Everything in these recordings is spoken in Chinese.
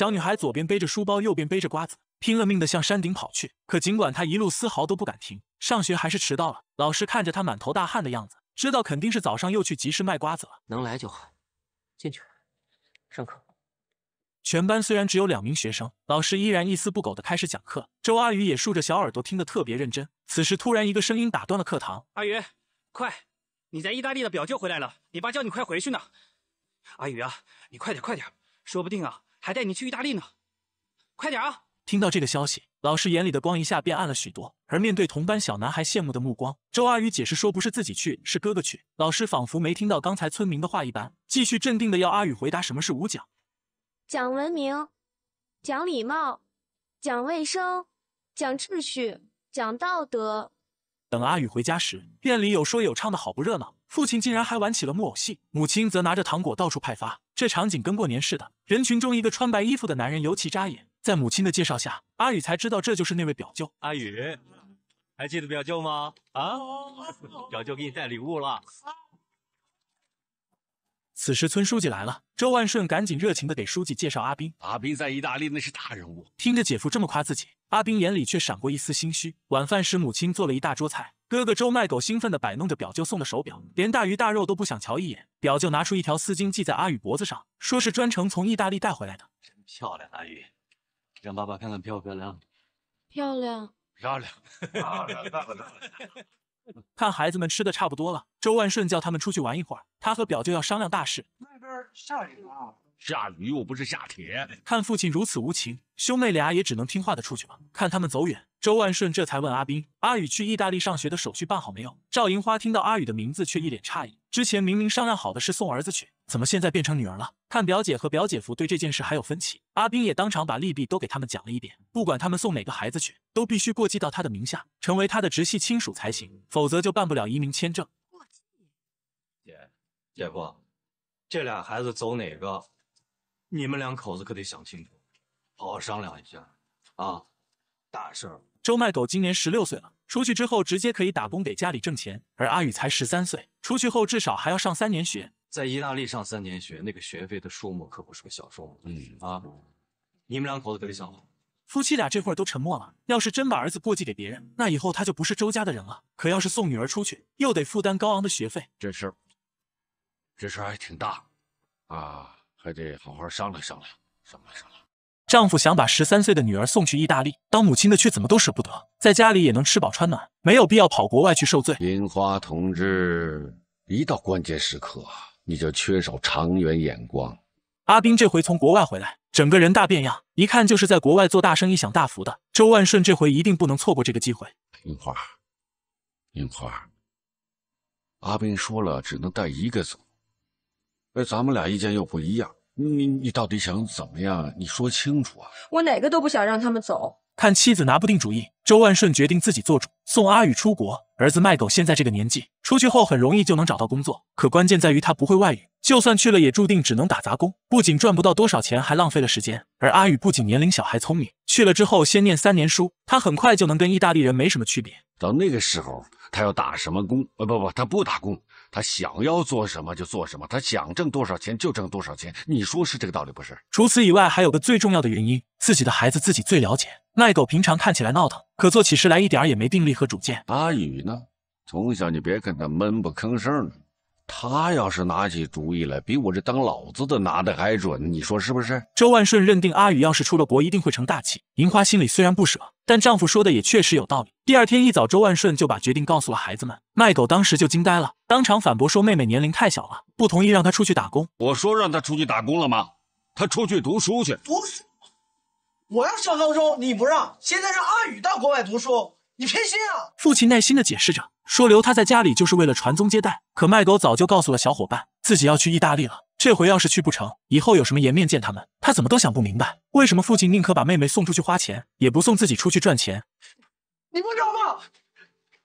小女孩左边背着书包，右边背着瓜子，拼了命的向山顶跑去。可尽管她一路丝毫都不敢停，上学还是迟到了。老师看着她满头大汗的样子，知道肯定是早上又去集市卖瓜子了。能来就好，进去上课。全班虽然只有两名学生，老师依然一丝不苟的开始讲课。周阿雨也竖着小耳朵听得特别认真。此时突然一个声音打断了课堂：“阿雨，快，你在意大利的表舅回来了，你爸叫你快回去呢。阿雨啊，你快点快点，说不定啊。”还带你去意大利呢，快点啊！听到这个消息，老师眼里的光一下变暗了许多。而面对同班小男孩羡慕的目光，周阿宇解释说：“不是自己去，是哥哥去。”老师仿佛没听到刚才村民的话一般，继续镇定的要阿宇回答什么是五讲：讲文明、讲礼貌、讲卫生、讲秩序、讲道德。等阿宇回家时，院里有说有唱的好不热闹。父亲竟然还玩起了木偶戏，母亲则拿着糖果到处派发。这场景跟过年似的，人群中一个穿白衣服的男人尤其扎眼。在母亲的介绍下，阿宇才知道这就是那位表舅。阿宇，还记得表舅吗？啊，表舅给你带礼物了。此时村书记来了，周万顺赶紧热情的给书记介绍阿斌。阿斌在意大利那是大人物。听着姐夫这么夸自己，阿斌眼里却闪过一丝心虚。晚饭时，母亲做了一大桌菜。哥哥周麦狗兴奋地摆弄着表舅送的手表，连大鱼大肉都不想瞧一眼。表舅拿出一条丝巾系在阿宇脖子上，说是专程从意大利带回来的，真漂亮，阿宇，让爸爸看看漂不漂亮？漂亮，漂亮，漂亮，漂亮，漂亮，漂亮。看孩子们吃的差不多了，周万顺叫他们出去玩一会儿，他和表舅要商量大事。那边下雨了。下雨又不是下铁。看父亲如此无情，兄妹俩也只能听话的出去了。看他们走远，周万顺这才问阿斌：“阿宇去意大利上学的手续办好没有？”赵银花听到阿宇的名字，却一脸诧异。之前明明商量好的是送儿子去，怎么现在变成女儿了？看表姐和表姐夫对这件事还有分歧，阿斌也当场把利弊都给他们讲了一遍。不管他们送哪个孩子去，都必须过继到他的名下，成为他的直系亲属才行，否则就办不了移民签证。姐姐夫，这俩孩子走哪个？你们两口子可得想清楚，好好商量一下啊！大事儿。周麦狗今年十六岁了，出去之后直接可以打工给家里挣钱，而阿宇才十三岁，出去后至少还要上三年学，在意大利上三年学，那个学费的数目可不是个小数目。嗯啊，你们两口子可得想好。夫妻俩这会儿都沉默了。要是真把儿子过继给别人，那以后他就不是周家的人了。可要是送女儿出去，又得负担高昂的学费。这事儿，这事儿还挺大啊。还得好好商量商量商量商量。丈夫想把十三岁的女儿送去意大利，当母亲的却怎么都舍不得，在家里也能吃饱穿暖，没有必要跑国外去受罪。樱花同志，一到关键时刻，你就缺少长远眼光。阿斌这回从国外回来，整个人大变样，一看就是在国外做大生意、享大福的。周万顺这回一定不能错过这个机会。樱花，樱花，阿斌说了，只能带一个走。哎，咱们俩意见又不一样，你你到底想怎么样？你说清楚啊！我哪个都不想让他们走。看妻子拿不定主意，周万顺决定自己做主，送阿宇出国。儿子卖狗，现在这个年纪，出去后很容易就能找到工作。可关键在于他不会外语，就算去了，也注定只能打杂工，不仅赚不到多少钱，还浪费了时间。而阿宇不仅年龄小，还聪明，去了之后先念三年书，他很快就能跟意大利人没什么区别。到那个时候，他要打什么工？呃，不不，他不打工。他想要做什么就做什么，他想挣多少钱就挣多少钱。你说是这个道理不是？除此以外，还有个最重要的原因，自己的孩子自己最了解。赖狗平常看起来闹腾，可做起事来一点儿也没定力和主见。阿宇呢？从小你别看他闷不吭声他要是拿起主意来，比我这当老子的拿的还准，你说是不是？周万顺认定阿宇要是出了国，一定会成大器。银花心里虽然不舍，但丈夫说的也确实有道理。第二天一早，周万顺就把决定告诉了孩子们。麦狗当时就惊呆了，当场反驳说：“妹妹年龄太小了，不同意让她出去打工。”我说让她出去打工了吗？她出去读书去。读书？我要上高中，你不让。现在让阿宇到国外读书。你偏心啊！父亲耐心的解释着，说留他在家里就是为了传宗接代。可麦狗早就告诉了小伙伴，自己要去意大利了。这回要是去不成，以后有什么颜面见他们？他怎么都想不明白，为什么父亲宁可把妹妹送出去花钱，也不送自己出去赚钱？你知道吗？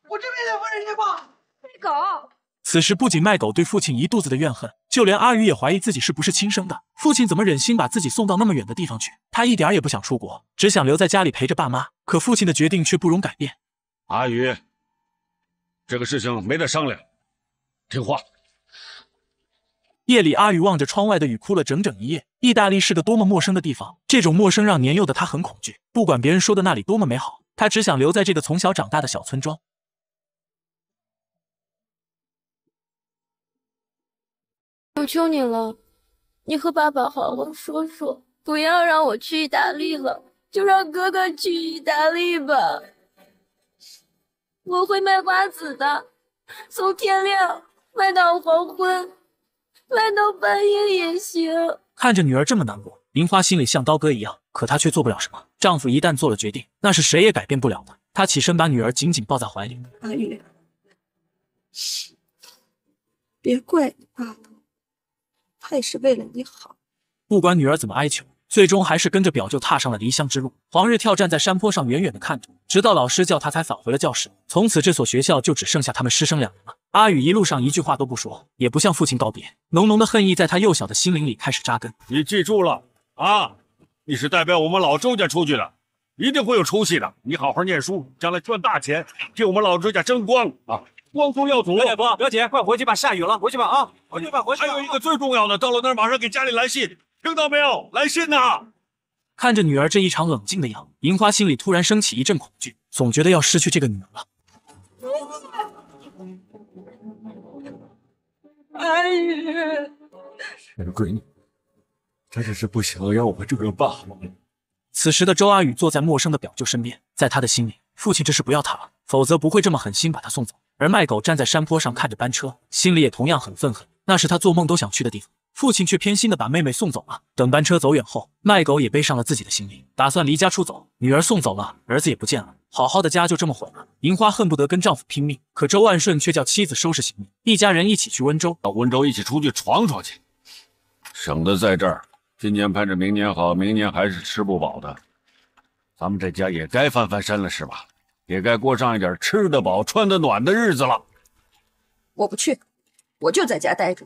我这边在和人家逛。卖狗。此时不仅麦狗对父亲一肚子的怨恨，就连阿宇也怀疑自己是不是亲生的。父亲怎么忍心把自己送到那么远的地方去？他一点也不想出国，只想留在家里陪着爸妈。可父亲的决定却不容改变。阿宇，这个事情没得商量，听话。夜里，阿宇望着窗外的雨哭了整整一夜。意大利是个多么陌生的地方，这种陌生让年幼的他很恐惧。不管别人说的那里多么美好，他只想留在这个从小长大的小村庄。求求你了，你和爸爸好好说说，不要让我去意大利了，就让哥哥去意大利吧。我会卖瓜子的，从天亮卖到黄昏，卖到半夜也行。看着女儿这么难过，林花心里像刀割一样，可她却做不了什么。丈夫一旦做了决定，那是谁也改变不了的。她起身把女儿紧紧抱在怀里，阿玉，别怪你爸爸，他也是为了你好。不管女儿怎么哀求。最终还是跟着表舅踏上了离乡之路。黄日跳站在山坡上，远远的看着，直到老师叫他，才返回了教室。从此，这所学校就只剩下他们师生两人了。阿宇一路上一句话都不说，也不向父亲告别，浓浓的恨意在他幼小的心灵里开始扎根。你记住了啊，你是代表我们老周家出去的，一定会有出息的。你好好念书，将来赚大钱，替我们老周家争光啊，光宗耀祖。表姐夫，表姐，快回去吧，下雨了。回去吧啊，回去吧，回去。还有一个最重要的，到了那儿马上给家里来信。听到没有？来信呢？看着女儿这一场冷静的样银花心里突然升起一阵恐惧，总觉得要失去这个女儿了。哎雨，这个闺女，她这是不想要我们这个爸。此时的周阿雨坐在陌生的表舅身边，在他的心里，父亲这是不要他了，否则不会这么狠心把他送走。而麦狗站在山坡上看着班车，心里也同样很愤恨，那是他做梦都想去的地方。父亲却偏心的把妹妹送走了。等班车走远后，卖狗也背上了自己的行李，打算离家出走。女儿送走了，儿子也不见了，好好的家就这么毁了。银花恨不得跟丈夫拼命，可周万顺却叫妻子收拾行李，一家人一起去温州。到温州一起出去闯闯去，省得在这儿，今年盼着明年好，明年还是吃不饱的。咱们这家也该翻翻身了是吧？也该过上一点吃得饱、穿得暖的日子了。我不去，我就在家待着。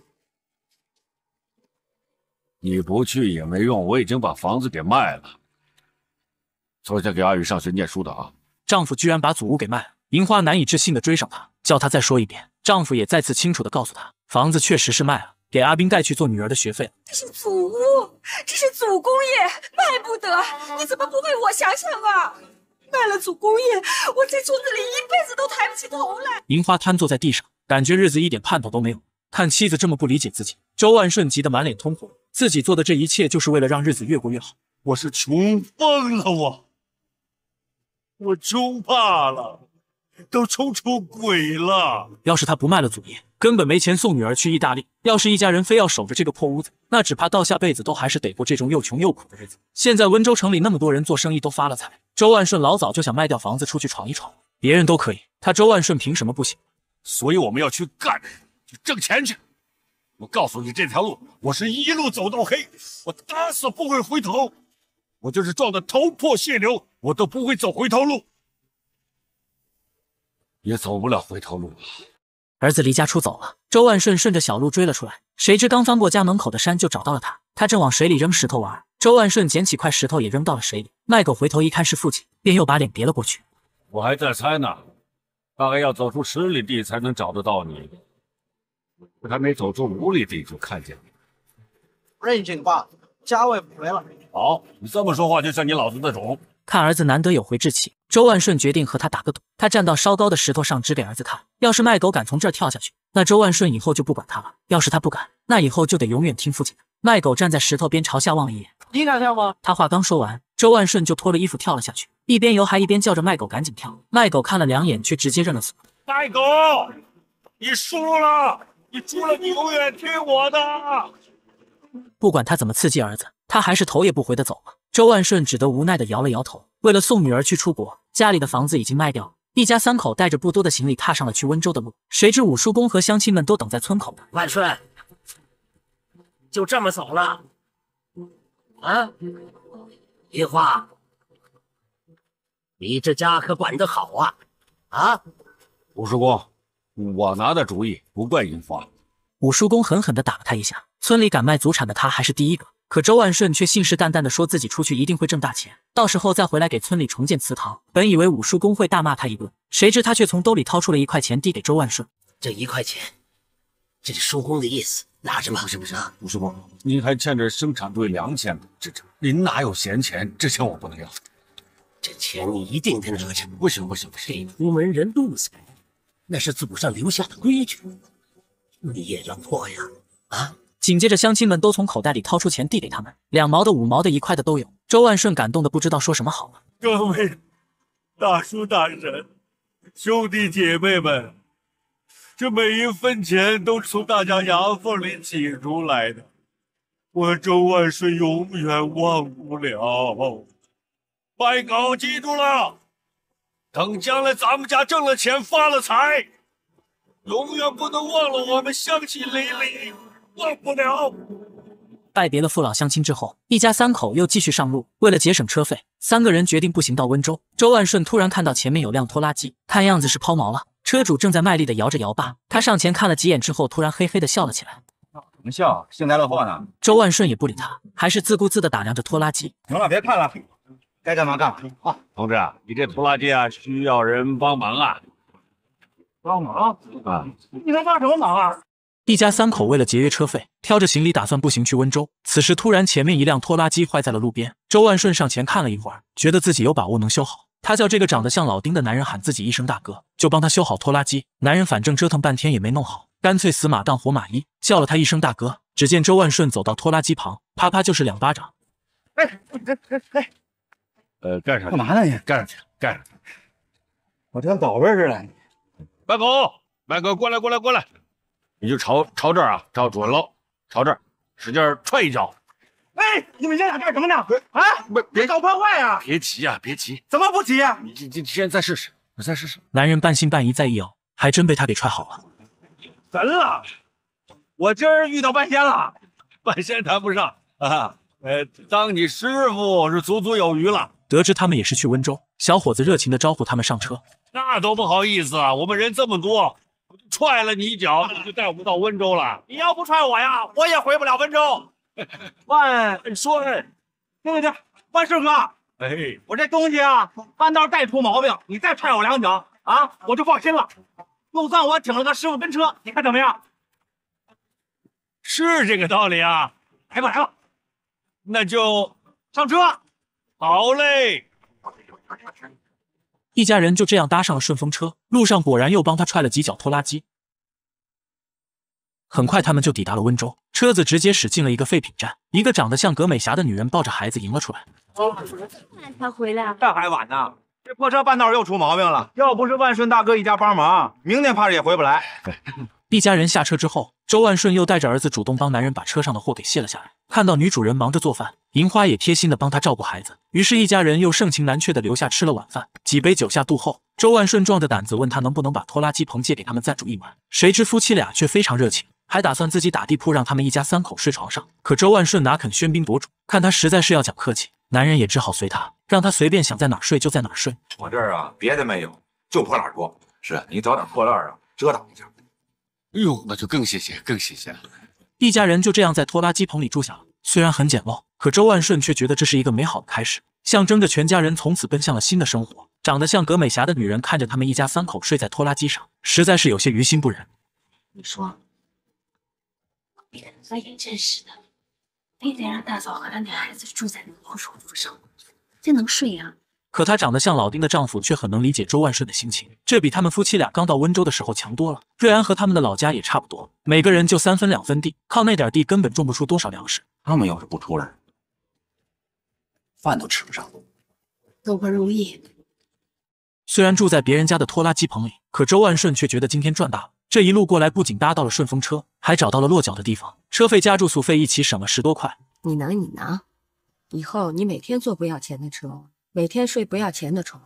你不去也没用，我已经把房子给卖了。昨天给阿雨上学念书的啊。丈夫居然把祖屋给卖，了，银花难以置信的追上他，叫他再说一遍。丈夫也再次清楚的告诉他，房子确实是卖了，给阿斌带去做女儿的学费了。这是祖屋，这是祖公爷，卖不得。你怎么不为我想想啊？卖了祖公爷，我这村子里一辈子都抬不起头来。银花瘫坐在地上，感觉日子一点盼头都没有。看妻子这么不理解自己，周万顺急得满脸通红。自己做的这一切，就是为了让日子越过越好。我是穷疯了，我我穷怕了，都穷出鬼了。要是他不卖了祖业，根本没钱送女儿去意大利。要是一家人非要守着这个破屋子，那只怕到下辈子都还是得过这种又穷又苦的日子。现在温州城里那么多人做生意都发了财，周万顺老早就想卖掉房子出去闯一闯。别人都可以，他周万顺凭什么不行？所以我们要去干。去挣钱去！我告诉你，这条路，我是一路走到黑，我打死不会回头。我就是撞得头破血流，我都不会走回头路，也走不了回头路儿子离家出走了，周万顺顺着小路追了出来。谁知刚翻过家门口的山，就找到了他。他正往水里扔石头玩，周万顺捡起块石头也扔到了水里。麦狗回头一看是父亲，便又把脸别了过去。我还在猜呢，大概要走出十里地才能找得到你。我还没走出五里地就看见了。认命吧，家位不回了。好，你这么说话就像你老子的种。看儿子难得有回志气，周万顺决定和他打个赌。他站到稍高的石头上，指给儿子看，要是麦狗敢从这儿跳下去，那周万顺以后就不管他了；要是他不敢，那以后就得永远听父亲的。麦狗站在石头边朝下望了一眼，你敢跳吗？他话刚说完，周万顺就脱了衣服跳了下去，一边游还一边叫着麦狗赶紧跳。麦狗看了两眼，却直接认了怂。麦狗，你输了。你输了，你永远听我的。不管他怎么刺激儿子，他还是头也不回的走了。周万顺只得无奈的摇了摇头。为了送女儿去出国，家里的房子已经卖掉了。一家三口带着不多的行李，踏上了去温州的路。谁知五叔公和乡亲们都等在村口呢。万顺，就这么走了？啊，梨花，你这家可管得好啊！啊，五叔公。我拿的主意，不怪云峰。五叔公狠狠地打了他一下。村里敢卖祖产的，他还是第一个。可周万顺却信誓旦旦地说自己出去一定会挣大钱，到时候再回来给村里重建祠堂。本以为五叔公会大骂他一顿，谁知他却从兜里掏出了一块钱，递给周万顺。这一块钱，这是叔公的意思，拿着吧，不行不行。五叔公，您还欠着生产队粮钱呢，这这，您哪有闲钱？这钱我不能要，这钱你一定得拿着。不行不行不行，出门人子疼。那是祖上留下的规矩，你也要破呀！啊！紧接着，乡亲们都从口袋里掏出钱，递给他们，两毛的、五毛的、一块的都有。周万顺感动的不知道说什么好了。各位大叔大婶、兄弟姐妹们，这每一分钱都是从大家牙缝里挤出来的，我周万顺永远忘不了。拜稿，记住了。等将来咱们家挣了钱发了财，永远不能忘了我们乡亲邻里，忘不了。拜别了父老乡亲之后，一家三口又继续上路。为了节省车费，三个人决定步行到温州。周万顺突然看到前面有辆拖拉机，看样子是抛锚了，车主正在卖力的摇着摇把。他上前看了几眼之后，突然嘿嘿的笑了起来。怎么笑？幸灾乐祸呢？周万顺也不理他，还是自顾自的打量着拖拉机。行了，别看了。该干嘛干嘛。啊，同志，你这拖拉机啊需要人帮忙啊？帮忙？啊？你能帮什么忙啊？一家三口为了节约车费，挑着行李打算步行去温州。此时突然前面一辆拖拉机坏在了路边，周万顺上前看了一会儿，觉得自己有把握能修好。他叫这个长得像老丁的男人喊自己一声大哥，就帮他修好拖拉机。男人反正折腾半天也没弄好，干脆死马当活马医，叫了他一声大哥。只见周万顺走到拖拉机旁，啪啪就是两巴掌。哎哎哎！呃，干啥？干嘛呢？你干上去，干上去！我像宝贝似的。麦狗，麦狗，过来，过来，过来！你就朝朝这儿啊，照准喽，朝这儿，使劲踹一脚。哎，你们爷俩干什么呢？啊，别别搞破坏啊！别急啊，别急，怎么不急啊？你你先再试试，我再试试。男人半信半疑，在意哦，还真被他给踹好了。神了！我今儿遇到半仙了。半仙谈不上啊，呃，当你师傅是足足有余了。得知他们也是去温州，小伙子热情地招呼他们上车。那多不好意思啊！我们人这么多，踹了你一脚，你就带我们到温州了。你要不踹我呀，我也回不了温州。万顺，听听，对，万顺哥，哎，我这东西啊，半道带出毛病，你再踹我两脚啊，我就放心了。就算我请了个师傅跟车，你看怎么样？是这个道理啊？来吧，来吧，那就上车。好嘞！一家人就这样搭上了顺风车，路上果然又帮他踹了几脚拖拉机。很快，他们就抵达了温州，车子直接驶进了一个废品站。一个长得像葛美霞的女人抱着孩子迎了出来。这么晚才回来？这还晚呢！这破车半道又出毛病了，要不是万顺大哥一家帮忙，明天怕是也回不来。一家人下车之后，周万顺又带着儿子主动帮男人把车上的货给卸了下来。看到女主人忙着做饭，银花也贴心的帮他照顾孩子。于是，一家人又盛情难却的留下吃了晚饭。几杯酒下肚后，周万顺壮着胆子问他能不能把拖拉机棚借给他们暂住一晚。谁知夫妻俩却非常热情，还打算自己打地铺让他们一家三口睡床上。可周万顺哪肯喧宾夺主，看他实在是要讲客气，男人也只好随他，让他随便想在哪儿睡就在哪儿睡。我这儿啊，别的没有，就破烂多。是啊，你找点破烂啊遮挡一下。哎呦，那就更谢谢，更谢谢了。一家人就这样在拖拉机棚里住下了，虽然很简陋，可周万顺却觉得这是一个美好的开始，象征着全家人从此奔向了新的生活。长得像葛美霞的女人看着他们一家三口睡在拖拉机上，实在是有些于心不忍。你说，你他妈也真是的，非得让大嫂和她女孩子住在那破手术上，这能睡呀？可她长得像老丁的丈夫，却很能理解周万顺的心情，这比他们夫妻俩刚到温州的时候强多了。瑞安和他们的老家也差不多，每个人就三分两分地，靠那点地根本种不出多少粮食。他们要是不出来，饭都吃不上，都不容易。虽然住在别人家的拖拉机棚里，可周万顺却觉得今天赚大了。这一路过来，不仅搭到了顺风车，还找到了落脚的地方，车费加住宿费一起省了十多块。你能，你能，以后你每天坐不要钱的车。每天睡不要钱的床，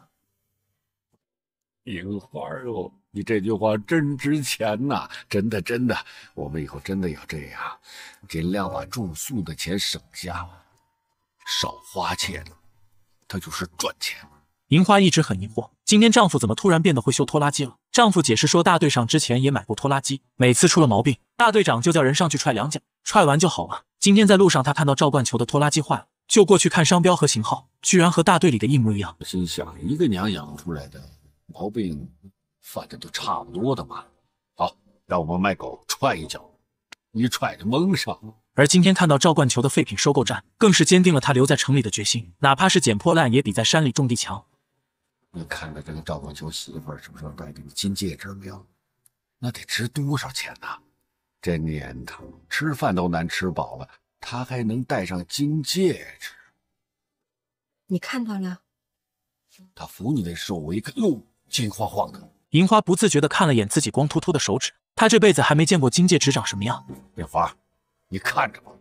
银花哟，你这句话真值钱呐！真的真的，我们以后真的要这样，尽量把住宿的钱省下，少花钱，它就是赚钱。银花一直很疑惑，今天丈夫怎么突然变得会修拖拉机了？丈夫解释说，大队上之前也买过拖拉机，每次出了毛病，大队长就叫人上去踹两脚，踹完就好了。今天在路上，他看到赵冠球的拖拉机坏了。就过去看商标和型号，居然和大队里的一模一样。心想一个娘养出来的毛病反正都差不多的嘛。好，让我们卖狗踹一脚，你踹就蒙上。而今天看到赵冠球的废品收购站，更是坚定了他留在城里的决心。哪怕是捡破烂，也比在山里种地强。你看看这个赵冠球媳妇手上戴这个金戒指没有？那得值多少钱呐？这年头吃饭都难吃饱了。他还能戴上金戒指，你看到了？他扶你的时候，我一看，哟，金晃晃的。银花不自觉地看了眼自己光秃秃的手指，她这辈子还没见过金戒指长什么样。银花，你看着吧，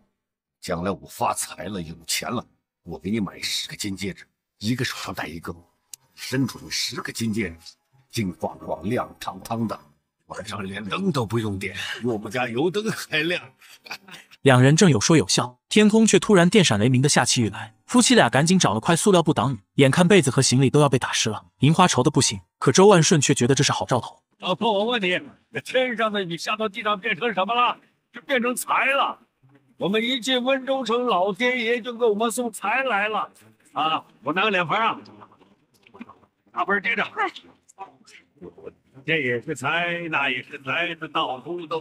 将来我发财了，有钱了，我给你买十个金戒指，一个手上戴一个，伸出去十个金戒指，金晃晃、亮堂堂的，晚上连灯都不用点，比我们家油灯还亮。两人正有说有笑，天空却突然电闪雷鸣的下起雨来。夫妻俩赶紧找了块塑料布挡雨，眼看被子和行李都要被打湿了，银花愁的不行。可周万顺却觉得这是好兆头。老婆，我问你，这天上的雨下到地上变成什么了？就变成财了。我们一进温州城，老天爷就给我们送财来了。啊，我拿个脸盆啊，拿盆接着。这也也是是是财，财，那到处都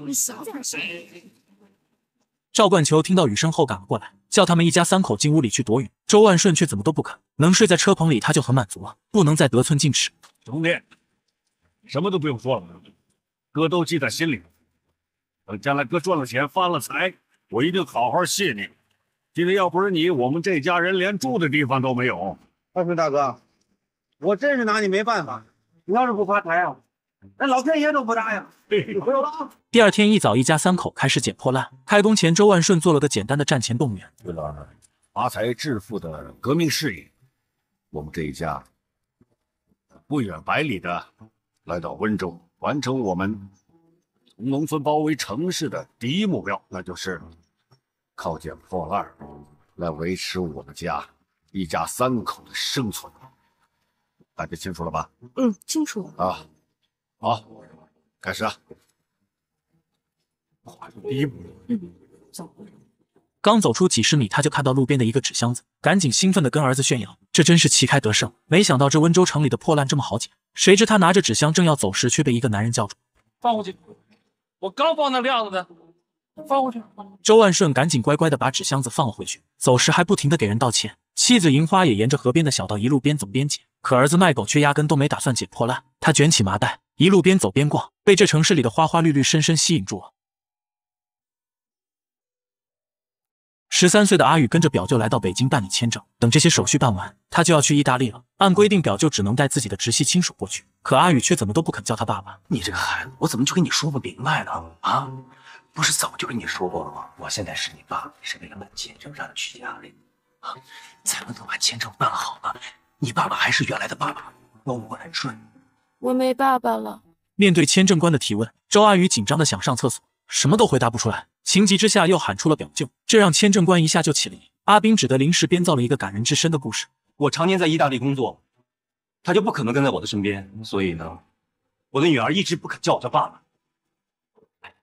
赵冠球听到雨声后赶了过来，叫他们一家三口进屋里去躲雨。周万顺却怎么都不肯，能睡在车棚里他就很满足了，不能再得寸进尺。兄弟，什么都不用说了，哥都记在心里。等将来哥赚了钱发了财，我一定好好谢你。今天要不是你，我们这家人连住的地方都没有。万顺大哥，我真是拿你没办法。你要是不发财啊！连老天爷都不答应。对，嘿，回头了啊！第二天一早，一家三口开始捡破烂。开工前，周万顺做了个简单的战前动员。为了发财致富的革命事业，我们这一家不远百里的来到温州，完成我们从农村包围城市的第一目标，那就是靠捡破烂来维持我们家一家三口的生存。大家清楚了吧？嗯，清楚。啊。好，开始啊！第一步，嗯，走。刚走出几十米，他就看到路边的一个纸箱子，赶紧兴奋地跟儿子炫耀：“这真是旗开得胜！没想到这温州城里的破烂这么好捡。”谁知他拿着纸箱正要走时，却被一个男人叫住：“放回去，我刚放那料子的，放回去。”周万顺赶紧乖乖地把纸箱子放了回去，走时还不停地给人道歉。妻子银花也沿着河边的小道一路边走边捡，可儿子卖狗却压根都没打算捡破烂，他卷起麻袋。一路边走边逛，被这城市里的花花绿绿深深吸引住了。十三岁的阿宇跟着表舅来到北京办理签证，等这些手续办完，他就要去意大利了。按规定，表舅只能带自己的直系亲属过去，可阿宇却怎么都不肯叫他爸爸。你这个孩子，我怎么就跟你说不明白呢？啊，不是早就跟你说过了吗？我现在是你爸，是为了办签证让你去意大利，啊，咱们都把签证办好了，你爸爸还是原来的爸爸，我会很顺。我没爸爸了。面对签证官的提问，周阿雨紧张的想上厕所，什么都回答不出来。情急之下又喊出了表舅，这让签证官一下就起了疑。阿斌只得临时编造了一个感人至深的故事。我常年在意大利工作，他就不可能跟在我的身边。所以呢，我的女儿一直不肯叫我叫爸爸。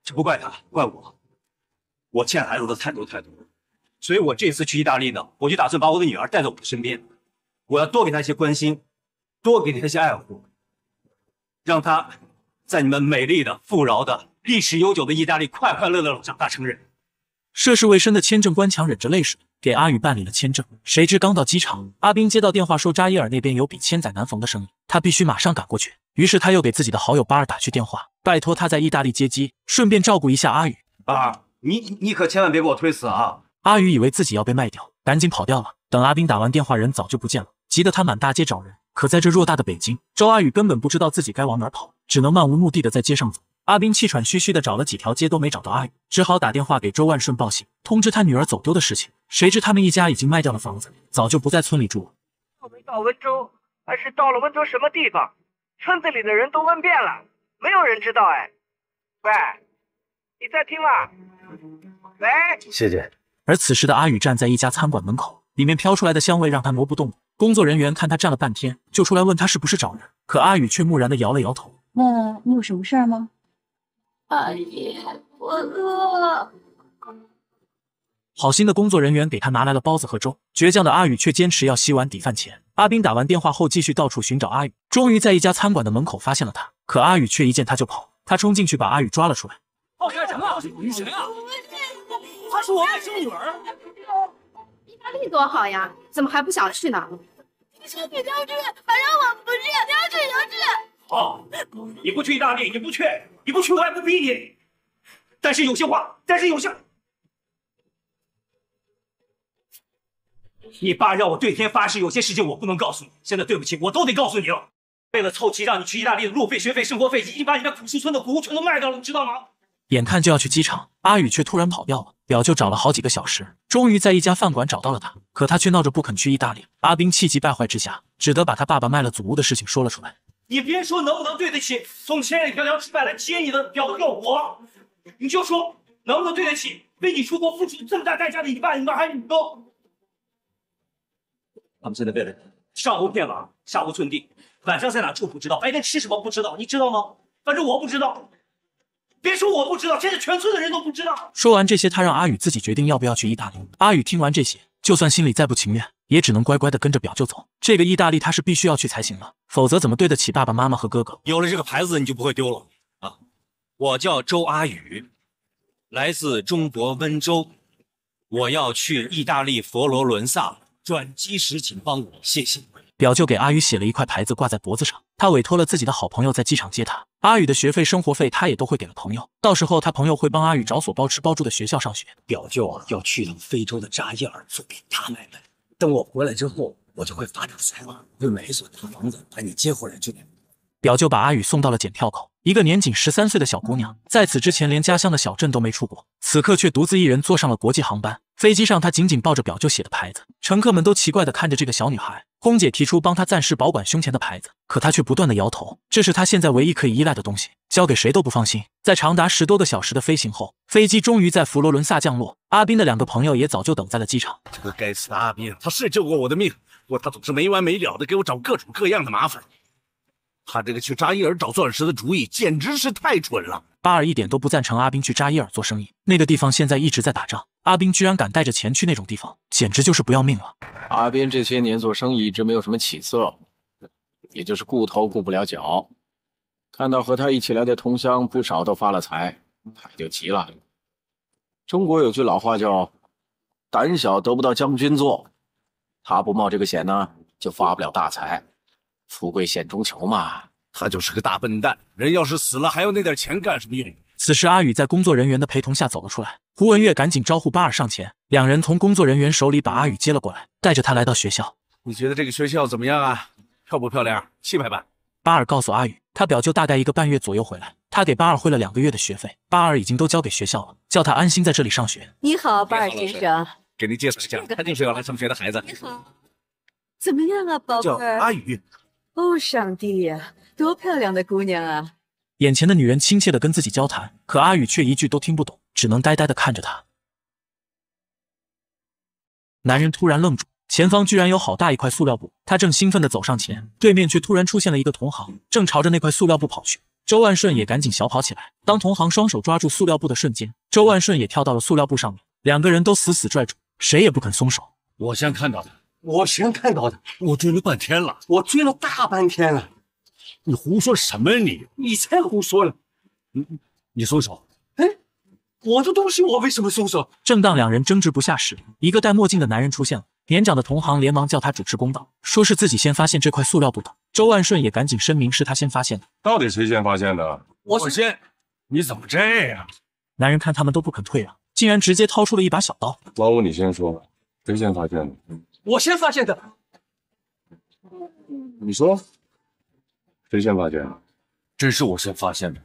这不怪他，怪我。我欠孩子的太多太多，所以我这次去意大利呢，我就打算把我的女儿带到我的身边，我要多给她一些关心，多给她一些爱护。让他在你们美丽的、富饶的、历史悠久的意大利快快乐乐长大成人。涉世未深的签证官强忍着泪水，给阿宇办理了签证。谁知刚到机场，阿兵接到电话说扎伊尔那边有笔千载难逢的生意，他必须马上赶过去。于是他又给自己的好友巴尔打去电话，拜托他在意大利接机，顺便照顾一下阿宇。巴尔，你你可千万别给我推辞啊！阿宇以为自己要被卖掉，赶紧跑掉了。等阿兵打完电话，人早就不见了，急得他满大街找人。可在这偌大的北京，周阿宇根本不知道自己该往哪跑，只能漫无目的的在街上走。阿斌气喘吁吁的找了几条街都没找到阿宇，只好打电话给周万顺报信，通知他女儿走丢的事情。谁知他们一家已经卖掉了房子，早就不在村里住了。我没到温州，而是到了温州什么地方？村子里的人都问遍了，没有人知道。哎，喂，你在听吗？喂，谢谢。而此时的阿宇站在一家餐馆门口，里面飘出来的香味让他挪不动。工作人员看他站了半天，就出来问他是不是找人，可阿宇却木然的摇了摇头。那你有什么事儿吗？阿姨，我饿了。好心的工作人员给他拿来了包子和粥，倔强的阿宇却坚持要洗碗抵饭钱。阿斌打完电话后，继续到处寻找阿宇，终于在一家餐馆的门口发现了他。可阿宇却一见他就跑，他冲进去把阿宇抓了出来。你干什么？你谁啊！他是我外甥女儿。意大利多好呀，怎么还不想去呢？你要去，反正我不去。你要去你要去。好，你不去意大利，你不去，你不去，我也不逼你。但是有些话，但是有些，你爸让我对天发誓，有些事情我不能告诉你。现在对不起，我都得告诉你了。为了凑齐让你去意大利的路费、学费、生活费，已经把你那苦树村的谷物全都卖掉了，你知道吗？眼看就要去机场，阿宇却突然跑掉了。表舅找了好几个小时，终于在一家饭馆找到了他，可他却闹着不肯去意大利。阿斌气急败坏之下，只得把他爸爸卖了祖屋的事情说了出来。你别说能不能对得起从千里迢迢出来来接你的表哥我，你就说能不能对得起为你出国付出这么大代价的一爸你妈还有你哥？他们现在变了上无片瓦，下无寸地，晚上在哪住不知道，白天吃什么不知道，你知道吗？反正我不知道。别说我不知道，现在全村的人都不知道。说完这些，他让阿宇自己决定要不要去意大利。阿宇听完这些，就算心里再不情愿，也只能乖乖的跟着表舅走。这个意大利他是必须要去才行了，否则怎么对得起爸爸妈妈和哥哥？有了这个牌子，你就不会丢了啊！我叫周阿宇，来自中国温州，我要去意大利佛罗伦萨，转机时请帮我，谢谢。表舅给阿宇写了一块牌子挂在脖子上，他委托了自己的好朋友在机场接他。阿宇的学费、生活费，他也都会给了朋友。到时候他朋友会帮阿宇找所包吃包住的学校上学。表舅啊，要去一趟非洲的扎伊尔做笔大买卖。等我回来之后，我就会发大财，会买一所大房子，把你接回来住。表舅把阿宇送到了检票口。一个年仅十三岁的小姑娘，在此之前连家乡的小镇都没出过，此刻却独自一人坐上了国际航班。飞机上，她紧紧抱着表舅写的牌子，乘客们都奇怪的看着这个小女孩。空姐提出帮她暂时保管胸前的牌子，可她却不断的摇头。这是她现在唯一可以依赖的东西，交给谁都不放心。在长达十多个小时的飞行后，飞机终于在佛罗伦萨降落。阿斌的两个朋友也早就等在了机场。这个该死的阿斌，他是救过我的命，不过他总是没完没了的给我找各种各样的麻烦。他这个去扎伊尔找钻石的主意简直是太蠢了。巴尔一点都不赞成阿斌去扎伊尔做生意。那个地方现在一直在打仗，阿斌居然敢带着钱去那种地方，简直就是不要命了。阿斌这些年做生意一直没有什么起色，也就是顾头顾不了脚。看到和他一起来的同乡不少都发了财，他就急了。中国有句老话叫“胆小得不到将军做”，他不冒这个险呢，就发不了大财。富贵险中求嘛，他就是个大笨蛋。人要是死了，还要那点钱干什么用？此时，阿宇在工作人员的陪同下走了出来。胡文月赶紧招呼巴尔上前，两人从工作人员手里把阿宇接了过来，带着他来到学校。你觉得这个学校怎么样啊？漂不漂亮？气派吧？巴尔告诉阿宇，他表舅大概一个半月左右回来，他给巴尔汇了两个月的学费，巴尔已经都交给学校了，叫他安心在这里上学。你好，巴尔先生。给您介绍一下，他就是要来上学的孩子。你好，怎么样啊，宝贝？叫阿宇。哦，上帝呀，多漂亮的姑娘啊！眼前的女人亲切的跟自己交谈，可阿宇却一句都听不懂，只能呆呆的看着她。男人突然愣住，前方居然有好大一块塑料布，他正兴奋的走上前，对面却突然出现了一个同行，正朝着那块塑料布跑去。周万顺也赶紧小跑起来。当同行双手抓住塑料布的瞬间，周万顺也跳到了塑料布上面，两个人都死死拽住，谁也不肯松手。我先看到的。我先看到的，我追了半天了，我追了大半天了，你胡说什么呀你？你才胡说呢！你你你松手！哎，我的东西我为什么松手？正当两人争执不下时，一个戴墨镜的男人出现了，年长的同行连忙叫他主持公道，说是自己先发现这块塑料布的。周万顺也赶紧声明是他先发现的。到底谁先发现的？我先。你怎么这样？男人看他们都不肯退让，竟然直接掏出了一把小刀。老五，你先说，谁先发现的？我先发现的，你说，谁先发现？真是我先发现的，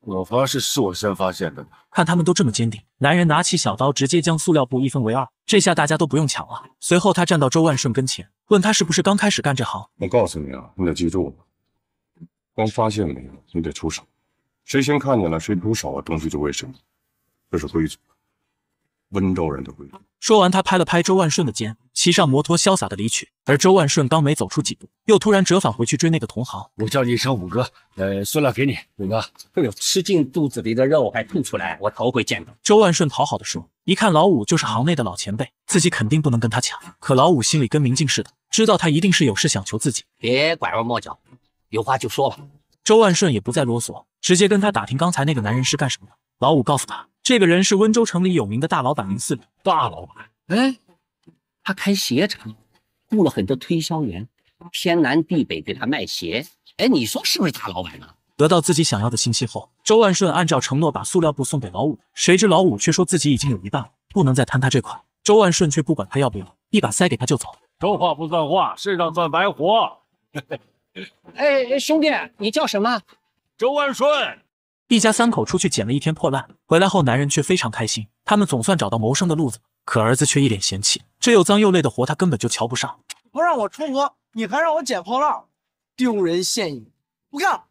我发誓是我先发现的。看他们都这么坚定，男人拿起小刀，直接将塑料布一分为二。这下大家都不用抢了。随后他站到周万顺跟前，问他是不是刚开始干这行。我告诉你啊，你得记住，了，光发现没有，你得出手。谁先看见了，谁出手，啊，东西就归谁，这是规则，温州人的规则。说完，他拍了拍周万顺的肩，骑上摩托，潇洒的离去。而周万顺刚没走出几步，又突然折返回去追那个同行。我叫你一声五哥，呃，塑料给你，五哥。哎呦，吃进肚子里的肉还吐出来，我头回见到。周万顺讨好的说，一看老五就是行内的老前辈，自己肯定不能跟他抢。可老五心里跟明镜似的，知道他一定是有事想求自己，别拐弯抹角，有话就说吧。周万顺也不再啰嗦，直接跟他打听刚才那个男人是干什么的。老五告诉他。这个人是温州城里有名的大老板林四林。大老板，哎，他开鞋厂，雇了很多推销员，天南地北给他卖鞋。哎，你说是不是大老板呢？得到自己想要的信息后，周万顺按照承诺把塑料布送给老五，谁知老五却说自己已经有一半了，不能再贪他这块。周万顺却不管他要不要，一把塞给他就走。说话不算话，世上算白活。哎，兄弟，你叫什么？周万顺。一家三口出去捡了一天破烂，回来后男人却非常开心，他们总算找到谋生的路子。可儿子却一脸嫌弃，这又脏又累的活他根本就瞧不上。不让我出河，你还让我捡破烂，丢人现眼！不干！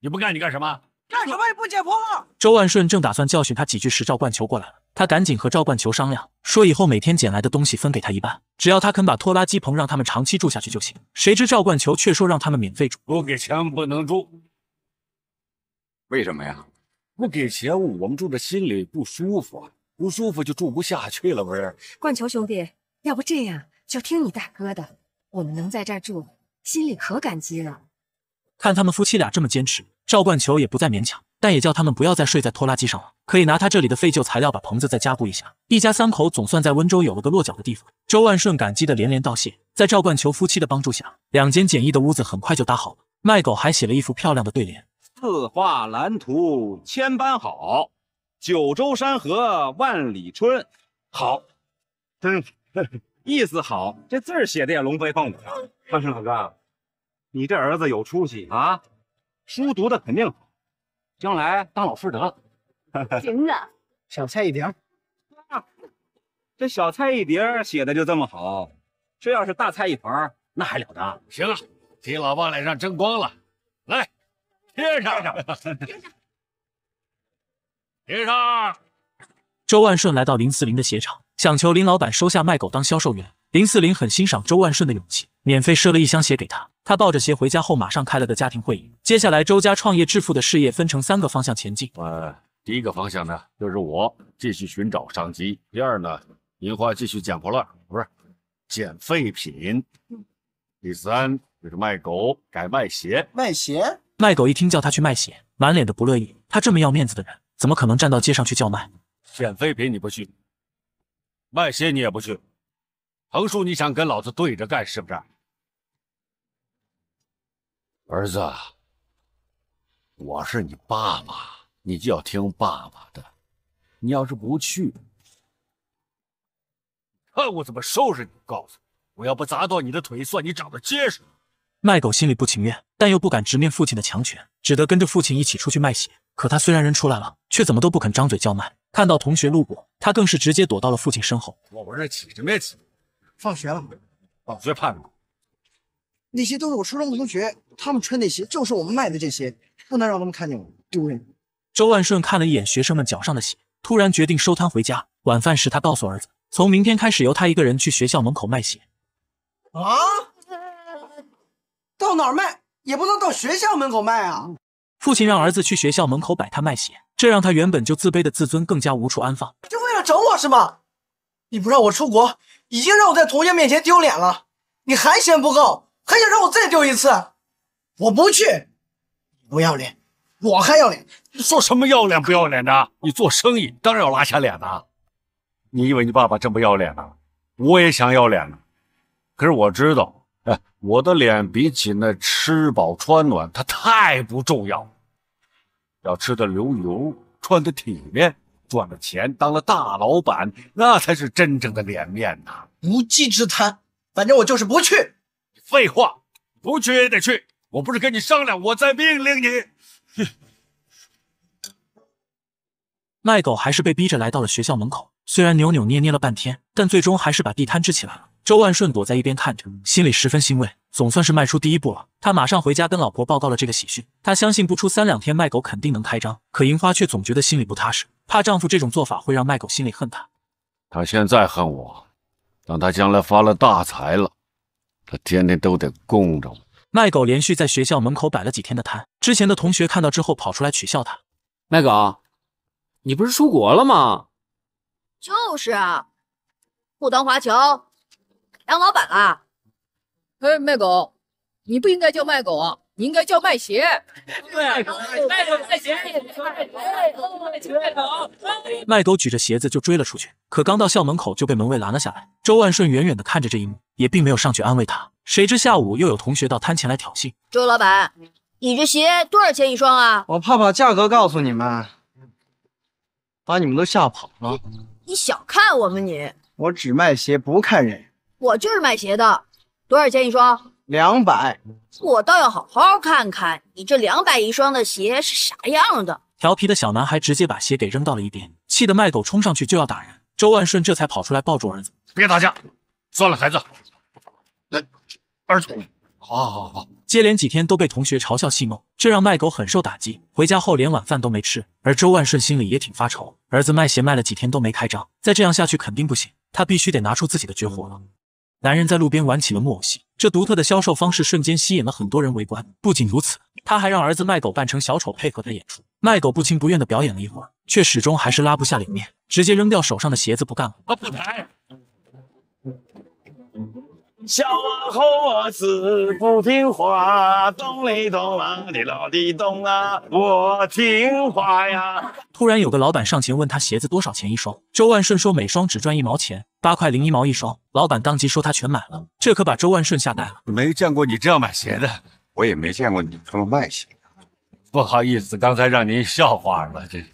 你不干你干什么？干什么也不捡破烂？周万顺正打算教训他几句，时，赵冠球过来了。他赶紧和赵冠球商量，说以后每天捡来的东西分给他一半，只要他肯把拖拉机棚让他们长期住下去就行。谁知赵冠球却说让他们免费住，不给钱不能住。为什么呀？不给钱，我们住着心里不舒服，不舒服就住不下去了，不是？冠球兄弟，要不这样，就听你大哥的，我们能在这住，心里可感激了。看他们夫妻俩这么坚持，赵冠球也不再勉强，但也叫他们不要再睡在拖拉机上了，可以拿他这里的废旧材料把棚子再加固一下。一家三口总算在温州有了个落脚的地方。周万顺感激的连连道谢，在赵冠球夫妻的帮助下，两间简易的屋子很快就搭好了。卖狗还写了一副漂亮的对联。字画蓝图千般好，九州山河万里春，好，真意思好，这字儿写的也龙飞凤舞啊。二声老哥，你这儿子有出息啊，书读的肯定好，将来当老师得了。行啊，小菜一碟。这小菜一碟写的就这么好，这要是大菜一盘，那还了得？行了，替老爸脸上争光了，来。先上，先上。周万顺来到林四林的鞋厂，想求林老板收下卖狗当销售员。林四林很欣赏周万顺的勇气，免费赊了一箱鞋给他。他抱着鞋回家后，马上开了个家庭会议。接下来，周家创业致富的事业分成三个方向前进。呃，第一个方向呢，就是我继续寻找商机；第二呢，银花继续捡破烂，不是捡废品。第三就是卖狗改卖鞋，卖鞋。卖狗一听叫他去卖血，满脸的不乐意。他这么要面子的人，怎么可能站到街上去叫卖？捡废品你不去，卖血你也不去，横竖你想跟老子对着干是不是？儿子，我是你爸爸，你就要听爸爸的。你要是不去，看我怎么收拾你！告诉你，我要不砸断你的腿，算你长得结实。麦狗心里不情愿。但又不敢直面父亲的强权，只得跟着父亲一起出去卖血。可他虽然人出来了，却怎么都不肯张嘴叫卖。看到同学路过，他更是直接躲到了父亲身后。我不是起什么起，放学了。放学怕什么？那些都是我初中同学，他们穿那鞋就是我们卖的这些，不能让他们看见我丢人。周万顺看了一眼学生们脚上的血，突然决定收摊回家。晚饭时，他告诉儿子，从明天开始由他一个人去学校门口卖血。啊？到哪儿卖？也不能到学校门口卖啊！父亲让儿子去学校门口摆摊卖鞋，这让他原本就自卑的自尊更加无处安放。就为了整我是吗？你不让我出国，已经让我在同学面前丢脸了，你还嫌不够，还想让我再丢一次？我不去！不要脸，我还要脸。你说什么要脸不要脸的？你做生意当然要拉下脸的。你以为你爸爸真不要脸吗？我也想要脸呢。可是我知道。我的脸比起那吃饱穿暖，它太不重要。要吃的流油，穿的体面，赚了钱，当了大老板，那才是真正的脸面呐！无稽之谈，反正我就是不去。废话，不去也得去。我不是跟你商量，我在命令你。哼，卖狗还是被逼着来到了学校门口。虽然扭扭捏捏了半天，但最终还是把地摊支起来了。周万顺躲在一边看着，心里十分欣慰，总算是迈出第一步了。他马上回家跟老婆报告了这个喜讯。他相信不出三两天，卖狗肯定能开张。可银花却总觉得心里不踏实，怕丈夫这种做法会让卖狗心里恨他。他现在恨我，等他将来发了大财了，他天天都得供着我。卖狗连续在学校门口摆了几天的摊，之前的同学看到之后跑出来取笑他。卖狗，你不是出国了吗？就是啊，不当华侨。当老板了，哎，卖狗！你不应该叫卖狗啊，你应该叫卖鞋。卖狗，卖狗，卖鞋，卖狗，卖狗，卖狗。举着鞋子就追了出去，可刚到校门口就被门卫拦了下来。周万顺远远的看着这一幕，也并没有上去安慰他。谁知下午又有同学到摊前来挑衅：“周老板，你这鞋多少钱一双啊？”我怕把价格告诉你们，把你们都吓跑了。你小看我吗你？我只卖鞋，不看人。我就是卖鞋的，多少钱一双？两百。我倒要好好看看你这两百一双的鞋是啥样的。调皮的小男孩直接把鞋给扔到了一边，气得卖狗冲上去就要打人。周万顺这才跑出来抱住儿子，别打架，算了，孩子。来，二十块。好，好，好。接连几天都被同学嘲笑戏弄，这让卖狗很受打击。回家后连晚饭都没吃，而周万顺心里也挺发愁，儿子卖鞋卖了几天都没开张，再这样下去肯定不行，他必须得拿出自己的绝活了。男人在路边玩起了木偶戏，这独特的销售方式瞬间吸引了很多人围观。不仅如此，他还让儿子卖狗扮成小丑配合他演出。卖狗不情不愿地表演了一会儿，却始终还是拉不下脸面，直接扔掉手上的鞋子不干了。小猴子不听话，咚哩咚啦的，老弟咚啊，我听话呀。突然有个老板上前问他鞋子多少钱一双，周万顺说每双只赚一毛钱，八块零一毛一双。老板当即说他全买了，这可把周万顺吓呆了。没见过你这样买鞋的，我也没见过你这么卖鞋的。不好意思，刚才让您笑话了，这，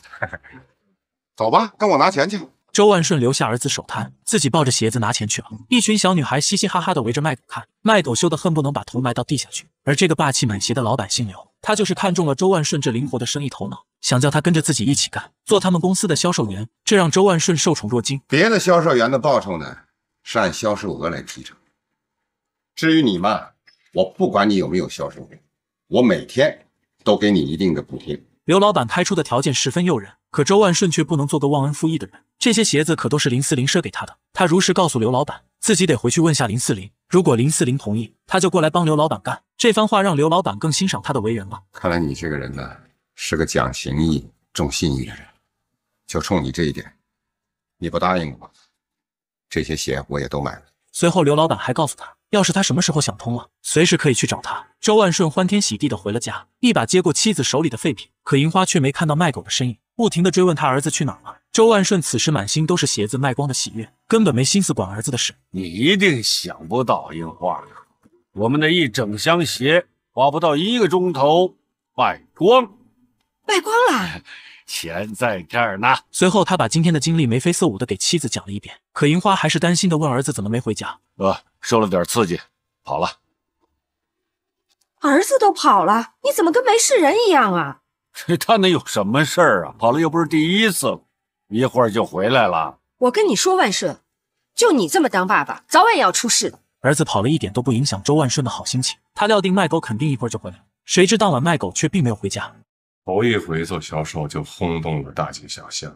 走吧，跟我拿钱去。周万顺留下儿子守摊，自己抱着鞋子拿钱去了。一群小女孩嘻嘻哈哈的围着麦狗看，麦狗羞得恨不能把头埋到地下去。而这个霸气满鞋的老板姓刘，他就是看中了周万顺这灵活的生意头脑，想叫他跟着自己一起干，做他们公司的销售员。这让周万顺受宠若惊。别的销售员的报酬呢，是按销售额来提成。至于你嘛，我不管你有没有销售，我每天都给你一定的补贴。刘老板开出的条件十分诱人，可周万顺却不能做个忘恩负义的人。这些鞋子可都是林四林赊给他的，他如实告诉刘老板，自己得回去问下林四林，如果林四林同意，他就过来帮刘老板干。这番话让刘老板更欣赏他的为人了。看来你这个人呢，是个讲情义、重信义的人，就冲你这一点，你不答应我，这些鞋我也都买了。随后，刘老板还告诉他，要是他什么时候想通了，随时可以去找他。周万顺欢天喜地的回了家，一把接过妻子手里的废品，可银花却没看到卖狗的身影，不停的追问他儿子去哪儿了。周万顺此时满心都是鞋子卖光的喜悦，根本没心思管儿子的事。你一定想不到，樱花，我们的一整箱鞋花不到一个钟头卖光，卖光了，钱在这儿呢。随后，他把今天的经历眉飞色舞的给妻子讲了一遍。可樱花还是担心的问儿子：“怎么没回家？”“呃，受了点刺激，跑了。”“儿子都跑了，你怎么跟没事人一样啊？”“ 他能有什么事儿啊？跑了又不是第一次了。”一会儿就回来了。我跟你说，万顺，就你这么当爸爸，早晚也要出事的。儿子跑了一点都不影响周万顺的好心情。他料定卖狗肯定一会儿就回来，谁知当晚卖狗却并没有回家。头一回做销售就轰动了大街小巷，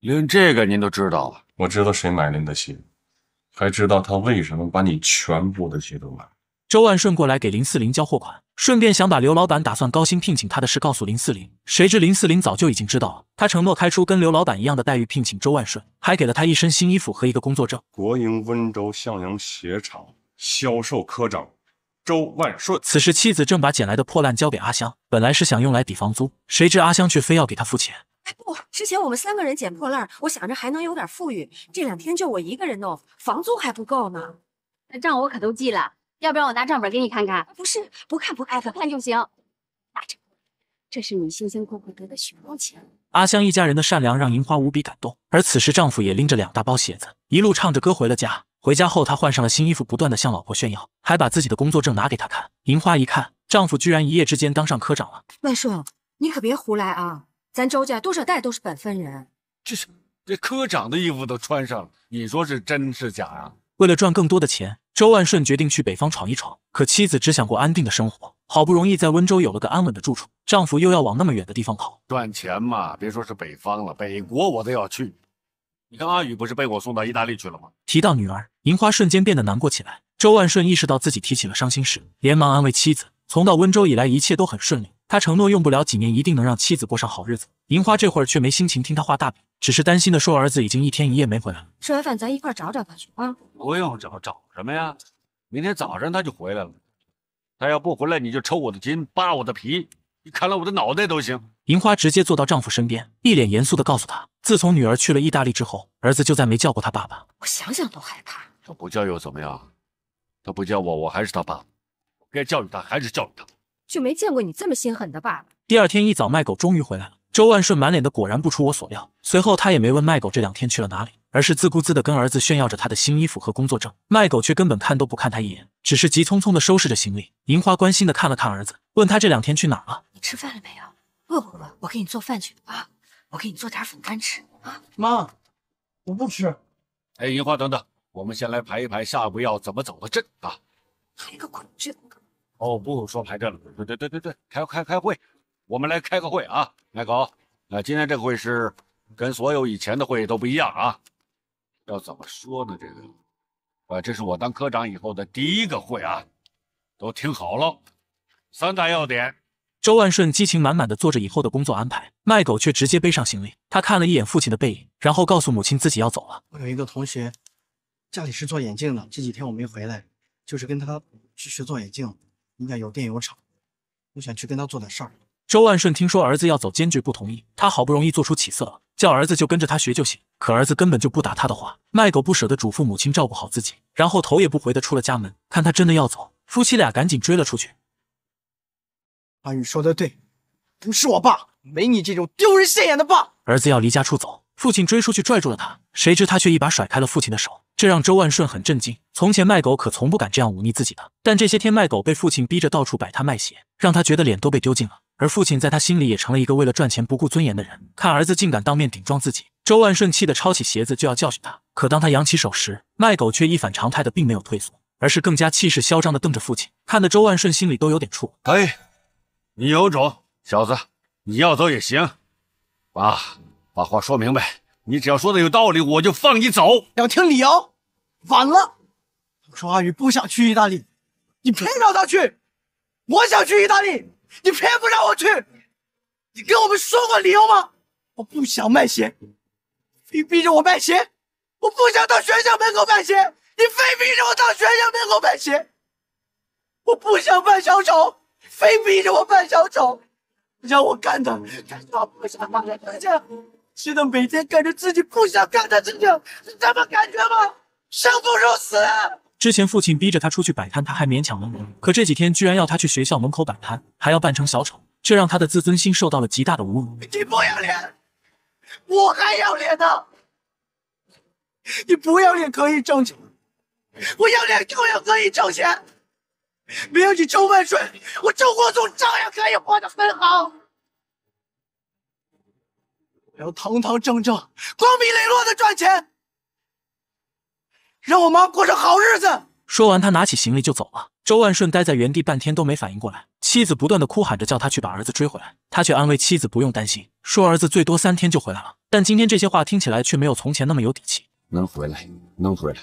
连这个您都知道了。我知道谁买您的鞋，还知道他为什么把你全部的鞋都买。周万顺过来给零四零交货款。顺便想把刘老板打算高薪聘请他的事告诉林四林，谁知林四林早就已经知道了。他承诺开出跟刘老板一样的待遇聘请周万顺，还给了他一身新衣服和一个工作证。国营温州向阳鞋厂销售科长周万顺。此时妻子正把捡来的破烂交给阿香，本来是想用来抵房租，谁知阿香却非要给他付钱。哎，不，之前我们三个人捡破烂，我想着还能有点富裕，这两天就我一个人弄，房租还不够呢。那账我可都记了。要不然我拿账本给你看看？不是，不看不看，看就行。拿着，这是你辛辛苦苦得的血汗钱。阿香一家人的善良让银花无比感动。而此时，丈夫也拎着两大包鞋子，一路唱着歌回了家。回家后，她换上了新衣服，不断的向老婆炫耀，还把自己的工作证拿给她看。银花一看，丈夫居然一夜之间当上科长了。万顺，你可别胡来啊！咱周家多少代都是本分人。这是这科长的衣服都穿上了，你说是真是假啊？为了赚更多的钱。周万顺决定去北方闯一闯，可妻子只想过安定的生活。好不容易在温州有了个安稳的住处，丈夫又要往那么远的地方跑，赚钱嘛，别说是北方了，北国我都要去。你看阿雨不是被我送到意大利去了吗？提到女儿银花，瞬间变得难过起来。周万顺意识到自己提起了伤心事，连忙安慰妻子。从到温州以来，一切都很顺利。他承诺用不了几年，一定能让妻子过上好日子。银花这会儿却没心情听他画大饼。只是担心的说，儿子已经一天一夜没回来。吃完饭咱一块找找他去啊！不用找，找什么呀？明天早上他就回来了。他要不回来，你就抽我的筋，扒我的皮，你砍了我的脑袋都行。银花直接坐到丈夫身边，一脸严肃地告诉他，自从女儿去了意大利之后，儿子就再没叫过他爸爸。我想想都害怕。他不叫又怎么样？他不叫我，我还是他爸爸。该教育他还是教育他。就没见过你这么心狠的爸爸。第二天一早，卖狗终于回来了。周万顺满脸的果然不出我所料，随后他也没问麦狗这两天去了哪里，而是自顾自的跟儿子炫耀着他的新衣服和工作证。麦狗却根本看都不看他一眼，只是急匆匆的收拾着行李。银花关心的看了看儿子，问他这两天去哪儿了，你吃饭了没有，饿不饿？我给你做饭去啊，我给你做点粉干吃啊。妈，我不吃。哎，银花，等等，我们先来排一排下一步要怎么走的阵啊。排个恐阵！哦，不说排阵了，对对对对对，开开开会。我们来开个会啊，麦狗啊，今天这个会是跟所有以前的会都不一样啊，要怎么说呢？这个，啊，这是我当科长以后的第一个会啊，都听好了，三大要点。周万顺激情满满的做着以后的工作安排，麦狗却直接背上行李。他看了一眼父亲的背影，然后告诉母亲自己要走了。我有一个同学家里是做眼镜的，这几天我没回来，就是跟他去学做眼镜。应该有电有厂，我想去跟他做点事儿。周万顺听说儿子要走，坚决不同意。他好不容易做出起色了，叫儿子就跟着他学就行。可儿子根本就不搭他的话，卖狗不舍得嘱咐母亲照顾好自己，然后头也不回的出了家门。看他真的要走，夫妻俩赶紧追了出去。阿宇说的对，不是我爸，没你这种丢人现眼的爸。儿子要离家出走，父亲追出去拽住了他，谁知他却一把甩开了父亲的手，这让周万顺很震惊。从前卖狗可从不敢这样忤逆自己的，但这些天卖狗被父亲逼着到处摆摊卖鞋，让他觉得脸都被丢尽了。而父亲在他心里也成了一个为了赚钱不顾尊严的人。看儿子竟敢当面顶撞自己，周万顺气得抄起鞋子就要教训他。可当他扬起手时，麦狗却一反常态的并没有退缩，而是更加气势嚣张的瞪着父亲，看得周万顺心里都有点怵。哎，你有种小子，你要走也行，爸把话说明白，你只要说的有道理，我就放你走。要听理由。晚了，我说阿宇不想去意大利，你偏让他去。我想去意大利。你偏不让我去，你跟我们说过理由吗？我不想卖鞋，你非逼着我卖鞋；我不想到学校门口卖鞋，你非逼着我到学校门口卖鞋；我不想扮小丑，非逼着我扮小丑，让我干的干我不想干的事情，知道每天干着自己不想干的事情，是什么感觉吗？生不如死。之前父亲逼着他出去摆摊，他还勉强能忍；可这几天居然要他去学校门口摆摊，还要扮成小丑，这让他的自尊心受到了极大的侮辱。你不要脸，我还要脸呢！你不要脸可以挣钱，我要脸照样可以挣钱。没有你周万顺，我周国栋照样可以活得分毫。我要堂堂正正、光明磊落的赚钱。让我妈过上好日子。说完，他拿起行李就走了。周万顺待在原地，半天都没反应过来。妻子不断的哭喊着叫他去把儿子追回来，他却安慰妻子不用担心，说儿子最多三天就回来了。但今天这些话听起来却没有从前那么有底气。能回来，能回来。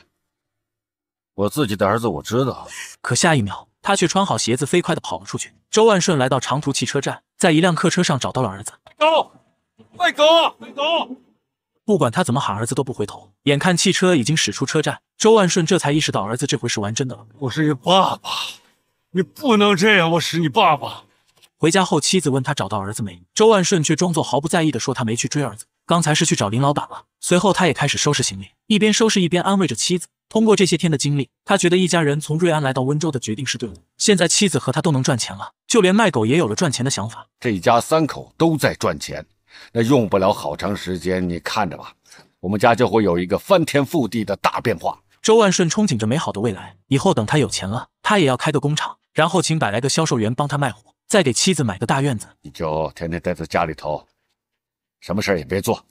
我自己的儿子，我知道。可下一秒，他却穿好鞋子，飞快的跑了出去。周万顺来到长途汽车站，在一辆客车上找到了儿子。走，快走，快走。不管他怎么喊，儿子都不回头。眼看汽车已经驶出车站，周万顺这才意识到儿子这回是玩真的了。我是你爸爸，你不能这样！我是你爸爸。回家后，妻子问他找到儿子没，周万顺却装作毫不在意地说他没去追儿子，刚才是去找林老板了。随后他也开始收拾行李，一边收拾一边安慰着妻子。通过这些天的经历，他觉得一家人从瑞安来到温州的决定是对的。现在妻子和他都能赚钱了，就连卖狗也有了赚钱的想法。这一家三口都在赚钱。那用不了好长时间，你看着吧，我们家就会有一个翻天覆地的大变化。周万顺憧憬着美好的未来，以后等他有钱了，他也要开个工厂，然后请百来个销售员帮他卖货，再给妻子买个大院子。你就天天待在家里头，什么事也别做，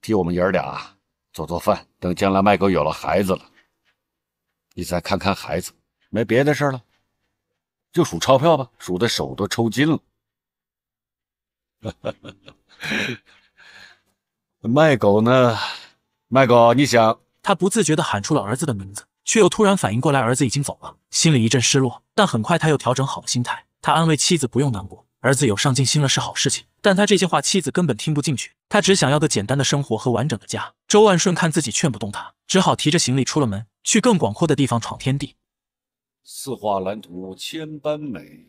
替我们爷儿俩做做饭。等将来麦狗有了孩子了，你再看看孩子。没别的事了，就数钞票吧，数的手都抽筋了。哈哈。卖狗呢？卖狗，你想？他不自觉地喊出了儿子的名字，却又突然反应过来，儿子已经走了，心里一阵失落。但很快他又调整好了心态，他安慰妻子不用难过，儿子有上进心了是好事情。但他这些话妻子根本听不进去，他只想要个简单的生活和完整的家。周万顺看自己劝不动他，只好提着行李出了门，去更广阔的地方闯天地。四画蓝图千般美。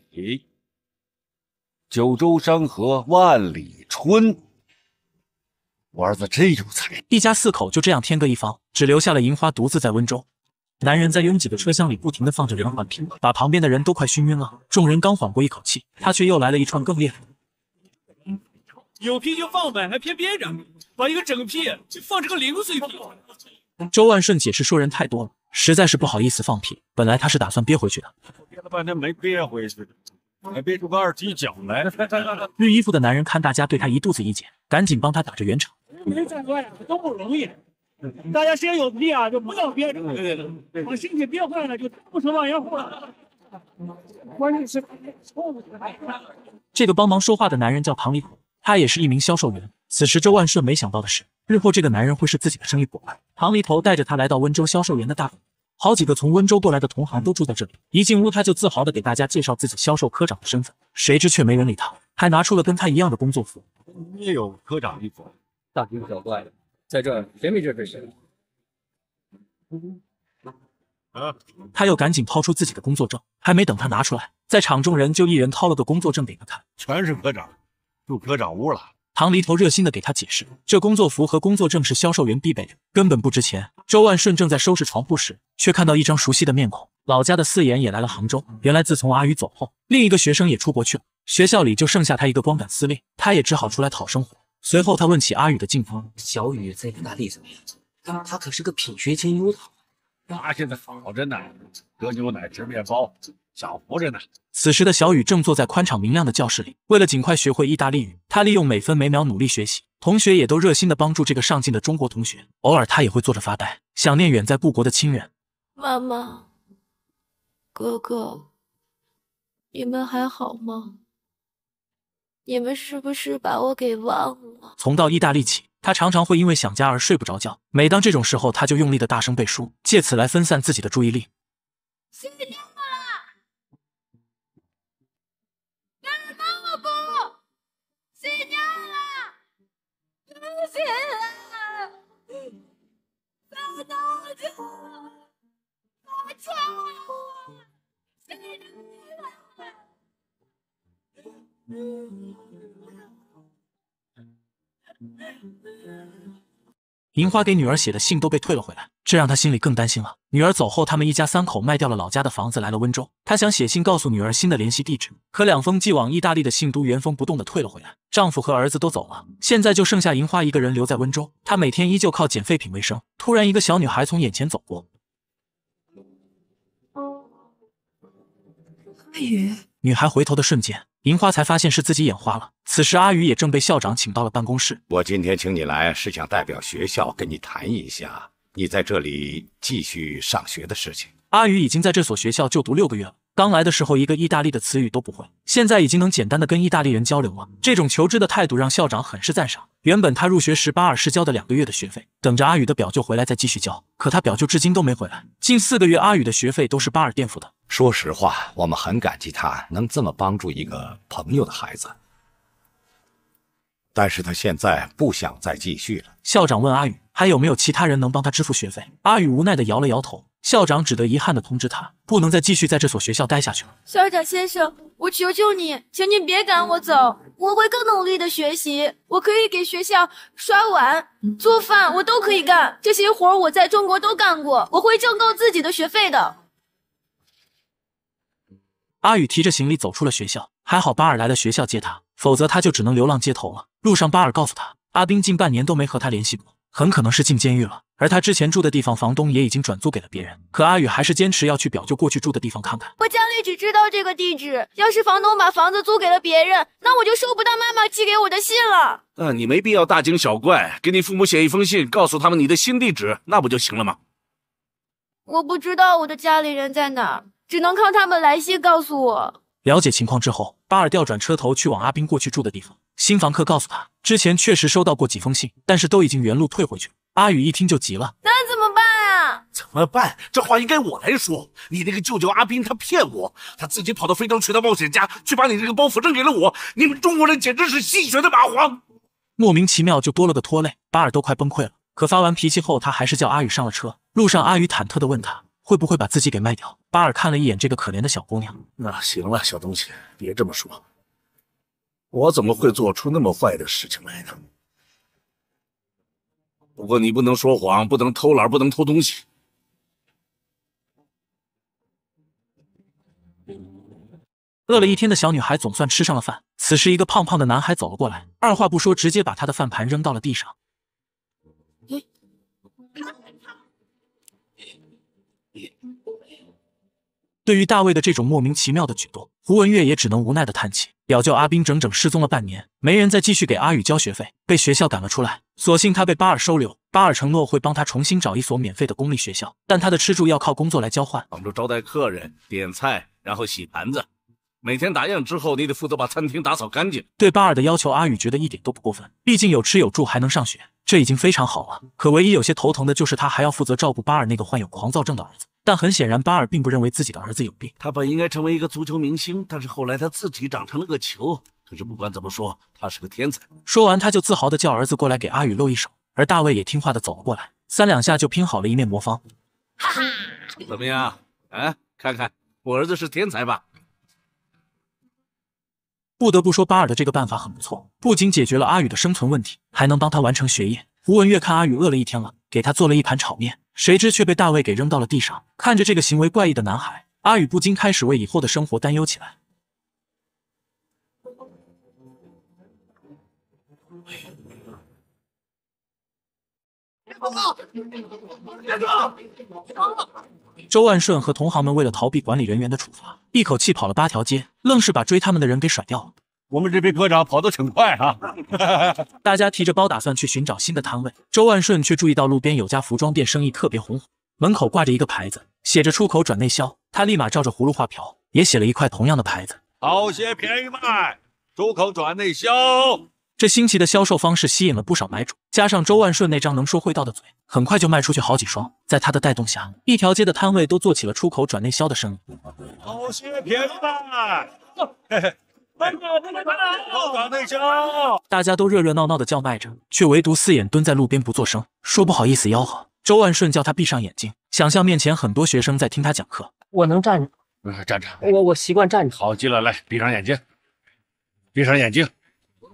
九州山河万里春，我儿子真有才。一家四口就这样天各一方，只留下了银花独自在温州。男人在拥挤的车厢里不停地放着两碗屁，把旁边的人都快熏晕了。众人刚缓过一口气，他却又来了一串更厉的。有屁就放呗，还偏憋着，把一个整屁就放成个零碎屁。周万顺解释说，人太多了，实在是不好意思放屁。本来他是打算憋回去的，憋了半天没憋回去。还憋出个二级脚来！绿衣服的男人看大家对他一肚子意见，赶紧帮他打着圆场。没在外都不容易，大家谁有病啊，就不要憋着，把身体憋坏了就不成万元户了。关键是这个帮忙说话的男人叫唐里头，他也是一名销售员。此时周万顺没想到的是，日后这个男人会是自己的生意伙伴。唐里头带着他来到温州销售员的大。好几个从温州过来的同行都住在这里，一进屋他就自豪的给大家介绍自己销售科长的身份，谁知却没人理他，还拿出了跟他一样的工作服。你也有科长衣服？大惊小怪的，在这儿谁没这本事？啊！他又赶紧掏出自己的工作证，还没等他拿出来，在场众人就一人掏了个工作证给他看，全是科长住科长屋了。唐离头热心的给他解释，这工作服和工作证是销售员必备的，根本不值钱。周万顺正在收拾床铺时，却看到一张熟悉的面孔。老家的四眼也来了杭州。原来自从阿宇走后，另一个学生也出国去了，学校里就剩下他一个光杆司令，他也只好出来讨生活。随后他问起阿宇的近况，小雨在意大利怎么样？他可是个品学兼优的，他现在好着呢，喝牛奶吃面包，享福着呢。此时的小雨正坐在宽敞明亮的教室里，为了尽快学会意大利语，他利用每分每秒努力学习。同学也都热心的帮助这个上进的中国同学。偶尔，他也会坐着发呆，想念远在故国的亲人。妈妈，哥哥，你们还好吗？你们是不是把我给忘了？从到意大利起，他常常会因为想家而睡不着觉。每当这种时候，他就用力的大声背书，借此来分散自己的注意力。天啊！难道这都是我？谁能救我？银花给女儿写的信都被退了回来，这让她心里更担心了。女儿走后，他们一家三口卖掉了老家的房子，来了温州。她想写信告诉女儿新的联系地址，可两封寄往意大利的信都原封不动的退了回来。丈夫和儿子都走了，现在就剩下银花一个人留在温州。她每天依旧靠捡废品为生。突然，一个小女孩从眼前走过。女孩回头的瞬间。银花才发现是自己眼花了。此时，阿宇也正被校长请到了办公室。我今天请你来，是想代表学校跟你谈一下你在这里继续上学的事情。阿宇已经在这所学校就读六个月了。刚来的时候，一个意大利的词语都不会，现在已经能简单的跟意大利人交流了。这种求知的态度让校长很是赞赏。原本他入学时巴尔是交的两个月的学费，等着阿宇的表舅回来再继续交，可他表舅至今都没回来，近四个月阿宇的学费都是巴尔垫付的。说实话，我们很感激他能这么帮助一个朋友的孩子，但是他现在不想再继续了。校长问阿宇还有没有其他人能帮他支付学费？阿宇无奈的摇了摇头，校长只得遗憾的通知他不能再继续在这所学校待下去了。校长先生，我求求你，请你别赶我走，我会更努力的学习，我可以给学校刷碗做饭，我都可以干，这些活我在中国都干过，我会挣够自己的学费的。阿宇提着行李走出了学校，还好巴尔来了学校接他，否则他就只能流浪街头了。路上，巴尔告诉他，阿斌近半年都没和他联系过，很可能是进监狱了，而他之前住的地方，房东也已经转租给了别人。可阿宇还是坚持要去表舅过去住的地方看看。我家里只知道这个地址，要是房东把房子租给了别人，那我就收不到妈妈寄给我的信了。嗯，你没必要大惊小怪，给你父母写一封信，告诉他们你的新地址，那不就行了吗？我不知道我的家里人在哪儿。只能靠他们来信告诉我。了解情况之后，巴尔调转车头去往阿斌过去住的地方。新房客告诉他，之前确实收到过几封信，但是都已经原路退回去阿宇一听就急了：“那怎么办啊？怎么办？这话应该我来说。你那个舅舅阿斌，他骗我，他自己跑到非洲去当冒险家，去把你这个包袱扔给了我。你们中国人简直是吸血的蚂蟥！莫名其妙就多了个拖累，巴尔都快崩溃了。可发完脾气后，他还是叫阿宇上了车。路上，阿宇忐忑地问他。会不会把自己给卖掉？巴尔看了一眼这个可怜的小姑娘。那行了，小东西，别这么说。我怎么会做出那么坏的事情来呢？不过你不能说谎，不能偷懒，不能偷东西。饿了一天的小女孩总算吃上了饭。此时，一个胖胖的男孩走了过来，二话不说，直接把她的饭盘扔到了地上。对于大卫的这种莫名其妙的举动，胡文月也只能无奈的叹气。表舅阿斌整整失踪了半年，没人再继续给阿宇交学费，被学校赶了出来。所幸他被巴尔收留，巴尔承诺会帮他重新找一所免费的公立学校，但他的吃住要靠工作来交换。帮助招待客人，点菜，然后洗盘子，每天打烊之后，你得负责把餐厅打扫干净。对巴尔的要求，阿宇觉得一点都不过分，毕竟有吃有住还能上学，这已经非常好了。可唯一有些头疼的就是他还要负责照顾巴尔那个患有狂躁症的儿子。但很显然，巴尔并不认为自己的儿子有病。他本应该成为一个足球明星，但是后来他自己长成了个球。可是不管怎么说，他是个天才。说完，他就自豪地叫儿子过来给阿宇露一手。而大卫也听话地走了过来，三两下就拼好了一面魔方。哈哈，怎么样？哎，看看我儿子是天才吧。不得不说，巴尔的这个办法很不错，不仅解决了阿宇的生存问题，还能帮他完成学业。胡文月看阿宇饿了一天了，给他做了一盘炒面。谁知却被大卫给扔到了地上。看着这个行为怪异的男孩，阿宇不禁开始为以后的生活担忧起来。别跑！周万顺和同行们为了逃避管理人员的处罚，一口气跑了八条街，愣是把追他们的人给甩掉了。我们这批科长跑得挺快啊！大家提着包打算去寻找新的摊位，周万顺却注意到路边有家服装店生意特别红火，门口挂着一个牌子，写着“出口转内销”。他立马照着葫芦画瓢，也写了一块同样的牌子：“好些便宜卖，出口转内销。”这新奇的销售方式吸引了不少买主，加上周万顺那张能说会道的嘴，很快就卖出去好几双。在他的带动下，一条街的摊位都做起了出口转内销的生意。“好些便宜卖，嘿嘿。”大家都热热闹闹地叫卖着，却唯独四眼蹲在路边不作声，说不好意思吆喝。周万顺叫他闭上眼睛，想象面前很多学生在听他讲课。我能站着，站着。我我习惯站着。好，记了，来闭上眼睛，闭上眼睛，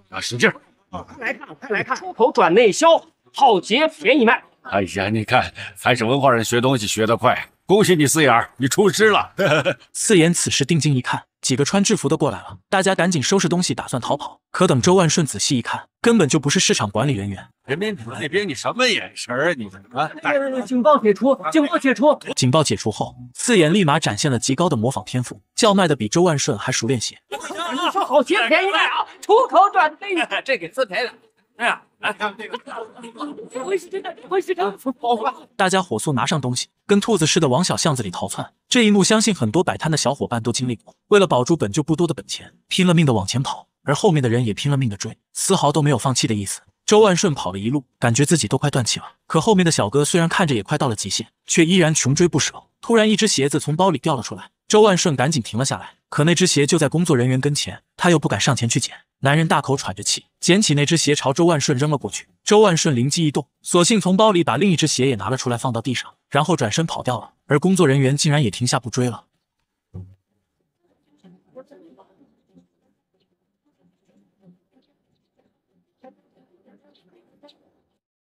啊，使劲。啊，来看，快来看，出口转内销，好劫便宜卖。哎呀，你看，还是文化人学东西学得快，恭喜你四眼儿，你出师了。四眼此时定睛一看。几个穿制服的过来了，大家赶紧收拾东西，打算逃跑。可等周万顺仔细一看，根本就不是市场管理人员。人民子弟兵，你什么眼神啊？你啊！警报解除，警报解除，警报解除后，四眼立马展现了极高的模仿天赋，叫卖的比周万顺还熟练些。你说好便宜啊！出口转内，这给自培了。哎呀，来看这个。伪市长，伪市长，保吧！大家火速拿上东西。跟兔子似的往小巷子里逃窜，这一幕相信很多摆摊的小伙伴都经历过。为了保住本就不多的本钱，拼了命的往前跑，而后面的人也拼了命的追，丝毫都没有放弃的意思。周万顺跑了一路，感觉自己都快断气了。可后面的小哥虽然看着也快到了极限，却依然穷追不舍。突然，一只鞋子从包里掉了出来，周万顺赶紧停了下来。可那只鞋就在工作人员跟前，他又不敢上前去捡。男人大口喘着气，捡起那只鞋朝周万顺扔了过去。周万顺灵机一动，索性从包里把另一只鞋也拿了出来放到地上，然后转身跑掉了。而工作人员竟然也停下不追了。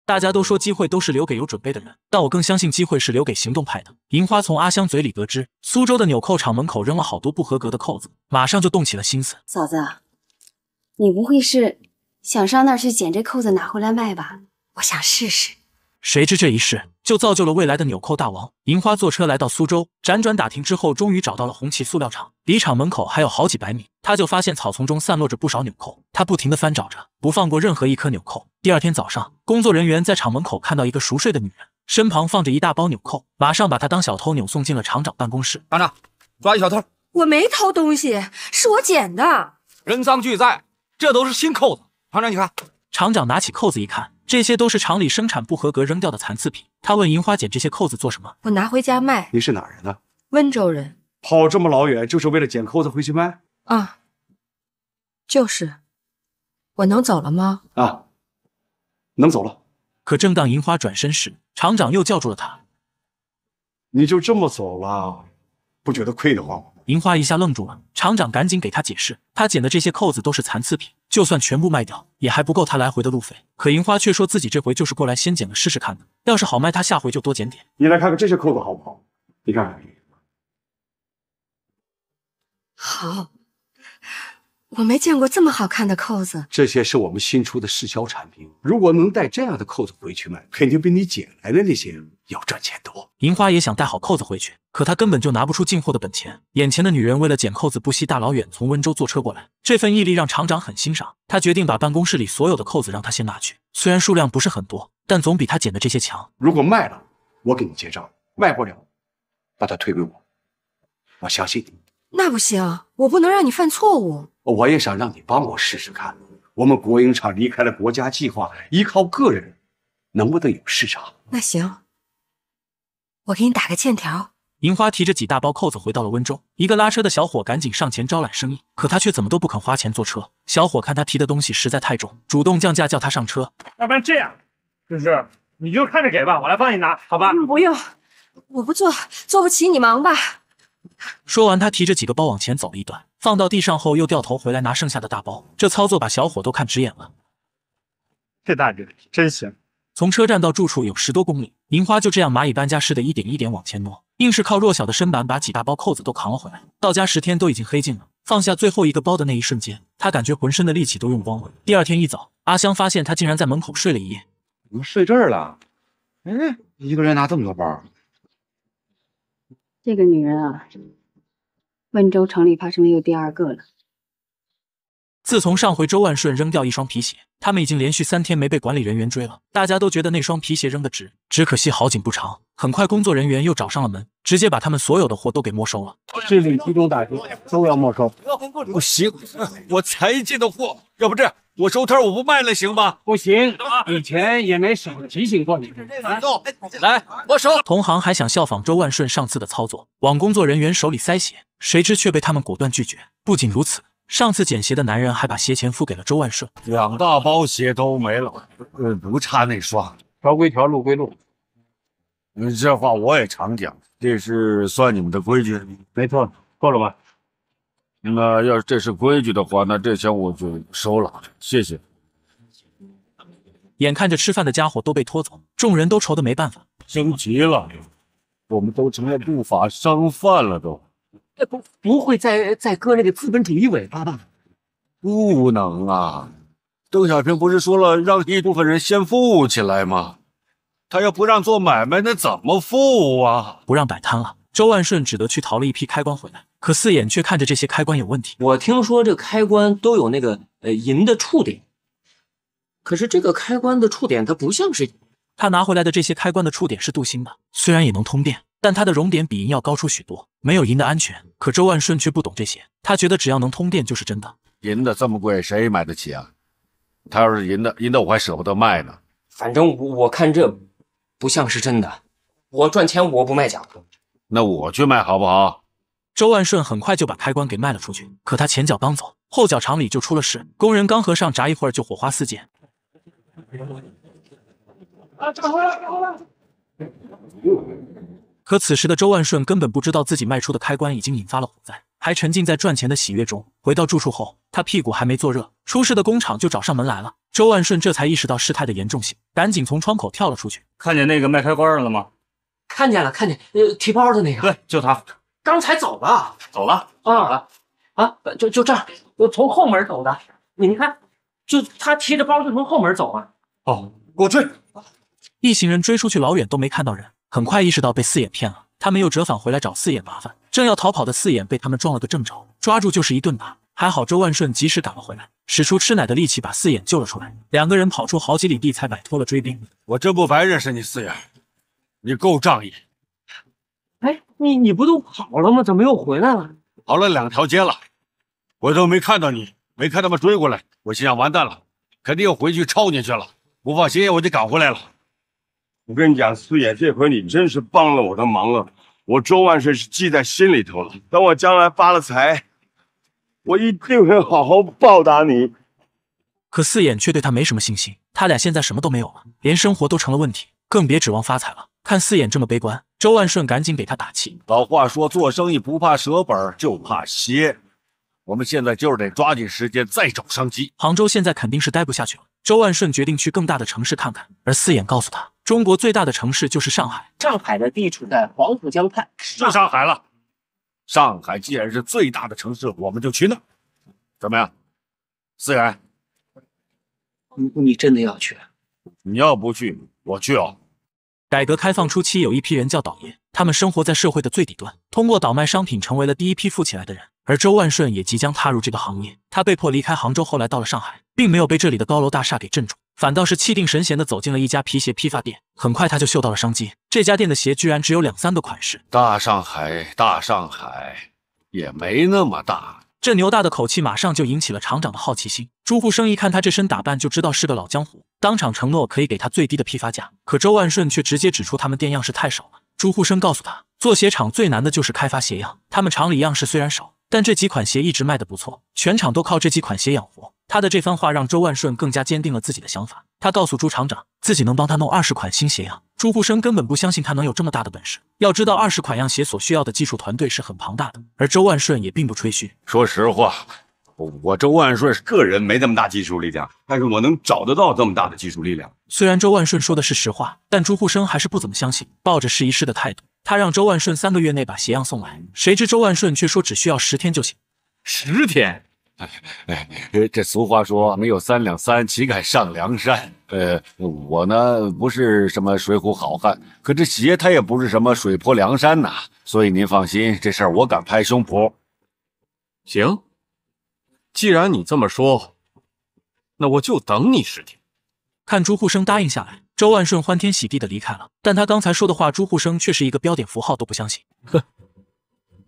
大家都说机会都是留给有准备的人，但我更相信机会是留给行动派的。银花从阿香嘴里得知，苏州的纽扣厂门口扔了好多不合格的扣子，马上就动起了心思。嫂子，你不会是想上那儿去捡这扣子拿回来卖吧？我想试试。谁知这一试。就造就了未来的纽扣大王银花。坐车来到苏州，辗转打听之后，终于找到了红旗塑料厂。离厂门口还有好几百米，他就发现草丛中散落着不少纽扣，他不停的翻找着，不放过任何一颗纽扣。第二天早上，工作人员在厂门口看到一个熟睡的女人，身旁放着一大包纽扣，马上把她当小偷扭送进了厂长办公室。厂长，抓一小偷。我没偷东西，是我捡的。人赃俱在，这都是新扣子。厂长，你看。厂长拿起扣子一看。这些都是厂里生产不合格扔掉的残次品。他问银花捡这些扣子做什么？”“我拿回家卖。”“你是哪人呢？”“温州人。”“跑这么老远，就是为了捡扣子回去卖？”“啊，就是。”“我能走了吗？”“啊，能走了。”可正当银花转身时，厂长又叫住了他：“你就这么走了，不觉得愧得慌吗？”银花一下愣住了，厂长赶紧给他解释，他捡的这些扣子都是残次品，就算全部卖掉，也还不够他来回的路费。可银花却说自己这回就是过来先捡了试试看的，要是好卖，他下回就多捡点。你来看看这些扣子好不好？你看，好。我没见过这么好看的扣子，这些是我们新出的试销产品。如果能带这样的扣子回去卖，肯定比你捡来的那些要赚钱多。银花也想带好扣子回去，可她根本就拿不出进货的本钱。眼前的女人为了捡扣子，不惜大老远从温州坐车过来，这份毅力让厂长很欣赏。他决定把办公室里所有的扣子让她先拿去，虽然数量不是很多，但总比她捡的这些强。如果卖了，我给你结账；卖不了，把它退给我。我相信你。那不行，我不能让你犯错误。我也想让你帮我试试看，我们国营厂离开了国家计划，依靠个人，能不能有市场？那行，我给你打个欠条。银花提着几大包扣子回到了温州，一个拉车的小伙赶紧上前招揽生意，可他却怎么都不肯花钱坐车。小伙看他提的东西实在太重，主动降价叫他上车。要不然这样，就是你就看着给吧，我来帮你拿，好吧？不用，我不坐，坐不起，你忙吧。说完，他提着几个包往前走了一段，放到地上后又掉头回来拿剩下的大包。这操作把小伙都看直眼了。这大哥真行！从车站到住处有十多公里，银花就这样蚂蚁搬家似的一点一点往前挪，硬是靠弱小的身板把几大包扣子都扛了回来。到家十天都已经黑尽了，放下最后一个包的那一瞬间，他感觉浑身的力气都用光了。第二天一早，阿香发现他竟然在门口睡了一夜，怎么睡这儿了？哎，一个人拿这么多包？这个女人啊，温州城里怕是没有第二个了。自从上回周万顺扔掉一双皮鞋，他们已经连续三天没被管理人员追了。大家都觉得那双皮鞋扔的值，只可惜好景不长，很快工作人员又找上了门，直接把他们所有的货都给没收了。这里集中打击，都要没收。不行，我才进的货，要不这样。我收摊，我不卖了，行吧？不行，以前也没少提醒过你。来，握手。同行还想效仿周万顺上次的操作，往工作人员手里塞鞋，谁知却被他们果断拒绝。不仅如此，上次捡鞋的男人还把鞋钱付给了周万顺。两大包鞋都没了，呃，不差那双。条归条，路归路。嗯，这话我也常讲，这是算你们的规矩。没错，够了吧？那要是这是规矩的话，那这钱我就收了，谢谢。眼看着吃饭的家伙都被拖走，众人都愁得没办法。升级了，我们都成了不法商贩了都。哎，不，不会再再割那个资本主义尾巴吧？不能啊！邓小平不是说了，让一部分人先富起来吗？他要不让做买卖，那怎么富啊？不让摆摊了，周万顺只得去淘了一批开关回来。可四眼却看着这些开关有问题。我听说这开关都有那个呃银的触点，可是这个开关的触点它不像是银，他拿回来的这些开关的触点是镀锌的，虽然也能通电，但它的熔点比银要高出许多，没有银的安全。可周万顺却不懂这些，他觉得只要能通电就是真的。银的这么贵，谁买得起啊？他要是银的，银的我还舍不得卖呢。反正我看这不像是真的，我赚钱我不卖假的。那我去卖好不好？周万顺很快就把开关给卖了出去，可他前脚刚走，后脚厂里就出了事，工人刚合上闸，一会儿就火花四溅。可此时的周万顺根本不知道自己卖出的开关已经引发了火灾，还沉浸在赚钱的喜悦中。回到住处后，他屁股还没坐热，出事的工厂就找上门来了。周万顺这才意识到事态的严重性，赶紧从窗口跳了出去。看见那个卖开关的了吗？看见了，看见，呃，提包的那个。对，就他。刚才走了，走了啊啊！就就这，我从后门走的。你你看，就他提着包就从后门走啊。哦，给我追！一行人追出去老远都没看到人，很快意识到被四眼骗了，他们又折返回来找四眼麻烦。正要逃跑的四眼被他们撞了个正着，抓住就是一顿打。还好周万顺及时赶了回来，使出吃奶的力气把四眼救了出来。两个人跑出好几里地才摆脱了追兵。我真不白认识你四眼，你够仗义。哎，你你不都跑了吗？怎么又回来了？跑了两条街了，我都没看到你，没看他们追过来，我心想完蛋了，肯定又回去抄你去了。不放心，我就赶回来了。我跟你讲，四眼，这回你真是帮了我的忙了，我周万顺是记在心里头了。等我将来发了财，我一定会好好报答你。可四眼却对他没什么信心，他俩现在什么都没有了，连生活都成了问题，更别指望发财了。看四眼这么悲观，周万顺赶紧给他打气。老话说，做生意不怕折本，就怕歇。我们现在就是得抓紧时间再找商机。杭州现在肯定是待不下去了。周万顺决定去更大的城市看看。而四眼告诉他，中国最大的城市就是上海。上海的地处在黄浦江畔，就上海了。上海既然是最大的城市，我们就去那。怎么样，四眼？你你真的要去？你要不去，我去哦。改革开放初期，有一批人叫倒爷，他们生活在社会的最底端，通过倒卖商品成为了第一批富起来的人。而周万顺也即将踏入这个行业，他被迫离开杭州，后来到了上海，并没有被这里的高楼大厦给镇住，反倒是气定神闲的走进了一家皮鞋批发店。很快，他就嗅到了商机，这家店的鞋居然只有两三个款式。大上海，大上海，也没那么大。这牛大的口气，马上就引起了厂长的好奇心。朱护生一看他这身打扮，就知道是个老江湖。当场承诺可以给他最低的批发价，可周万顺却直接指出他们店样式太少了。朱户生告诉他，做鞋厂最难的就是开发鞋样，他们厂里样式虽然少，但这几款鞋一直卖得不错，全厂都靠这几款鞋养活。他的这番话让周万顺更加坚定了自己的想法，他告诉朱厂长，自己能帮他弄二十款新鞋样。朱户生根本不相信他能有这么大的本事，要知道二十款样鞋所需要的技术团队是很庞大的，而周万顺也并不吹嘘。说实话。我周万顺个人没这么大技术力量，但是我能找得到这么大的技术力量。虽然周万顺说的是实话，但朱护生还是不怎么相信。抱着试一试的态度，他让周万顺三个月内把鞋样送来。谁知周万顺却说只需要十天就行。十天？哎哎这俗话说没有三两三，岂敢上梁山？呃，我呢不是什么水浒好汉，可这鞋它也不是什么水泊梁山呐。所以您放心，这事儿我敢拍胸脯。行。既然你这么说，那我就等你十天。看朱护生答应下来，周万顺欢天喜地的离开了。但他刚才说的话，朱护生却是一个标点符号都不相信。哼，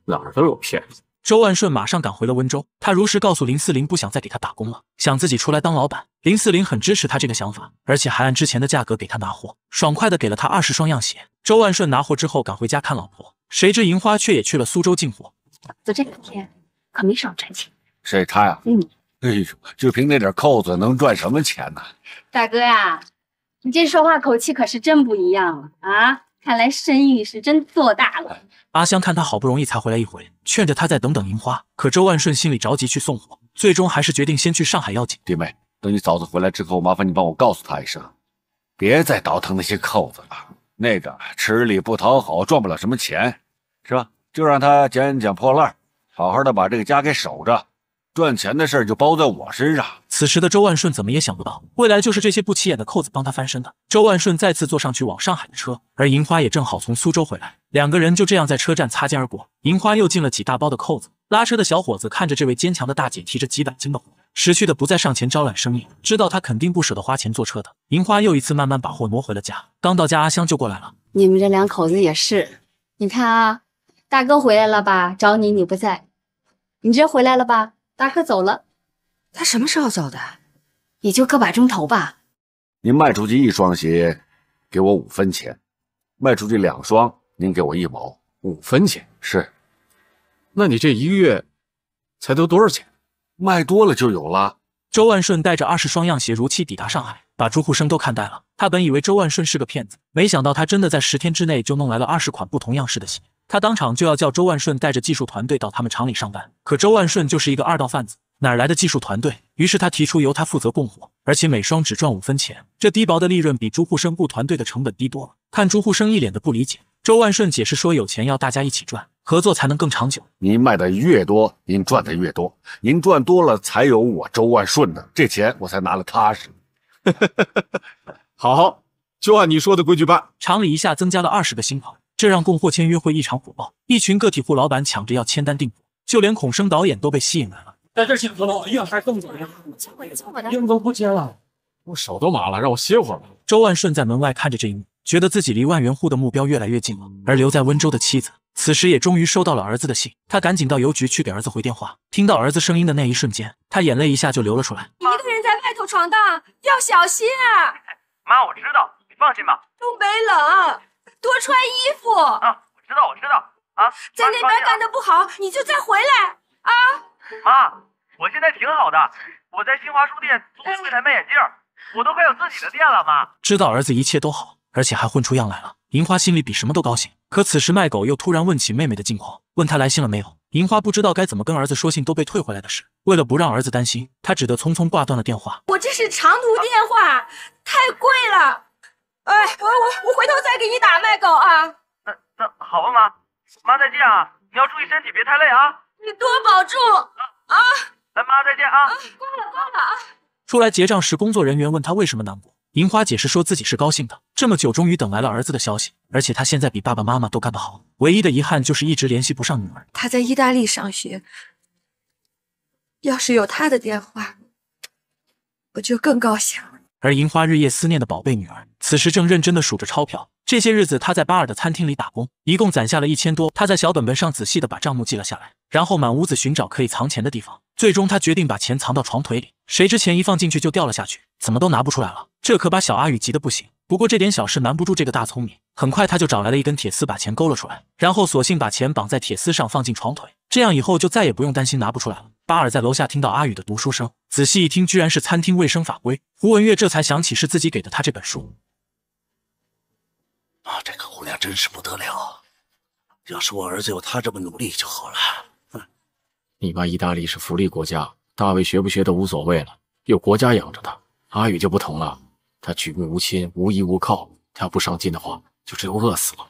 哪儿都有骗子。周万顺马上赶回了温州，他如实告诉林四林，不想再给他打工了，想自己出来当老板。林四林很支持他这个想法，而且还按之前的价格给他拿货，爽快的给了他二十双样鞋。周万顺拿货之后赶回家看老婆，谁知银花却也去了苏州进货。我这两天可没少赚钱。谁他呀？嗯，哎呦，就凭那点扣子，能赚什么钱呢？大哥呀，你这说话口气可是真不一样了啊！看来生意是真做大了。阿香看他好不容易才回来一回，劝着他再等等银花。可周万顺心里着急去送货，最终还是决定先去上海要紧。弟妹，等你嫂子回来之后，麻烦你帮我告诉她一声，别再倒腾那些扣子了。那个吃力不讨好，赚不了什么钱，是吧？就让他捡捡破烂，好好的把这个家给守着。赚钱的事就包在我身上。此时的周万顺怎么也想不到，未来就是这些不起眼的扣子帮他翻身的。周万顺再次坐上去往上海的车，而银花也正好从苏州回来，两个人就这样在车站擦肩而过。银花又进了几大包的扣子，拉车的小伙子看着这位坚强的大姐提着几百斤的货，识趣的不再上前招揽生意，知道她肯定不舍得花钱坐车的。银花又一次慢慢把货挪回了家。刚到家，阿香就过来了。你们这两口子也是，你看啊，大哥回来了吧？找你你不在，你这回来了吧？大哥走了，他什么时候走的？也就个把钟头吧。您卖出去一双鞋，给我五分钱；卖出去两双，您给我一毛。五分钱是。那你这一个月才得多少钱？卖多了就有了。周万顺带着二十双样鞋如期抵达上海，把朱沪生都看呆了。他本以为周万顺是个骗子，没想到他真的在十天之内就弄来了二十款不同样式的鞋。他当场就要叫周万顺带着技术团队到他们厂里上班，可周万顺就是一个二道贩子，哪来的技术团队？于是他提出由他负责供货，而且每双只赚五分钱，这低薄的利润比朱户生雇团队的成本低多了。看朱户生一脸的不理解，周万顺解释说：“有钱要大家一起赚，合作才能更长久。您卖的越多，您赚的越多，您赚多了才有我周万顺的这钱，我才拿了踏实。”好，就按你说的规矩办。厂里一下增加了二十个新跑。这让供货签约会异常火爆，一群个体户老板抢着要签单订货，就连孔生导演都被吸引来了。在这签字了，哎呀，还动作呀，签我的，不签了，我手都麻了，让我歇会儿吧。周万顺在门外看着这一幕，觉得自己离万元户的目标越来越近了。而留在温州的妻子，此时也终于收到了儿子的信，他赶紧到邮局去给儿子回电话。听到儿子声音的那一瞬间，他眼泪一下就流了出来。你一个人在外头闯荡，要小心啊。妈，我知道，你放心吧。东北冷。多穿衣服啊！我知道，我知道啊！在那边干的不好，你就再回来啊！妈，我现在挺好的，我在新华书店做柜台卖眼镜，我都快有自己的店了。妈，知道儿子一切都好，而且还混出样来了，银花心里比什么都高兴。可此时卖狗又突然问起妹妹的近况，问她来信了没有。银花不知道该怎么跟儿子说信都被退回来的事，为了不让儿子担心，她只得匆匆挂断了电话。我这是长途电话，太贵了。哎，我我我回头再给你打卖狗啊！那那好吧，妈。妈再见啊！你要注意身体，别太累啊！你多保重啊！哎，妈再见啊！挂了挂了啊！出来结账时，工作人员问他为什么难过，银花解释说自己是高兴的，这么久终于等来了儿子的消息，而且他现在比爸爸妈妈都干得好。唯一的遗憾就是一直联系不上女儿，他在意大利上学，要是有他的电话，我就更高兴。而银花日夜思念的宝贝女儿，此时正认真的数着钞票。这些日子，她在巴尔的餐厅里打工，一共攒下了一千多。她在小本本上仔细的把账目记了下来，然后满屋子寻找可以藏钱的地方。最终，他决定把钱藏到床腿里。谁知钱一放进去就掉了下去，怎么都拿不出来了。这可把小阿宇急得不行。不过这点小事瞒不住这个大聪明，很快他就找来了一根铁丝，把钱勾了出来，然后索性把钱绑在铁丝上放进床腿，这样以后就再也不用担心拿不出来了。巴尔在楼下听到阿宇的读书声，仔细一听，居然是餐厅卫生法规。胡文月这才想起是自己给的他这本书。啊，这个姑娘真是不得了！要是我儿子有他这么努力就好了。哼，你爸意大利是福利国家，大卫学不学都无所谓了，有国家养着他。阿宇就不同了，他举目无亲，无依无靠，他不上进的话，就只有饿死了。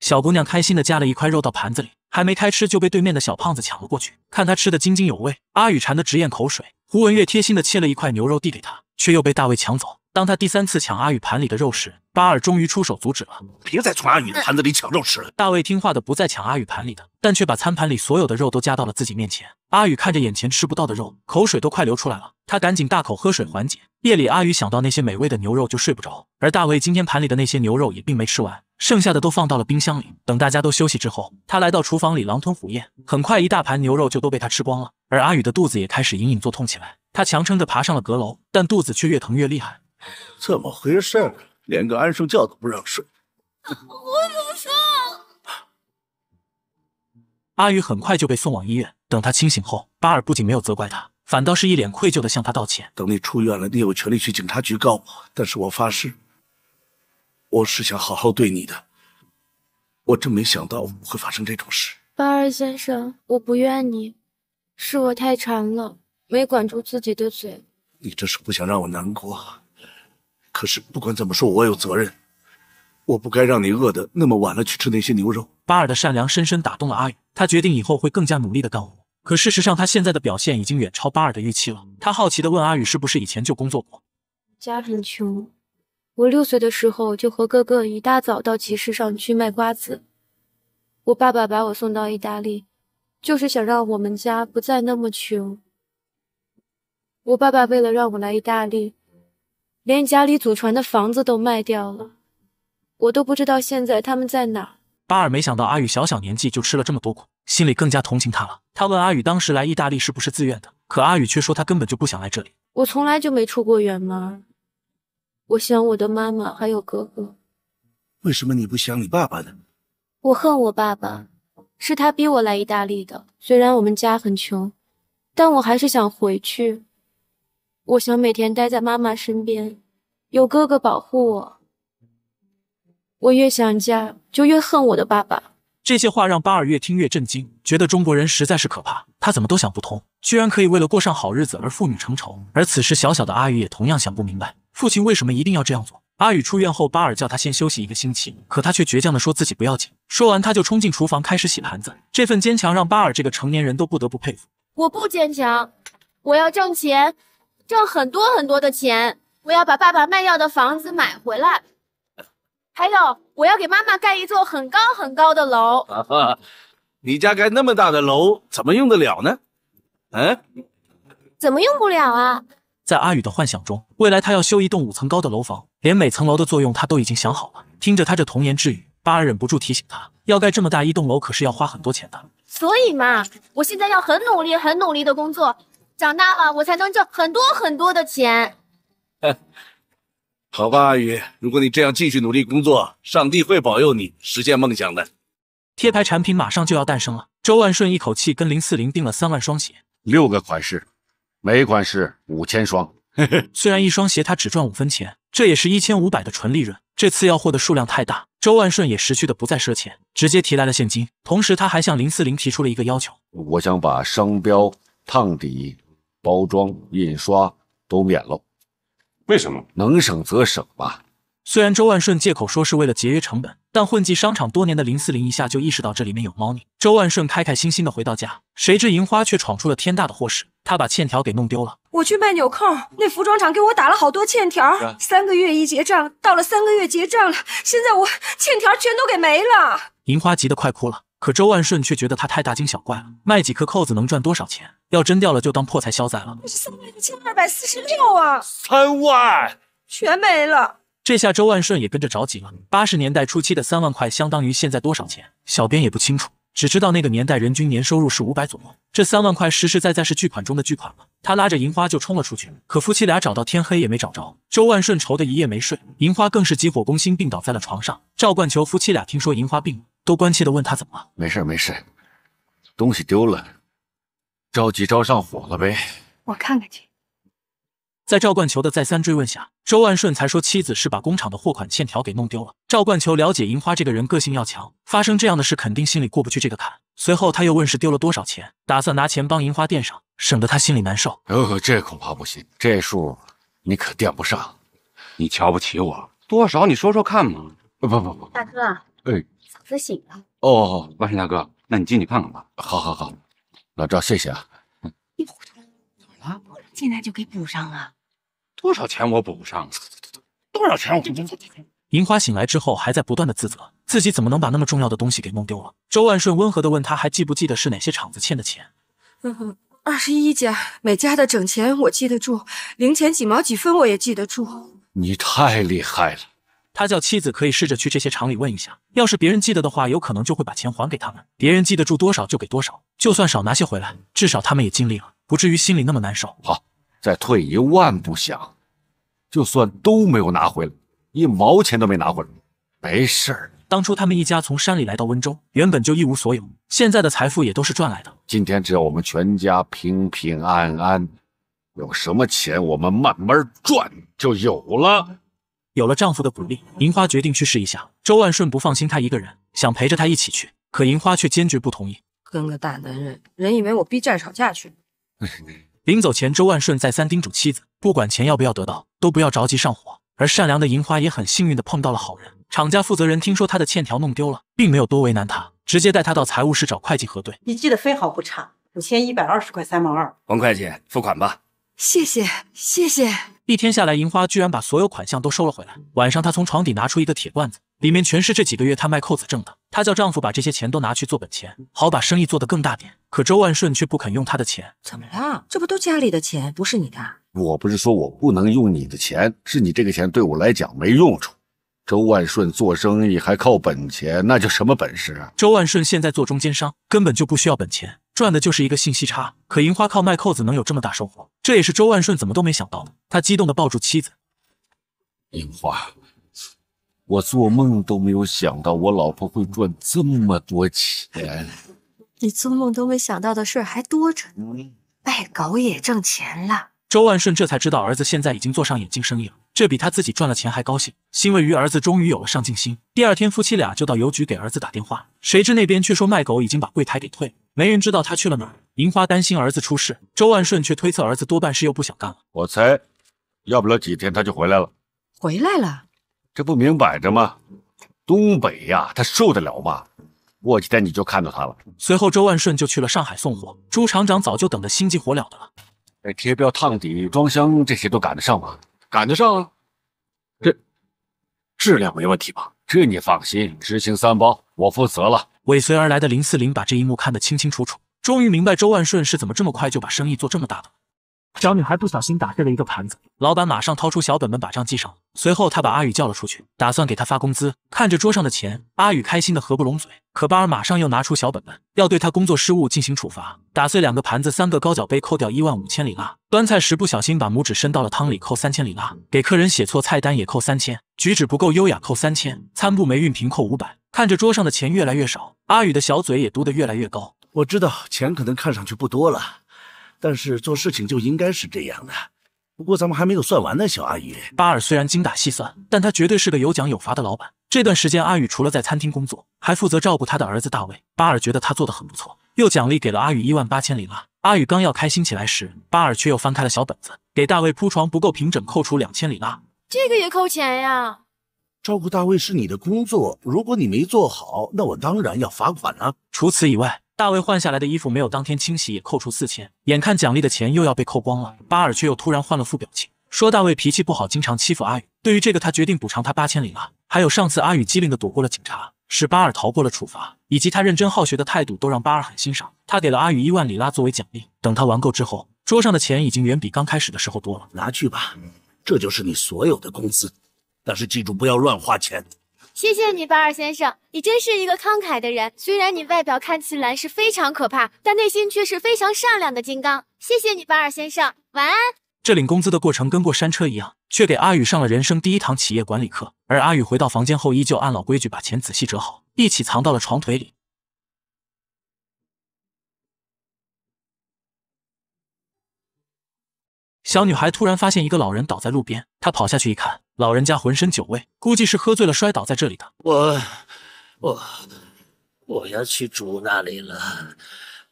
小姑娘开心的夹了一块肉到盘子里。还没开吃就被对面的小胖子抢了过去，看他吃的津津有味，阿雨馋得直咽口水。胡文月贴心的切了一块牛肉递给他，却又被大卫抢走。当他第三次抢阿宇盘里的肉时，巴尔终于出手阻止了。别再从阿宇的盘子里抢肉吃了。大卫听话的不再抢阿宇盘里的，但却把餐盘里所有的肉都夹到了自己面前。阿宇看着眼前吃不到的肉，口水都快流出来了，他赶紧大口喝水缓解。夜里，阿宇想到那些美味的牛肉就睡不着，而大卫今天盘里的那些牛肉也并没吃完，剩下的都放到了冰箱里。等大家都休息之后，他来到厨房里狼吞虎咽，很快一大盘牛肉就都被他吃光了，而阿宇的肚子也开始隐隐作痛起来。他强撑着爬上了阁楼，但肚子却越疼越厉害。怎么回事？连个安生觉都不让睡。怎么说，阿宇很快就被送往医院。等他清醒后，巴尔不仅没有责怪他，反倒是一脸愧疚的向他道歉。等你出院了，你有权利去警察局告我，但是我发誓，我是想好好对你的。我真没想到会发生这种事。巴尔先生，我不怨你，是我太馋了，没管住自己的嘴。你这是不想让我难过。可是不管怎么说，我有责任，我不该让你饿的那么晚了去吃那些牛肉。巴尔的善良深深打动了阿宇，他决定以后会更加努力的干活。可事实上，他现在的表现已经远超巴尔的预期了。他好奇的问阿宇：“是不是以前就工作过？”家很穷，我六岁的时候就和哥哥一大早到集市上去卖瓜子。我爸爸把我送到意大利，就是想让我们家不再那么穷。我爸爸为了让我来意大利。连家里祖传的房子都卖掉了，我都不知道现在他们在哪。巴尔没想到阿宇小小年纪就吃了这么多苦，心里更加同情他了。他问阿宇当时来意大利是不是自愿的，可阿宇却说他根本就不想来这里。我从来就没出过远门，我想我的妈妈还有哥哥。为什么你不想你爸爸呢？我恨我爸爸，是他逼我来意大利的。虽然我们家很穷，但我还是想回去。我想每天待在妈妈身边，有哥哥保护我。我越想家，就越恨我的爸爸。这些话让巴尔越听越震惊，觉得中国人实在是可怕。他怎么都想不通，居然可以为了过上好日子而父女成仇。而此时，小小的阿宇也同样想不明白，父亲为什么一定要这样做。阿宇出院后，巴尔叫他先休息一个星期，可他却倔强地说自己不要紧。说完，他就冲进厨房开始洗盘子。这份坚强让巴尔这个成年人都不得不佩服。我不坚强，我要挣钱。挣很多很多的钱，我要把爸爸卖掉的房子买回来，还有我要给妈妈盖一座很高很高的楼。你家盖那么大的楼怎么用得了呢？嗯？怎么用不了啊？在阿宇的幻想中，未来他要修一栋五层高的楼房，连每层楼的作用他都已经想好了。听着他这童言稚语，巴尔忍不住提醒他，要盖这么大一栋楼可是要花很多钱的。所以嘛，我现在要很努力、很努力的工作。长大了，我才能挣很多很多的钱。好吧，阿宇，如果你这样继续努力工作，上帝会保佑你实现梦想的。贴牌产品马上就要诞生了。周万顺一口气跟林四零订了三万双鞋，六个款式，每款是五千双。嘿嘿，虽然一双鞋他只赚五分钱，这也是一千五百的纯利润。这次要货的数量太大，周万顺也识趣的不再赊钱，直接提来了现金。同时，他还向林四零提出了一个要求，我想把商标烫底。包装印刷都免了，为什么？能省则省吧。虽然周万顺借口说是为了节约成本，但混迹商场多年的林四玲一下就意识到这里面有猫腻。周万顺开开心心的回到家，谁知银花却闯出了天大的祸事。他把欠条给弄丢了。我去卖纽扣，那服装厂给我打了好多欠条，三个月一结账，到了三个月结账了，现在我欠条全都给没了。银花急得快哭了，可周万顺却觉得他太大惊小怪了。卖几颗扣子能赚多少钱？要真掉了，就当破财消灾了。是三万一千二百四十六啊！三万全没了。这下周万顺也跟着着急了。八十年代初期的三万块，相当于现在多少钱？小编也不清楚，只知道那个年代人均年收入是五百左右。这三万块实实在在是巨款中的巨款了。他拉着银花就冲了出去，可夫妻俩找到天黑也没找着。周万顺愁得一夜没睡，银花更是急火攻心，病倒在了床上。赵冠球夫妻俩听说银花病了，都关切地问他怎么了。没事没事，东西丢了。着急招上火了呗！我看看去。在赵冠球的再三追问下，周万顺才说妻子是把工厂的货款欠条给弄丢了。赵冠球了解银花这个人个性要强，发生这样的事肯定心里过不去这个坎。随后他又问是丢了多少钱，打算拿钱帮银花垫上，省得他心里难受。呃，这恐怕不行，这数你可垫不上。你瞧不起我？多少？你说说看嘛。不不不，大哥，哎，嫂子醒了。哦哦哦，万顺大哥，那你进去看看吧。好，好，好。老赵，谢谢啊！你糊涂，怎么了？现在就给补上啊？多少钱我补不上？多少钱我……银花醒来之后还在不断的自责，自己怎么能把那么重要的东西给弄丢了？周万顺温和的问她，还记不记得是哪些厂子欠的钱？嗯，哼。二十一家，每家的整钱我记得住，零钱几毛几分我也记得住。你太厉害了！他叫妻子可以试着去这些厂里问一下，要是别人记得的话，有可能就会把钱还给他们，别人记得住多少就给多少。就算少拿些回来，至少他们也尽力了，不至于心里那么难受。好，再退一万步想，就算都没有拿回来，一毛钱都没拿回来，没事儿。当初他们一家从山里来到温州，原本就一无所有，现在的财富也都是赚来的。今天只要我们全家平平安安，有什么钱我们慢慢赚就有了。有了丈夫的鼓励，银花决定去试一下。周万顺不放心她一个人，想陪着她一起去，可银花却坚决不同意。跟个大男人，人以为我逼债吵架去临走前，周万顺再三叮嘱妻子，不管钱要不要得到，都不要着急上火。而善良的银花也很幸运的碰到了好人，厂家负责人听说他的欠条弄丢了，并没有多为难她，直接带她到财务室找会计核对。你记得分毫不差，五千一百二十块三毛二。王会计，付款吧。谢谢，谢谢。一天下来，银花居然把所有款项都收了回来。晚上，她从床底拿出一个铁罐子。里面全是这几个月他卖扣子挣的。她叫丈夫把这些钱都拿去做本钱，好把生意做得更大点。可周万顺却不肯用她的钱。怎么了？这不都家里的钱，不是你的。我不是说我不能用你的钱，是你这个钱对我来讲没用处。周万顺做生意还靠本钱，那叫什么本事啊？周万顺现在做中间商，根本就不需要本钱，赚的就是一个信息差。可银花靠卖扣子能有这么大收获，这也是周万顺怎么都没想到的。他激动地抱住妻子，银花。我做梦都没有想到我老婆会赚这么多钱，你做梦都没想到的事还多着。呢，卖狗也挣钱了。周万顺这才知道儿子现在已经做上眼镜生意了，这比他自己赚了钱还高兴，欣慰于儿子终于有了上进心。第二天，夫妻俩就到邮局给儿子打电话，谁知那边却说卖狗已经把柜台给退，没人知道他去了哪儿。银花担心儿子出事，周万顺却推测儿子多半是又不想干了。我猜，要不了几天他就回来了。回来了。这不明摆着吗？东北呀，他受得了吗？过几天你就看到他了。随后，周万顺就去了上海送货。朱厂长早就等得心急火燎的了。贴标、烫底、装箱这些都赶得上吗？赶得上啊！这质量没问题吧？这你放心，执行三包，我负责了。尾随而来的林四林把这一幕看得清清楚楚，终于明白周万顺是怎么这么快就把生意做这么大的。小女孩不小心打碎了一个盘子，老板马上掏出小本本把账记上。随后，他把阿宇叫了出去，打算给他发工资。看着桌上的钱，阿宇开心的合不拢嘴。可巴尔马上又拿出小本本，要对他工作失误进行处罚：打碎两个盘子、三个高脚杯，扣掉一万五千里拉；端菜时不小心把拇指伸到了汤里，扣三千里拉；给客人写错菜单也扣三千；举止不够优雅扣三千；餐布没运平扣五百。看着桌上的钱越来越少，阿宇的小嘴也嘟得越来越高。我知道钱可能看上去不多了。但是做事情就应该是这样的。不过咱们还没有算完呢，小阿姨。巴尔虽然精打细算，但他绝对是个有奖有罚的老板。这段时间，阿宇除了在餐厅工作，还负责照顾他的儿子大卫。巴尔觉得他做的很不错，又奖励给了阿宇一万八千里拉。阿宇刚要开心起来时，巴尔却又翻开了小本子，给大卫铺床不够平整，扣除两千里拉。这个也扣钱呀？照顾大卫是你的工作，如果你没做好，那我当然要罚款了。除此以外。大卫换下来的衣服没有当天清洗，也扣除四千。眼看奖励的钱又要被扣光了，巴尔却又突然换了副表情，说：“大卫脾气不好，经常欺负阿宇。”对于这个，他决定补偿他八千里拉。还有上次阿宇机灵地躲过了警察，使巴尔逃过了处罚，以及他认真好学的态度，都让巴尔很欣赏。他给了阿宇一万里拉作为奖励。等他玩够之后，桌上的钱已经远比刚开始的时候多了。拿去吧，这就是你所有的工资。但是记住，不要乱花钱。谢谢你，巴尔先生，你真是一个慷慨的人。虽然你外表看起来是非常可怕，但内心却是非常善良的金刚。谢谢你，巴尔先生，晚安。这领工资的过程跟过山车一样，却给阿宇上了人生第一堂企业管理课。而阿宇回到房间后，依旧按老规矩把钱仔细折好，一起藏到了床腿里。小女孩突然发现一个老人倒在路边，她跑下去一看。老人家浑身酒味，估计是喝醉了摔倒在这里的。我我我要去主那里了，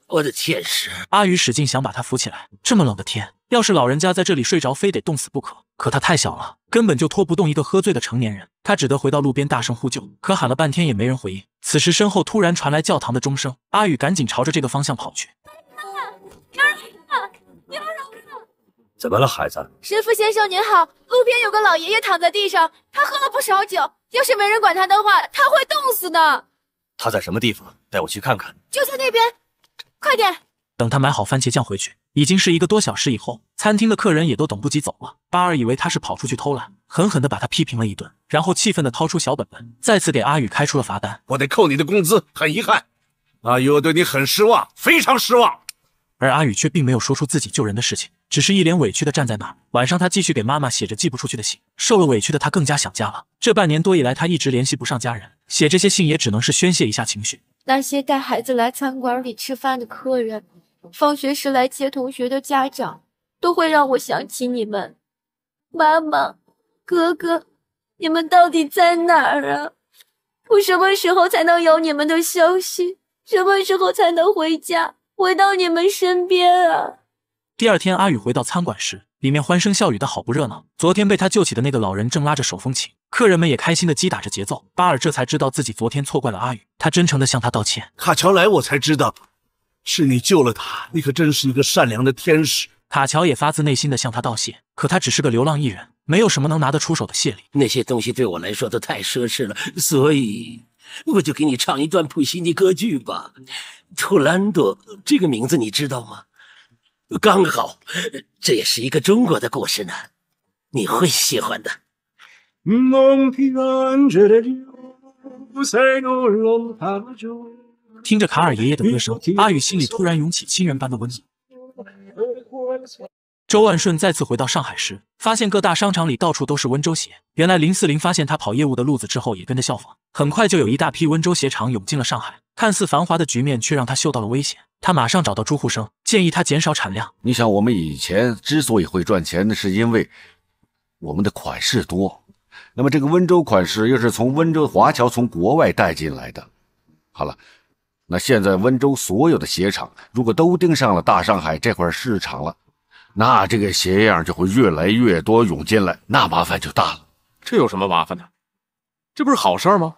我的天使。阿宇使劲想把他扶起来，这么冷的天，要是老人家在这里睡着，非得冻死不可。可他太小了，根本就拖不动一个喝醉的成年人。他只得回到路边大声呼救，可喊了半天也没人回应。此时身后突然传来教堂的钟声，阿宇赶紧朝着这个方向跑去。怎么了，孩子？神父先生您好，路边有个老爷爷躺在地上，他喝了不少酒，要是没人管他的话，他会冻死的。他在什么地方？带我去看看。就在那边，快点！等他买好番茄酱回去，已经是一个多小时以后，餐厅的客人也都等不及走了。巴尔以为他是跑出去偷懒，狠狠的把他批评了一顿，然后气愤的掏出小本本，再次给阿宇开出了罚单，我得扣你的工资。很遗憾，阿宇，我对你很失望，非常失望。而阿宇却并没有说出自己救人的事情。只是一脸委屈地站在那儿。晚上，他继续给妈妈写着寄不出去的信。受了委屈的他更加想家了。这半年多以来，他一直联系不上家人，写这些信也只能是宣泄一下情绪。那些带孩子来餐馆里吃饭的客人，放学时来接同学的家长，都会让我想起你们，妈妈、哥哥，你们到底在哪儿啊？我什么时候才能有你们的消息？什么时候才能回家，回到你们身边啊？第二天，阿宇回到餐馆时，里面欢声笑语的好不热闹。昨天被他救起的那个老人正拉着手风琴，客人们也开心的击打着节奏。巴尔这才知道自己昨天错怪了阿宇，他真诚的向他道歉。卡乔来，我才知道是你救了他，你可真是一个善良的天使。卡乔也发自内心的向他道谢。可他只是个流浪艺人，没有什么能拿得出手的谢礼。那些东西对我来说都太奢侈了，所以我就给你唱一段普希尼歌剧吧。《图兰朵》这个名字你知道吗？刚好，这也是一个中国的故事呢，你会喜欢的。听着卡尔爷爷的歌声，阿宇心里突然涌起亲人般的温暖。周万顺再次回到上海时，发现各大商场里到处都是温州鞋。原来林4 0发现他跑业务的路子之后，也跟着效仿，很快就有一大批温州鞋厂涌进了上海。看似繁华的局面，却让他嗅到了危险。他马上找到朱沪生。建议他减少产量。你想，我们以前之所以会赚钱，那是因为我们的款式多。那么这个温州款式又是从温州华侨从国外带进来的。好了，那现在温州所有的鞋厂如果都盯上了大上海这块市场了，那这个鞋样就会越来越多涌进来，那麻烦就大了。这有什么麻烦呢？这不是好事儿吗？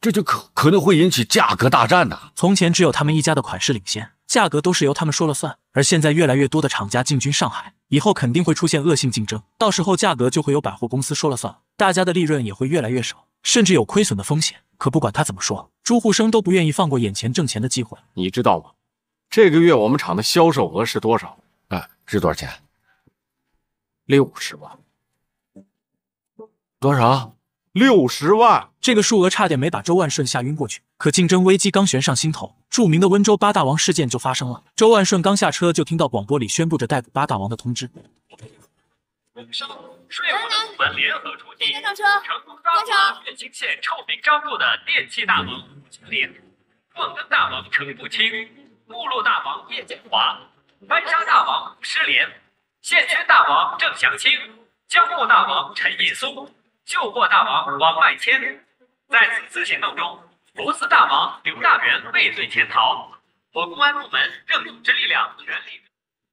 这就可可能会引起价格大战呢。从前只有他们一家的款式领先。价格都是由他们说了算，而现在越来越多的厂家进军上海，以后肯定会出现恶性竞争，到时候价格就会由百货公司说了算，大家的利润也会越来越少，甚至有亏损的风险。可不管他怎么说，朱户生都不愿意放过眼前挣钱的机会。你知道吗？这个月我们厂的销售额是多少？啊，是多少钱？六十万？多少？六十万。这个数额差点没把周万顺吓晕过去。可竞争危机刚悬上心头，著名的温州八大王事件就发生了。周万顺刚下车，就听到广播里宣布着逮捕八大王的通知。来来来，大家上车。关城，越清县臭名昭著的电器大王吴金莲，矿灯大王程步清，木路大王叶建华，搬山大王吴失连，现圈大王郑祥清，江户大王陈银松，旧货大王王万谦。在此次行动中，福斯大王刘大元畏罪潜逃。我公安部门正组织力量全力。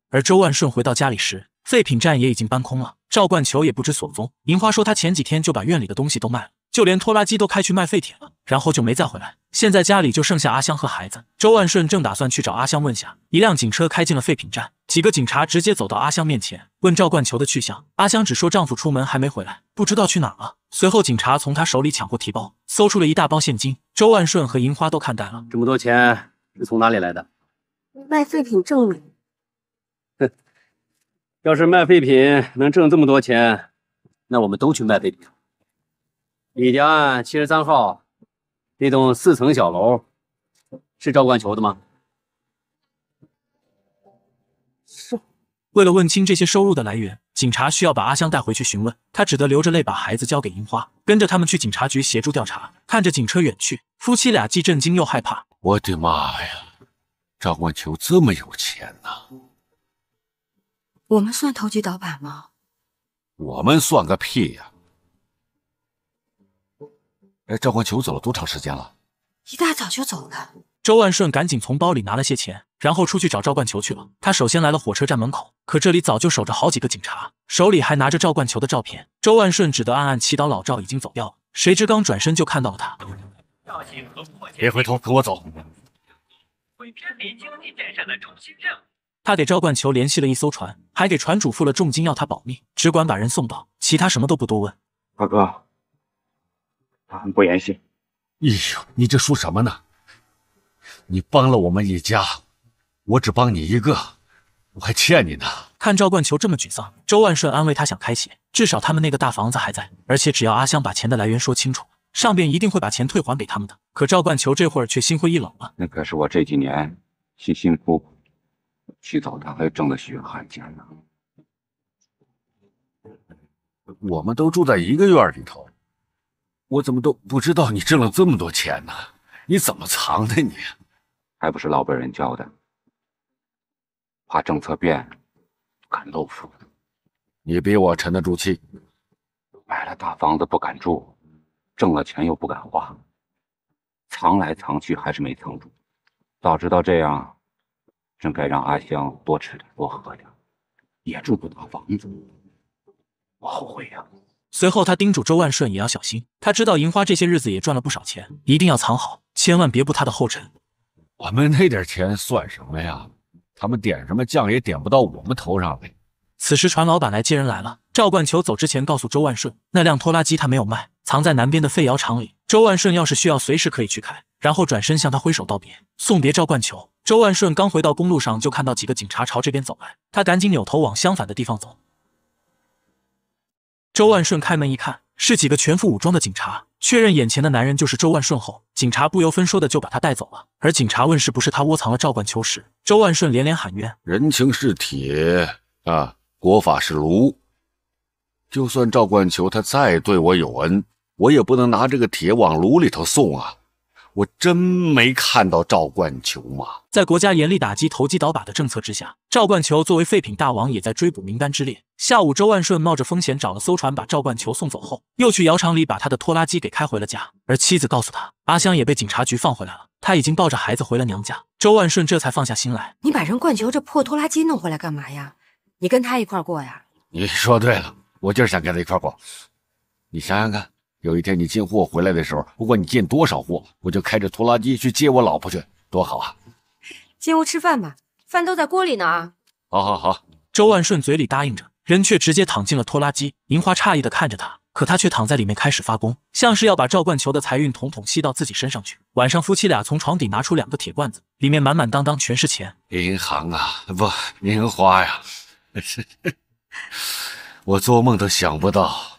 而周万顺回到家里时，废品站也已经搬空了，赵冠球也不知所踪。银花说，她前几天就把院里的东西都卖了，就连拖拉机都开去卖废铁了，然后就没再回来。现在家里就剩下阿香和孩子。周万顺正打算去找阿香问下，一辆警车开进了废品站，几个警察直接走到阿香面前，问赵冠球的去向。阿香只说丈夫出门还没回来，不知道去哪了。随后警察从他手里抢过提包。搜出了一大包现金，周万顺和银花都看呆了。这么多钱是从哪里来的？卖废品挣的。哼，要是卖废品能挣这么多钱，那我们都去卖废品李家岸七十三号那栋四层小楼是赵冠球的吗？是。为了问清这些收入的来源。警察需要把阿香带回去询问，他只得流着泪把孩子交给樱花，跟着他们去警察局协助调查。看着警车远去，夫妻俩既震惊又害怕。我的妈呀，赵冠球这么有钱呐？我们算投机倒把吗？我们算个屁呀！哎，赵冠球走了多长时间了？一大早就走了。周万顺赶紧从包里拿了些钱，然后出去找赵冠球去了。他首先来了火车站门口，可这里早就守着好几个警察，手里还拿着赵冠球的照片。周万顺只得暗暗祈祷老赵已经走掉了。谁知刚转身就看到了他，别回头，跟我走。他给赵冠球联系了一艘船，还给船主付了重金，要他保密，只管把人送到，其他什么都不多问。大哥，他很不言谢。哎呦，你这说什么呢？你帮了我们一家，我只帮你一个，我还欠你呢。看赵冠球这么沮丧，周万顺安慰他，想开些，至少他们那个大房子还在，而且只要阿香把钱的来源说清楚，上边一定会把钱退还给他们的。可赵冠球这会儿却心灰意冷了，那可是我这几年辛辛苦苦起早贪黑挣的血汗钱呢。我们都住在一个院里头，我怎么都不知道你挣了这么多钱呢？你怎么藏的你？还不是老辈人教的，怕政策变，不敢露富。你比我沉得住气，买了大房子不敢住，挣了钱又不敢花，藏来藏去还是没藏住。早知道这样，真该让阿香多吃点、多喝点，也住不大房子。我后悔呀。随后，他叮嘱周万顺也要小心。他知道银花这些日子也赚了不少钱，一定要藏好，千万别步他的后尘。我们那点钱算什么呀？他们点什么酱也点不到我们头上来。此时船老板来接人来了。赵冠球走之前告诉周万顺，那辆拖拉机他没有卖，藏在南边的废窑厂里。周万顺要是需要，随时可以去开。然后转身向他挥手道别，送别赵冠球。周万顺刚回到公路上，就看到几个警察朝这边走来，他赶紧扭头往相反的地方走。周万顺开门一看，是几个全副武装的警察。确认眼前的男人就是周万顺后，警察不由分说的就把他带走了。而警察问是不是他窝藏了赵冠秋时，周万顺连连喊冤：“人情是铁啊，国法是炉。就算赵冠秋他再对我有恩，我也不能拿这个铁往炉里头送啊。”我真没看到赵冠球吗？在国家严厉打击投机倒把的政策之下，赵冠球作为废品大王，也在追捕名单之列。下午，周万顺冒着风险找了艘船，把赵冠球送走后，又去窑厂里把他的拖拉机给开回了家。而妻子告诉他，阿香也被警察局放回来了，他已经抱着孩子回了娘家。周万顺这才放下心来。你把人冠球这破拖拉机弄回来干嘛呀？你跟他一块过呀？你说对了，我就是想跟他一块过。你想想看。有一天你进货回来的时候，不管你进多少货，我就开着拖拉机去接我老婆去，多好啊！进屋吃饭吧，饭都在锅里呢。好好好，周万顺嘴里答应着，人却直接躺进了拖拉机。银花诧异的看着他，可他却躺在里面开始发功，像是要把赵冠球的财运统统吸到自己身上去。晚上，夫妻俩从床底拿出两个铁罐子，里面满满当当全是钱。银行啊，不，银花呀，我做梦都想不到。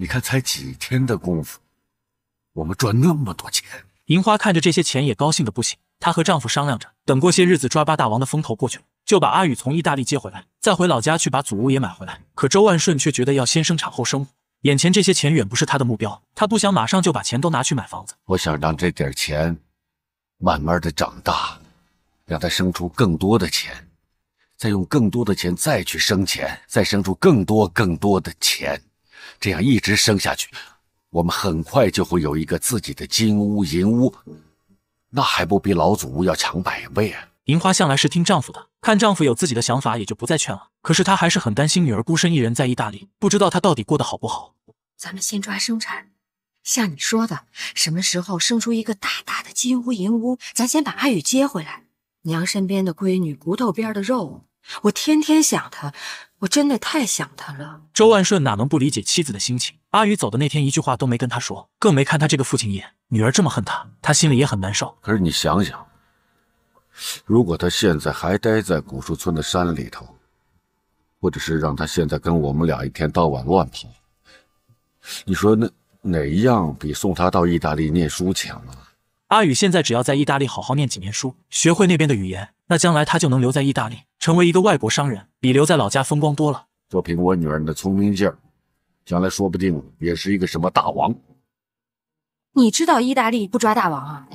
你看，才几天的功夫，我们赚那么多钱。银花看着这些钱也高兴的不行，她和丈夫商量着，等过些日子抓八大王的风头过去了，就把阿宇从意大利接回来，再回老家去把祖屋也买回来。可周万顺却觉得要先生产后生活，眼前这些钱远不是他的目标，他不想马上就把钱都拿去买房子。我想让这点钱慢慢的长大，让他生出更多的钱，再用更多的钱再去生钱，再生出更多更多的钱。这样一直生下去，我们很快就会有一个自己的金屋银屋，那还不比老祖屋要强百倍啊！银花向来是听丈夫的，看丈夫有自己的想法，也就不再劝了。可是她还是很担心女儿孤身一人在意大利，不知道她到底过得好不好。咱们先抓生产，像你说的，什么时候生出一个大大的金屋银屋，咱先把阿宇接回来。娘身边的闺女，骨头边的肉，我天天想她，我真的太想他了。周万顺哪能不理解妻子的心情？阿宇走的那天，一句话都没跟他说，更没看他这个父亲一眼。女儿这么恨他，他心里也很难受。可是你想想，如果他现在还待在古树村的山里头，或者是让他现在跟我们俩一天到晚乱跑，你说那哪一样比送他到意大利念书强啊？阿宇现在只要在意大利好好念几年书，学会那边的语言。那将来他就能留在意大利，成为一个外国商人，比留在老家风光多了。就凭我女儿的聪明劲儿，将来说不定也是一个什么大王。你知道意大利不抓大王啊？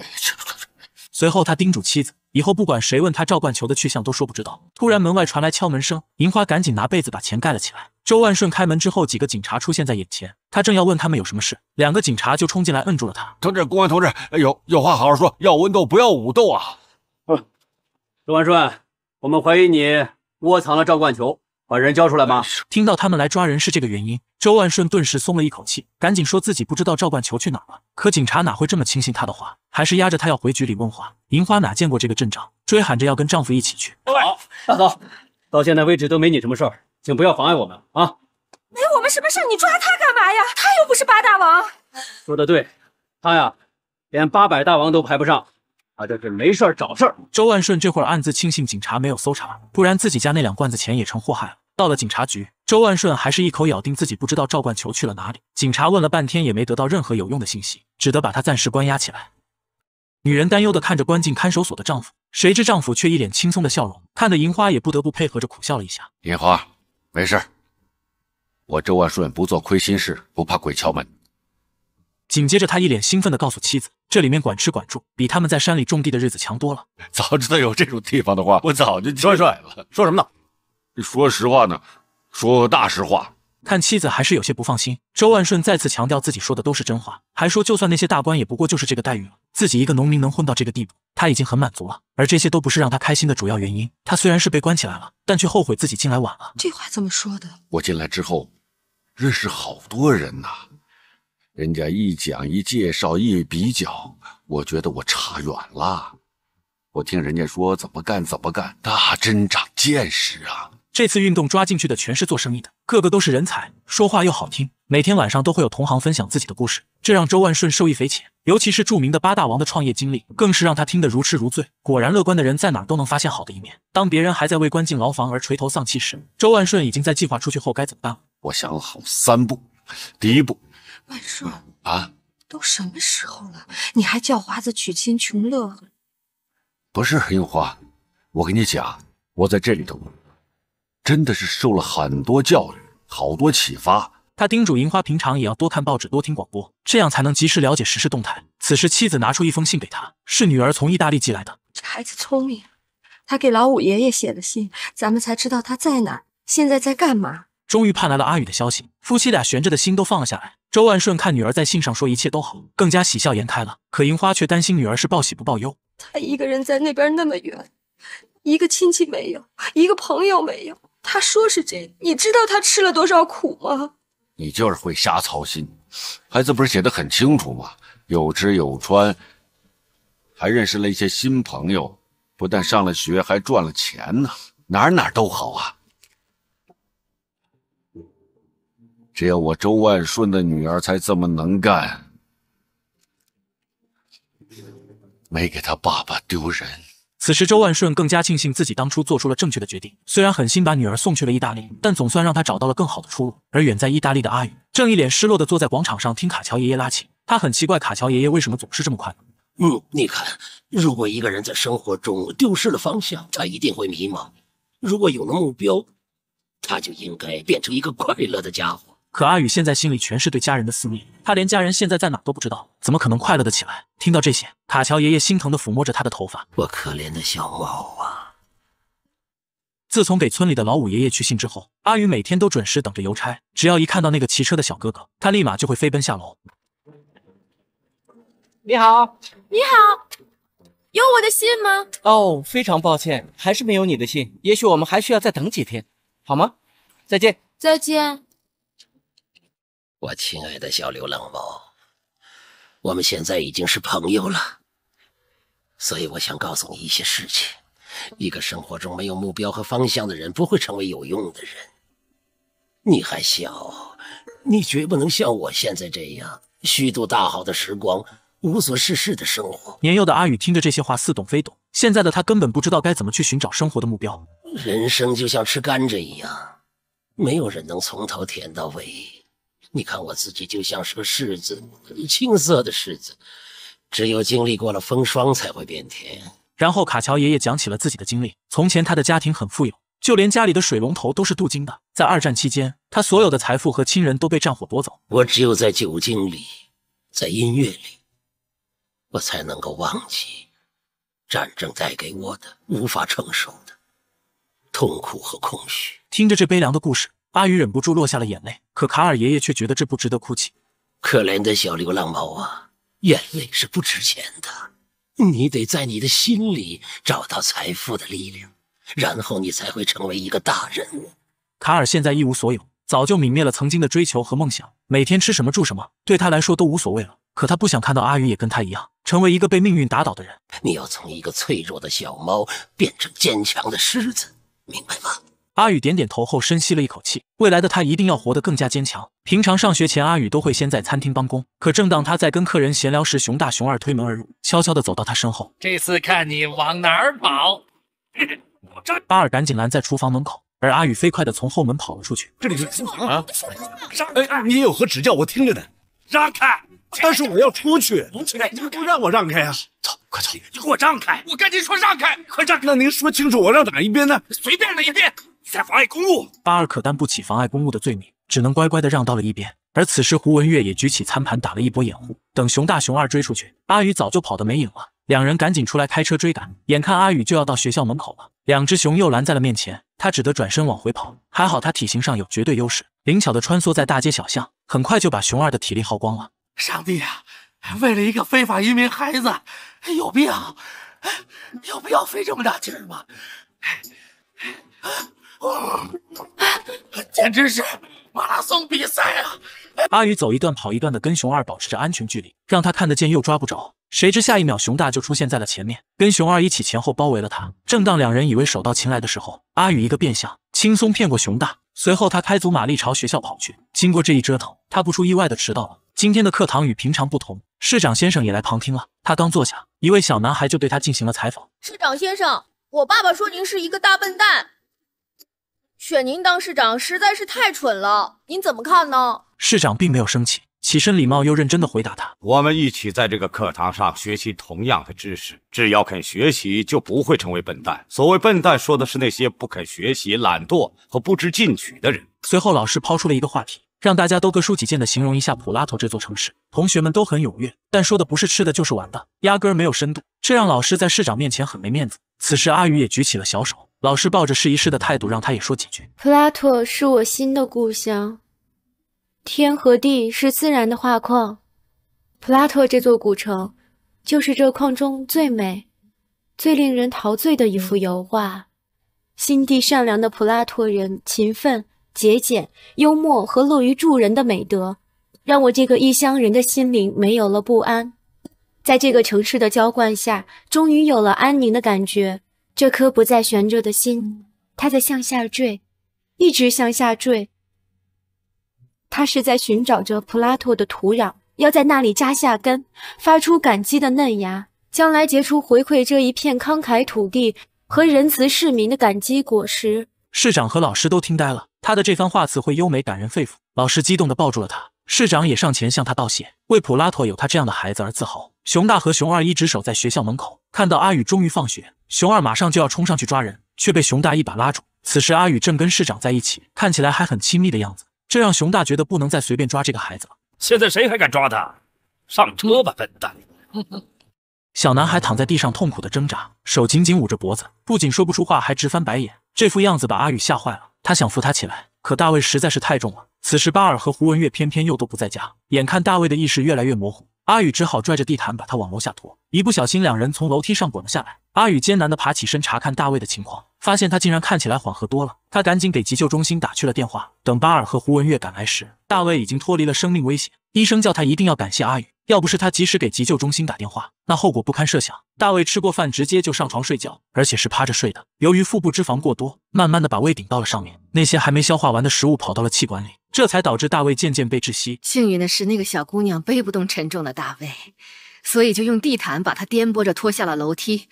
随后他叮嘱妻子，以后不管谁问他赵冠球的去向，都说不知道。突然门外传来敲门声，银花赶紧拿被子把钱盖了起来。周万顺开门之后，几个警察出现在眼前，他正要问他们有什么事，两个警察就冲进来摁住了他。同志，公安同志，有有话好好说，要文斗不要武斗啊。周万顺，我们怀疑你窝藏了赵冠球，把人交出来吧。听到他们来抓人是这个原因，周万顺顿时松了一口气，赶紧说自己不知道赵冠球去哪了。可警察哪会这么轻信他的话，还是压着他要回局里问话。银花哪见过这个阵仗，追喊着要跟丈夫一起去。好，嫂，到现在为止都没你什么事儿，请不要妨碍我们啊。没我们什么事你抓他干嘛呀？他又不是八大王。说的对，他呀，连八百大王都排不上。他这是没事找事儿。周万顺这会儿暗自庆幸警察没有搜查，不然自己家那两罐子钱也成祸害了。到了警察局，周万顺还是一口咬定自己不知道赵冠球去了哪里。警察问了半天也没得到任何有用的信息，只得把他暂时关押起来。女人担忧的看着关进看守所的丈夫，谁知丈夫却一脸轻松的笑容，看得银花也不得不配合着苦笑了一下。银花，没事，我周万顺不做亏心事，不怕鬼敲门。紧接着，他一脸兴奋地告诉妻子：“这里面管吃管住，比他们在山里种地的日子强多了。早知道有这种地方的话，我早就拽拽了说什么呢？说实话呢，说大实话。看妻子还是有些不放心，周万顺再次强调自己说的都是真话，还说就算那些大官也不过就是这个待遇了，自己一个农民能混到这个地步，他已经很满足了。而这些都不是让他开心的主要原因。他虽然是被关起来了，但却后悔自己进来晚了。这话怎么说的？我进来之后，认识好多人呐。人家一讲一介绍一比较，我觉得我差远了。我听人家说怎么干怎么干，那真长见识啊！这次运动抓进去的全是做生意的，个个都是人才，说话又好听。每天晚上都会有同行分享自己的故事，这让周万顺受益匪浅。尤其是著名的八大王的创业经历，更是让他听得如痴如醉。果然，乐观的人在哪儿都能发现好的一面。当别人还在为关进牢房而垂头丧气时，周万顺已经在计划出去后该怎么办了。我想好三步，第一步。快说啊！都什么时候了，你还叫花子娶亲，穷乐不是樱花，我跟你讲，我在这里头真的是受了很多教育，好多启发。他叮嘱樱花，平常也要多看报纸，多听广播，这样才能及时了解时事动态。此时，妻子拿出一封信给他，是女儿从意大利寄来的。这孩子聪明，他给老五爷爷写的信，咱们才知道他在哪，现在在干嘛。终于盼来了阿宇的消息，夫妻俩悬着的心都放了下来。周万顺看女儿在信上说一切都好，更加喜笑颜开了。可樱花却担心女儿是报喜不报忧。她一个人在那边那么远，一个亲戚没有，一个朋友没有。她说是这你知道她吃了多少苦吗？你就是会瞎操心。孩子不是写的很清楚吗？有吃有穿，还认识了一些新朋友，不但上了学，还赚了钱呢，哪哪都好啊。只有我周万顺的女儿才这么能干，没给他爸爸丢人。此时，周万顺更加庆幸自己当初做出了正确的决定。虽然狠心把女儿送去了意大利，但总算让他找到了更好的出路。而远在意大利的阿宇，正一脸失落地坐在广场上听卡乔爷爷拉琴。他很奇怪，卡乔爷爷为什么总是这么快乐？嗯，你看，如果一个人在生活中丢失了方向，他一定会迷茫；如果有了目标，他就应该变成一个快乐的家伙。可阿宇现在心里全是对家人的思念，他连家人现在在哪都不知道，怎么可能快乐的起来？听到这些，卡乔爷爷心疼的抚摸着他的头发：“我可怜的小娃娃。自从给村里的老五爷爷去信之后，阿宇每天都准时等着邮差，只要一看到那个骑车的小哥哥，他立马就会飞奔下楼。你好，你好，有我的信吗？哦，非常抱歉，还是没有你的信，也许我们还需要再等几天，好吗？再见，再见。我亲爱的小流浪猫，我们现在已经是朋友了，所以我想告诉你一些事情。一个生活中没有目标和方向的人，不会成为有用的人。你还小，你绝不能像我现在这样虚度大好的时光，无所事事的生活。年幼的阿宇听着这些话，似懂非懂。现在的他根本不知道该怎么去寻找生活的目标。人生就像吃甘蔗一样，没有人能从头甜到尾。你看我自己就像是个柿子，青涩的柿子，只有经历过了风霜才会变甜。然后卡乔爷爷讲起了自己的经历：从前他的家庭很富有，就连家里的水龙头都是镀金的。在二战期间，他所有的财富和亲人都被战火夺走。我只有在酒精里，在音乐里，我才能够忘记战争带给我的无法承受的痛苦和空虚。听着这悲凉的故事。阿宇忍不住落下了眼泪，可卡尔爷爷却觉得这不值得哭泣。可怜的小流浪猫啊，眼泪是不值钱的。你得在你的心里找到财富的力量，然后你才会成为一个大人物。卡尔现在一无所有，早就泯灭了曾经的追求和梦想。每天吃什么住什么，对他来说都无所谓了。可他不想看到阿宇也跟他一样，成为一个被命运打倒的人。你要从一个脆弱的小猫变成坚强的狮子，明白吗？阿宇点点头后，深吸了一口气。未来的他一定要活得更加坚强。平常上学前，阿宇都会先在餐厅帮工。可正当他在跟客人闲聊时，熊大、熊二推门而入，悄悄地走到他身后。这次看你往哪儿跑！巴尔赶紧拦在厨房门口，而阿宇飞快地从后门跑了出去。这里是厨房啊！让哎你有何指教？我听着呢。让开！但是我要出去。你们不让我让开呀？走，快走！你给我让开！我跟你说让开，快让。开！那您说清楚，我让哪一边呢？随便哪一边。在妨碍公务，巴尔可担不起妨碍公务的罪名，只能乖乖的让到了一边。而此时，胡文月也举起餐盘打了一波掩护，等熊大、熊二追出去，阿宇早就跑得没影了。两人赶紧出来开车追赶，眼看阿宇就要到学校门口了，两只熊又拦在了面前，他只得转身往回跑。还好他体型上有绝对优势，灵巧的穿梭在大街小巷，很快就把熊二的体力耗光了。上帝啊，为了一个非法移民孩子，有必要，有必要费这么大劲吗？简直是马拉松比赛啊！阿宇走一段跑一段的，跟熊二保持着安全距离，让他看得见又抓不着。谁知下一秒，熊大就出现在了前面，跟熊二一起前后包围了他。正当两人以为手到擒来的时候，阿宇一个变相，轻松骗过熊大。随后，他开足马力朝学校跑去。经过这一折腾，他不出意外的迟到了。今天的课堂与平常不同，市长先生也来旁听了。他刚坐下，一位小男孩就对他进行了采访。市长先生，我爸爸说您是一个大笨蛋。选您当市长实在是太蠢了，您怎么看呢？市长并没有生气，起身礼貌又认真的回答他：“我们一起在这个课堂上学习同样的知识，只要肯学习，就不会成为笨蛋。所谓笨蛋，说的是那些不肯学习、懒惰和不知进取的人。”随后，老师抛出了一个话题，让大家都各抒己见的形容一下普拉托这座城市。同学们都很踊跃，但说的不是吃的就是玩的，压根没有深度，这让老师在市长面前很没面子。此时，阿宇也举起了小手。老师抱着试一试的态度，让他也说几句。普拉托是我心的故乡，天和地是自然的画框，普拉托这座古城就是这框中最美、最令人陶醉的一幅油画。心地善良的普拉托人，勤奋、节俭、幽默和乐于助人的美德，让我这个异乡人的心灵没有了不安，在这个城市的浇灌下，终于有了安宁的感觉。这颗不再悬着的心，它在向下坠，一直向下坠。他是在寻找着普拉托的土壤，要在那里扎下根，发出感激的嫩芽，将来结出回馈这一片慷慨土地和仁慈市民的感激果实。市长和老师都听呆了，他的这番话词汇优美，感人肺腑。老师激动地抱住了他，市长也上前向他道谢，为普拉托有他这样的孩子而自豪。熊大和熊二一直守在学校门口，看到阿宇终于放学。熊二马上就要冲上去抓人，却被熊大一把拉住。此时阿宇正跟市长在一起，看起来还很亲密的样子，这让熊大觉得不能再随便抓这个孩子了。现在谁还敢抓他？上车吧，笨蛋！小男孩躺在地上痛苦的挣扎，手紧紧捂着脖子，不仅说不出话，还直翻白眼。这副样子把阿宇吓坏了，他想扶他起来，可大卫实在是太重了。此时巴尔和胡文月偏偏又都不在家，眼看大卫的意识越来越模糊。阿宇只好拽着地毯把他往楼下拖，一不小心两人从楼梯上滚了下来。阿宇艰难地爬起身查看大卫的情况，发现他竟然看起来缓和多了。他赶紧给急救中心打去了电话。等巴尔和胡文月赶来时，大卫已经脱离了生命危险。医生叫他一定要感谢阿宇，要不是他及时给急救中心打电话，那后果不堪设想。大卫吃过饭直接就上床睡觉，而且是趴着睡的。由于腹部脂肪过多，慢慢的把胃顶到了上面，那些还没消化完的食物跑到了气管里。这才导致大卫渐渐被窒息。幸运的是，那个小姑娘背不动沉重的大卫，所以就用地毯把他颠簸着拖下了楼梯。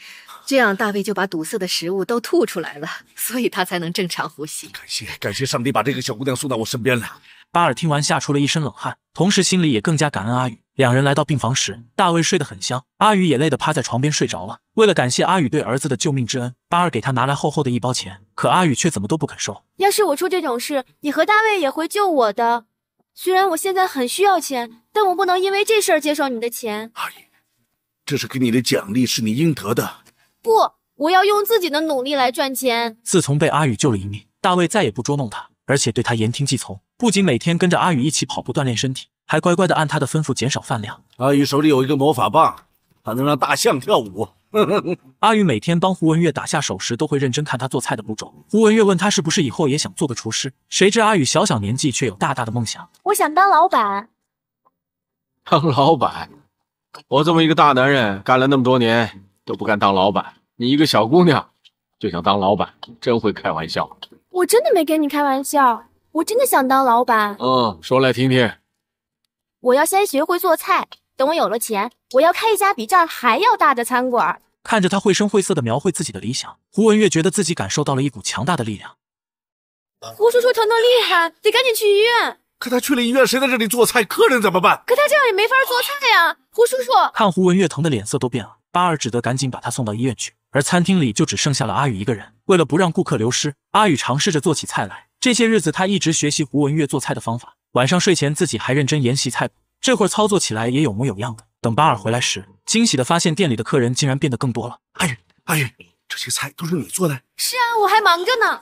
这样，大卫就把堵塞的食物都吐出来了，所以他才能正常呼吸。感谢，感谢上帝把这个小姑娘送到我身边了。巴尔听完吓出了一身冷汗，同时心里也更加感恩阿宇。两人来到病房时，大卫睡得很香，阿宇也累得趴在床边睡着了。为了感谢阿宇对儿子的救命之恩，巴尔给他拿来厚厚的一包钱。可阿宇却怎么都不肯收。要是我出这种事，你和大卫也会救我的。虽然我现在很需要钱，但我不能因为这事儿接受你的钱。阿宇，这是给你的奖励，是你应得的。不，我要用自己的努力来赚钱。自从被阿宇救了一命，大卫再也不捉弄他，而且对他言听计从。不仅每天跟着阿宇一起跑步锻炼身体，还乖乖的按他的吩咐减少饭量。阿宇手里有一个魔法棒，它能让大象跳舞。阿宇每天帮胡文月打下手时，都会认真看他做菜的步骤。胡文月问他是不是以后也想做个厨师，谁知阿宇小小年纪却有大大的梦想。我想当老板。当老板？我这么一个大男人，干了那么多年，都不敢当老板。你一个小姑娘，就想当老板，真会开玩笑。我真的没跟你开玩笑，我真的想当老板。嗯，说来听听。我要先学会做菜。等我有了钱，我要开一家比这儿还要大的餐馆。看着他绘声绘色的描绘自己的理想，胡文月觉得自己感受到了一股强大的力量。胡叔叔疼得厉害，得赶紧去医院。可他去了医院，谁在这里做菜？客人怎么办？可他这样也没法做菜呀，胡叔叔。看胡文月疼的脸色都变了，巴尔只得赶紧把他送到医院去。而餐厅里就只剩下了阿宇一个人。为了不让顾客流失，阿宇尝试着做起菜来。这些日子，他一直学习胡文月做菜的方法，晚上睡前自己还认真研习菜谱。这会儿操作起来也有模有样的。等巴尔回来时，惊喜的发现店里的客人竟然变得更多了。阿宇，阿宇，这些菜都是你做的？是啊，我还忙着呢。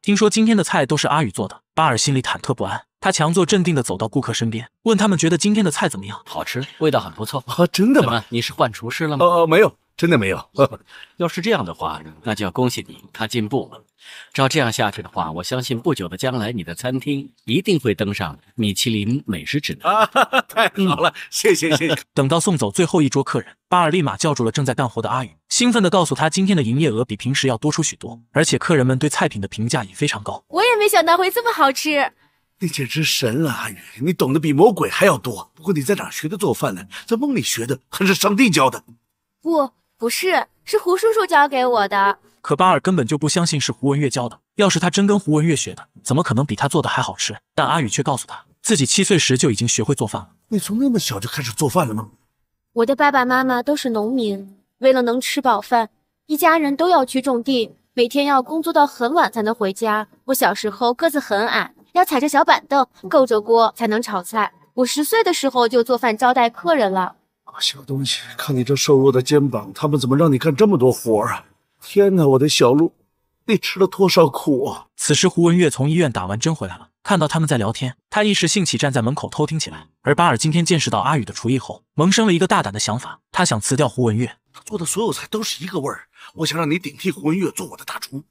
听说今天的菜都是阿宇做的，巴尔心里忐忑不安。他强作镇定地走到顾客身边，问他们觉得今天的菜怎么样？好吃，味道很不错。啊，真的吗？你是换厨师了吗？呃，没有。真的没有。要是这样的话，那就要恭喜你，他进步了。照这样下去的话，我相信不久的将来，你的餐厅一定会登上米其林美食指南。太好了，谢谢谢谢。等到送走最后一桌客人，巴尔立马叫住了正在干活的阿宇，兴奋地告诉他，今天的营业额比平时要多出许多，而且客人们对菜品的评价也非常高。我也没想到会这么好吃，你简直神了，阿宇，你懂得比魔鬼还要多。不过你在哪学的做饭呢？在梦里学的，还是上帝教的？不。不是，是胡叔叔教给我的。可巴尔根本就不相信是胡文月教的。要是他真跟胡文月学的，怎么可能比他做的还好吃？但阿宇却告诉他，自己七岁时就已经学会做饭了。你从那么小就开始做饭了吗？我的爸爸妈妈都是农民，为了能吃饱饭，一家人都要去种地，每天要工作到很晚才能回家。我小时候个子很矮，要踩着小板凳，够着锅才能炒菜。我十岁的时候就做饭招待客人了。小东西，看你这瘦弱的肩膀，他们怎么让你干这么多活啊？天哪，我的小鹿，你吃了多少苦啊！此时胡文月从医院打完针回来了，看到他们在聊天，他一时兴起站在门口偷听起来。而巴尔今天见识到阿宇的厨艺后，萌生了一个大胆的想法，他想辞掉胡文月。他做的所有菜都是一个味儿，我想让你顶替胡文月做我的大厨。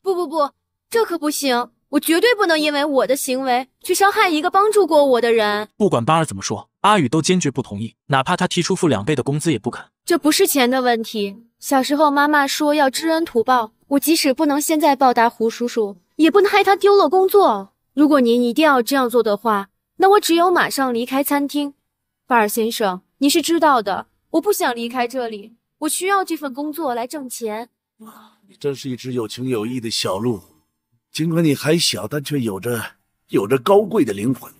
不不不，这可不行。我绝对不能因为我的行为去伤害一个帮助过我的人。不管巴尔怎么说，阿宇都坚决不同意，哪怕他提出付两倍的工资也不肯。这不是钱的问题。小时候妈妈说要知恩图报，我即使不能现在报答胡叔叔，也不能害他丢了工作。如果您一定要这样做的话，那我只有马上离开餐厅。巴尔先生，您是知道的，我不想离开这里，我需要这份工作来挣钱。哇，你真是一只有情有义的小鹿。尽管你还小，但却有着有着高贵的灵魂。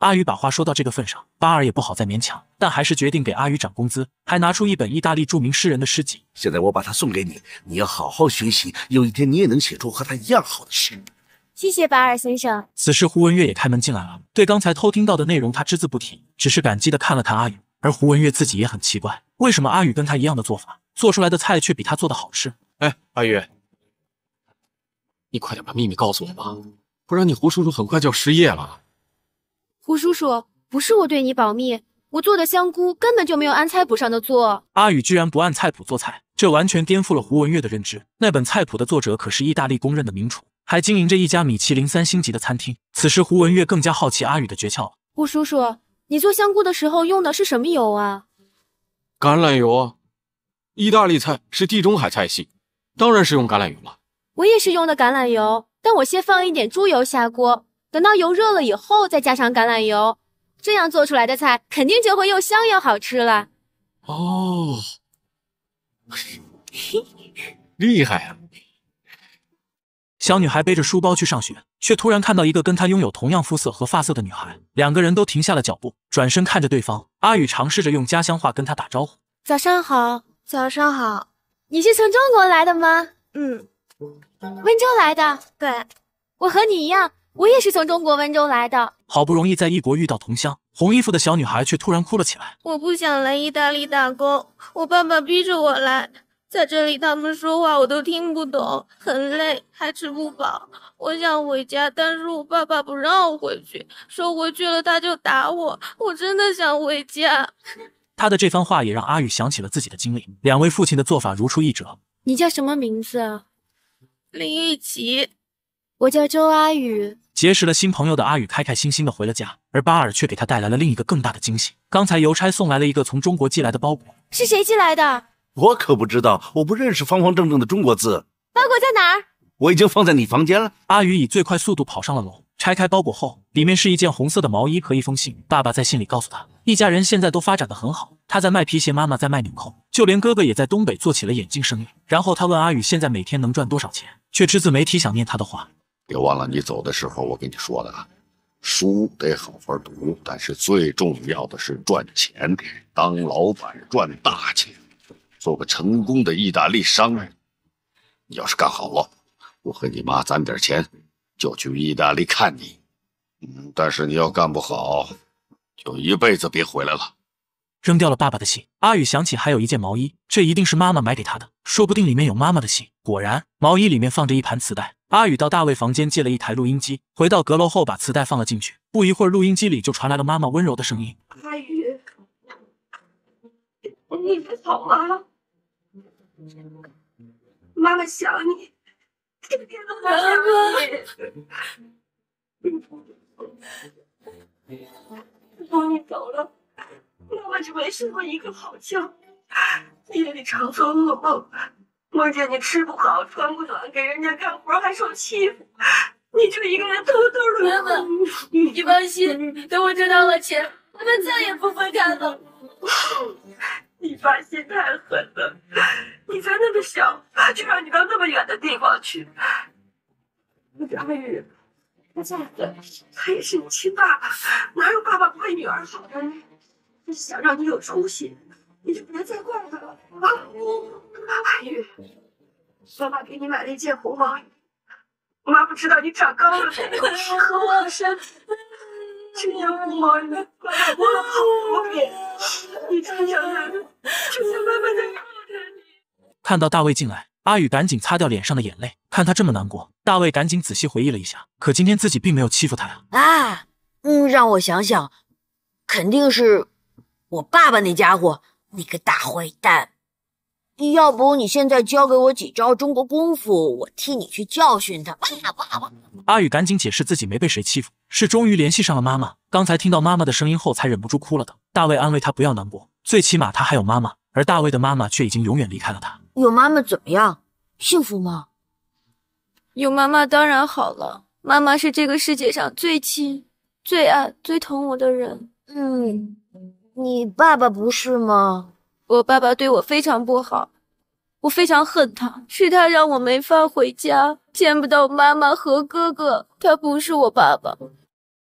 阿宇把话说到这个份上，巴尔也不好再勉强，但还是决定给阿宇涨工资，还拿出一本意大利著名诗人的诗集。现在我把它送给你，你要好好学习，有一天你也能写出和他一样好的诗。谢谢巴尔先生。此时胡文月也开门进来了，对刚才偷听到的内容他只字不提，只是感激的看了看阿宇。而胡文月自己也很奇怪，为什么阿宇跟他一样的做法，做出来的菜却比他做的好吃？哎，阿宇。你快点把秘密告诉我吧，不然你胡叔叔很快就要失业了。胡叔叔，不是我对你保密，我做的香菇根本就没有按菜谱上的做。阿宇居然不按菜谱做菜，这完全颠覆了胡文月的认知。那本菜谱的作者可是意大利公认的名厨，还经营着一家米其林三星级的餐厅。此时胡文月更加好奇阿宇的诀窍了。胡叔叔，你做香菇的时候用的是什么油啊？橄榄油啊，意大利菜是地中海菜系，当然是用橄榄油了。我也是用的橄榄油，但我先放一点猪油下锅，等到油热了以后再加上橄榄油，这样做出来的菜肯定就会又香又好吃了。哦，厉害啊！小女孩背着书包去上学，却突然看到一个跟她拥有同样肤色和发色的女孩，两个人都停下了脚步，转身看着对方。阿宇尝试着用家乡话跟她打招呼：“早上好，早上好，你是从中国来的吗？”嗯。温州来的，对，我和你一样，我也是从中国温州来的。好不容易在异国遇到同乡，红衣服的小女孩却突然哭了起来。我不想来意大利打工，我爸爸逼着我来，在这里他们说话我都听不懂，很累，还吃不饱。我想回家，但是我爸爸不让我回去，说回去了他就打我。我真的想回家。他的这番话也让阿宇想起了自己的经历，两位父亲的做法如出一辙。你叫什么名字啊？林玉琪，我叫周阿宇。结识了新朋友的阿宇开开心心的回了家，而巴尔却给他带来了另一个更大的惊喜。刚才邮差送来了一个从中国寄来的包裹，是谁寄来的？我可不知道，我不认识方方正正的中国字。包裹在哪儿？我已经放在你房间了。阿宇以最快速度跑上了楼，拆开包裹后，里面是一件红色的毛衣和一封信。爸爸在信里告诉他，一家人现在都发展的很好，他在卖皮鞋，妈妈在卖纽扣，就连哥哥也在东北做起了眼镜生意。然后他问阿宇，现在每天能赚多少钱？却只字没提想念他的话。别忘了，你走的时候我跟你说的，书得好好读，但是最重要的是赚钱，当老板赚大钱，做个成功的意大利商人。你要是干好了，我和你妈攒点钱，就去意大利看你。嗯，但是你要干不好，就一辈子别回来了。扔掉了爸爸的信，阿宇想起还有一件毛衣，这一定是妈妈买给他的，说不定里面有妈妈的信。果然，毛衣里面放着一盘磁带。阿宇到大卫房间借了一台录音机，回到阁楼后把磁带放了进去。不一会儿，录音机里就传来了妈妈温柔的声音：“阿宇，你好吗？妈妈想你，天天都在想你。妈，你走了。”妈妈就没睡过一个好觉，夜里常做噩梦，梦见你吃不好、穿不暖，给人家干活还受欺负，你就一个人偷偷流你放心，等我挣到了钱，我们再也不分开了。你爸心太狠了，你才那么小，就让你到那么远的地方去。那个阿玉，他再狠，他也是你亲爸爸，哪有爸爸不为女儿好的？想让你有出息，你就别再怪他了啊！阿雨，妈妈给你买了一件红毛衣，妈不知道你长高了，你和我好像，这件红毛衣我妈好多遍，你穿上就像妈妈在抱着你。看到大卫进来，阿宇赶紧擦掉脸上的眼泪。看他这么难过，大卫赶紧仔细回忆了一下，可今天自己并没有欺负他呀啊！嗯，让我想想，肯定是。我爸爸那家伙，那个大坏蛋！要不你现在教给我几招中国功夫，我替你去教训他，阿宇赶紧解释自己没被谁欺负，是终于联系上了妈妈，刚才听到妈妈的声音后才忍不住哭了的。大卫安慰他不要难过，最起码他还有妈妈，而大卫的妈妈却已经永远离开了他。有妈妈怎么样？幸福吗？有妈妈当然好了，妈妈是这个世界上最亲、最爱、最疼我的人。嗯。你爸爸不是吗？我爸爸对我非常不好，我非常恨他，是他让我没法回家，见不到妈妈和哥哥。他不是我爸爸。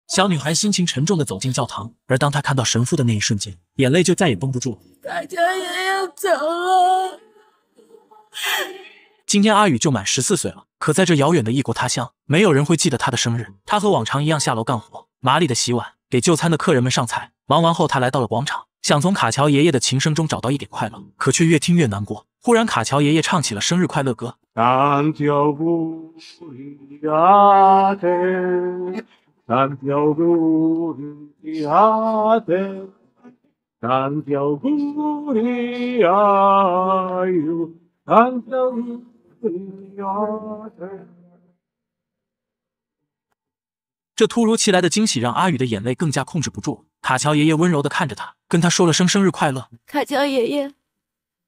小女孩心情沉重的走进教堂，而当她看到神父的那一瞬间，眼泪就再也绷不住。大家也要走。了。今天阿宇就满十四岁了，可在这遥远的异国他乡，没有人会记得他的生日。他和往常一样下楼干活，麻利的洗碗。给就餐的客人们上菜，忙完后他来到了广场，想从卡乔爷爷的琴声中找到一点快乐，可却越听越难过。忽然，卡乔爷爷唱起了生日快乐歌。这突如其来的惊喜让阿宇的眼泪更加控制不住。卡乔爷爷温柔地看着他，跟他说了声生日快乐。卡乔爷爷，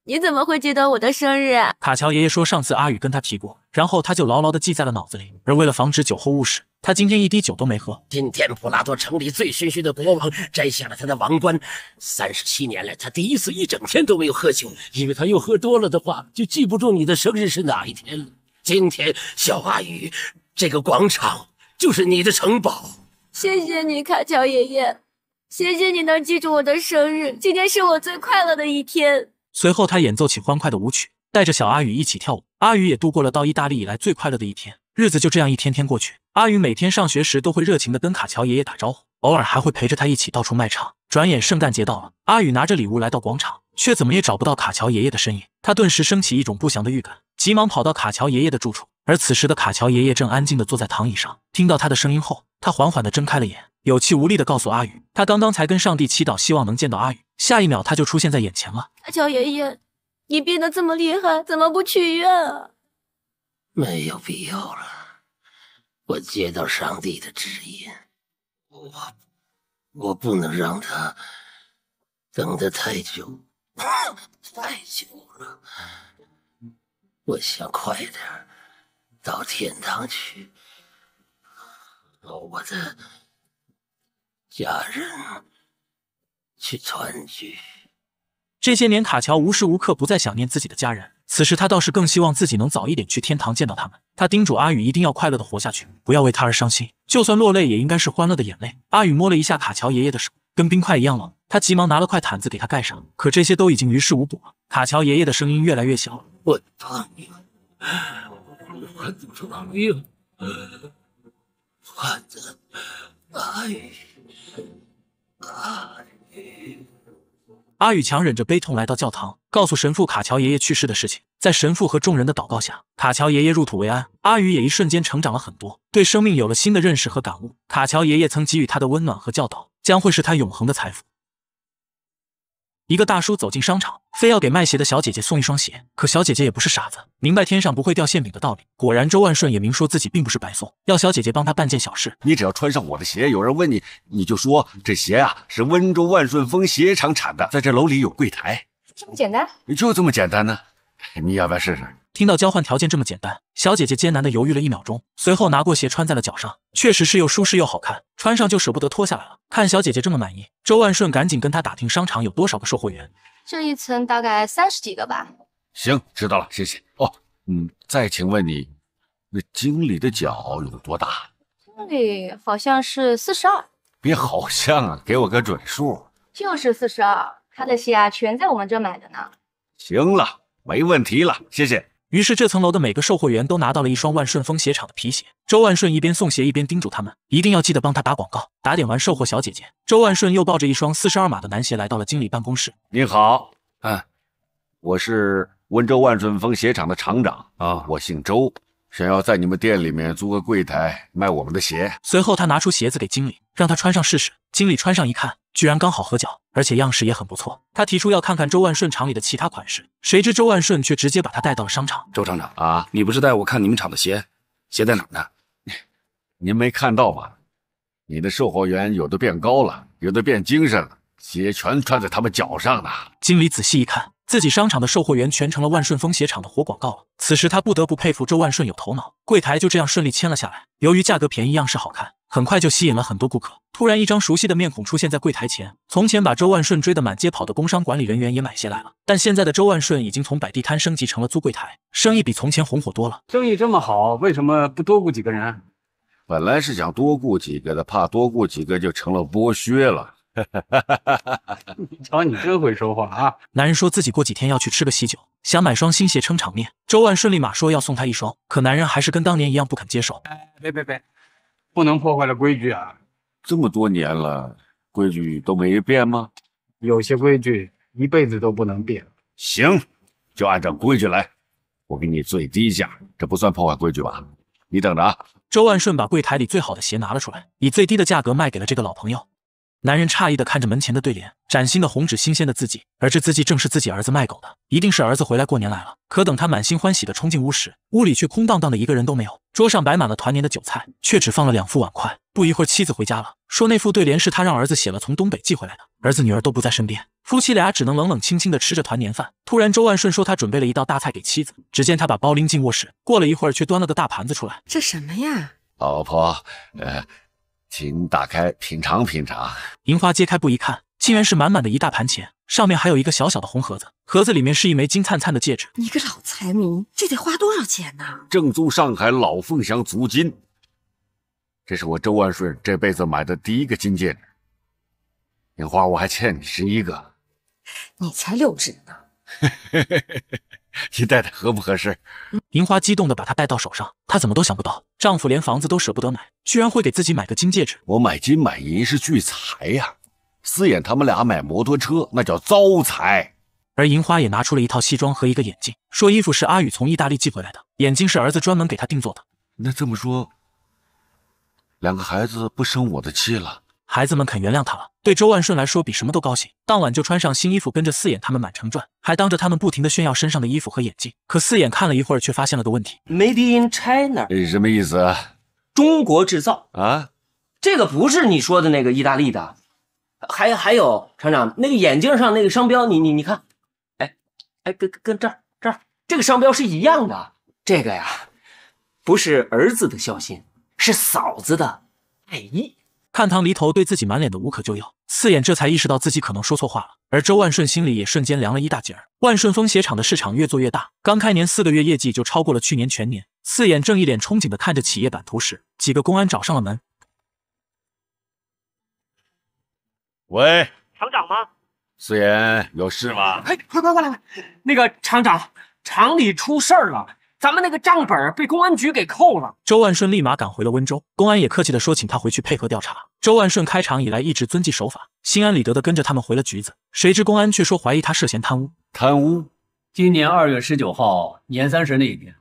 你怎么会记得我的生日？卡乔爷爷说，上次阿宇跟他提过，然后他就牢牢地记在了脑子里。而为了防止酒后误事，他今天一滴酒都没喝。今天普拉多城里醉醺醺的国王摘下了他的王冠，三十七年来他第一次一整天都没有喝酒，因为他又喝多了的话，就记不住你的生日是哪一天了。今天，小阿宇，这个广场。就是你的城堡，谢谢你，卡乔爷爷，谢谢你能记住我的生日，今天是我最快乐的一天。随后，他演奏起欢快的舞曲，带着小阿宇一起跳舞，阿宇也度过了到意大利以来最快乐的一天。日子就这样一天天过去，阿宇每天上学时都会热情地跟卡乔爷爷打招呼，偶尔还会陪着他一起到处卖唱。转眼圣诞节到了，阿宇拿着礼物来到广场，却怎么也找不到卡乔爷爷的身影，他顿时升起一种不祥的预感，急忙跑到卡乔爷爷的住处。而此时的卡乔爷爷正安静地坐在躺椅上，听到他的声音后，他缓缓地睁开了眼，有气无力地告诉阿宇：“他刚刚才跟上帝祈祷，希望能见到阿宇。下一秒，他就出现在眼前了。”卡乔爷爷，你病得这么厉害，怎么不去医院啊？没有必要了，我接到上帝的指引，我我不能让他等得太久，太久了，我想快点到天堂去，和我的家人去团聚。这些年，卡乔无时无刻不在想念自己的家人。此时，他倒是更希望自己能早一点去天堂见到他们。他叮嘱阿宇一定要快乐的活下去，不要为他而伤心，就算落泪，也应该是欢乐的眼泪。阿宇摸了一下卡乔爷爷的手，跟冰块一样冷。他急忙拿了块毯子给他盖上，可这些都已经于事无补了。卡乔爷爷的声音越来越小：“我答你。”我怎么成了病？我的阿阿阿宇强忍着悲痛来到教堂，告诉神父卡乔爷爷去世的事情。在神父和众人的祷告下，卡乔爷爷入土为安。阿宇也一瞬间成长了很多，对生命有了新的认识和感悟。卡乔爷爷曾给予他的温暖和教导，将会是他永恒的财富。一个大叔走进商场。非要给卖鞋的小姐姐送一双鞋，可小姐姐也不是傻子，明白天上不会掉馅饼的道理。果然，周万顺也明说自己并不是白送，要小姐姐帮他办件小事。你只要穿上我的鞋，有人问你，你就说这鞋啊是温州万顺丰鞋厂产的，在这楼里有柜台，这么简单，就这么简单呢？你要不要试试？听到交换条件这么简单，小姐姐艰难的犹豫了一秒钟，随后拿过鞋穿在了脚上，确实是又舒适又好看，穿上就舍不得脱下来了。看小姐姐这么满意，周万顺赶紧跟她打听商场有多少个售货员。这一层大概三十几个吧。行，知道了，谢谢。哦，嗯，再请问你，那经理的脚有多大？经理好像是四十二。别好像啊，给我个准数。就是四十二，他的鞋全在我们这买的呢。行了，没问题了，谢谢。于是，这层楼的每个售货员都拿到了一双万顺风鞋厂的皮鞋。周万顺一边送鞋，一边叮嘱他们一定要记得帮他打广告。打点完售货小姐姐，周万顺又抱着一双四十二码的男鞋来到了经理办公室。您好，哎，我是温州万顺风鞋厂的厂长啊，我姓周，想要在你们店里面租个柜台卖我们的鞋。随后，他拿出鞋子给经理，让他穿上试试。经理穿上一看。居然刚好合脚，而且样式也很不错。他提出要看看周万顺厂里的其他款式，谁知周万顺却直接把他带到了商场。周厂长啊，你不是带我看你们厂的鞋？鞋在哪呢？您没看到吗？你的售货员有的变高了，有的变精神了，鞋全穿在他们脚上呢。经理仔细一看，自己商场的售货员全成了万顺风鞋厂的活广告了。此时他不得不佩服周万顺有头脑，柜台就这样顺利签了下来。由于价格便宜，样式好看。很快就吸引了很多顾客。突然，一张熟悉的面孔出现在柜台前。从前把周万顺追得满街跑的工商管理人员也买下来了。但现在的周万顺已经从摆地摊升级成了租柜台，生意比从前红火多了。生意这么好，为什么不多雇几个人？本来是想多雇几个的，怕多雇几个就成了剥削了。哈哈哈你瞧，你真会说话啊！男人说自己过几天要去吃个喜酒，想买双新鞋撑场面。周万顺立马说要送他一双，可男人还是跟当年一样不肯接受。哎，别别别！不能破坏了规矩啊！这么多年了，规矩都没变吗？有些规矩一辈子都不能变。行，就按照规矩来。我给你最低价，这不算破坏规矩吧？你等着啊！周万顺把柜台里最好的鞋拿了出来，以最低的价格卖给了这个老朋友。男人诧异的看着门前的对联，崭新的红纸，新鲜的字迹，而这字迹正是自己儿子卖狗的，一定是儿子回来过年来了。可等他满心欢喜的冲进屋时，屋里却空荡荡的，一个人都没有。桌上摆满了团年的酒菜，却只放了两副碗筷。不一会儿，妻子回家了，说那副对联是他让儿子写了，从东北寄回来的。儿子女儿都不在身边，夫妻俩只能冷冷清清的吃着团年饭。突然，周万顺说他准备了一道大菜给妻子。只见他把包拎进卧室，过了一会儿，却端了个大盘子出来。这什么呀？老婆。请打开品尝品尝。银花揭开布一看，竟然是满满的一大盘钱，上面还有一个小小的红盒子，盒子里面是一枚金灿灿的戒指。你个老财迷，这得花多少钱呢？正宗上海老凤祥足金，这是我周万顺这辈子买的第一个金戒指。银花，我还欠你十一个，你才六指呢。嘿嘿嘿嘿嘿。你戴戴合不合适？银花激动的把它戴到手上，她怎么都想不到，丈夫连房子都舍不得买，居然会给自己买个金戒指。我买金买银是聚财呀，四眼他们俩买摩托车那叫招财。而银花也拿出了一套西装和一个眼镜，说衣服是阿宇从意大利寄回来的，眼镜是儿子专门给她定做的。那这么说，两个孩子不生我的气了？孩子们肯原谅他了，对周万顺来说比什么都高兴。当晚就穿上新衣服，跟着四眼他们满城转，还当着他们不停的炫耀身上的衣服和眼镜。可四眼看了一会儿，却发现了个问题：Made in China，什么意思？中国制造啊！这个不是你说的那个意大利的，还还有厂长那个眼镜上那个商标，你你你看，哎哎，跟跟这儿这儿这个商标是一样的。这个呀，不是儿子的孝心，是嫂子的爱意。看唐离头对自己满脸的无可救药，四眼这才意识到自己可能说错话了。而周万顺心里也瞬间凉了一大截儿。万顺风鞋厂的市场越做越大，刚开年四个月业绩就超过了去年全年。四眼正一脸憧憬地看着企业版图时，几个公安找上了门。喂，厂长吗？四眼有事吗？哎，快快过来，那个厂长，厂里出事儿了。咱们那个账本被公安局给扣了。周万顺立马赶回了温州，公安也客气的说，请他回去配合调查。周万顺开场以来一直遵纪守法，心安理得的跟着他们回了局子。谁知公安却说怀疑他涉嫌贪污。贪污？今年二月十九号，年三十那一天，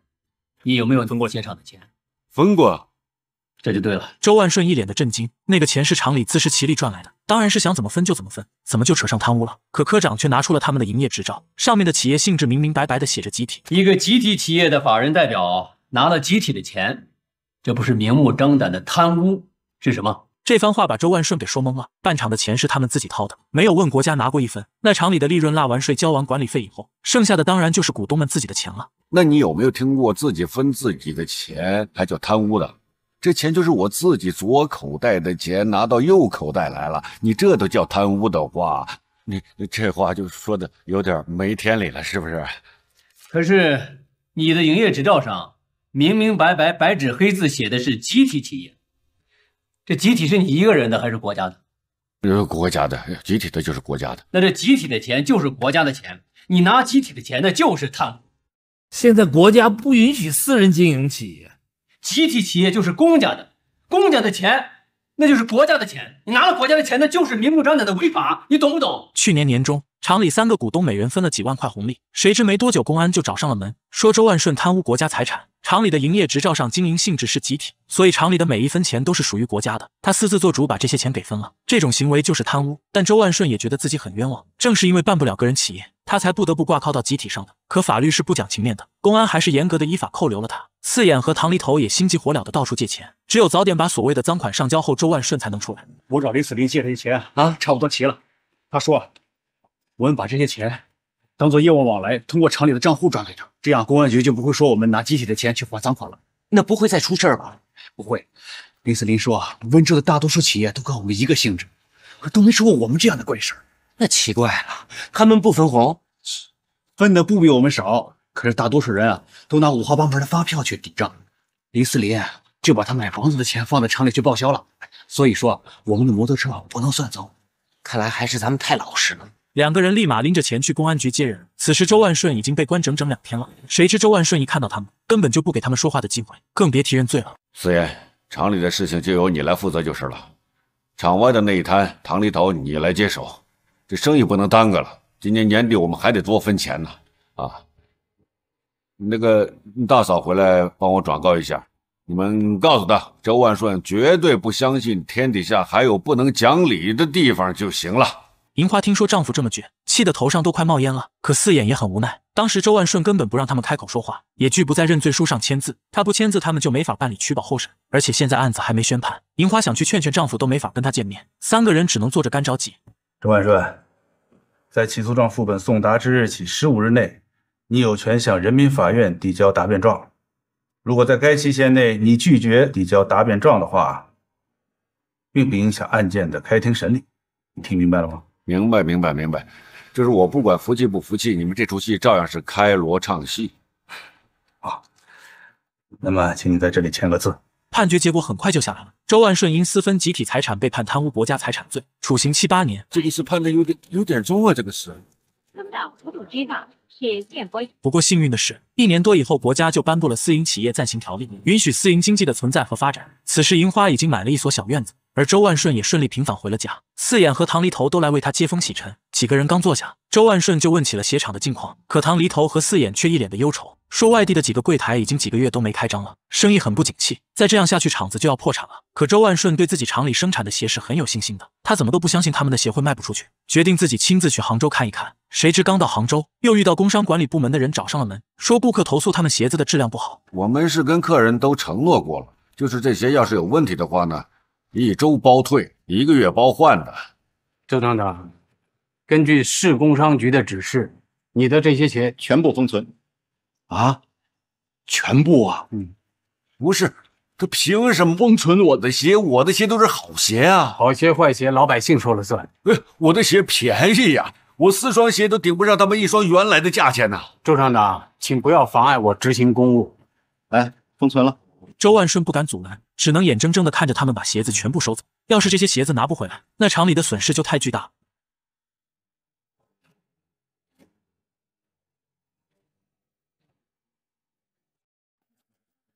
你有没有分过现场的钱？分过，这就对了。周万顺一脸的震惊，那个钱是厂里自食其力赚来的。当然是想怎么分就怎么分，怎么就扯上贪污了？可科长却拿出了他们的营业执照，上面的企业性质明明白白的写着集体。一个集体企业的法人代表拿了集体的钱，这不是明目张胆的贪污是什么？这番话把周万顺给说懵了。办厂的钱是他们自己掏的，没有问国家拿过一分。那厂里的利润纳完税、交完管理费以后，剩下的当然就是股东们自己的钱了。那你有没有听过自己分自己的钱还叫贪污的？这钱就是我自己左口袋的钱拿到右口袋来了，你这都叫贪污的话，你这话就说的有点没天理了，是不是？可是你的营业执照上明明白白、白纸黑字写的是集体企业，这集体是你一个人的还是国家的？呃，国家的，集体的就是国家的。那这集体的钱就是国家的钱，你拿集体的钱那就是贪。现在国家不允许私人经营企业。集体企业就是公家的，公家的钱，那就是国家的钱。你拿了国家的钱，那就是明目张胆的违法，你懂不懂？去年年中，厂里三个股东每人分了几万块红利，谁知没多久，公安就找上了门，说周万顺贪污国家财产。厂里的营业执照上经营性质是集体，所以厂里的每一分钱都是属于国家的。他私自做主把这些钱给分了，这种行为就是贪污。但周万顺也觉得自己很冤枉，正是因为办不了个人企业。他才不得不挂靠到集体上的，可法律是不讲情面的，公安还是严格的依法扣留了他。四眼和唐黎头也心急火燎的到处借钱，只有早点把所谓的赃款上交后，周万顺才能出来。我找林子林借这些钱啊，差不多齐了。他说，我们把这些钱当做业务往来，通过厂里的账户转给他，这样公安局就不会说我们拿集体的钱去还赃款了。那不会再出事吧？不会。林子林说，温州的大多数企业都跟我们一个性质，可都没出过我们这样的怪事儿。那奇怪了，他们不分红，分的不比我们少。可是大多数人啊，都拿五花八门的发票去抵账。林思林就把他买房子的钱放在厂里去报销了。所以说，我们的摩托车不能算走。看来还是咱们太老实了。两个人立马拎着钱去公安局接人。此时周万顺已经被关整整两天了。谁知周万顺一看到他们，根本就不给他们说话的机会，更别提认罪了。思妍，厂里的事情就由你来负责就是了。厂外的那一摊，唐立头你来接手。这生意不能耽搁了，今年年底我们还得多分钱呢。啊，那个大嫂回来帮我转告一下，你们告诉他，周万顺绝对不相信天底下还有不能讲理的地方就行了。银花听说丈夫这么倔，气得头上都快冒烟了。可四眼也很无奈，当时周万顺根本不让他们开口说话，也拒不在认罪书上签字。他不签字，他们就没法办理取保候审，而且现在案子还没宣判。银花想去劝劝丈夫，都没法跟他见面，三个人只能坐着干着急。周万顺，在起诉状副本送达之日起十五日内，你有权向人民法院递交答辩状。如果在该期限内你拒绝递交答辩状的话，并不影响案件的开庭审理。你听明白了吗？明白，明白，明白。就是我不管服气不服气，你们这出戏照样是开锣唱戏。好，那么请你在这里签个字。判决结果很快就下来了。周万顺因私分集体财产，被判贪污国家财产罪，处刑七八年。这个是判的有点有点重啊！这个事。不过幸运的是，一年多以后，国家就颁布了私营企业暂行条例，允许私营经济的存在和发展。此时银花已经买了一所小院子，而周万顺也顺利平返回了家。四眼和唐犁头都来为他接风洗尘。几个人刚坐下，周万顺就问起了鞋厂的近况，可唐犁头和四眼却一脸的忧愁。说外地的几个柜台已经几个月都没开张了，生意很不景气。再这样下去，厂子就要破产了。可周万顺对自己厂里生产的鞋是很有信心的，他怎么都不相信他们的鞋会卖不出去，决定自己亲自去杭州看一看。谁知刚到杭州，又遇到工商管理部门的人找上了门，说顾客投诉他们鞋子的质量不好。我们是跟客人都承诺过了，就是这些要是有问题的话呢，一周包退，一个月包换的。周厂长，根据市工商局的指示，你的这些鞋全部封存。啊，全部啊！嗯，不是，他凭什么封存我的鞋？我的鞋都是好鞋啊，好鞋坏鞋，老百姓说了算。哎，我的鞋便宜呀，我四双鞋都顶不上他们一双原来的价钱呢。周厂长，请不要妨碍我执行公务。来，封存了。周万顺不敢阻拦，只能眼睁睁地看着他们把鞋子全部收走。要是这些鞋子拿不回来，那厂里的损失就太巨大。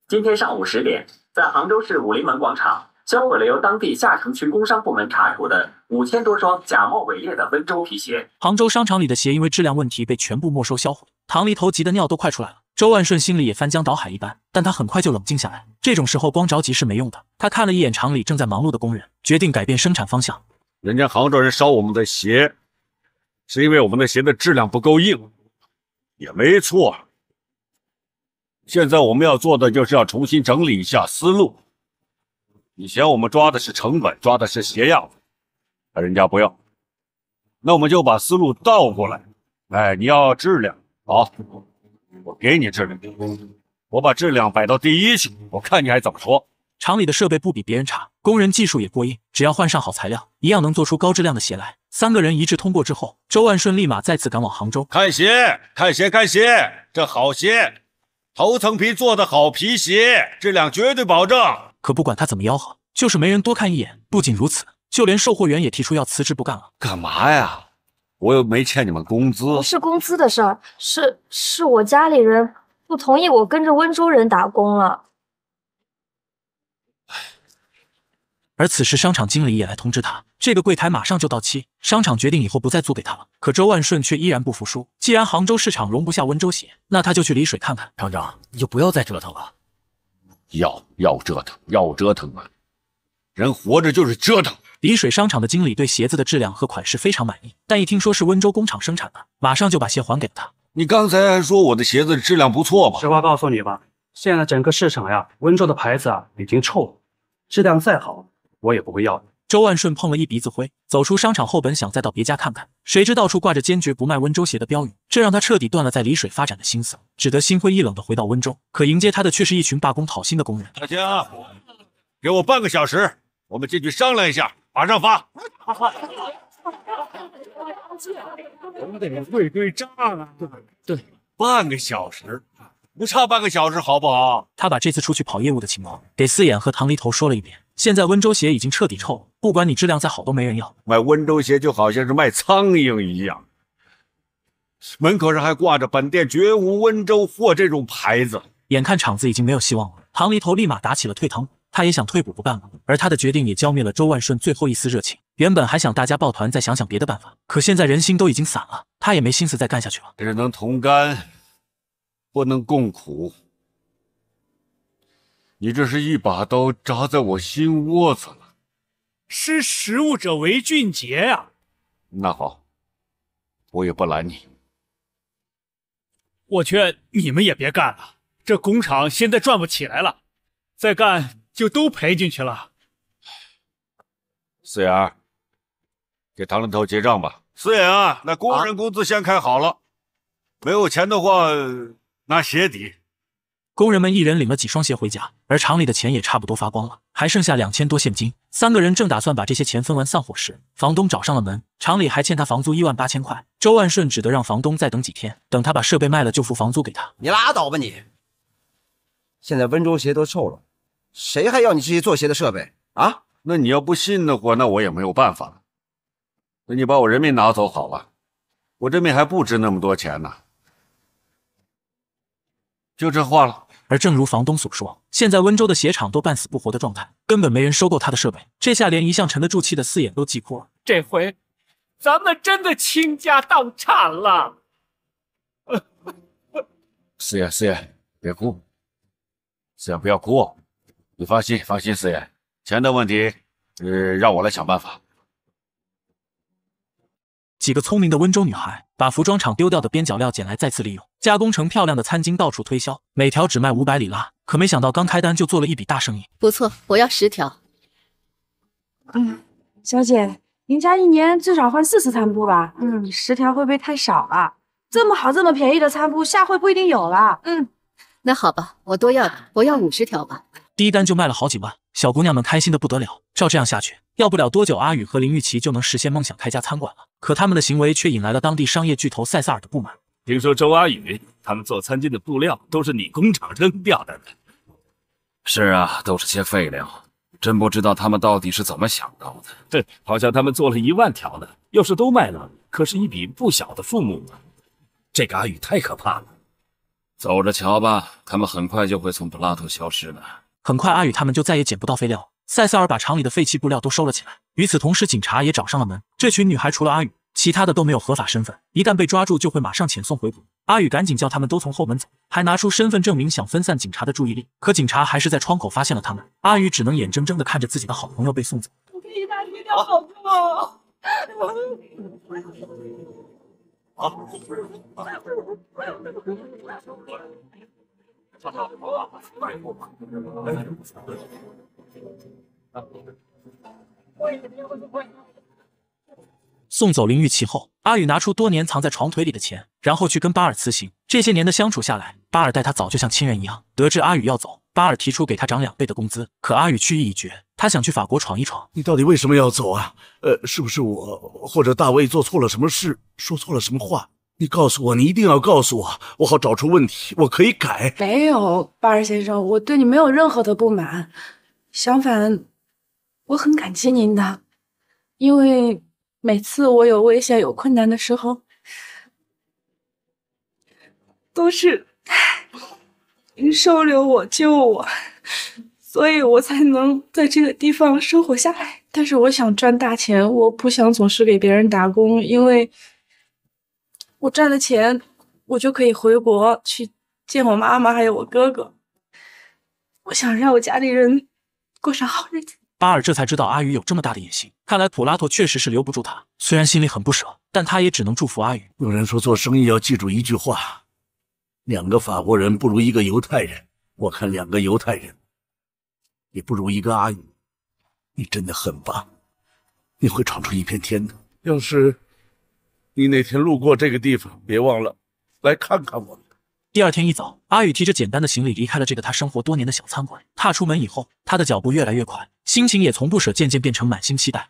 今天上午十点，在杭州市武林门广场，销毁了由当地下城区工商部门查处的五千多双假冒伪劣的温州皮鞋。杭州商场里的鞋因为质量问题被全部没收销毁。唐立头急得尿都快出来了，周万顺心里也翻江倒海一般，但他很快就冷静下来。这种时候光着急是没用的。他看了一眼厂里正在忙碌的工人，决定改变生产方向。人家杭州人烧我们的鞋，是因为我们的鞋的质量不够硬，也没错。现在我们要做的就是要重新整理一下思路。以前我们抓的是成本，抓的是鞋样子，可人家不要。那我们就把思路倒过来。哎，你要质量好，我给你质量，我把质量摆到第一去。我看你还怎么说？厂里的设备不比别人差，工人技术也过硬，只要换上好材料，一样能做出高质量的鞋来。三个人一致通过之后，周万顺立马再次赶往杭州看鞋，看鞋，看鞋，这好鞋。头层皮做的好皮鞋，质量绝对保证。可不管他怎么吆喝，就是没人多看一眼。不仅如此，就连售货员也提出要辞职不干了。干嘛呀？我又没欠你们工资。不是工资的事儿，是是我家里人不同意我跟着温州人打工了。而此时，商场经理也来通知他，这个柜台马上就到期，商场决定以后不再租给他了。可周万顺却依然不服输。既然杭州市场容不下温州鞋，那他就去丽水看看。厂长，你就不要再折腾了。要要折腾，要折腾啊！人活着就是折腾。丽水商场的经理对鞋子的质量和款式非常满意，但一听说是温州工厂生产的，马上就把鞋还给了他。你刚才还说我的鞋子质量不错嘛？实话告诉你吧，现在整个市场呀，温州的牌子啊已经臭了，质量再好。我也不会要你。周万顺碰了一鼻子灰，走出商场后，本想再到别家看看，谁知道处挂着坚决不卖温州鞋的标语，这让他彻底断了在丽水发展的心思，只得心灰意冷的回到温州。可迎接他的却是一群罢工讨薪的工人。大家给我半个小时，我们进去商量一下，马上发。哈哈。得对对账了。对对，半个小时，不差半个小时，好不好？他把这次出去跑业务的情况给四眼和唐离头说了一遍。现在温州鞋已经彻底臭了，不管你质量再好都没人要。卖温州鞋就好像是卖苍蝇一样，门口上还挂着“本店绝无温州货”这种牌子。眼看厂子已经没有希望了，唐犁头立马打起了退堂鼓。他也想退股不干了，而他的决定也浇灭了周万顺最后一丝热情。原本还想大家抱团再想想别的办法，可现在人心都已经散了，他也没心思再干下去了，只能同甘不能共苦。你这是一把刀扎在我心窝子了。识时务者为俊杰呀。那好，我也不拦你。我劝你们也别干了，这工厂现在转不起来了，再干就都赔进去了。四眼，给唐领头结账吧。四眼，那工人工资先开好了，没有钱的话拿鞋底。工人们一人领了几双鞋回家，而厂里的钱也差不多发光了，还剩下两千多现金。三个人正打算把这些钱分完散伙时，房东找上了门，厂里还欠他房租一万八千块。周万顺只得让房东再等几天，等他把设备卖了就付房租给他。你拉倒吧你！现在温州鞋都臭了，谁还要你这些做鞋的设备啊？那你要不信的话，那我也没有办法了。那你把我人命拿走好了，我这命还不值那么多钱呢。就这话了。而正如房东所说，现在温州的鞋厂都半死不活的状态，根本没人收购他的设备。这下连一向沉得住气的四眼都急哭了。这回咱们真的倾家荡产了！四爷，四爷，别哭，四眼不要哭哦。你放心，放心，四爷，钱的问题，呃，让我来想办法。几个聪明的温州女孩。把服装厂丢掉的边角料捡来，再次利用，加工成漂亮的餐巾，到处推销，每条只卖五百里拉。可没想到，刚开单就做了一笔大生意。不错，我要十条。嗯，小姐，您家一年至少换四次餐布吧？嗯，十条会不会太少了？这么好，这么便宜的餐布，下回不一定有了。嗯，那好吧，我多要点，我要五十条吧。第一单就卖了好几万，小姑娘们开心的不得了。照这样下去，要不了多久，阿宇和林玉琪就能实现梦想，开家餐馆了。可他们的行为却引来了当地商业巨头塞萨尔的不满。听说周阿宇他们做餐巾的布料都是你工厂扔掉的？是啊，都是些废料，真不知道他们到底是怎么想到的。对，好像他们做了一万条呢，要是都卖了，可是一笔不小的数目啊。这个阿宇太可怕了，走着瞧吧，他们很快就会从布拉图消失的。很快，阿宇他们就再也捡不到废料。塞塞尔把厂里的废弃布料都收了起来。与此同时，警察也找上了门。这群女孩除了阿宇，其他的都没有合法身份，一旦被抓住，就会马上遣送回国。阿宇赶紧叫他们都从后门走，还拿出身份证明想分散警察的注意力。可警察还是在窗口发现了他们。阿宇只能眼睁睁地看着自己的好朋友被送走。我被一大堆料好痛好。啊！送走林玉琪后，阿宇拿出多年藏在床腿里的钱，然后去跟巴尔辞行。这些年的相处下来，巴尔待他早就像亲人一样。得知阿宇要走，巴尔提出给他涨两倍的工资，可阿宇去意已决，他想去法国闯一闯。你到底为什么要走啊？呃，是不是我或者大卫做错了什么事，说错了什么话？你告诉我，你一定要告诉我，我好找出问题，我可以改。没有，巴尔先生，我对你没有任何的不满。相反，我很感激您的，因为每次我有危险、有困难的时候，都是您收留我、救我，所以我才能在这个地方生活下来。但是，我想赚大钱，我不想总是给别人打工，因为。我赚了钱，我就可以回国去见我妈妈还有我哥哥。我想让我家里人过上好日子。巴尔这才知道阿宇有这么大的野心，看来普拉托确实是留不住他。虽然心里很不舍，但他也只能祝福阿宇。有人说做生意要记住一句话：“两个法国人不如一个犹太人。”我看两个犹太人也不如一个阿宇。你真的很棒，你会闯出一片天的。要是。你哪天路过这个地方，别忘了来看看我们。第二天一早，阿雨提着简单的行李离开了这个他生活多年的小餐馆。踏出门以后，他的脚步越来越快，心情也从不舍渐渐变成满心期待。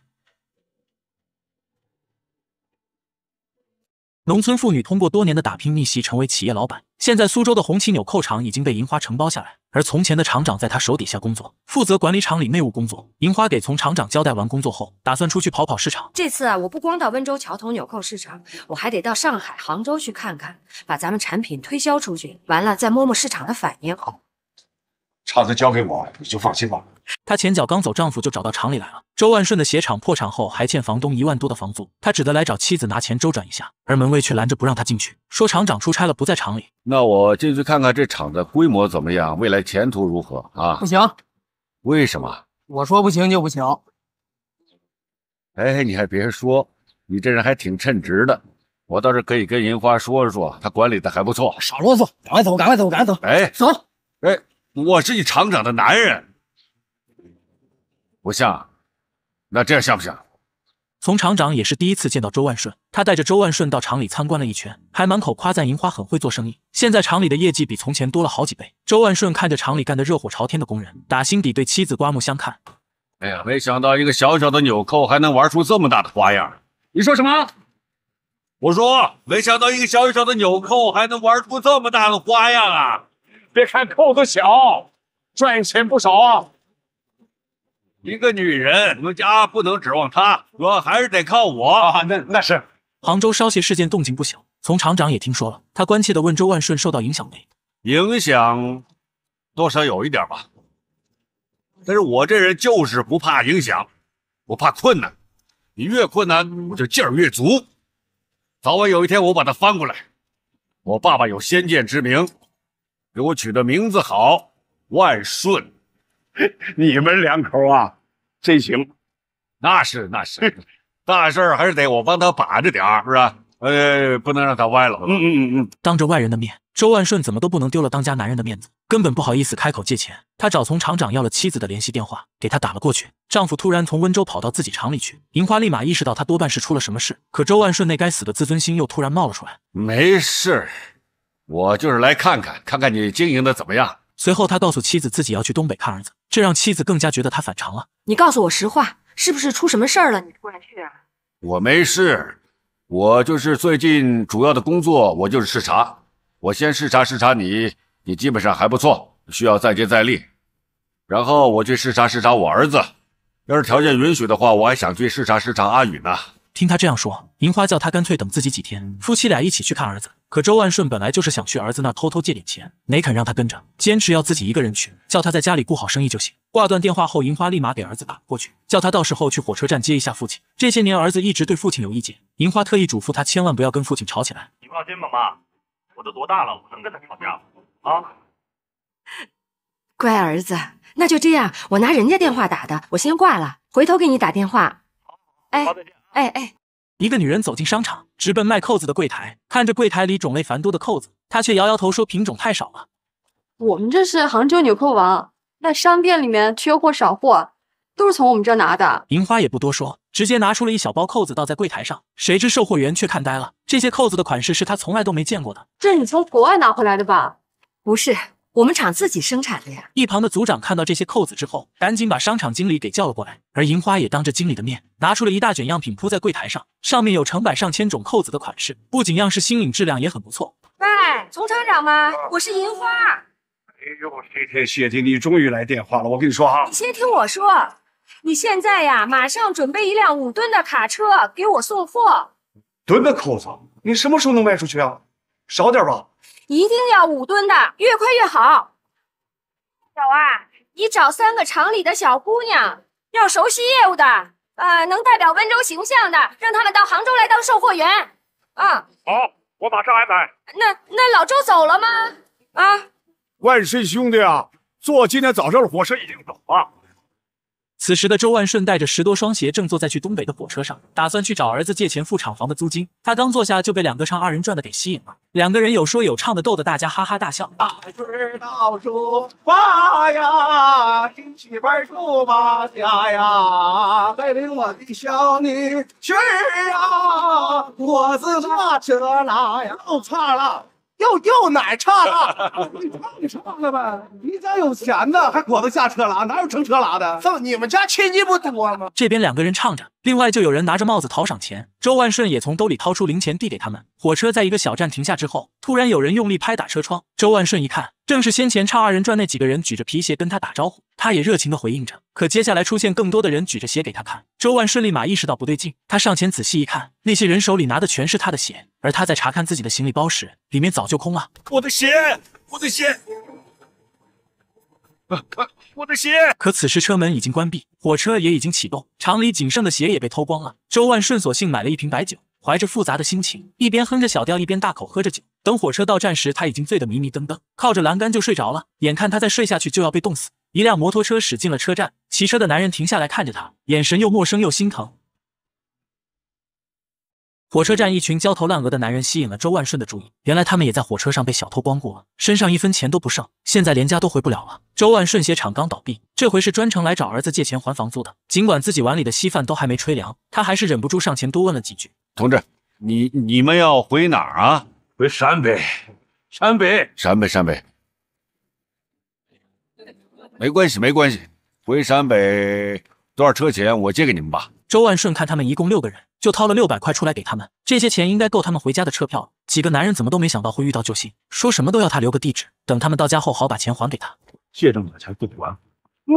农村妇女通过多年的打拼逆袭成为企业老板，现在苏州的红旗纽扣厂已经被银花承包下来。而从前的厂长在他手底下工作，负责管理厂里内务工作。银花给从厂长交代完工作后，打算出去跑跑市场。这次啊，我不光到温州桥头纽扣市场，我还得到上海、杭州去看看，把咱们产品推销出去。完了，再摸摸市场的反应。好，厂子交给我，你就放心吧。她前脚刚走，丈夫就找到厂里来了。周万顺的鞋厂破产后，还欠房东一万多的房租，他只得来找妻子拿钱周转一下。而门卫却拦着不让他进去，说厂长出差了，不在厂里。那我进去看看这厂子规模怎么样，未来前途如何啊？不行，为什么？我说不行就不行。哎，你还别说，你这人还挺称职的，我倒是可以跟银花说说，她管理的还不错。少啰嗦，赶快走，赶快走，赶快走！哎，走！哎，我是你厂长的男人。不像，那这样像不像？从厂长也是第一次见到周万顺，他带着周万顺到厂里参观了一圈，还满口夸赞银花很会做生意，现在厂里的业绩比从前多了好几倍。周万顺看着厂里干得热火朝天的工人，打心底对妻子刮目相看。哎呀，没想到一个小小的纽扣还能玩出这么大的花样！你说什么？我说，没想到一个小小的纽扣还能玩出这么大的花样啊！别看扣子小，赚钱不少啊。一个女人，我们家不能指望她，我还是得靠我啊。那那是杭州烧鞋事件动静不小，从厂长也听说了。他关切地问周万顺受到影响没？影响多少有一点吧，但是我这人就是不怕影响，不怕困难。你越困难，我就劲儿越足。早晚有一天我把它翻过来。我爸爸有先见之明，给我取的名字好，万顺。你们两口啊，真行，那是那是，大事儿还是得我帮他把着点儿，是不是？呃，不能让他歪了。嗯嗯嗯嗯。当着外人的面，周万顺怎么都不能丢了当家男人的面子，根本不好意思开口借钱。他找从厂长要了妻子的联系电话，给他打了过去。丈夫突然从温州跑到自己厂里去，银花立马意识到他多半是出了什么事。可周万顺那该死的自尊心又突然冒了出来。没事，我就是来看看，看看你经营的怎么样。随后他告诉妻子自己要去东北看儿子。这让妻子更加觉得他反常了。你告诉我实话，是不是出什么事儿了？你过不去啊？我没事，我就是最近主要的工作，我就是视察。我先视察视察你，你基本上还不错，需要再接再厉。然后我去视察视察我儿子，要是条件允许的话，我还想去视察视察阿宇呢。听他这样说，银花叫他干脆等自己几天，夫妻俩一起去看儿子。可周万顺本来就是想去儿子那偷偷借点钱，没肯让他跟着，坚持要自己一个人去，叫他在家里顾好生意就行。挂断电话后，银花立马给儿子打过去，叫他到时候去火车站接一下父亲。这些年儿子一直对父亲有意见，银花特意嘱咐他千万不要跟父亲吵起来。你放心吧，妈，我都多大了，我能跟他吵架吗？啊，乖儿子，那就这样，我拿人家电话打的，我先挂了，回头给你打电话。好，哎哎。一个女人走进商场，直奔卖扣子的柜台，看着柜台里种类繁多的扣子，她却摇摇头说：“品种太少了。我们这是杭州纽扣王，那商店里面缺货少货，都是从我们这拿的。”银花也不多说，直接拿出了一小包扣子倒在柜台上，谁知售货员却看呆了，这些扣子的款式是她从来都没见过的。这你从国外拿回来的吧？不是。我们厂自己生产的呀。一旁的组长看到这些扣子之后，赶紧把商场经理给叫了过来。而银花也当着经理的面，拿出了一大卷样品铺在柜台上，上面有成百上千种扣子的款式，不仅样式新颖，质量也很不错。喂，丛厂长吗？我是银花。哎呦，谢天谢地，你终于来电话了。我跟你说哈，你先听我说，你现在呀，马上准备一辆五吨的卡车给我送货。吨的扣子，你什么时候能卖出去啊？少点吧。一定要五吨的，越快越好。小王，你找三个厂里的小姑娘，要熟悉业务的，呃，能代表温州形象的，让他们到杭州来当售货员。啊，好，我马上安排。那那老周走了吗？啊，万顺兄弟啊，坐今天早上的火车已经走了。此时的周万顺带着十多双鞋，正坐在去东北的火车上，打算去找儿子借钱付厂房的租金。他刚坐下就被两个唱二人转的给吸引了，两个人有说有唱的，逗得大家哈哈大笑。大水到处发呀，新媳妇出马家呀，带领我的小女婿呀，我自拉车拉呀，都差了。又又哪岔了？你唱差了吧？你家有钱呢，还果子下车拉，哪有乘车拉的？怎你们家亲戚不多了吗？这边两个人唱着。另外，就有人拿着帽子讨赏钱。周万顺也从兜里掏出零钱递给他们。火车在一个小站停下之后，突然有人用力拍打车窗。周万顺一看，正是先前唱二人转那几个人，举着皮鞋跟他打招呼。他也热情地回应着。可接下来出现更多的人举着鞋给他看。周万顺立马意识到不对劲，他上前仔细一看，那些人手里拿的全是他的鞋。而他在查看自己的行李包时，里面早就空了。我的鞋，我的鞋。啊！我的鞋！可此时车门已经关闭，火车也已经启动，厂里仅剩的鞋也被偷光了。周万顺索性买了一瓶白酒，怀着复杂的心情，一边哼着小调，一边大口喝着酒。等火车到站时，他已经醉得迷迷瞪瞪，靠着栏杆就睡着了。眼看他再睡下去就要被冻死，一辆摩托车驶进了车站，骑车的男人停下来看着他，眼神又陌生又心疼。火车站，一群焦头烂额的男人吸引了周万顺的注意。原来他们也在火车上被小偷光顾了，身上一分钱都不剩，现在连家都回不了了。周万顺鞋厂刚倒闭，这回是专程来找儿子借钱还房租的。尽管自己碗里的稀饭都还没吹凉，他还是忍不住上前多问了几句：“同志，你你们要回哪儿啊？回陕北，陕北，陕北，陕北。没关系，没关系，回陕北多少车钱，我借给你们吧。”周万顺看他们一共六个人。就掏了六百块出来给他们，这些钱应该够他们回家的车票了。几个男人怎么都没想到会遇到救星，说什么都要他留个地址，等他们到家后好把钱还给他。借这么多钱不管，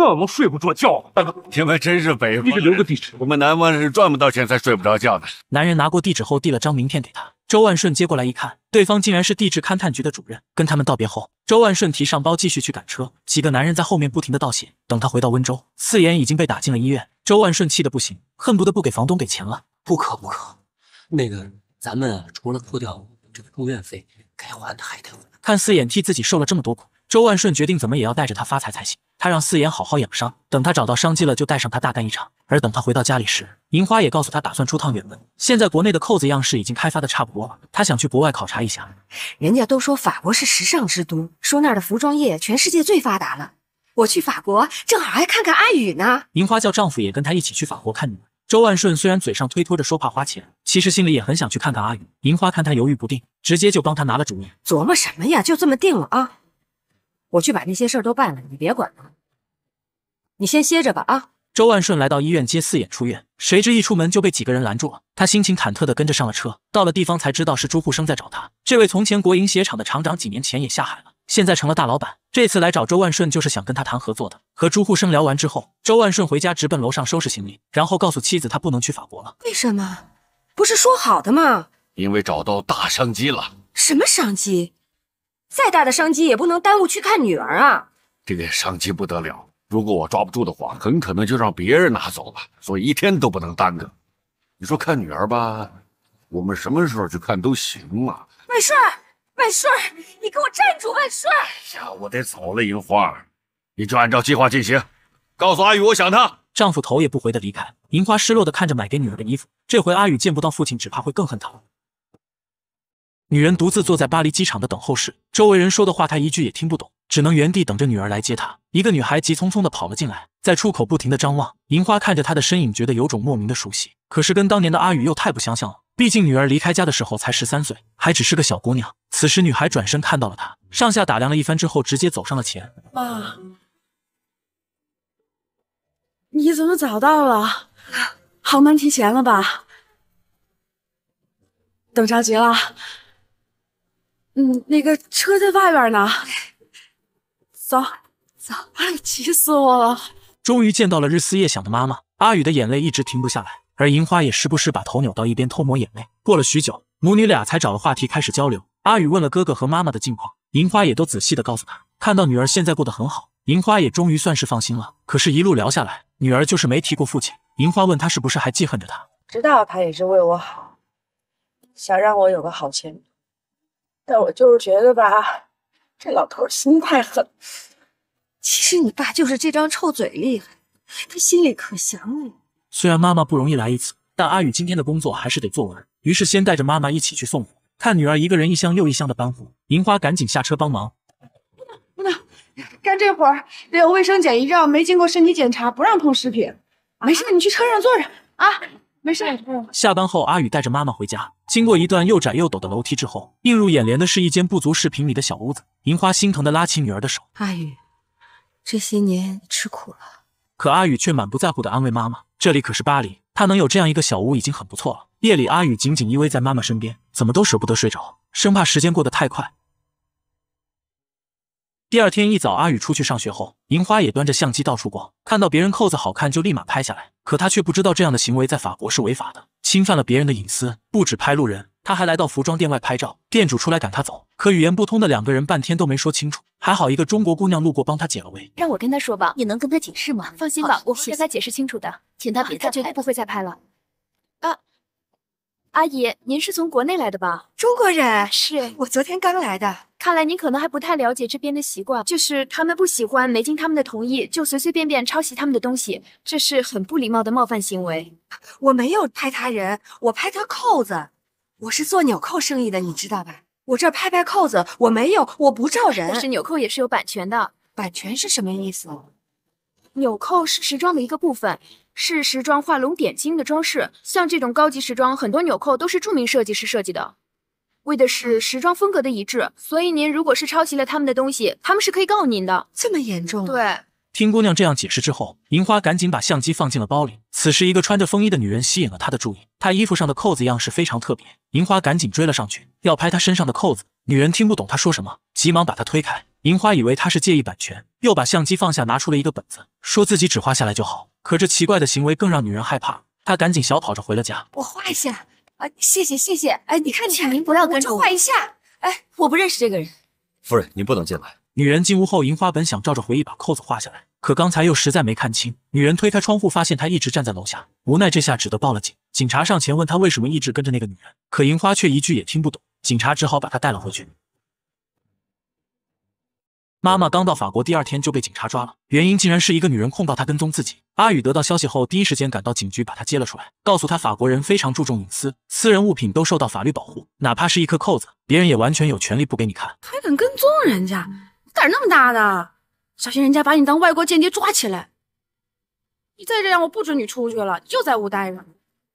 我们睡不着觉。大哥，你们真是北方，你给留个地址。我们南方人是赚不到钱才睡不着觉的。男人拿过地址后，递了张名片给他。周万顺接过来一看，对方竟然是地质勘探局的主任。跟他们道别后，周万顺提上包继续去赶车。几个男人在后面不停的道谢。等他回到温州，四眼已经被打进了医院。周万顺气得不行，恨不得不给房东给钱了。不可不可，那个咱们除了扣掉这个住院费，该还的还得还。看四眼替自己受了这么多苦，周万顺决定怎么也要带着他发财才行。他让四眼好好养伤，等他找到商机了，就带上他大干一场。而等他回到家里时，银花也告诉他打算出趟远门。现在国内的扣子样式已经开发的差不多了，他想去国外考察一下。人家都说法国是时尚之都，说那儿的服装业全世界最发达了。我去法国正好还看看阿宇呢。银花叫丈夫也跟她一起去法国看女儿。周万顺虽然嘴上推脱着说怕花钱，其实心里也很想去看看阿云。银花看他犹豫不定，直接就帮他拿了主意。琢磨什么呀？就这么定了啊！我去把那些事儿都办了，你别管了。你先歇着吧啊！周万顺来到医院接四眼出院，谁知一出门就被几个人拦住了。他心情忐忑地跟着上了车，到了地方才知道是朱护生在找他。这位从前国营鞋厂的厂长，几年前也下海了。现在成了大老板，这次来找周万顺就是想跟他谈合作的。和朱户生聊完之后，周万顺回家直奔楼上收拾行李，然后告诉妻子他不能去法国了。为什么？不是说好的吗？因为找到大商机了。什么商机？再大的商机也不能耽误去看女儿啊。这个商机不得了，如果我抓不住的话，很可能就让别人拿走了，所以一天都不能耽搁。你说看女儿吧，我们什么时候去看都行嘛。没事。万顺你给我站住！万顺哎呀，我得走了银花，你就按照计划进行。告诉阿宇，我想他。丈夫头也不回的离开，银花失落的看着买给女儿的衣服。这回阿宇见不到父亲，只怕会更恨他。女人独自坐在巴黎机场的等候室，周围人说的话她一句也听不懂，只能原地等着女儿来接她。一个女孩急匆匆的跑了进来，在出口不停的张望。银花看着她的身影，觉得有种莫名的熟悉，可是跟当年的阿宇又太不相像了。毕竟女儿离开家的时候才十三岁，还只是个小姑娘。此时女孩转身看到了他，上下打量了一番之后，直接走上了前。啊。你怎么早到了？航班提前了吧？等着急了。嗯，那个车在外边呢，走走。哎，急死我了！终于见到了日思夜想的妈妈，阿宇的眼泪一直停不下来。而银花也时不时把头扭到一边偷抹眼泪。过了许久，母女俩才找了话题开始交流。阿宇问了哥哥和妈妈的近况，银花也都仔细的告诉她。看到女儿现在过得很好，银花也终于算是放心了。可是，一路聊下来，女儿就是没提过父亲。银花问她是不是还记恨着他，知道他也是为我好，想让我有个好前途，但我就是觉得吧，这老头心太狠。其实你爸就是这张臭嘴厉害，他心里可想你。虽然妈妈不容易来一次，但阿宇今天的工作还是得做完。于是先带着妈妈一起去送货，看女儿一个人一箱又一箱的搬货，银花赶紧下车帮忙。不能不能，干这活儿得有卫生检疫证，没经过身体检查不让碰食品。没事，你去车上坐着啊，没事。下班后，阿宇带着妈妈回家，经过一段又窄又陡的楼梯之后，映入眼帘的是一间不足十平米的小屋子。银花心疼的拉起女儿的手，阿宇，这些年你吃苦了。可阿宇却满不在乎地安慰妈妈：“这里可是巴黎，他能有这样一个小屋已经很不错了。”夜里，阿宇紧紧依偎在妈妈身边，怎么都舍不得睡着，生怕时间过得太快。第二天一早，阿宇出去上学后，银花也端着相机到处逛，看到别人扣子好看就立马拍下来。可她却不知道这样的行为在法国是违法的，侵犯了别人的隐私。不止拍路人，他还来到服装店外拍照，店主出来赶他走，可语言不通的两个人半天都没说清楚。还好一个中国姑娘路过帮他解了围，让我跟他说吧。你能跟他解释吗？放心吧，我跟他解释清楚的，请他别再拍，不会再拍了。啊，阿姨，您是从国内来的吧？中国人是，我昨天刚来的。看来您可能还不太了解这边的习惯，就是他们不喜欢没经他们的同意就随随便便抄袭他们的东西，这是很不礼貌的冒犯行为。我没有拍他人，我拍他扣子，我是做纽扣生意的，你知道吧？我这拍拍扣子，我没有，我不照人。但是纽扣也是有版权的。版权是什么意思？纽扣是时装的一个部分，是时装画龙点睛的装饰。像这种高级时装，很多纽扣都是著名设计师设计的，为的是时装风格的一致。所以您如果是抄袭了他们的东西，他们是可以告您的。这么严重？对。听姑娘这样解释之后，银花赶紧把相机放进了包里。此时，一个穿着风衣的女人吸引了她的注意，她衣服上的扣子样式非常特别。银花赶紧追了上去，要拍她身上的扣子。女人听不懂她说什么，急忙把她推开。银花以为她是介意版权，又把相机放下，拿出了一个本子，说自己只画下来就好。可这奇怪的行为更让女人害怕，她赶紧小跑着回了家。我画一下，啊，谢谢谢谢。哎，你看，请您不要跟着我。画一下，哎，我不认识这个人。夫人，您不能进来。女人进屋后，银花本想照着回忆把扣子画下来。可刚才又实在没看清，女人推开窗户，发现他一直站在楼下，无奈这下只得报了警。警察上前问他为什么一直跟着那个女人，可银花却一句也听不懂，警察只好把他带了回去。妈妈刚到法国第二天就被警察抓了，原因竟然是一个女人控告她跟踪自己。阿宇得到消息后，第一时间赶到警局把她接了出来，告诉她法国人非常注重隐私，私人物品都受到法律保护，哪怕是一颗扣子，别人也完全有权利不给你看。还敢跟踪人家，胆那么大的！小心人家把你当外国间谍抓起来！你再这样，我不准你出去了，就在屋待着。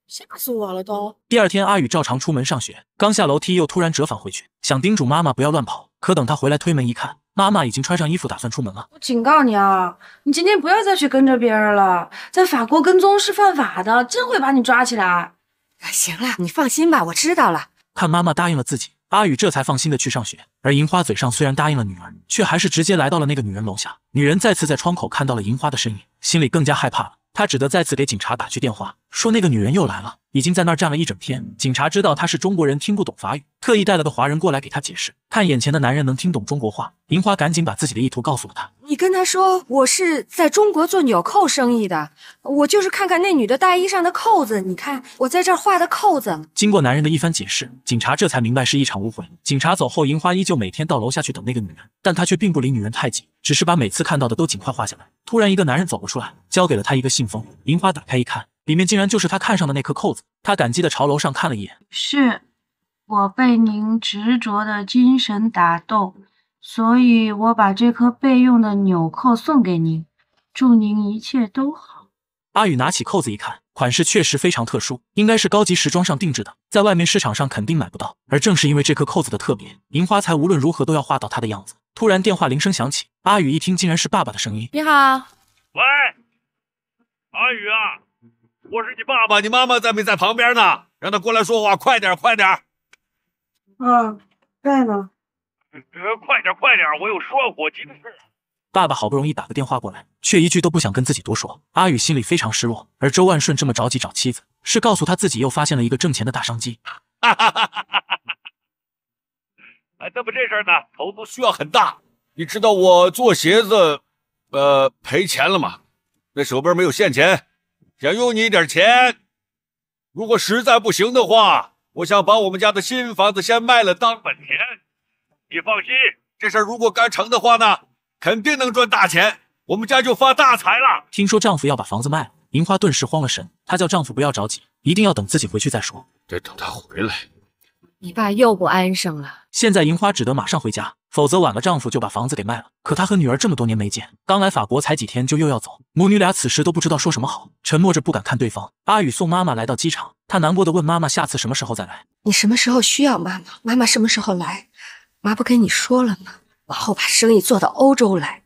吓死我了都！第二天，阿宇照常出门上学，刚下楼梯又突然折返回去，想叮嘱妈妈不要乱跑。可等他回来推门一看，妈妈已经穿上衣服打算出门了。我警告你啊，你今天不要再去跟着别人了，在法国跟踪是犯法的，真会把你抓起来。行了，你放心吧，我知道了。看妈妈答应了自己。阿宇这才放心的去上学，而银花嘴上虽然答应了女儿，却还是直接来到了那个女人楼下。女人再次在窗口看到了银花的身影，心里更加害怕了，她只得再次给警察打去电话，说那个女人又来了。已经在那儿站了一整天，警察知道他是中国人，听不懂法语，特意带了个华人过来给他解释。看眼前的男人能听懂中国话，银花赶紧把自己的意图告诉了他。你跟他说，我是在中国做纽扣生意的，我就是看看那女的大衣上的扣子。你看我在这儿画的扣子。经过男人的一番解释，警察这才明白是一场误会。警察走后，银花依旧每天到楼下去等那个女人，但她却并不离女人太近，只是把每次看到的都尽快画下来。突然，一个男人走了出来，交给了他一个信封。银花打开一看。里面竟然就是他看上的那颗扣子，他感激的朝楼上看了一眼。是我被您执着的精神打动，所以我把这颗备用的纽扣送给您，祝您一切都好。阿宇拿起扣子一看，款式确实非常特殊，应该是高级时装上定制的，在外面市场上肯定买不到。而正是因为这颗扣子的特别，银花才无论如何都要画到它的样子。突然电话铃声响起，阿宇一听竟然是爸爸的声音。你好，喂，阿宇啊。我是你爸爸，你妈妈在没在旁边呢？让他过来说话，快点快点！嗯，在呢。呃，快点快点，我有说火急的事爸爸好不容易打个电话过来，却一句都不想跟自己多说。阿宇心里非常失落，而周万顺这么着急找妻子，是告诉他自己又发现了一个挣钱的大商机。哈哈哈！哎，那么这事儿呢？投资需要很大。你知道我做鞋子，呃，赔钱了吗？那手边没有现钱。想用你一点钱，如果实在不行的话，我想把我们家的新房子先卖了当本钱。你放心，这事儿如果干成的话呢，肯定能赚大钱，我们家就发大财了。听说丈夫要把房子卖了，银花顿时慌了神。她叫丈夫不要着急，一定要等自己回去再说。得等他回来，你爸又不安生了。现在银花只得马上回家。否则晚了，丈夫就把房子给卖了。可她和女儿这么多年没见，刚来法国才几天就又要走，母女俩此时都不知道说什么好，沉默着不敢看对方。阿雨送妈妈来到机场，她难过的问妈妈：“下次什么时候再来？你什么时候需要妈妈，妈妈什么时候来？妈不跟你说了吗？往后把生意做到欧洲来，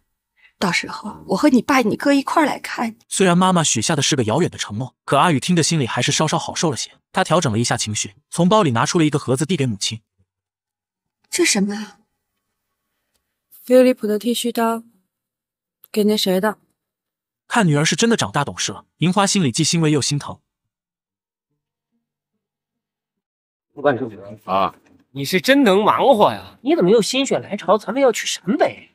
到时候我和你爸、你哥一块来看你。”虽然妈妈许下的是个遥远的承诺，可阿雨听着心里还是稍稍好受了些。她调整了一下情绪，从包里拿出了一个盒子递给母亲：“这什么？”飞利浦的剃须刀给那谁的？看女儿是真的长大懂事了，银花心里既欣慰又心疼。我帮你梳啊！你是真能忙活呀！你怎么又心血来潮？咱们要去陕北？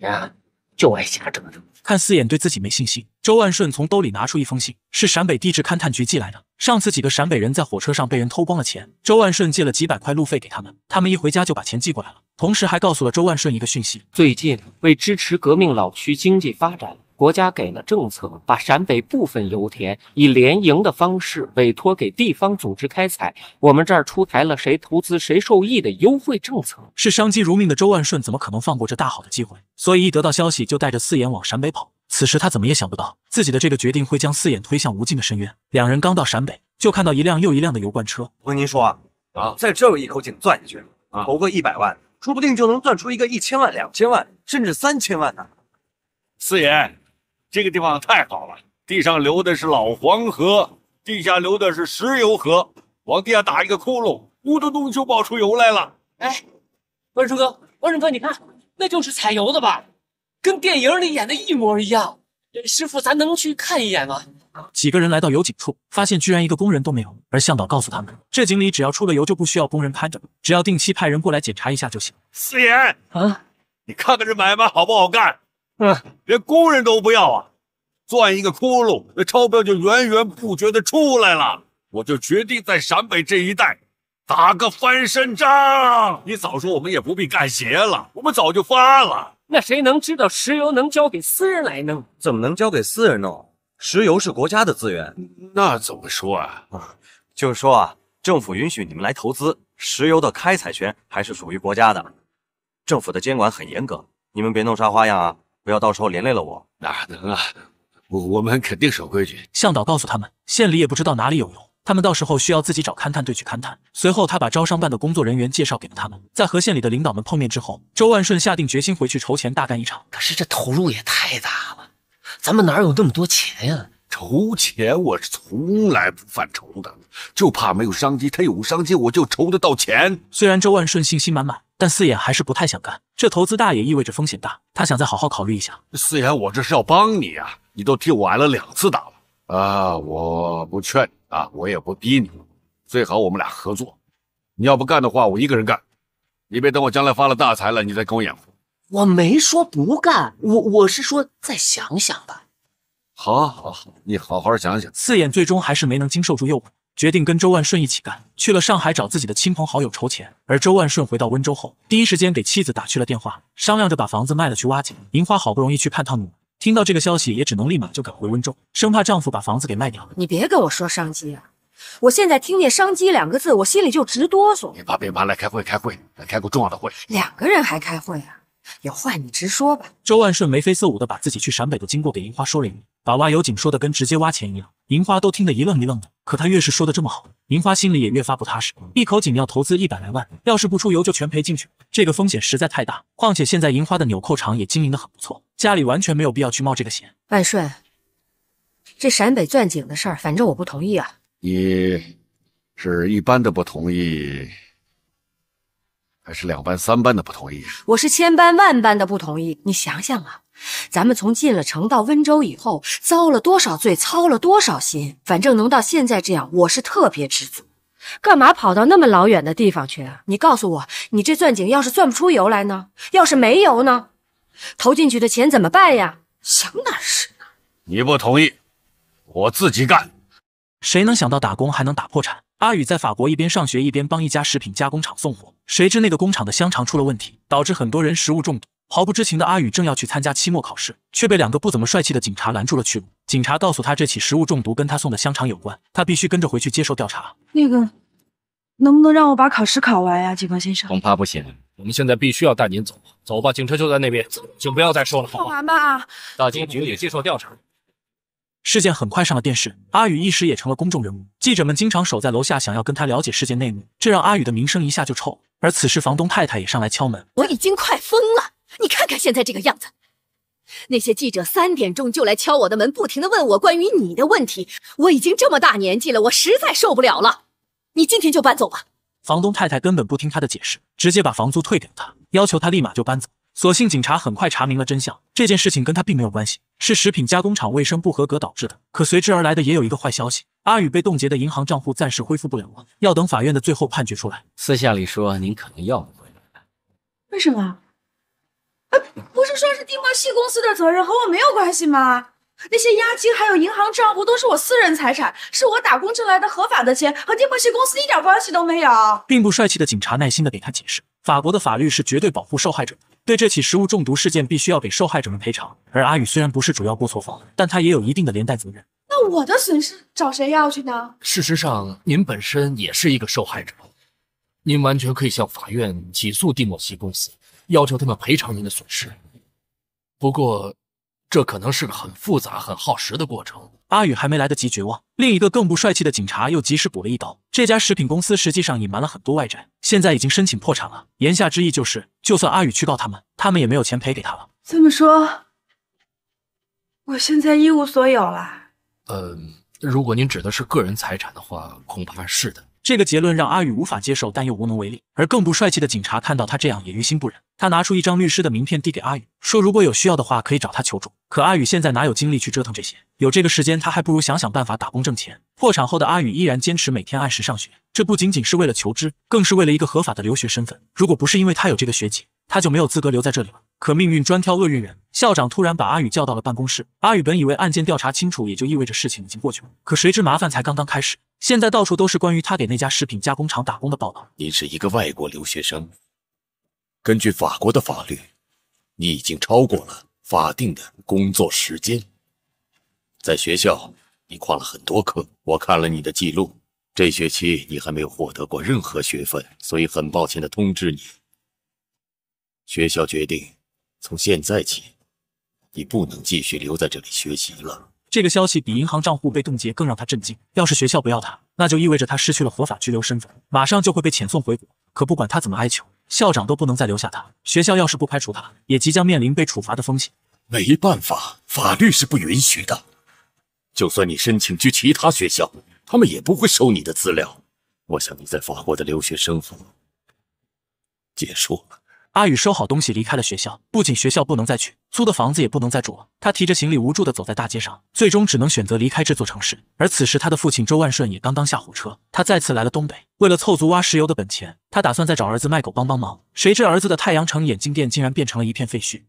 呀，就爱瞎折腾。看四眼对自己没信心，周万顺从兜里拿出一封信，是陕北地质勘探局寄来的。上次几个陕北人在火车上被人偷光了钱，周万顺借了几百块路费给他们，他们一回家就把钱寄过来了。同时还告诉了周万顺一个讯息：最近为支持革命老区经济发展，国家给了政策，把陕北部分油田以联营的方式委托给地方组织开采。我们这儿出台了谁投资谁受益的优惠政策。是商机如命的周万顺，怎么可能放过这大好的机会？所以一得到消息，就带着四眼往陕北跑。此时他怎么也想不到，自己的这个决定会将四眼推向无尽的深渊。两人刚到陕北，就看到一辆又一辆的油罐车。我跟您说啊，啊，在这儿一口井钻下去，投个一百万。说不定就能赚出一个一千万、两千万，甚至三千万呢。四爷，这个地方太好了，地上流的是老黄河，地下流的是石油河，往地下打一个窟窿，咕嘟嘟就爆出油来了。哎，万叔哥，万叔哥，你看，那就是采油的吧？跟电影里演的一模一样。师傅，咱能去看一眼吗？几个人来到油井处，发现居然一个工人都没有。而向导告诉他们，这井里只要出了油，就不需要工人看着，只要定期派人过来检查一下就行。四爷啊，你看看这买卖好不好干？嗯，连工人都不要啊？钻一个窟窿，那钞票就源源不绝的出来了。我就决定在陕北这一带打个翻身仗。你早说，我们也不必干鞋了，我们早就发了。那谁能知道石油能交给私人来弄？怎么能交给私人弄？石油是国家的资源，那怎么说啊？就是说啊，政府允许你们来投资，石油的开采权还是属于国家的。政府的监管很严格，你们别弄啥花样啊，不要到时候连累了我。哪能啊？我我们肯定守规矩。向导告诉他们，县里也不知道哪里有油，他们到时候需要自己找勘探队去勘探。随后，他把招商办的工作人员介绍给了他们。在和县里的领导们碰面之后，周万顺下定决心回去筹钱，大干一场。可是这投入也太大了。咱们哪有那么多钱呀？筹钱，我是从来不犯愁的，就怕没有商机。他有商机，我就筹得到钱。虽然周万顺信心满满，但四眼还是不太想干。这投资大，也意味着风险大。他想再好好考虑一下。四眼，我这是要帮你啊！你都替我挨了两次打了。啊，我不劝你啊，我也不逼你，最好我们俩合作。你要不干的话，我一个人干。你别等我将来发了大财了，你再跟我眼红。我没说不干，我我是说再想想吧。好，好，好，你好好想想。四眼最终还是没能经受住诱惑，决定跟周万顺一起干，去了上海找自己的亲朋好友筹钱。而周万顺回到温州后，第一时间给妻子打去了电话，商量着把房子卖了去挖井。银花好不容易去探趟女听到这个消息，也只能立马就赶回温州，生怕丈夫把房子给卖掉。你别跟我说商机啊！我现在听见商机两个字，我心里就直哆嗦。别怕，别怕，来开会，开会，来开个重要的会。两个人还开会啊？有话你直说吧。周万顺眉飞色舞的把自己去陕北的经过给银花说了一遍，把挖油井说的跟直接挖钱一样，银花都听得一愣一愣的。可他越是说的这么好，银花心里也越发不踏实。一口井要投资一百来万，要是不出油就全赔进去，这个风险实在太大。况且现在银花的纽扣厂也经营的很不错，家里完全没有必要去冒这个险。万顺，这陕北钻井的事儿，反正我不同意啊。你是一般的不同意？还是两班三班的不同意，我是千般万般的不同意。你想想啊，咱们从进了城到温州以后，遭了多少罪，操了多少心。反正能到现在这样，我是特别知足。干嘛跑到那么老远的地方去啊？你告诉我，你这钻井要是钻不出油来呢？要是没油呢？投进去的钱怎么办呀？想哪是哪。你不同意，我自己干。谁能想到打工还能打破产？阿宇在法国一边上学一边帮一家食品加工厂送货，谁知那个工厂的香肠出了问题，导致很多人食物中毒。毫不知情的阿宇正要去参加期末考试，却被两个不怎么帅气的警察拦住了去路。警察告诉他，这起食物中毒跟他送的香肠有关，他必须跟着回去接受调查。那个，能不能让我把考试考完呀，警官先生？恐怕不行，我们现在必须要带您走。走吧，警车就在那边。请不要再说了，好完吧，大金局也接受调查。事件很快上了电视，阿宇一时也成了公众人物。记者们经常守在楼下，想要跟他了解事件内幕，这让阿宇的名声一下就臭而此时，房东太太也上来敲门：“我已经快疯了，你看看现在这个样子，那些记者三点钟就来敲我的门，不停的问我关于你的问题。我已经这么大年纪了，我实在受不了了。你今天就搬走吧。”房东太太根本不听他的解释，直接把房租退给了他，要求他立马就搬走。所幸警察很快查明了真相，这件事情跟他并没有关系，是食品加工厂卫生不合格导致的。可随之而来的也有一个坏消息，阿宇被冻结的银行账户暂时恢复不了了，要等法院的最后判决出来。私下里说，您可能要不回来了。为什么？哎，不是说是地茂西公司的责任，和我没有关系吗？那些押金还有银行账户都是我私人财产，是我打工挣来的合法的钱，和地茂西公司一点关系都没有。并不帅气的警察耐心的给他解释，法国的法律是绝对保护受害者的。对这起食物中毒事件，必须要给受害者们赔偿。而阿宇虽然不是主要过错方，但他也有一定的连带责任。那我的损失找谁要去呢？事实上，您本身也是一个受害者，您完全可以向法院起诉蒂莫西公司，要求他们赔偿您的损失。不过，这可能是个很复杂、很耗时的过程。阿宇还没来得及绝望，另一个更不帅气的警察又及时补了一刀。这家食品公司实际上隐瞒了很多外债，现在已经申请破产了。言下之意就是。就算阿宇去告他们，他们也没有钱赔给他了。这么说，我现在一无所有了。嗯，如果您指的是个人财产的话，恐怕是的。这个结论让阿宇无法接受，但又无能为力。而更不帅气的警察看到他这样，也于心不忍。他拿出一张律师的名片，递给阿宇，说：“如果有需要的话，可以找他求助。”可阿宇现在哪有精力去折腾这些？有这个时间，他还不如想想办法打工挣钱。破产后的阿宇依然坚持每天按时上学，这不仅仅是为了求知，更是为了一个合法的留学身份。如果不是因为他有这个学籍，他就没有资格留在这里了。可命运专挑厄运人，校长突然把阿宇叫到了办公室。阿宇本以为案件调查清楚，也就意味着事情已经过去了，可谁知麻烦才刚刚开始。现在到处都是关于他给那家食品加工厂打工的报道。您是一个外国留学生，根据法国的法律，你已经超过了法定的工作时间。在学校，你旷了很多课，我看了你的记录，这学期你还没有获得过任何学分，所以很抱歉的通知你，学校决定。从现在起，你不能继续留在这里学习了。这个消息比银行账户被冻结更让他震惊。要是学校不要他，那就意味着他失去了合法居留身份，马上就会被遣送回国。可不管他怎么哀求，校长都不能再留下他。学校要是不开除他，也即将面临被处罚的风险。没办法，法律是不允许的。就算你申请去其他学校，他们也不会收你的资料。我想你在法国的留学生活结束了。阿宇收好东西离开了学校，不仅学校不能再去，租的房子也不能再住了。他提着行李无助的走在大街上，最终只能选择离开这座城市。而此时，他的父亲周万顺也刚刚下火车，他再次来了东北，为了凑足挖石油的本钱，他打算再找儿子卖狗帮帮忙。谁知儿子的太阳城眼镜店竟然变成了一片废墟。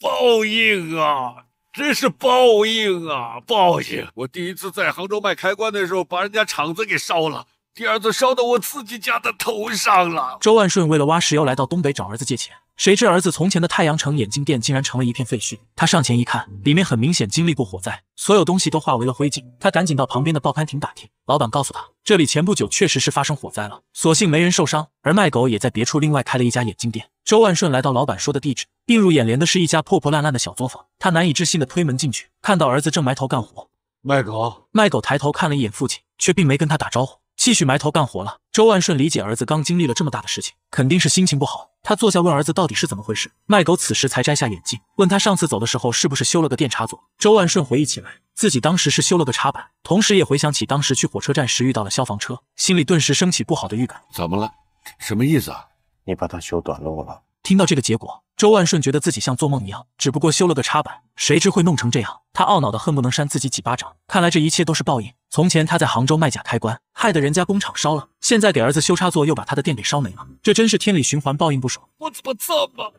报应啊！真是报应啊！报应！我第一次在杭州卖开关的时候，把人家厂子给烧了。第二次烧到我自己家的头上了。周万顺为了挖石油来到东北找儿子借钱，谁知儿子从前的太阳城眼镜店竟然成了一片废墟。他上前一看，里面很明显经历过火灾，所有东西都化为了灰烬。他赶紧到旁边的报刊亭打听，老板告诉他，这里前不久确实是发生火灾了，所幸没人受伤。而卖狗也在别处另外开了一家眼镜店。周万顺来到老板说的地址，映入眼帘的是一家破破烂烂的小作坊。他难以置信的推门进去，看到儿子正埋头干活。卖狗，卖狗抬头看了一眼父亲，却并没跟他打招呼。继续埋头干活了。周万顺理解儿子刚经历了这么大的事情，肯定是心情不好。他坐下问儿子到底是怎么回事。麦狗此时才摘下眼镜，问他上次走的时候是不是修了个电插座。周万顺回忆起来，自己当时是修了个插板，同时也回想起当时去火车站时遇到了消防车，心里顿时升起不好的预感。怎么了？什么意思啊？你把它修短路了？听到这个结果。周万顺觉得自己像做梦一样，只不过修了个插板，谁知会弄成这样。他懊恼的恨不能扇自己几巴掌。看来这一切都是报应。从前他在杭州卖假开关，害得人家工厂烧了；现在给儿子修插座，又把他的店给烧没了。这真是天理循环，报应不爽。我怎么这么……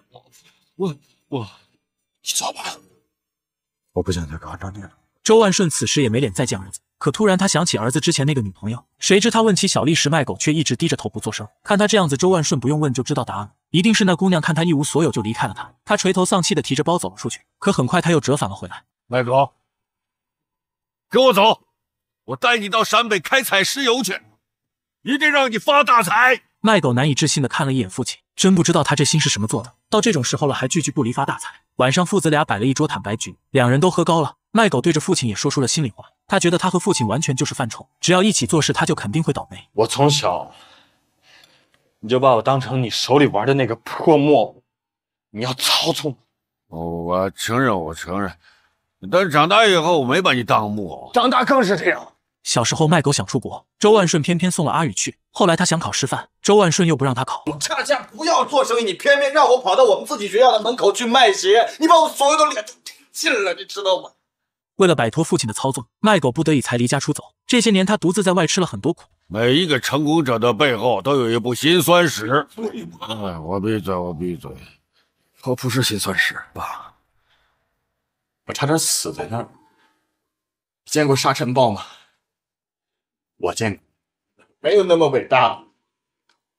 我我你走吧，我不想再搞州店了。周万顺此时也没脸再见儿子。可突然，他想起儿子之前那个女朋友。谁知他问起小丽时，卖狗却一直低着头不作声。看他这样子，周万顺不用问就知道答案。一定是那姑娘看他一无所有就离开了他。他垂头丧气的提着包走了出去，可很快他又折返了回来。卖狗，跟我走，我带你到陕北开采石油去，一定让你发大财。卖狗难以置信的看了一眼父亲，真不知道他这心是什么做的，到这种时候了还句句不离发大财。晚上父子俩摆了一桌坦白局，两人都喝高了。卖狗对着父亲也说出了心里话，他觉得他和父亲完全就是犯冲，只要一起做事他就肯定会倒霉。我从小。你就把我当成你手里玩的那个破木偶，你要操纵我。我承认，我承认。但长大以后，我没把你当木偶，长大更是这样。小时候卖狗想出国，周万顺偏偏送了阿宇去。后来他想考师范，周万顺又不让他考。我恰恰不要做生意，你偏偏让我跑到我们自己学校的门口去卖鞋，你把我所有的脸都丢尽了，你知道吗？为了摆脱父亲的操纵，卖狗不得已才离家出走。这些年，他独自在外吃了很多苦。每一个成功者的背后都有一部辛酸史。哎，我闭嘴，我闭嘴，我不是辛酸史。爸，我差点死在那儿。见过沙尘暴吗？我见过，没有那么伟大。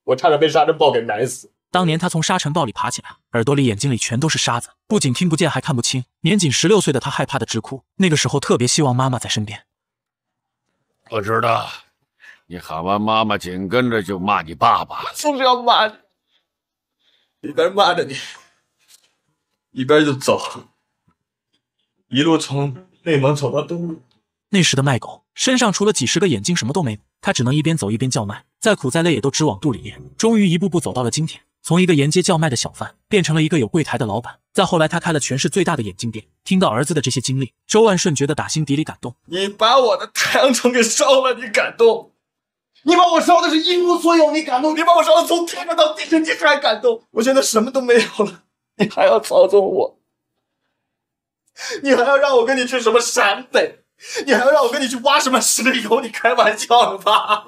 我差点被沙尘暴给埋死。当年他从沙尘暴里爬起来，耳朵里、眼睛里全都是沙子，不仅听不见，还看不清。年仅十六岁的他害怕的直哭。那个时候特别希望妈妈在身边。我知道，你喊完妈妈，紧跟着就骂你爸爸，就是要骂你。一边骂着你，一边就走，一路从内蒙走到东。那时的麦狗身上除了几十个眼睛，什么都没有，他只能一边走一边叫卖，再苦再累也都只往肚里咽。终于一步步走到了今天。从一个沿街叫卖的小贩变成了一个有柜台的老板，再后来他开了全市最大的眼镜店。听到儿子的这些经历，周万顺觉得打心底里感动。你把我的太阳城给烧了，你感动；你把我烧的是一无所有，你感动；你把我烧的从天上到地下，你还感动。我现在什么都没有了，你还要操纵我？你还要让我跟你去什么陕北？你还要让我跟你去挖什么石油？你开玩笑吧？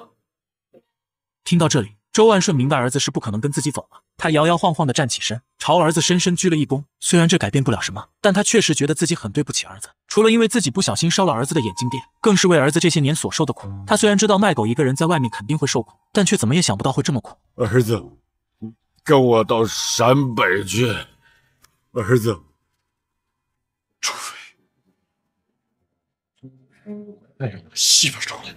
听到这里，周万顺明白儿子是不可能跟自己走了。他摇摇晃晃的站起身，朝儿子深深鞠了一躬。虽然这改变不了什么，但他确实觉得自己很对不起儿子。除了因为自己不小心烧了儿子的眼镜店，更是为儿子这些年所受的苦。他虽然知道卖狗一个人在外面肯定会受苦，但却怎么也想不到会这么苦。儿子，跟我到陕北去。儿子，除非……你的媳妇出来。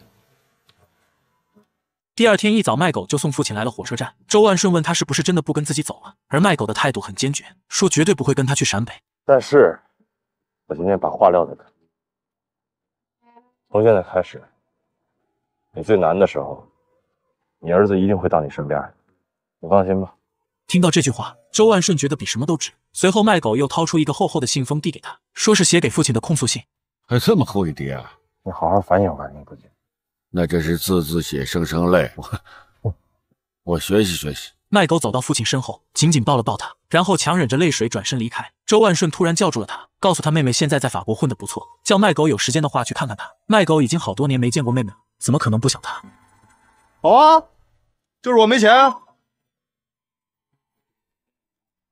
第二天一早，麦狗就送父亲来了火车站。周万顺问他是不是真的不跟自己走了，而麦狗的态度很坚决，说绝对不会跟他去陕北。但是，我今天把话撂在这，从现在开始，你最难的时候，你儿子一定会到你身边，你放心吧。听到这句话，周万顺觉得比什么都值。随后，麦狗又掏出一个厚厚的信封递给他，说是写给父亲的控诉信。还这么厚一叠啊！你好好反省反省自己。那真是字字血，声声泪，我我学习学习。麦狗走到父亲身后，紧紧抱了抱他，然后强忍着泪水转身离开。周万顺突然叫住了他，告诉他妹妹现在在法国混得不错，叫麦狗有时间的话去看看他。麦狗已经好多年没见过妹妹了，怎么可能不想她？好啊，就是我没钱，啊，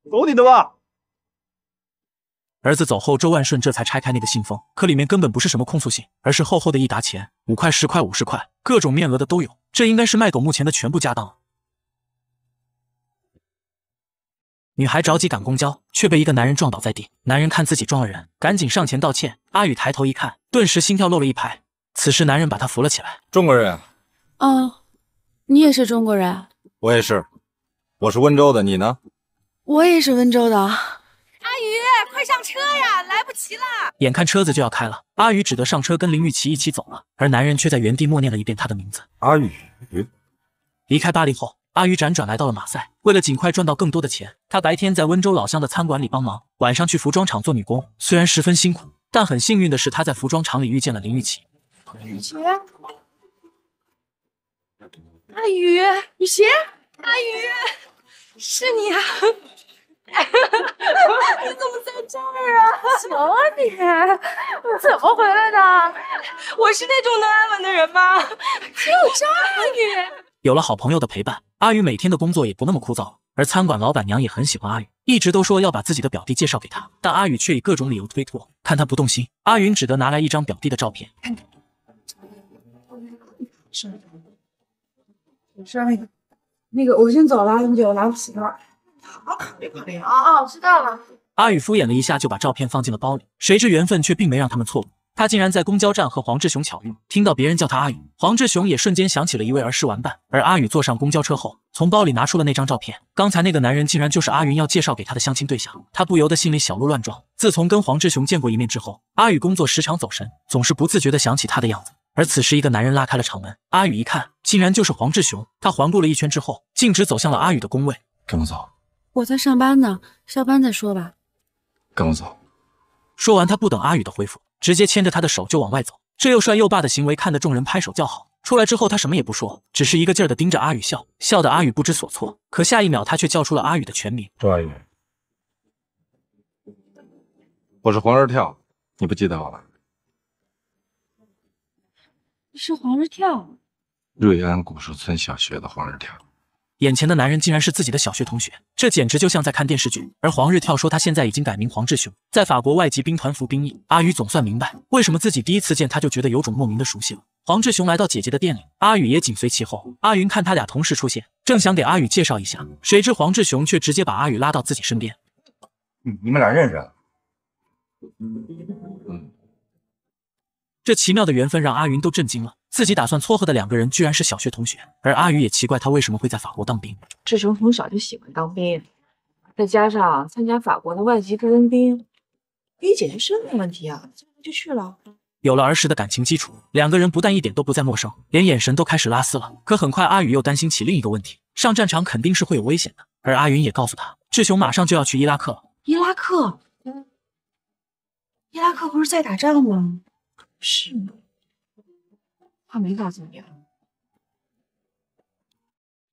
走你的吧。儿子走后，周万顺这才拆开那个信封，可里面根本不是什么控诉信，而是厚厚的一沓钱，五块、十块、五十块，各种面额的都有。这应该是卖狗目前的全部家当了。女孩着急赶公交，却被一个男人撞倒在地。男人看自己撞了人，赶紧上前道歉。阿宇抬头一看，顿时心跳漏了一拍。此时，男人把他扶了起来。中国人。啊，你也是中国人？我也是，我是温州的，你呢？我也是温州的。快上车呀，来不及了！眼看车子就要开了，阿雨只得上车跟林玉琪一起走了。而男人却在原地默念了一遍他的名字：阿雨。离开巴黎后，阿雨辗转来到了马赛。为了尽快赚到更多的钱，他白天在温州老乡的餐馆里帮忙，晚上去服装厂做女工。虽然十分辛苦，但很幸运的是，他在服装厂里遇见了林玉琪。雨鞋？阿雨，雨鞋？阿雨，是你啊！你怎么在这儿啊？瞧你，怎么回来的？我是那种能安稳的人吗？嚣张你！有了好朋友的陪伴，阿宇每天的工作也不那么枯燥了。而餐馆老板娘也很喜欢阿宇，一直都说要把自己的表弟介绍给他，但阿宇却以各种理由推脱。看他不动心，阿云只得拿来一张表弟的照片。那个，我先走了，你叫我拿不起的。好可怜，可怜啊！哦，知道了。阿宇敷衍了一下，就把照片放进了包里。谁知缘分却并没让他们错过，他竟然在公交站和黄志雄巧遇，听到别人叫他阿宇，黄志雄也瞬间想起了一位儿时玩伴。而阿宇坐上公交车后，从包里拿出了那张照片，刚才那个男人竟然就是阿云要介绍给他的相亲对象，他不由得心里小鹿乱撞。自从跟黄志雄见过一面之后，阿宇工作时常走神，总是不自觉地想起他的样子。而此时，一个男人拉开了厂门，阿宇一看，竟然就是黄志雄。他环顾了一圈之后，径直走向了阿宇的工位，跟我走。我在上班呢，下班再说吧。跟我走。说完，他不等阿宇的回复，直接牵着他的手就往外走。这又帅又霸的行为，看得众人拍手叫好。出来之后，他什么也不说，只是一个劲儿的盯着阿宇笑，笑得阿宇不知所措。可下一秒，他却叫出了阿宇的全名：周阿宇。我是黄日跳，你不记得我了？你是黄日跳。瑞安古树村小学的黄日跳。眼前的男人竟然是自己的小学同学，这简直就像在看电视剧。而黄日跳说他现在已经改名黄志雄，在法国外籍兵团服兵役。阿宇总算明白为什么自己第一次见他就觉得有种莫名的熟悉了。黄志雄来到姐姐的店里，阿宇也紧随其后。阿云看他俩同时出现，正想给阿宇介绍一下，谁知黄志雄却直接把阿宇拉到自己身边。你们俩认识？嗯嗯，这奇妙的缘分让阿云都震惊了。自己打算撮合的两个人居然是小学同学，而阿宇也奇怪他为什么会在法国当兵。志雄从小就喜欢当兵，再加上参加法国的外籍特人兵，可以解决身份问题啊，所以就去了。有了儿时的感情基础，两个人不但一点都不再陌生，连眼神都开始拉丝了。可很快，阿宇又担心起另一个问题：上战场肯定是会有危险的。而阿云也告诉他，志雄马上就要去伊拉克了。伊拉克，嗯，伊拉克不是在打仗吗？是吗？他没告诉你。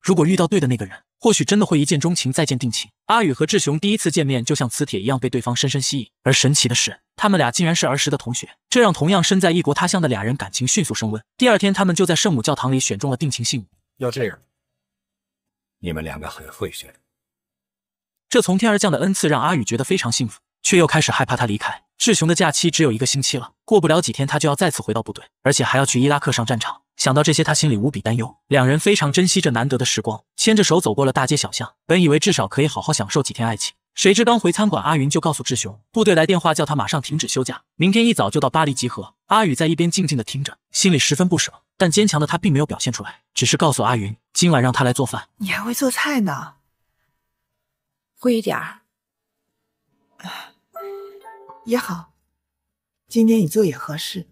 如果遇到对的那个人，或许真的会一见钟情，再见定情。阿宇和志雄第一次见面就像磁铁一样被对方深深吸引，而神奇的是，他们俩竟然是儿时的同学，这让同样身在异国他乡的俩人感情迅速升温。第二天，他们就在圣母教堂里选中了定情信物。要这样，你们两个很会选。这从天而降的恩赐让阿宇觉得非常幸福，却又开始害怕他离开。志雄的假期只有一个星期了，过不了几天他就要再次回到部队，而且还要去伊拉克上战场。想到这些，他心里无比担忧。两人非常珍惜这难得的时光，牵着手走过了大街小巷。本以为至少可以好好享受几天爱情，谁知刚回餐馆，阿云就告诉志雄，部队来电话叫他马上停止休假，明天一早就到巴黎集合。阿宇在一边静静的听着，心里十分不舍，但坚强的他并没有表现出来，只是告诉阿云，今晚让他来做饭。你还会做菜呢，会一点儿。也好，今天你做也合适。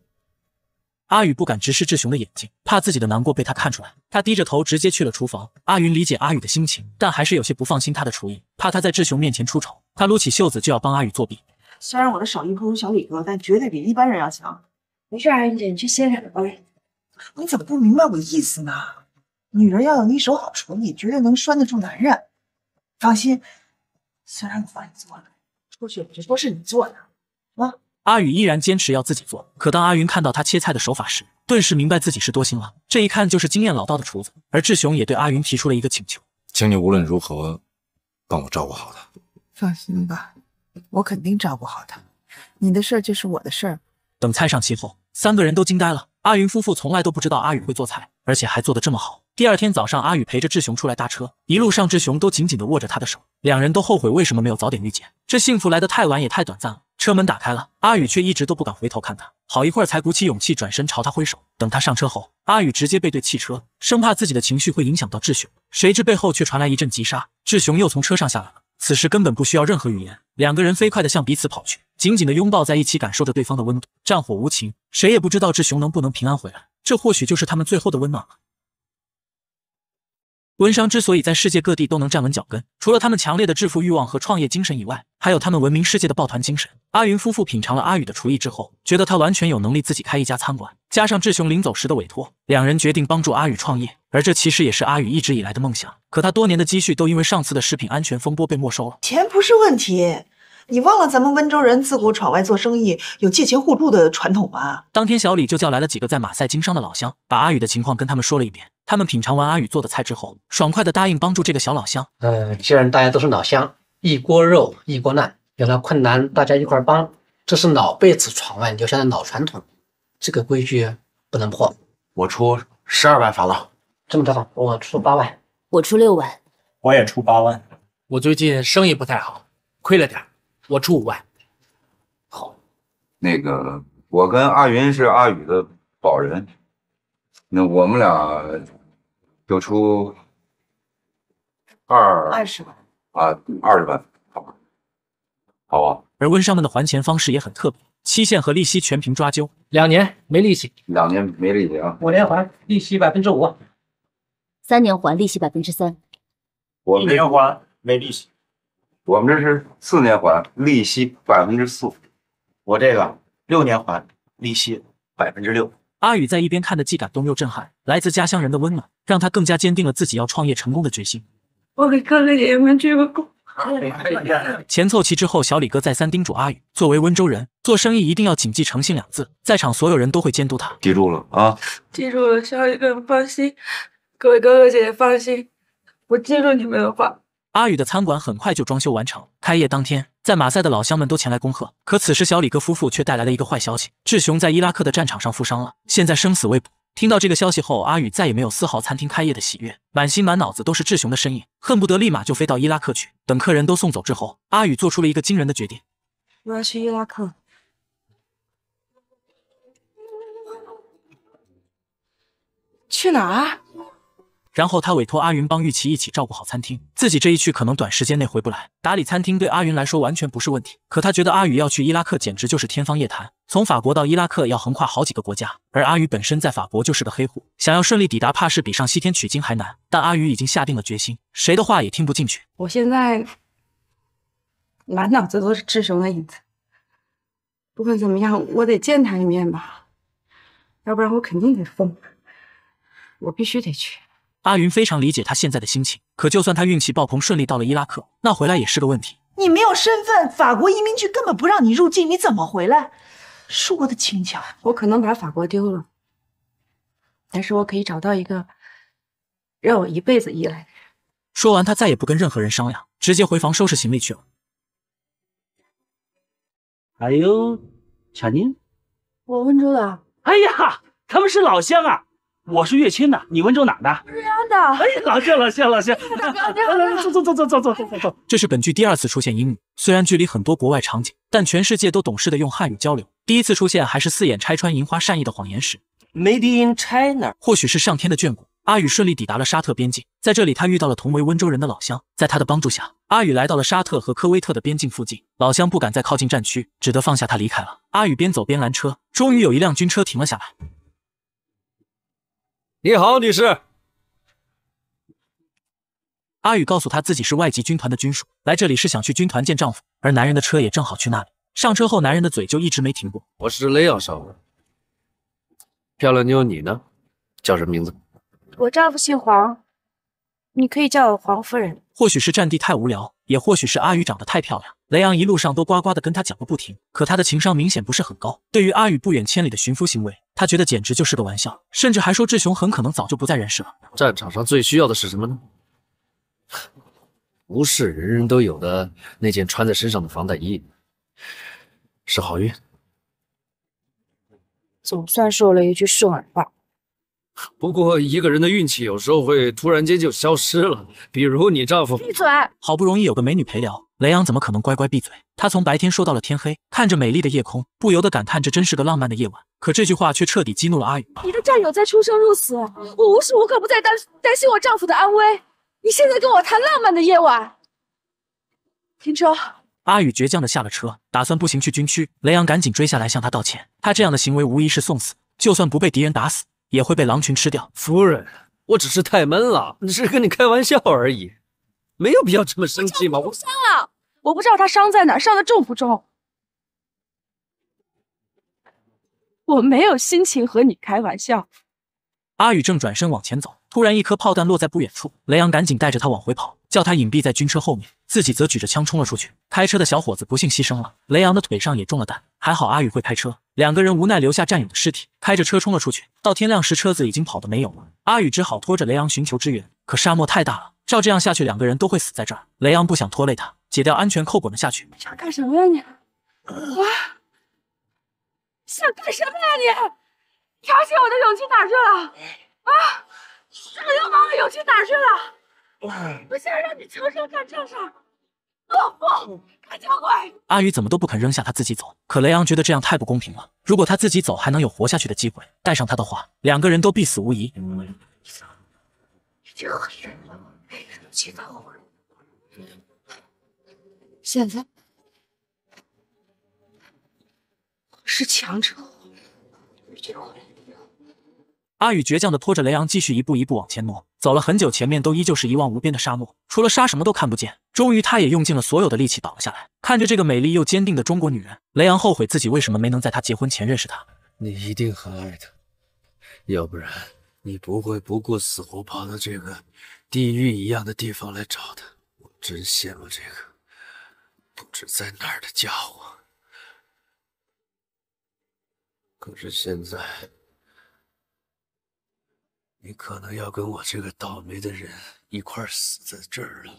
阿宇不敢直视志雄的眼睛，怕自己的难过被他看出来。他低着头直接去了厨房。阿云理解阿宇的心情，但还是有些不放心他的厨艺，怕他在志雄面前出丑。他撸起袖子就要帮阿宇作弊。虽然我的手艺不如小李哥，但绝对比一般人要强。没事，阿云姐，你去歇着吧。你怎么不明白我的意思呢？女人要有一手好厨艺，绝对能拴得住男人。放心，虽然我帮你做了，出去我就说是你做的。阿宇依然坚持要自己做，可当阿云看到他切菜的手法时，顿时明白自己是多心了。这一看就是经验老道的厨子，而志雄也对阿云提出了一个请求，请你无论如何帮我照顾好他。放心吧，我肯定照顾好他。你的事儿就是我的事儿。等菜上齐后，三个人都惊呆了。阿云夫妇从来都不知道阿宇会做菜，而且还做得这么好。第二天早上，阿宇陪着志雄出来搭车，一路上志雄都紧紧地握着他的手，两人都后悔为什么没有早点遇见，这幸福来得太晚也太短暂了。车门打开了，阿宇却一直都不敢回头看他，好一会儿才鼓起勇气转身朝他挥手。等他上车后，阿宇直接背对汽车，生怕自己的情绪会影响到志雄。谁知背后却传来一阵急刹，志雄又从车上下来了。此时根本不需要任何语言，两个人飞快地向彼此跑去，紧紧地拥抱在一起，感受着对方的温度。战火无情，谁也不知道志雄能不能平安回来，这或许就是他们最后的温暖了。温商之所以在世界各地都能站稳脚跟，除了他们强烈的致富欲望和创业精神以外，还有他们闻名世界的抱团精神。阿云夫妇品尝了阿宇的厨艺之后，觉得他完全有能力自己开一家餐馆。加上志雄临走时的委托，两人决定帮助阿宇创业。而这其实也是阿宇一直以来的梦想。可他多年的积蓄都因为上次的食品安全风波被没收了，钱不是问题。你忘了咱们温州人自古闯外做生意有借钱互助的传统吗？当天，小李就叫来了几个在马赛经商的老乡，把阿宇的情况跟他们说了一遍。他们品尝完阿宇做的菜之后，爽快的答应帮助这个小老乡。呃，既然大家都是老乡，一锅肉一锅难，有了困难大家一块帮，这是老辈子闯外留下的老传统，这个规矩不能破。我出十二万法郎，这么着吧，我出八万，我出六万，我也出八万。我最近生意不太好，亏了点。我出五万，好。那个，我跟阿云是阿宇的保人，那我们俩就出二二十万啊，二十万，好，好啊。而温商们的还钱方式也很特别，期限和利息全凭抓阄。两年没利息，两年没利息啊。五年还利息百分之五，三年还利息百分之三，一年还没利息。我们这是四年还利息百分之四，我这个六年还利息百分之六。阿宇在一边看的既感动又震撼，来自家乡人的温暖，让他更加坚定了自己要创业成功的决心。我给哥哥姐姐们鞠个躬。钱凑齐之后，小李哥再三叮嘱阿宇，作为温州人做生意一定要谨记诚信两字，在场所有人都会监督他，记住了啊？记住了，小李哥放心，各位哥哥姐姐放心，我记住你们的话。阿宇的餐馆很快就装修完成，开业当天，在马赛的老乡们都前来恭贺。可此时，小李哥夫妇却带来了一个坏消息：志雄在伊拉克的战场上负伤了，现在生死未卜。听到这个消息后，阿宇再也没有丝毫餐厅开业的喜悦，满心满脑子都是志雄的身影，恨不得立马就飞到伊拉克去。等客人都送走之后，阿宇做出了一个惊人的决定：我要去伊拉克。去哪儿？然后他委托阿云帮玉琪一起照顾好餐厅，自己这一去可能短时间内回不来。打理餐厅对阿云来说完全不是问题，可他觉得阿宇要去伊拉克简直就是天方夜谭。从法国到伊拉克要横跨好几个国家，而阿宇本身在法国就是个黑户，想要顺利抵达，怕是比上西天取经还难。但阿宇已经下定了决心，谁的话也听不进去。我现在满脑子都是志雄的影子，不管怎么样，我得见他一面吧，要不然我肯定得疯。我必须得去。阿云非常理解他现在的心情，可就算他运气爆棚，顺利到了伊拉克，那回来也是个问题。你没有身份，法国移民局根本不让你入境，你怎么回来？说的轻巧，我可能把法国丢了，但是我可以找到一个让我一辈子依赖。说完，他再也不跟任何人商量，直接回房收拾行李去了。哎呦，阿宁，我温州的，哎呀，他们是老乡啊。我是乐清的，你温州哪的？瑞安的。哎，老谢老谢老谢大哥，来来来，坐坐坐坐坐坐坐坐。这是本剧第二次出现英语，虽然距离很多国外场景，但全世界都懂事的用汉语交流。第一次出现还是四眼拆穿银花善意的谎言时。Made in China，或许是上天的眷顾，阿宇顺利抵达了沙特边境。在这里，他遇到了同为温州人的老乡，在他的帮助下，阿宇来到了沙特和科威特的边境附近。老乡不敢再靠近战区，只得放下他离开了。阿宇边走边拦车，终于有一辆军车停了下来。你好，女士。阿宇告诉他自己是外籍军团的军属，来这里是想去军团见丈夫，而男人的车也正好去那里。上车后，男人的嘴就一直没停过。我是雷耀少漂亮妞，你呢？叫什么名字？我丈夫姓黄，你可以叫我黄夫人。或许是战地太无聊，也或许是阿宇长得太漂亮，雷昂一路上都呱呱的跟他讲个不停。可他的情商明显不是很高，对于阿宇不远千里的寻夫行为。他觉得简直就是个玩笑，甚至还说志雄很可能早就不在人世了。战场上最需要的是什么呢？不是人人都有的那件穿在身上的防弹衣，是好运。总算说了一句顺耳话。不过一个人的运气有时候会突然间就消失了，比如你丈夫。闭嘴！好不容易有个美女陪聊，雷昂怎么可能乖乖闭嘴？他从白天说到了天黑，看着美丽的夜空，不由得感叹：这真是个浪漫的夜晚。可这句话却彻底激怒了阿宇。你的战友在出生入死，我无时无刻不在担担心我丈夫的安危。你现在跟我谈浪漫的夜晚，停车。阿宇倔强的下了车，打算步行去军区。雷阳赶紧追下来向他道歉。他这样的行为无疑是送死，就算不被敌人打死，也会被狼群吃掉。夫人，我只是太闷了，只是跟你开玩笑而已，没有必要这么生气嘛。我伤了，我不知道他伤在哪，伤的重不重。我没有心情和你开玩笑。阿宇正转身往前走，突然一颗炮弹落在不远处，雷阳赶紧带着他往回跑，叫他隐蔽在军车后面，自己则举着枪冲了出去。开车的小伙子不幸牺牲了，雷阳的腿上也中了弹，还好阿宇会开车，两个人无奈留下战友的尸体，开着车冲了出去。到天亮时，车子已经跑得没有了，阿宇只好拖着雷昂寻求支援，可沙漠太大了，照这样下去，两个人都会死在这儿。雷阳不想拖累他，解掉安全扣滚了下去。你干什么呀你？哇！想干什么呀你？调节我的勇气哪去了？啊，耍流氓的勇气哪去了？我现在让你承受干正事。不不，阿娇乖。阿宇怎么都不肯扔下他自己走，可雷昂觉得这样太不公平了。如果他自己走，还能有活下去的机会；带上他的话，两个人都必死无疑。现在，是强者。阿宇倔强地拖着雷昂，继续一步一步往前挪。走了很久，前面都依旧是一望无边的沙漠，除了沙什么都看不见。终于，他也用尽了所有的力气倒了下来。看着这个美丽又坚定的中国女人，雷昂后悔自己为什么没能在她结婚前认识她。你一定很爱她，要不然你不会不顾死活跑到这个地狱一样的地方来找她。我真羡慕这个不知在哪儿的家伙。可是现在，你可能要跟我这个倒霉的人一块死在这儿了。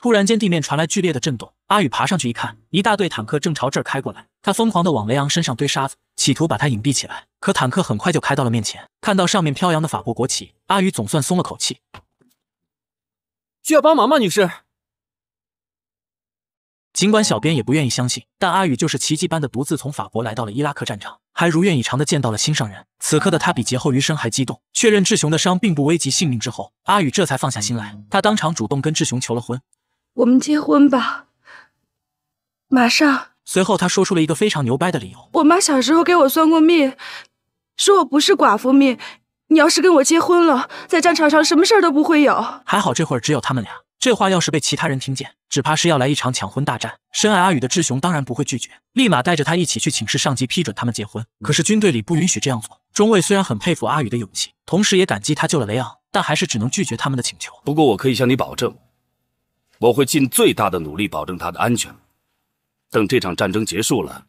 突然间，地面传来剧烈的震动，阿宇爬上去一看，一大队坦克正朝这儿开过来。他疯狂地往雷昂身上堆沙子，企图把他隐蔽起来。可坦克很快就开到了面前，看到上面飘扬的法国国旗，阿宇总算松了口气。需要帮忙吗，女士？尽管小编也不愿意相信，但阿宇就是奇迹般的独自从法国来到了伊拉克战场，还如愿以偿的见到了心上人。此刻的他比劫后余生还激动。确认志雄的伤并不危及性命之后，阿宇这才放下心来。他当场主动跟志雄求了婚：“我们结婚吧，马上。”随后他说出了一个非常牛掰的理由：“我妈小时候给我算过命，说我不是寡妇命。你要是跟我结婚了，在战场上什么事儿都不会有。”还好这会儿只有他们俩。这话要是被其他人听见，只怕是要来一场抢婚大战。深爱阿宇的志雄当然不会拒绝，立马带着他一起去请示上级批准他们结婚。可是军队里不允许这样做。中尉虽然很佩服阿宇的勇气，同时也感激他救了雷昂，但还是只能拒绝他们的请求。不过我可以向你保证，我会尽最大的努力保证他的安全。等这场战争结束了。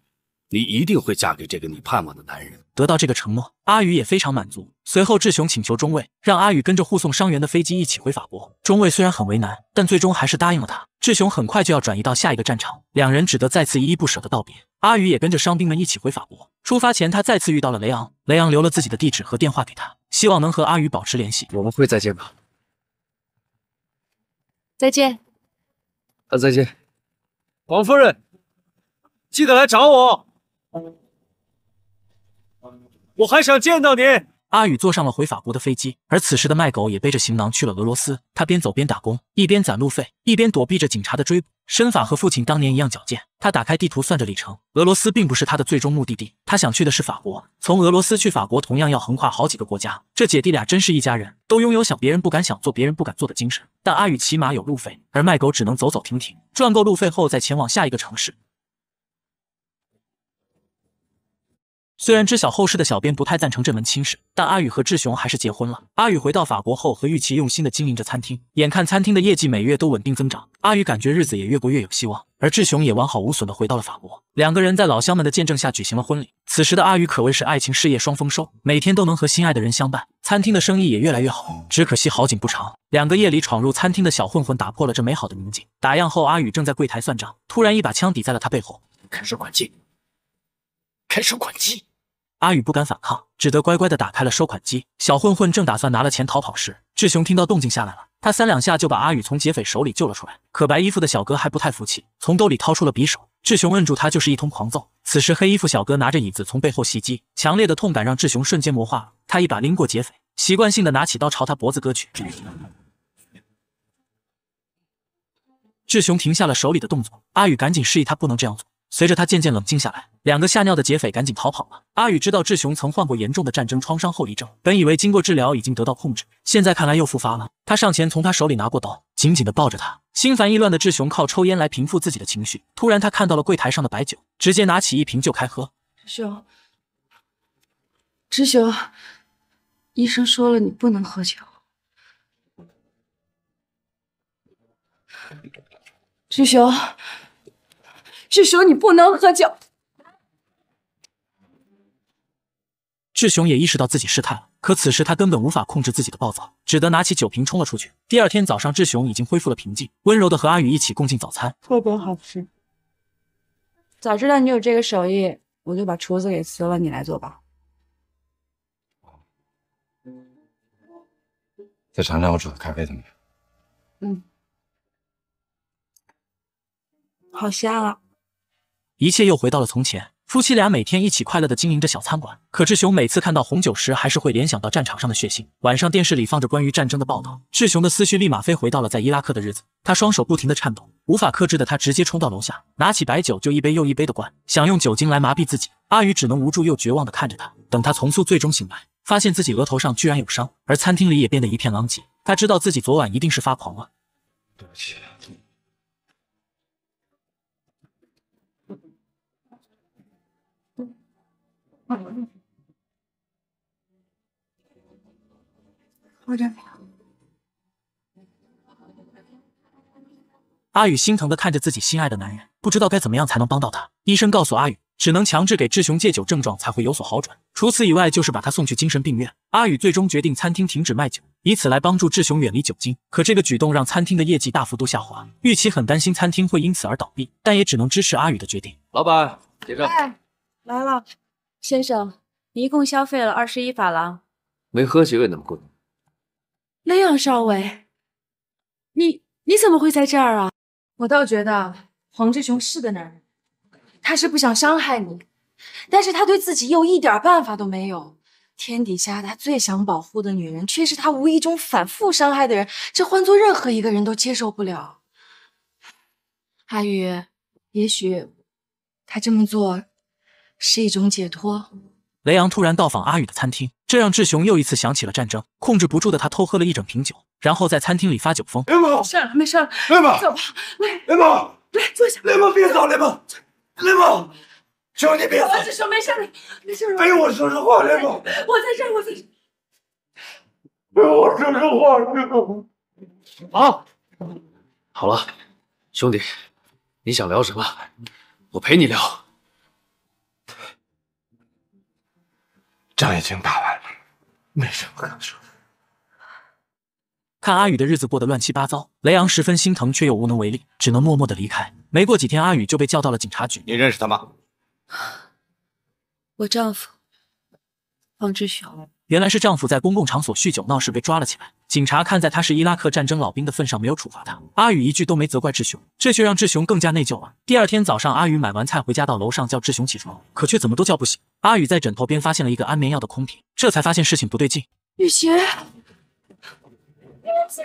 你一定会嫁给这个你盼望的男人，得到这个承诺，阿宇也非常满足。随后，志雄请求中尉让阿宇跟着护送伤员的飞机一起回法国。中尉虽然很为难，但最终还是答应了他。志雄很快就要转移到下一个战场，两人只得再次依依不舍的道别。阿宇也跟着伤兵们一起回法国。出发前，他再次遇到了雷昂，雷昂留了自己的地址和电话给他，希望能和阿宇保持联系。我们会再见吧。再见。啊，再见。王夫人，记得来找我。我还想见到你。阿宇坐上了回法国的飞机，而此时的麦狗也背着行囊去了俄罗斯。他边走边打工，一边攒路费，一边躲避着警察的追捕。身法和父亲当年一样矫健。他打开地图算着里程，俄罗斯并不是他的最终目的地，他想去的是法国。从俄罗斯去法国同样要横跨好几个国家。这姐弟俩真是一家人，都拥有想别人不敢想、做别人不敢做的精神。但阿宇起码有路费，而麦狗只能走走停停，赚够路费后再前往下一个城市。虽然知晓后事的小编不太赞成这门亲事，但阿宇和志雄还是结婚了。阿宇回到法国后，和玉琪用心的经营着餐厅，眼看餐厅的业绩每月都稳定增长，阿宇感觉日子也越过越有希望。而志雄也完好无损的回到了法国，两个人在老乡们的见证下举行了婚礼。此时的阿宇可谓是爱情事业双丰收，每天都能和心爱的人相伴，餐厅的生意也越来越好。只可惜好景不长，两个夜里闯入餐厅的小混混打破了这美好的宁静。打烊后，阿宇正在柜台算账，突然一把枪抵在了他背后，开始管鸡，开始管鸡。阿宇不敢反抗，只得乖乖的打开了收款机。小混混正打算拿了钱逃跑时，志雄听到动静下来了，他三两下就把阿宇从劫匪手里救了出来。可白衣服的小哥还不太服气，从兜里掏出了匕首。志雄摁住他就是一通狂揍。此时黑衣服小哥拿着椅子从背后袭击，强烈的痛感让志雄瞬间魔化，他一把拎过劫匪，习惯性的拿起刀朝他脖子割去。志雄停下了手里的动作，阿宇赶紧示意他不能这样做。随着他渐渐冷静下来，两个吓尿的劫匪赶紧逃跑了。阿宇知道志雄曾患过严重的战争创伤后遗症，本以为经过治疗已经得到控制，现在看来又复发了。他上前从他手里拿过刀，紧紧的抱着他。心烦意乱的志雄靠抽烟来平复自己的情绪。突然，他看到了柜台上的白酒，直接拿起一瓶就开喝。志雄，志雄，医生说了，你不能喝酒。志雄。志雄，你不能喝酒。志雄也意识到自己失态了，可此时他根本无法控制自己的暴躁，只得拿起酒瓶冲了出去。第二天早上，志雄已经恢复了平静，温柔的和阿宇一起共进早餐，特别好吃。早知道你有这个手艺，我就把厨子给辞了，你来做吧。再尝尝我煮的咖啡怎么样？嗯，好香啊。一切又回到了从前，夫妻俩每天一起快乐的经营着小餐馆。可志雄每次看到红酒时，还是会联想到战场上的血腥。晚上电视里放着关于战争的报道，志雄的思绪立马飞回到了在伊拉克的日子。他双手不停地颤抖，无法克制的他直接冲到楼下，拿起白酒就一杯又一杯的灌，想用酒精来麻痹自己。阿雨只能无助又绝望的看着他。等他从宿醉中醒来，发现自己额头上居然有伤，而餐厅里也变得一片狼藉。他知道自己昨晚一定是发狂了。对不起。我这……阿宇心疼的看着自己心爱的男人，不知道该怎么样才能帮到他。医生告诉阿宇，只能强制给志雄戒酒，症状才会有所好转。除此以外，就是把他送去精神病院。阿宇最终决定，餐厅停止卖酒，以此来帮助志雄远离酒精。可这个举动让餐厅的业绩大幅度下滑，玉琪很担心餐厅会因此而倒闭，但也只能支持阿宇的决定。老板，结账。哎，来了。先生，你一共消费了二十一法郎，没喝酒也那么贵。那样少尉，你你怎么会在这儿啊？我倒觉得黄志雄是个男人，他是不想伤害你，但是他对自己又一点办法都没有。天底下他最想保护的女人，却是他无意中反复伤害的人。这换做任何一个人都接受不了。阿宇，也许他这么做。是一种解脱。雷昂突然到访阿宇的餐厅，这让志雄又一次想起了战争，控制不住的他偷喝了一整瓶酒，然后在餐厅里发酒疯。雷蒙，没事了，没事了。雷蒙，走吧。来，雷蒙，来坐下。雷蒙，别走，雷蒙。雷蒙，兄弟，别走。志雄，没事了，没事了。陪我说说话，雷蒙。我在这，我在这。陪我说说话，雷蒙。啊，好了，兄弟，你想聊什么，我陪你聊。仗已经打完了，没什么可说的。看阿宇的日子过得乱七八糟，雷昂十分心疼，却又无能为力，只能默默地离开。没过几天，阿宇就被叫到了警察局。你认识他吗？我丈夫，方志雄。原来是丈夫在公共场所酗酒闹事被抓了起来，警察看在他是伊拉克战争老兵的份上没有处罚他。阿宇一句都没责怪志雄，这却让志雄更加内疚了。第二天早上，阿宇买完菜回家，到楼上叫志雄起床，可却怎么都叫不醒。阿宇在枕头边发现了一个安眠药的空瓶，这才发现事情不对劲。雨鞋。你醒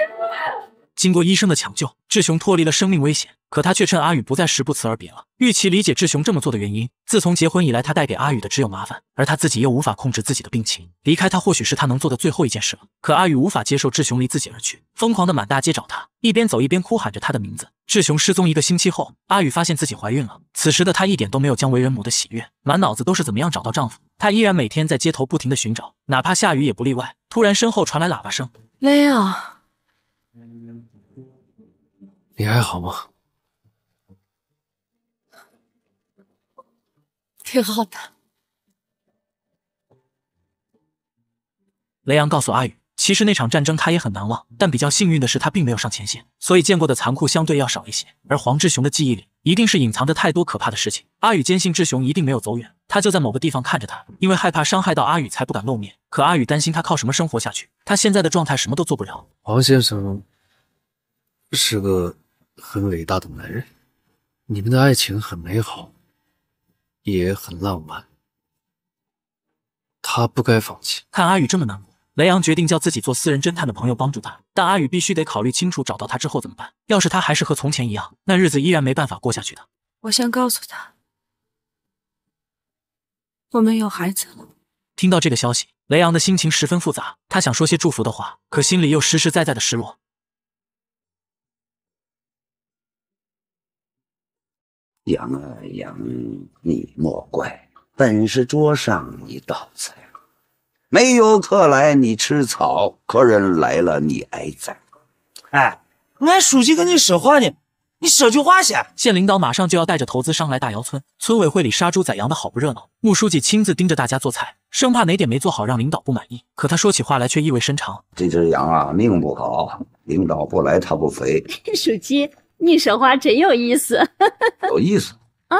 经过医生的抢救，志雄脱离了生命危险。可他却趁阿宇不在时不辞而别了。玉琪理解志雄这么做的原因，自从结婚以来，他带给阿宇的只有麻烦，而他自己又无法控制自己的病情，离开他或许是他能做的最后一件事了。可阿宇无法接受志雄离自己而去，疯狂的满大街找他，一边走一边哭喊着他的名字。志雄失踪一个星期后，阿宇发现自己怀孕了。此时的她一点都没有将为人母的喜悦，满脑子都是怎么样找到丈夫。她依然每天在街头不停的寻找，哪怕下雨也不例外。突然身后传来喇叭声，Leo，你还好吗？挺好的。雷阳告诉阿宇，其实那场战争他也很难忘，但比较幸运的是他并没有上前线，所以见过的残酷相对要少一些。而黄志雄的记忆里，一定是隐藏着太多可怕的事情。阿宇坚信志雄一定没有走远，他就在某个地方看着他，因为害怕伤害到阿宇才不敢露面。可阿宇担心他靠什么生活下去，他现在的状态什么都做不了。黄先生是个很伟大的男人，你们的爱情很美好。也很浪漫，他不该放弃。看阿宇这么难过，雷阳决定叫自己做私人侦探的朋友帮助他，但阿宇必须得考虑清楚，找到他之后怎么办。要是他还是和从前一样，那日子依然没办法过下去的。我先告诉他，我们有孩子了。听到这个消息，雷阳的心情十分复杂，他想说些祝福的话，可心里又实实在在的失落。羊啊羊，你莫怪，本是桌上一道菜，没有客来你吃草，客人来了你挨宰。哎，俺书记跟你说话呢，你说句话先。县领导马上就要带着投资商来大姚村，村委会里杀猪宰羊的好不热闹。穆书记亲自盯着大家做菜，生怕哪点没做好让领导不满意。可他说起话来却意味深长：这只羊啊，命不好，领导不来它不肥。书 记。你说话真有意思，有意思啊？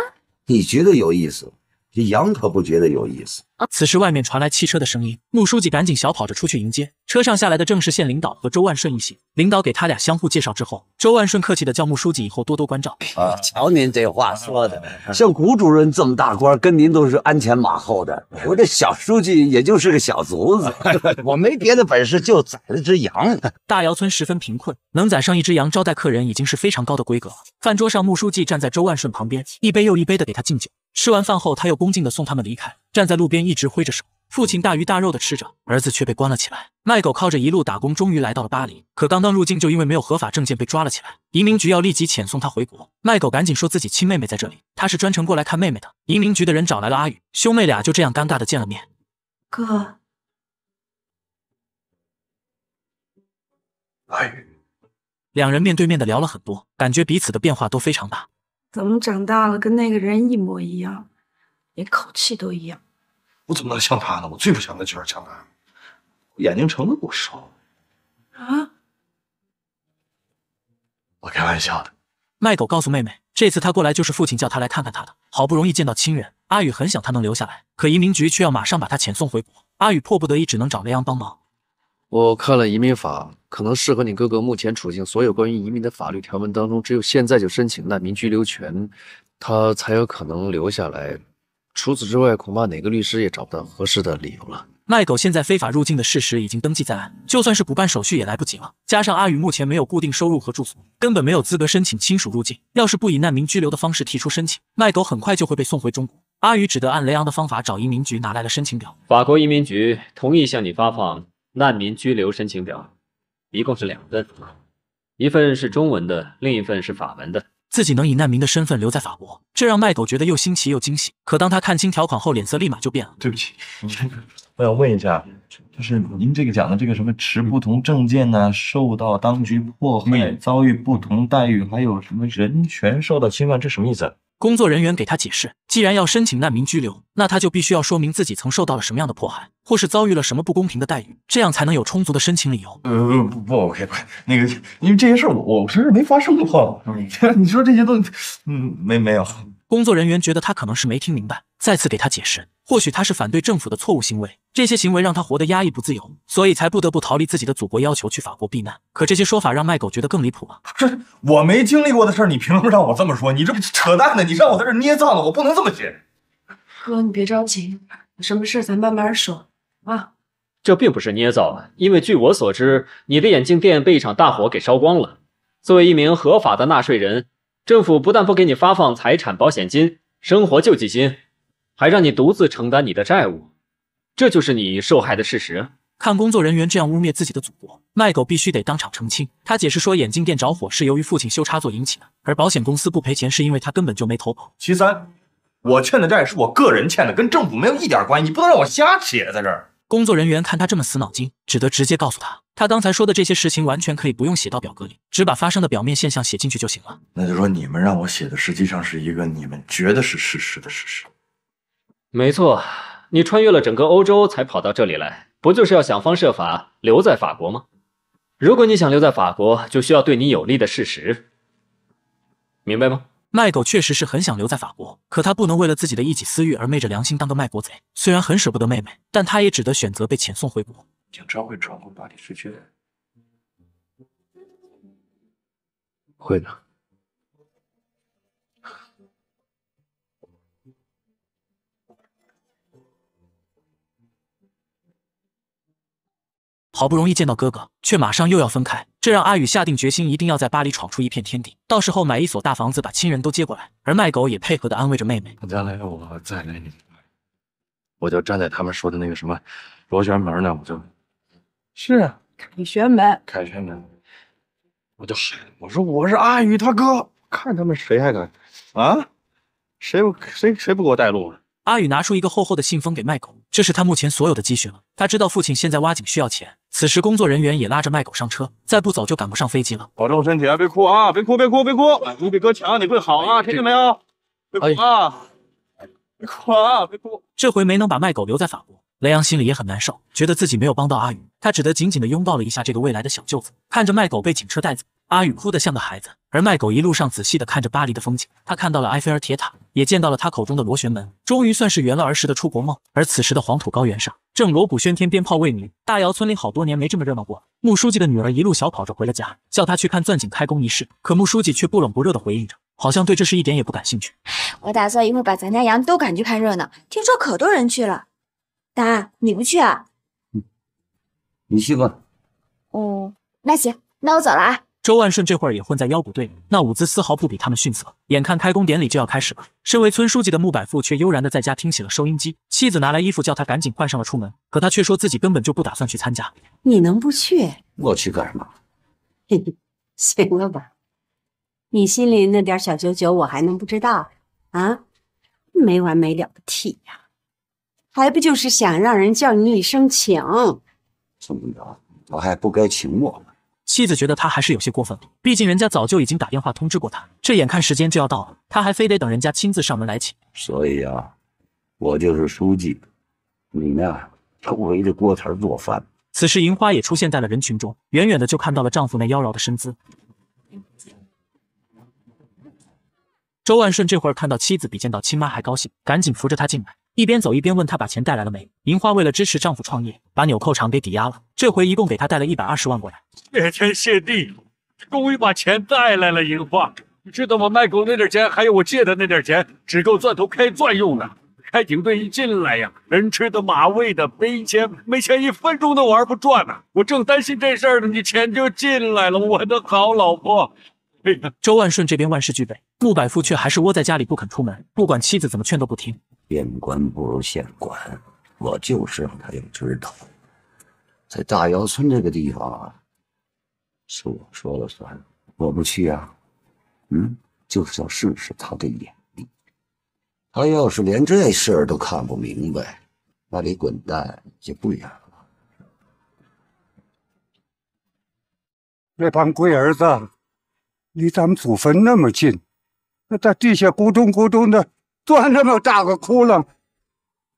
你觉得有意思？这羊可不觉得有意思。此时，外面传来汽车的声音，穆书记赶紧小跑着出去迎接。车上下来的正是县领导和周万顺一行。领导给他俩相互介绍之后，周万顺客气的叫穆书记以后多多关照。啊，瞧您这话说的，像谷主任这么大官，跟您都是鞍前马后的。我这小书记也就是个小卒子，我没别的本事，就宰了只羊。大姚村十分贫困，能宰上一只羊招待客人，已经是非常高的规格了。饭桌上，穆书记站在周万顺旁边，一杯又一杯的给他敬酒。吃完饭后，他又恭敬的送他们离开，站在路边一直挥着手。父亲大鱼大肉的吃着，儿子却被关了起来。麦狗靠着一路打工，终于来到了巴黎，可刚刚入境就因为没有合法证件被抓了起来。移民局要立即遣送他回国。麦狗赶紧说自己亲妹妹在这里，他是专程过来看妹妹的。移民局的人找来了阿宇，兄妹俩就这样尴尬的见了面。哥，阿宇，两人面对面的聊了很多，感觉彼此的变化都非常大。怎么长大了跟那个人一模一样，连口气都一样？我怎么能像他呢？我最不像的就是像他，我眼睛成了不少？啊？我开玩笑的。麦狗告诉妹妹，这次他过来就是父亲叫他来看看他的，好不容易见到亲人，阿宇很想他能留下来，可移民局却要马上把他遣送回国，阿宇迫不得已只能找雷洋帮忙。我看了移民法，可能适合你哥哥目前处境。所有关于移民的法律条文当中，只有现在就申请难民居留权，他才有可能留下来。除此之外，恐怕哪个律师也找不到合适的理由了。麦狗现在非法入境的事实已经登记在案，就算是补办手续也来不及了。加上阿宇目前没有固定收入和住所，根本没有资格申请亲属入境。要是不以难民居留的方式提出申请，麦狗很快就会被送回中国。阿宇只得按雷昂的方法找移民局拿来了申请表。法国移民局同意向你发放。难民拘留申请表，一共是两份，一份是中文的，另一份是法文的。自己能以难民的身份留在法国，这让麦狗觉得又新奇又惊喜。可当他看清条款后，脸色立马就变了。对不起，我想问一下，就是您这个讲的这个什么持不同证件呢，受到当局迫害，遭遇不同待遇，还有什么人权受到侵犯，这什么意思？工作人员给他解释，既然要申请难民居留，那他就必须要说明自己曾受到了什么样的迫害，或是遭遇了什么不公平的待遇，这样才能有充足的申请理由。呃，不，OK，不，那个，因为这些事儿我我平时没发生过，你 你说这些都，嗯，没没有。工作人员觉得他可能是没听明白，再次给他解释，或许他是反对政府的错误行为，这些行为让他活得压抑不自由，所以才不得不逃离自己的祖国，要求去法国避难。可这些说法让麦狗觉得更离谱了。这我没经历过的事，你凭什么让我这么说？你这不扯淡呢？你让我在这捏造呢？我不能这么写。哥，你别着急，有什么事咱慢慢说。啊。这并不是捏造，因为据我所知，你的眼镜店被一场大火给烧光了。作为一名合法的纳税人。政府不但不给你发放财产保险金、生活救济金，还让你独自承担你的债务，这就是你受害的事实。看工作人员这样污蔑自己的祖国，卖狗必须得当场澄清。他解释说，眼镜店着火是由于父亲修插座引起的，而保险公司不赔钱是因为他根本就没投保。其三，我欠的债是我个人欠的，跟政府没有一点关系，你不能让我瞎写在这儿。工作人员看他这么死脑筋，只得直接告诉他，他刚才说的这些事情完全可以不用写到表格里，只把发生的表面现象写进去就行了。那就说你们让我写的，实际上是一个你们觉得是事实的事实。没错，你穿越了整个欧洲才跑到这里来，不就是要想方设法留在法国吗？如果你想留在法国，就需要对你有利的事实，明白吗？卖狗确实是很想留在法国，可他不能为了自己的一己私欲而昧着良心当个卖国贼。虽然很舍不得妹妹，但他也只得选择被遣送回国。警察会闯过巴黎市区，会的。好不容易见到哥哥，却马上又要分开。这让阿宇下定决心，一定要在巴黎闯出一片天地。到时候买一所大房子，把亲人都接过来。而麦狗也配合的安慰着妹妹：“将来我再来你，我就站在他们说的那个什么螺旋门那我就……是凯旋门，凯旋门，我就喊我说我是阿宇他哥，看他们谁还敢啊？谁不谁谁不给我带路阿宇拿出一个厚厚的信封给麦狗，这是他目前所有的积蓄了。他知道父亲现在挖井需要钱。此时工作人员也拉着卖狗上车，再不走就赶不上飞机了。保重身体，啊！别哭啊！别哭，别哭，别哭！你比哥强，你会好啊，听见没有？别哭啊！别哭啊！别哭！这回没能把麦狗留在法国，雷阳心里也很难受，觉得自己没有帮到阿宇，他只得紧紧的拥抱了一下这个未来的小舅子。看着麦狗被警车带走，阿宇哭得像个孩子。而麦狗一路上仔细的看着巴黎的风景，他看到了埃菲尔铁塔，也见到了他口中的螺旋门，终于算是圆了儿时的出国梦。而此时的黄土高原上。正锣鼓喧天，鞭炮未鸣，大姚村里好多年没这么热闹过。穆书记的女儿一路小跑着回了家，叫他去看钻井开工仪式。可穆书记却不冷不热的回应着，好像对这事一点也不感兴趣。我打算一会儿把咱家羊都赶去看热闹，听说可多人去了。答，你不去啊？嗯，你去吧。哦，那行，那我走了啊。周万顺这会儿也混在腰鼓队，那舞姿丝毫不比他们逊色。眼看开工典礼就要开始了，身为村书记的穆百富却悠然的在家听起了收音机。妻子拿来衣服，叫他赶紧换上了出门，可他却说自己根本就不打算去参加。你能不去？我去干什么？嘿嘿，行了吧？你心里那点小九九我还能不知道？啊，没完没了的替呀，还不就是想让人叫你一声请？么着，我还不该请我吗？妻子觉得他还是有些过分了，毕竟人家早就已经打电话通知过他，这眼看时间就要到了，他还非得等人家亲自上门来请。所以啊，我就是书记，你呢，就围着锅台做饭。此时银花也出现在了人群中，远远的就看到了丈夫那妖娆的身姿。周万顺这会儿看到妻子比见到亲妈还高兴，赶紧扶着她进来。一边走一边问他把钱带来了没？银花为了支持丈夫创业，把纽扣厂给抵押了。这回一共给他带了一百二十万过来，谢天谢地，终于把钱带来了。银花，你知道我卖狗那点钱，还有我借的那点钱，只够钻头开钻用的。开警队一进来呀，人吃的马喂的，没钱没钱，一分钟都玩不转呐。我正担心这事儿呢，你钱就进来了，我的好老婆。周万顺这边万事俱备，穆百富却还是窝在家里不肯出门，不管妻子怎么劝都不听。边官不如县管，我就是让他要知道，在大姚村这个地方啊，是我说了算。我不去啊，嗯，就是想试试他的眼力。他要是连这事儿都看不明白，那离滚蛋就不远了。那帮龟儿子，离咱们祖坟那么近，那在地下咕咚咕咚的。钻这么大个窟窿，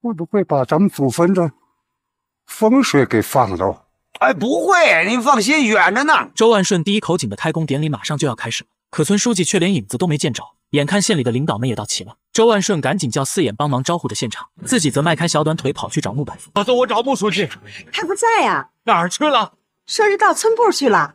会不会把咱们祖坟的风水给放了？哎，不会，您放心，远着呢。周万顺第一口井的开工典礼马上就要开始了，可村书记却连影子都没见着。眼看县里的领导们也到齐了，周万顺赶紧叫四眼帮忙招呼着现场，自己则迈开小短腿跑去找穆百福。老我找穆书记，他不在呀，哪儿去了？说是到村部去了。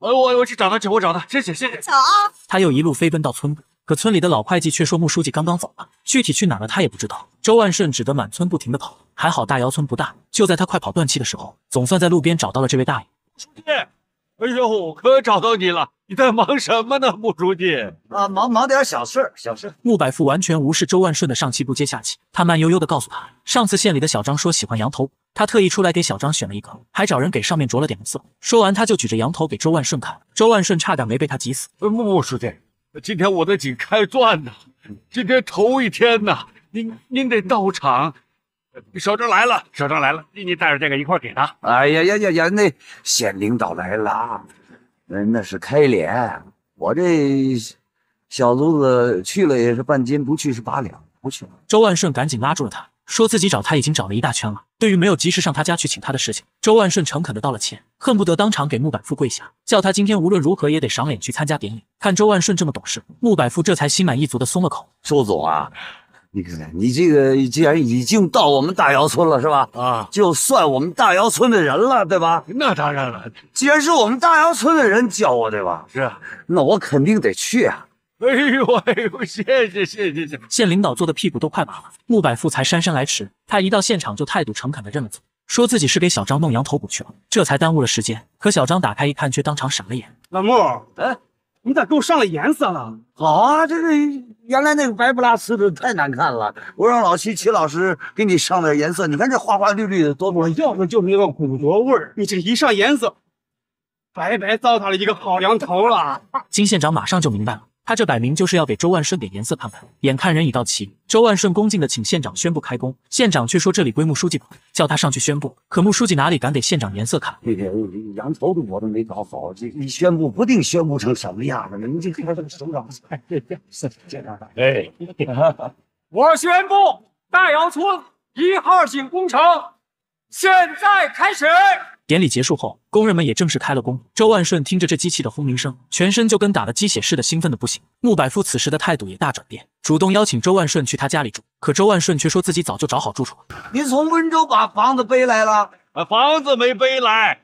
哎，我我去找他去，我找他，谢谢谢谢。走啊！他又一路飞奔到村部。可村里的老会计却说，穆书记刚刚走了，具体去哪了他也不知道。周万顺只得满村不停的跑，还好大窑村不大。就在他快跑断气的时候，总算在路边找到了这位大爷。书记，哎呦，可找到你了！你在忙什么呢，穆书记？啊，忙忙点小事儿，小事儿。穆百富完全无视周万顺的上气不接下气，他慢悠悠的告诉他，上次县里的小张说喜欢羊头他特意出来给小张选了一个，还找人给上面啄了点色。说完，他就举着羊头给周万顺看，周万顺差点没被他急死。穆书记。今天我的井开钻呢，今天头一天呢，您您得到场。小张来了，小张来了，你你带着这个一块给他。哎呀呀呀呀，那县领导来了，嗯，那是开脸。我这小犊子去了也是半斤，不去是八两，不去。周万顺赶紧拉住了他，说自己找他已经找了一大圈了。对于没有及时上他家去请他的事情，周万顺诚恳的道了歉。恨不得当场给穆百富跪下，叫他今天无论如何也得赏脸去参加典礼。看周万顺这么懂事，穆百富这才心满意足的松了口。周总啊，你看你这个，既然已经到我们大窑村了，是吧？啊，就算我们大窑村的人了，对吧？那当然了，既然是我们大窑村的人教我，对吧？是，那我肯定得去啊。哎呦，哎呦，谢谢，谢谢，谢县领导坐的屁股都快麻了。穆百富才姗姗来迟，他一到现场就态度诚恳的认了错。说自己是给小张弄羊头骨去了，这才耽误了时间。可小张打开一看，却当场傻了眼。老莫，哎，你咋给我上了颜色了？好啊，这个原来那个白不拉丝的太难看了，我让老七齐老师给你上点颜色。你看这花花绿绿的多么，要的就是一个古着味儿。你这一上颜色，白白糟蹋了一个好羊头了。金县长马上就明白了。他这摆明就是要给周万顺点颜色看看。眼看人已到齐，周万顺恭敬地请县长宣布开工，县长却说这里归穆书记管，叫他上去宣布。可穆书记哪里敢给县长颜色看？你你你，羊头都脖子没搞好，这你宣布不定宣布成什么样了？呢？你这他这个省长，哎，省长，哎，我宣布，大姚村一号井工程现在开始。典礼结束后，工人们也正式开了工。周万顺听着这机器的轰鸣声，全身就跟打了鸡血似的，兴奋的不行。穆百富此时的态度也大转变，主动邀请周万顺去他家里住。可周万顺却说自己早就找好住处了。您从温州把房子背来了？房子没背来，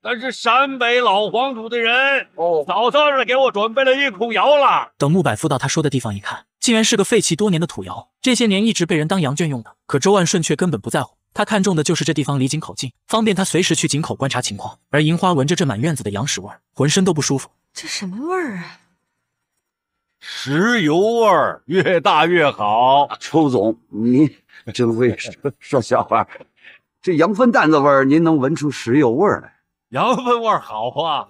但是陕北老黄土的人，哦，早在是给我准备了一口窑了。等穆百富到他说的地方一看，竟然是个废弃多年的土窑，这些年一直被人当羊圈用的。可周万顺却根本不在乎。他看中的就是这地方离井口近，方便他随时去井口观察情况。而银花闻着这满院子的羊屎味浑身都不舒服。这什么味儿啊？石油味儿，越大越好。邱总，您真会说 笑话。这羊粪蛋子味儿，您能闻出石油味儿来？羊粪味儿好啊！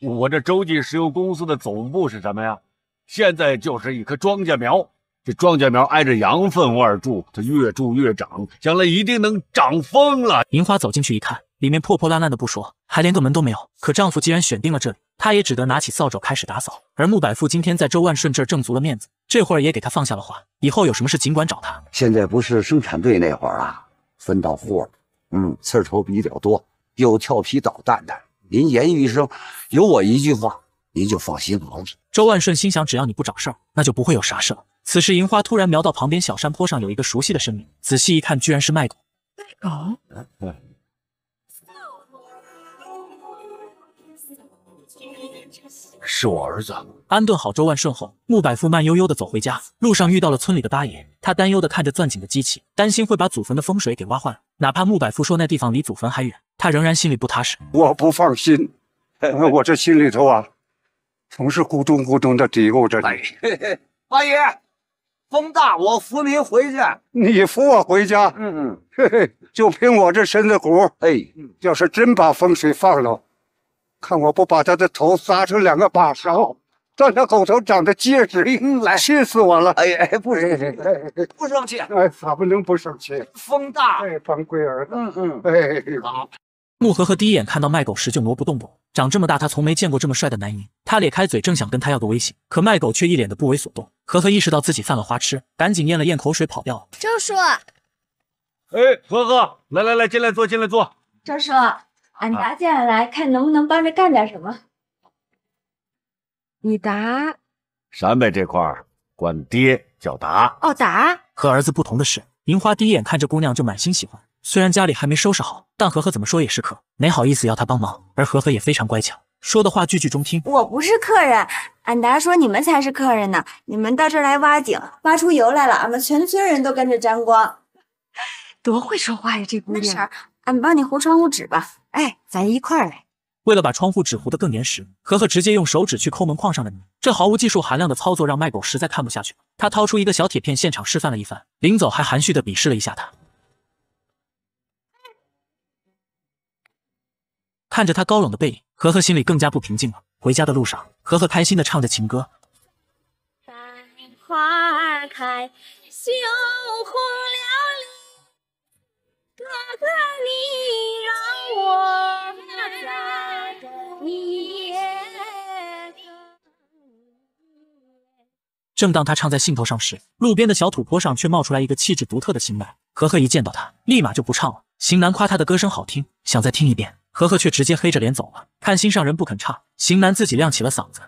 我这洲际石油公司的总部是什么呀？现在就是一棵庄稼苗。这庄稼苗挨着羊粪味儿住，它越住越长，将来一定能长疯了。银花走进去一看，里面破破烂烂的不说，还连个门都没有。可丈夫既然选定了这里，她也只得拿起扫帚开始打扫。而穆百富今天在周万顺这儿挣足了面子，这会儿也给他放下了话，以后有什么事尽管找他。现在不是生产队那会儿啊，分到户了，嗯，刺头比较多，有调皮捣蛋的。您言语一声，有我一句话，您就放心了。周万顺心想，只要你不找事儿，那就不会有啥事了。此时，银花突然瞄到旁边小山坡上有一个熟悉的身影，仔细一看，居然是麦狗。麦狗，是我儿子。安顿好周万顺后，穆百富慢悠悠的走回家，路上遇到了村里的八爷，他担忧的看着钻井的机器，担心会把祖坟的风水给挖坏了。哪怕穆百富说那地方离祖坟还远，他仍然心里不踏实。我不放心，我这心里头啊，总是咕咚咕咚的嘀咕着嘿，八爷。风大，我扶您回去。你扶我回家。嗯嗯，嘿嘿，就凭我这身子骨，哎，要是真把风水放了，看我不把他的头砸成两个把勺！他狗头长得结实硬来，气死我了！哎哎，不生气，不生气。哎，咋不能不生气？风大，哎，帮龟儿子。嗯嗯，哎，好。穆禾禾第一眼看到卖狗时就挪不动步，长这么大他从没见过这么帅的男婴。他咧开嘴，正想跟他要个微信，可卖狗却一脸的不为所动。禾禾意识到自己犯了花痴，赶紧咽了咽口水，跑掉了。周叔，哎，禾禾，来来来，进来坐，进来坐。周叔，俺达进来，看能不能帮着干点什么。你达，陕北这块儿管爹叫达。哦，达。和儿子不同的是，银花第一眼看这姑娘就满心喜欢。虽然家里还没收拾好，但和和怎么说也是客，没好意思要他帮忙。而和和也非常乖巧，说的话句句中听。我不是客人，俺达说你们才是客人呢。你们到这儿来挖井，挖出油来了，俺们全村人都跟着沾光。多会说话呀，这姑娘。那婶儿，俺帮你糊窗户纸吧。哎，咱一块儿来。为了把窗户纸糊得更严实，和和直接用手指去抠门框上的泥。这毫无技术含量的操作让麦狗实在看不下去。他掏出一个小铁片，现场示范了一番。临走还含蓄地鄙视了一下他。看着他高冷的背影，何何心里更加不平静了。回家的路上，何何开心的唱着情歌。正当他唱在兴头上时，路边的小土坡上却冒出来一个气质独特的型男。何何一见到他，立马就不唱了。型男夸他的歌声好听，想再听一遍。何何却直接黑着脸走了，看心上人不肯唱，型男自己亮起了嗓子。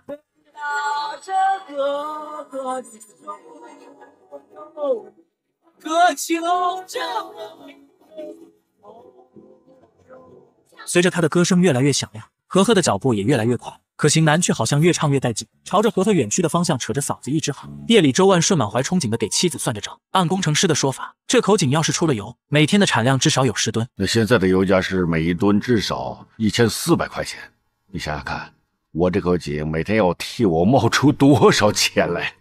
随着他的歌声越来越响亮，何何的脚步也越来越快。可邢楠却好像越唱越带劲，朝着河滩远去的方向扯着嗓子一直喊。夜里，周万顺满怀憧憬的给妻子算着账。按工程师的说法，这口井要是出了油，每天的产量至少有十吨。那现在的油价是每一吨至少一千四百块钱，你想想看，我这口井每天要替我冒出多少钱来？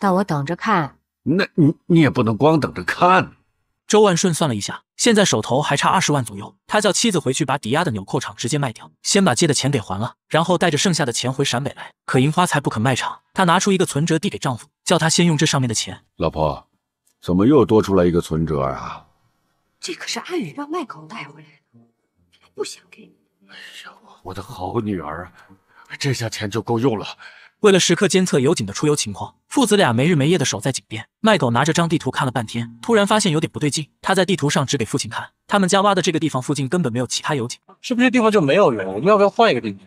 那我等着看。那你你也不能光等着看。周万顺算了一下，现在手头还差二十万左右。他叫妻子回去把抵押的纽扣厂直接卖掉，先把借的钱给还了，然后带着剩下的钱回陕北来。可银花才不肯卖厂，她拿出一个存折递给丈夫，叫他先用这上面的钱。老婆，怎么又多出来一个存折啊？这可是阿宇让麦狗带回来的，不想给你。哎呀，我的好女儿啊，这下钱就够用了。为了时刻监测油井的出油情况，父子俩没日没夜地守在井边。麦狗拿着张地图看了半天，突然发现有点不对劲。他在地图上指给父亲看，他们家挖的这个地方附近根本没有其他油井，是不是这地方就没有油？我们要不要换一个地方？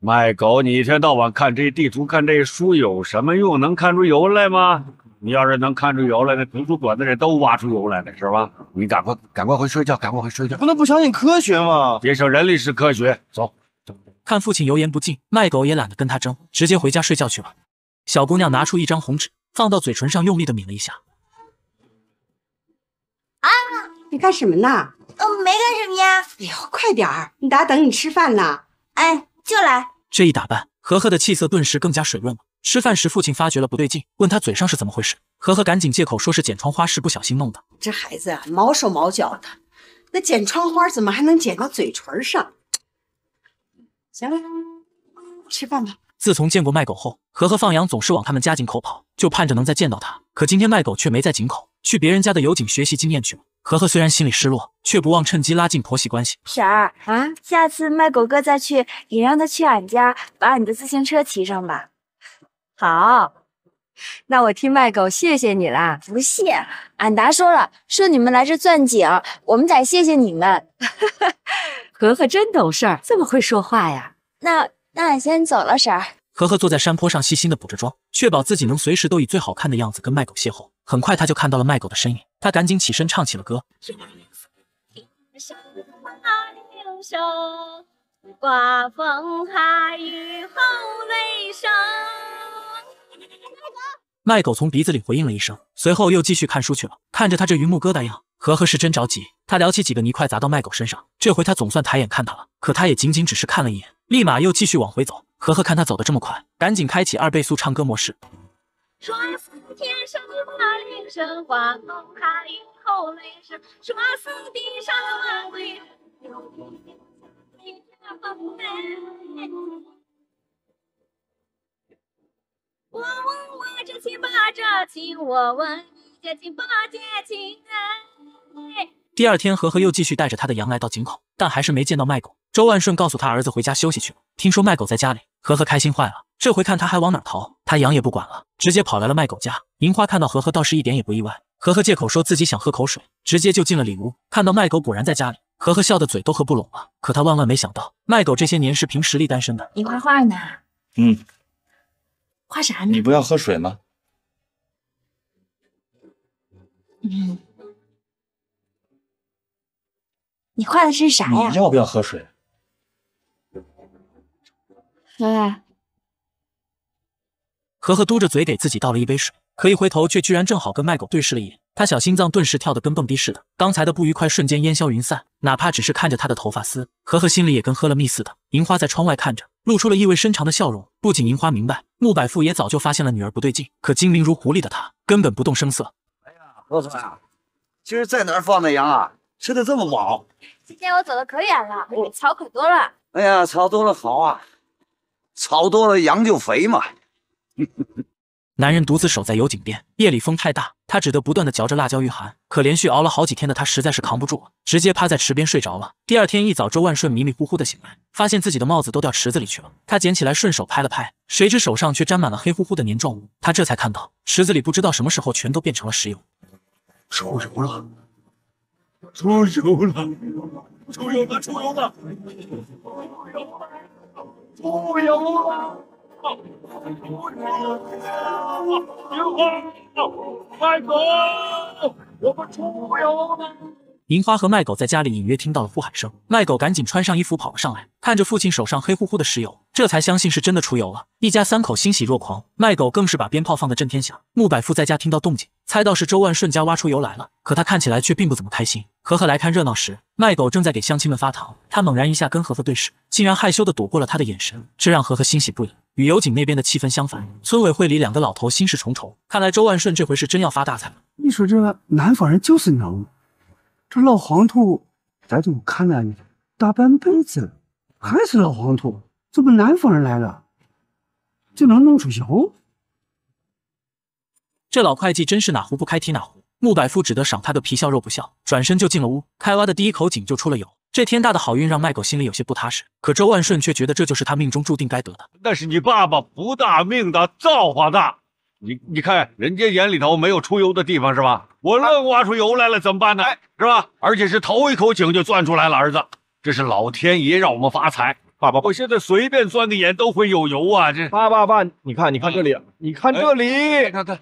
麦狗，你一天到晚看这地图、看这书有什么用？能看出油来吗？你要是能看出油来，那图书馆的人都挖出油来了，是吧？你赶快赶快回睡觉，赶快回睡觉！不能不相信科学嘛！节省人力是科学。走。看父亲油盐不进，卖狗也懒得跟他争，直接回家睡觉去了。小姑娘拿出一张红纸，放到嘴唇上，用力的抿了一下。啊，你干什么呢？哦，没干什么呀。哎呦，快点儿，你爸等你吃饭呢。哎，就来。这一打扮，何何的气色顿时更加水润了。吃饭时，父亲发觉了不对劲，问他嘴上是怎么回事。何何赶紧借口说是剪窗花时不小心弄的。这孩子毛手毛脚的，那剪窗花怎么还能剪到嘴唇上？行，了，吃饭吧。自从见过卖狗后，何何放羊总是往他们家井口跑，就盼着能再见到他。可今天卖狗却没在井口，去别人家的油井学习经验去了。何何虽然心里失落，却不忘趁机拉近婆媳关系。婶儿啊，下次卖狗哥再去，也让他去俺家把俺的自行车骑上吧。好，那我替卖狗谢谢你啦。不谢，俺达说了，说你们来这钻井，我们得谢谢你们。和和真懂事，这么会说话呀？那那俺先走了，婶儿。和和坐在山坡上，细心的补着妆，确保自己能随时都以最好看的样子跟麦狗邂逅。很快，他就看到了麦狗的身影，他赶紧起身唱起了歌。麦狗从鼻子里回应了一声，随后又继续看书去了。看着他这榆木疙瘩样，和和是真着急。他撩起几个泥块砸到麦狗身上，这回他总算抬眼看他了，可他也仅仅只是看了一眼，立马又继续往回走。和和看他走得这么快，赶紧开启二倍速唱歌模式。耍死天上的马铃声，刮痛他以后铃声，耍死地上的鬼神，有一天，有一天，宝我问：“我这亲把这亲，我问：“姐亲把姐亲哎。第二天，和和又继续带着他的羊来到井口，但还是没见到卖狗。周万顺告诉他儿子回家休息去了。听说卖狗在家里，和和开心坏了。这回看他还往哪逃？他羊也不管了，直接跑来了卖狗家。银花看到和和，倒是一点也不意外。和和借口说自己想喝口水，直接就进了里屋。看到卖狗果然在家里，和和笑的嘴都合不拢了。可他万万没想到，卖狗这些年是凭实力单身的。你画画呢？嗯。画啥呢？你不要喝水吗？嗯。你画的是啥呀？你要不要喝水？呵呵，嘟着嘴给自己倒了一杯水，可一回头却居然正好跟卖狗对视了一眼，他小心脏顿时跳得跟蹦迪似的，刚才的不愉快瞬间烟消云散，哪怕只是看着他的头发丝，呵呵心里也跟喝了蜜似的。银花在窗外看着。露出了意味深长的笑容。不仅银花明白，穆百富也早就发现了女儿不对劲。可精明如狐狸的他，根本不动声色。哎呀，骆啊，今儿在哪儿放的羊啊？吃的这么饱？今天我走的可远了，草可多了。哎呀，草多了好啊，草多了羊就肥嘛。男人独自守在油井边，夜里风太大，他只得不断的嚼着辣椒御寒。可连续熬了好几天，的他实在是扛不住了，直接趴在池边睡着了。第二天一早，周万顺迷迷糊糊的醒来，发现自己的帽子都掉池子里去了。他捡起来，顺手拍了拍，谁知手上却沾满了黑乎乎的黏状物。他这才看到池子里不知道什么时候全都变成了石油，出油了，出油了，出油了，出油了，出油了，出油了。出发！快走，我们出游了。银花和麦狗在家里隐约听到了呼喊声，麦狗赶紧穿上衣服跑了上来，看着父亲手上黑乎乎的石油，这才相信是真的出油了。一家三口欣喜若狂，麦狗更是把鞭炮放得震天响。穆百富在家听到动静，猜到是周万顺家挖出油来了，可他看起来却并不怎么开心。何何来看热闹时，麦狗正在给乡亲们发糖，他猛然一下跟何何对视，竟然害羞的躲过了他的眼神，这让何何欣喜不已。与油井那边的气氛相反，村委会里两个老头心事重重，看来周万顺这回是真要发大财了。你说这南方人就是能。这老黄土，咱怎么看呢？大半辈子了，还是老黄土？怎么南方人来了就能弄出油？这老会计真是哪壶不开提哪壶。穆百富只得赏他个皮笑肉不笑，转身就进了屋。开挖的第一口井就出了油，这天大的好运让麦狗心里有些不踏实。可周万顺却觉得这就是他命中注定该得的。那是你爸爸福大命大造化大。你你看，人家眼里头没有出油的地方是吧？我愣挖出油来了，怎么办呢？是吧？而且是头一口井就钻出来了，儿子，这是老天爷让我们发财，爸爸。我现在随便钻个眼都会有油啊！这爸爸爸，你看，你看这里，你看这里，看看。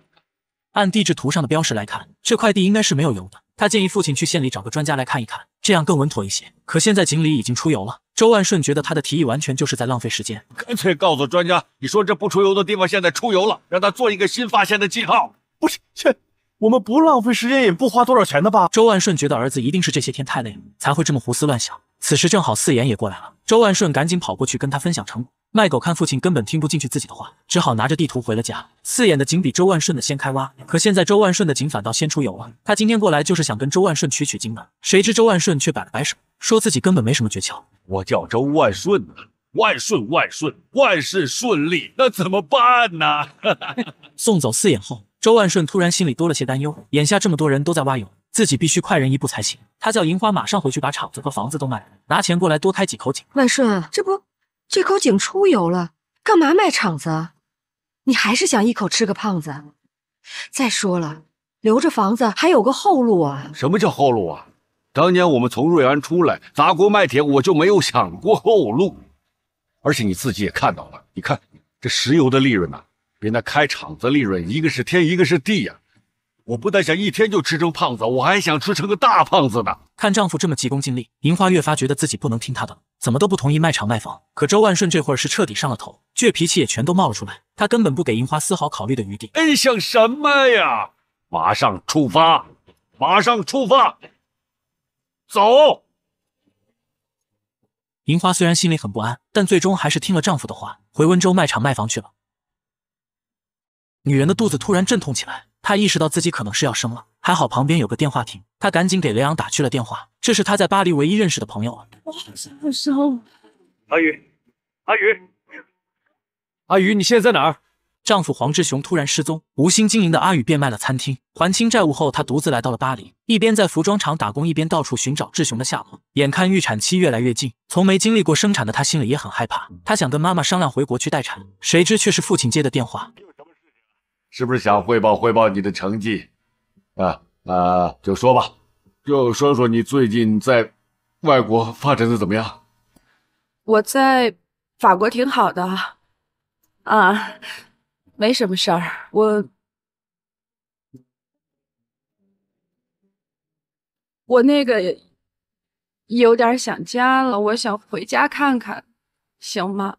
按地质图上的标识来看，这块地应该是没有油的。他建议父亲去县里找个专家来看一看，这样更稳妥一些。可现在井里已经出油了。周万顺觉得他的提议完全就是在浪费时间，干脆告诉专家，你说这不出油的地方现在出油了，让他做一个新发现的记号。不是，切，我们不浪费时间也不花多少钱的吧？周万顺觉得儿子一定是这些天太累了，才会这么胡思乱想。此时正好四眼也过来了，周万顺赶紧跑过去跟他分享成果。卖狗看父亲根本听不进去自己的话，只好拿着地图回了家。四眼的井比周万顺的先开挖，可现在周万顺的井反倒先出油了。他今天过来就是想跟周万顺取取经的，谁知周万顺却摆了摆手，说自己根本没什么诀窍。我叫周万顺，万顺万顺，万事顺利。那怎么办呢？送走四眼后，周万顺突然心里多了些担忧。眼下这么多人都在挖油，自己必须快人一步才行。他叫银花马上回去把厂子和房子都卖了，拿钱过来多开几口井。万顺，这不，这口井出油了，干嘛卖厂子？你还是想一口吃个胖子？再说了，留着房子还有个后路啊。什么叫后路啊？当年我们从瑞安出来砸锅卖铁，我就没有想过后路。而且你自己也看到了，你看这石油的利润呐，比那开厂子利润，一个是天，一个是地呀。我不但想一天就吃成胖子，我还想吃成个大胖子呢。看丈夫这么急功近利，银花越发觉得自己不能听他的，怎么都不同意卖厂卖房。可周万顺这会儿是彻底上了头，倔脾气也全都冒了出来，他根本不给银花丝毫考虑的余地。想什么呀？马上出发，马上出发！走。银花虽然心里很不安，但最终还是听了丈夫的话，回温州卖场卖房去了。女人的肚子突然阵痛起来，她意识到自己可能是要生了，还好旁边有个电话亭，她赶紧给雷昂打去了电话，这是她在巴黎唯一认识的朋友了。阿宇，阿宇，阿宇，你现在在哪儿？丈夫黄志雄突然失踪，无心经营的阿宇变卖了餐厅，还清债务后，她独自来到了巴黎，一边在服装厂打工，一边到处寻找志雄的下落。眼看预产期越来越近，从没经历过生产的她心里也很害怕。她想跟妈妈商量回国去待产，谁知却是父亲接的电话。是不是想汇报汇报你的成绩？啊啊，就说吧，就说说你最近在外国发展的怎么样？我在法国挺好的啊。没什么事儿，我我那个有点想家了，我想回家看看，行吗？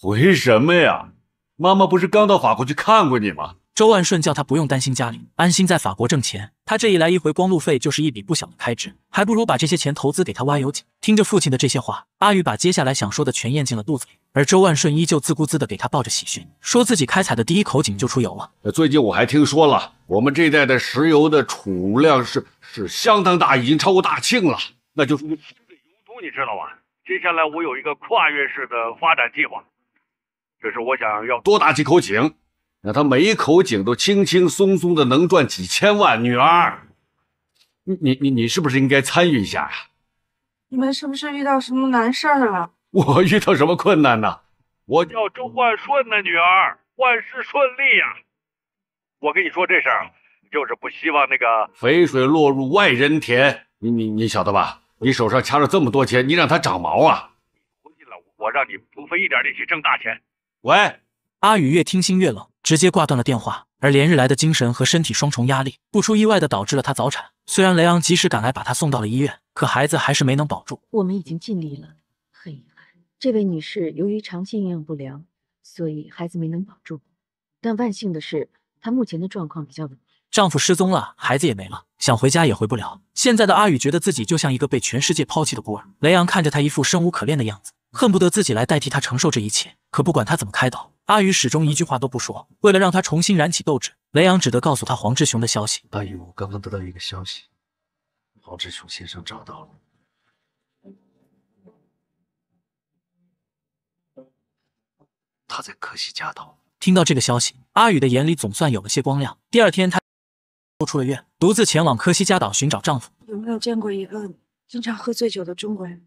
回什么呀？妈妈不是刚到法国去看过你吗？周万顺叫他不用担心家里，安心在法国挣钱。他这一来一回，光路费就是一笔不小的开支，还不如把这些钱投资给他挖油井。听着父亲的这些话，阿宇把接下来想说的全咽进了肚子里。而周万顺依旧自顾自地给他报着喜讯，说自己开采的第一口井就出油了。最近我还听说了，我们这一带的石油的储量是是相当大，已经超过大庆了，那就是新的油都，你知道吧？接下来我有一个跨越式的发展计划，这是我想要多打几口井。那他每一口井都轻轻松松的能赚几千万，女儿，你你你你是不是应该参与一下呀？你们是不是遇到什么难事儿了？我遇到什么困难呢？我叫周万顺的女儿，万事顺利呀。我跟你说这事儿，就是不希望那个肥水落入外人田。你你你晓得吧？你手上掐着这么多钱，你让他长毛啊？回去了，我让你不费一点力气挣大钱。喂。阿宇越听心越冷，直接挂断了电话。而连日来的精神和身体双重压力，不出意外的导致了他早产。虽然雷昂及时赶来把他送到了医院，可孩子还是没能保住。我们已经尽力了，很遗憾，这位女士由于长期营养不良，所以孩子没能保住。但万幸的是，她目前的状况比较稳定。丈夫失踪了，孩子也没了，想回家也回不了。现在的阿宇觉得自己就像一个被全世界抛弃的孤儿。雷昂看着他一副生无可恋的样子，恨不得自己来代替他承受这一切。可不管他怎么开导，阿宇始终一句话都不说。为了让他重新燃起斗志，雷阳只得告诉他黄志雄的消息。阿宇，我刚刚得到一个消息，黄志雄先生找到了，他在科西嘉岛。听到这个消息，阿宇的眼里总算有了些光亮。第二天，他出了院，独自前往科西嘉岛寻找丈夫。有没有见过一个经常喝醉酒的中国人？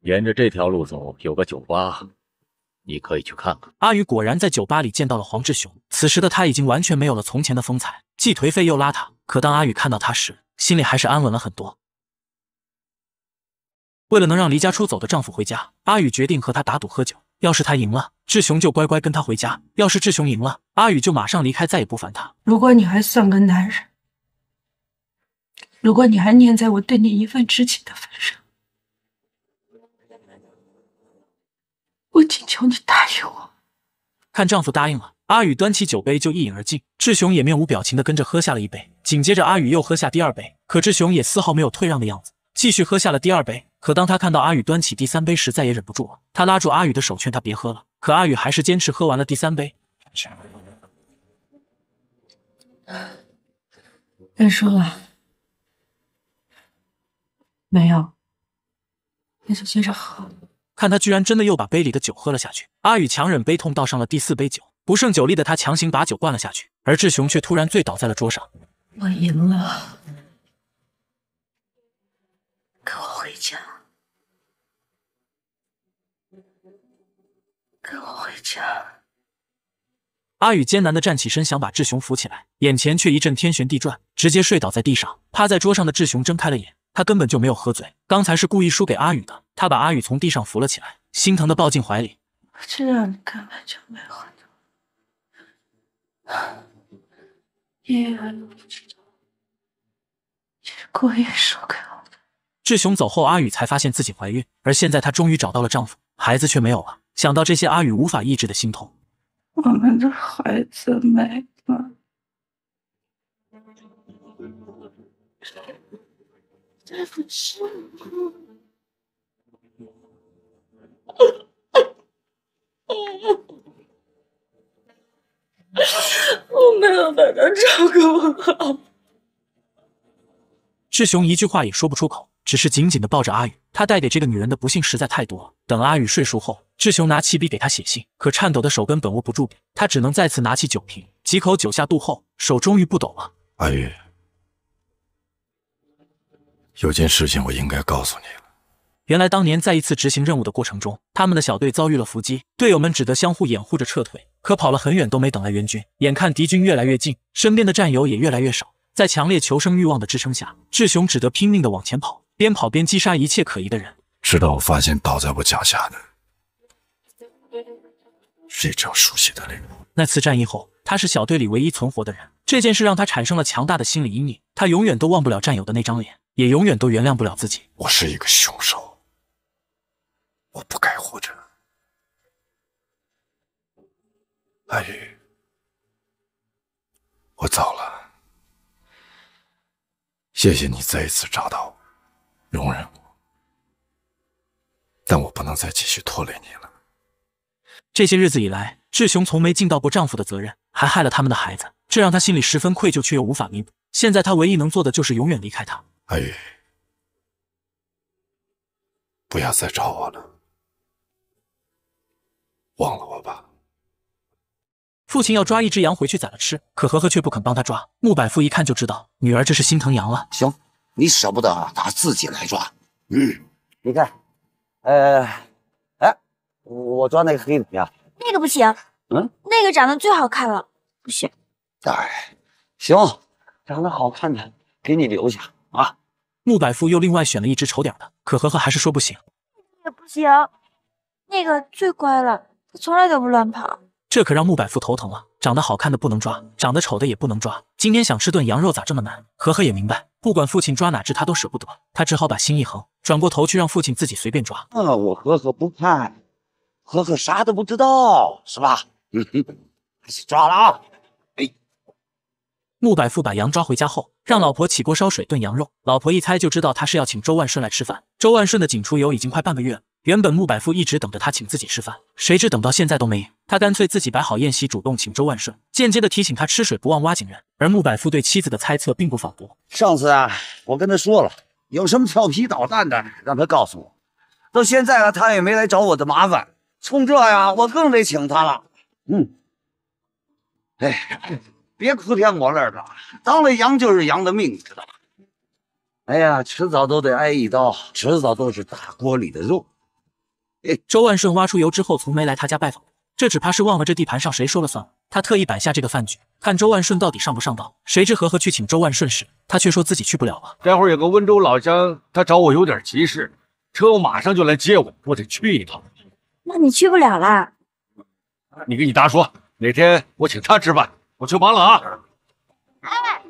沿着这条路走，有个酒吧。你可以去看看。阿雨果然在酒吧里见到了黄志雄，此时的他已经完全没有了从前的风采，既颓废又邋遢。可当阿雨看到他时，心里还是安稳了很多。为了能让离家出走的丈夫回家，阿雨决定和他打赌喝酒。要是他赢了，志雄就乖乖跟他回家；要是志雄赢了，阿宇就马上离开，再也不烦他。如果你还算个男人，如果你还念在我对你一份痴情的份上，我请求你答应我。看丈夫答应了，阿宇端起酒杯就一饮而尽。志雄也面无表情的跟着喝下了一杯。紧接着，阿宇又喝下第二杯，可志雄也丝毫没有退让的样子，继续喝下了第二杯。可当他看到阿宇端起第三杯时，再也忍不住了，他拉住阿宇的手，劝他别喝了。可阿宇还是坚持喝完了第三杯。干说了，没有，那就接着喝。看他居然真的又把杯里的酒喝了下去，阿宇强忍悲痛倒上了第四杯酒，不胜酒力的他强行把酒灌了下去，而志雄却突然醉倒在了桌上。我赢了，跟我回家，跟我回家。阿宇艰难地站起身，想把志雄扶起来，眼前却一阵天旋地转，直接睡倒在地上。趴在桌上的志雄睁开了眼，他根本就没有喝醉，刚才是故意输给阿宇的。他把阿宇从地上扶了起来，心疼地抱进怀里。我知道你根本就没喝多，你不知道，你是故意输给我的。志雄走后，阿宇才发现自己怀孕，而现在她终于找到了丈夫，孩子却没有了。想到这些，阿宇无法抑制的心痛。我们的孩子没了，对不起，我没有把他照顾好。志雄一句话也说不出口，只是紧紧的抱着阿宇。他带给这个女人的不幸实在太多了。等阿宇睡熟后，志雄拿起笔给他写信，可颤抖的手根本握不住笔，他只能再次拿起酒瓶，几口酒下肚后，手终于不抖了。阿宇，有件事情我应该告诉你了。原来当年在一次执行任务的过程中，他们的小队遭遇了伏击，队友们只得相互掩护着撤退，可跑了很远都没等来援军，眼看敌军越来越近，身边的战友也越来越少，在强烈求生欲望的支撑下，志雄只得拼命的往前跑，边跑边击杀一切可疑的人。直到我发现倒在我脚下的是一张熟悉的脸。那次战役后，他是小队里唯一存活的人。这件事让他产生了强大的心理阴影，他永远都忘不了战友的那张脸，也永远都原谅不了自己。我是一个凶手，我不该活着。阿宇，我走了。谢谢你再一次找到我，容忍我。但我不能再继续拖累你了。这些日子以来，志雄从没尽到过丈夫的责任，还害了他们的孩子，这让他心里十分愧疚，却又无法弥补。现在他唯一能做的就是永远离开他。阿玉，不要再找我了，忘了我吧。父亲要抓一只羊回去宰了吃，可和和却不肯帮他抓。穆百富一看就知道，女儿这是心疼羊了。行，你舍不得，他自己来抓。嗯，你看。呃，哎，我抓那个黑的怎么样？那个不行，嗯，那个长得最好看了，不行。哎，行，长得好看的给你留下啊。穆百富又另外选了一只丑点的，可和和还是说不行，也不行，那个最乖了，它从来都不乱跑。这可让穆百富头疼了，长得好看的不能抓，长得丑的也不能抓。今天想吃顿羊肉咋这么难？和和也明白，不管父亲抓哪只他都舍不得，他只好把心一横，转过头去让父亲自己随便抓。那我和和不看，和和啥都不知道，是吧？嗯哼，还是抓了啊！哎，穆百富把羊抓回家后，让老婆起锅烧水炖羊肉。老婆一猜就知道他是要请周万顺来吃饭。周万顺的井出油已经快半个月了。原本穆百富一直等着他请自己吃饭，谁知等到现在都没赢，他干脆自己摆好宴席，主动请周万顺，间接的提醒他吃水不忘挖井人。而穆百富对妻子的猜测并不反驳。上次啊，我跟他说了，有什么调皮捣蛋的，让他告诉我。到现在啊，他也没来找我的麻烦。冲这呀，我更得请他了。嗯，哎，别哭天抹泪的，当了羊就是羊的命，知道吧？哎呀，迟早都得挨一刀，迟早都是大锅里的肉。周万顺挖出油之后，从没来他家拜访过。这只怕是忘了这地盘上谁说了算。他特意摆下这个饭局，看周万顺到底上不上道。谁知何何去请周万顺时，他却说自己去不了了。待会儿有个温州老乡，他找我有点急事，车我马上就来接我，我得去一趟。那你去不了了。你跟你爸说，哪天我请他吃饭，我去忙了啊。哎，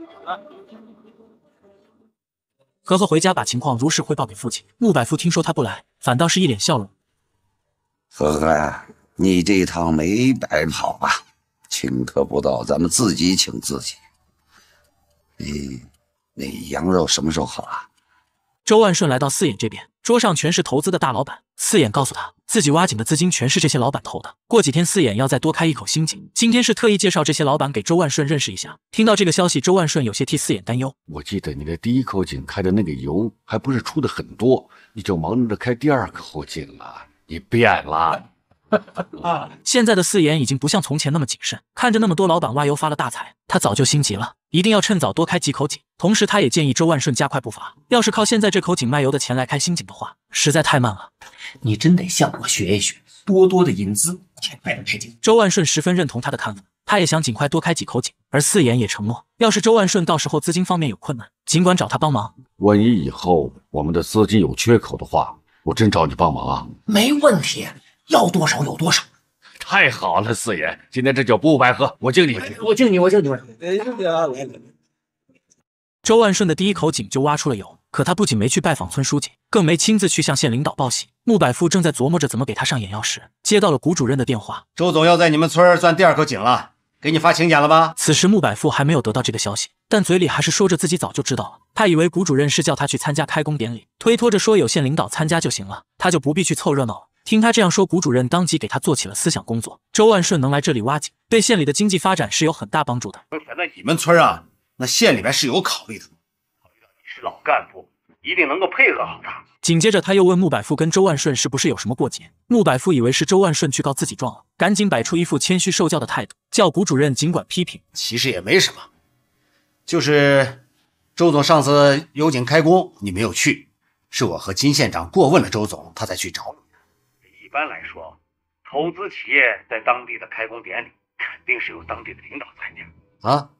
何何回家把情况如实汇报给父亲。穆百富听说他不来，反倒是一脸笑容。何哥，你这趟没白跑吧？请客不到，咱们自己请自己。你那羊肉什么时候好啊？周万顺来到四眼这边，桌上全是投资的大老板。四眼告诉他自己挖井的资金全是这些老板投的。过几天四眼要再多开一口新井，今天是特意介绍这些老板给周万顺认识一下。听到这个消息，周万顺有些替四眼担忧。我记得你的第一口井开的那个油还不是出的很多，你就忙着开第二口井了。你变了，现在的四眼已经不像从前那么谨慎。看着那么多老板挖油发了大财，他早就心急了，一定要趁早多开几口井。同时，他也建议周万顺加快步伐。要是靠现在这口井卖油的钱来开新井的话，实在太慢了。你真得向我学一学，多多的引资。周万顺十分认同他的看法，他也想尽快多开几口井。而四眼也承诺，要是周万顺到时候资金方面有困难，尽管找他帮忙。万一以后我们的资金有缺口的话。我真找你帮忙啊！没问题，要多少有多少。太好了，四爷，今天这酒不白喝，我敬你，我敬你，我敬你。周万顺的第一口井就挖出了油，可他不仅没去拜访村书记，更没亲自去向县领导报喜。穆百富正在琢磨着怎么给他上眼药时，接到了谷主任的电话：周总要在你们村钻第二口井了。给你发请柬了吧？此时穆百富还没有得到这个消息，但嘴里还是说着自己早就知道了。他以为谷主任是叫他去参加开工典礼，推脱着说有县领导参加就行了，他就不必去凑热闹了。听他这样说，谷主任当即给他做起了思想工作。周万顺能来这里挖井，对县里的经济发展是有很大帮助的。那你们村啊，那县里面是有考虑的，考虑到你是老干部。一定能够配合好他。紧接着，他又问穆百富跟周万顺是不是有什么过节。穆百富以为是周万顺去告自己状了，赶紧摆出一副谦虚受教的态度，叫谷主任尽管批评。其实也没什么，就是周总上次油井开工你没有去，是我和金县长过问了周总，他才去找你一般来说，投资企业在当地的开工典礼肯定是有当地的领导参加啊，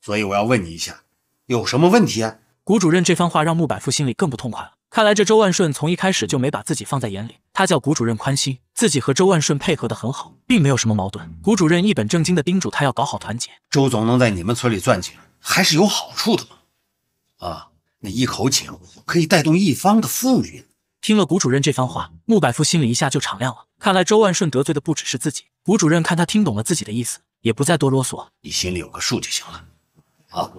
所以我要问你一下，有什么问题啊？谷主任这番话让穆百富心里更不痛快了。看来这周万顺从一开始就没把自己放在眼里。他叫谷主任宽心，自己和周万顺配合得很好，并没有什么矛盾。谷主任一本正经的叮嘱他要搞好团结。周总能在你们村里攥紧，还是有好处的嘛。啊，那一口井可以带动一方的富裕。听了谷主任这番话，穆百富心里一下就敞亮了。看来周万顺得罪的不只是自己。谷主任看他听懂了自己的意思，也不再多啰嗦，你心里有个数就行了。好，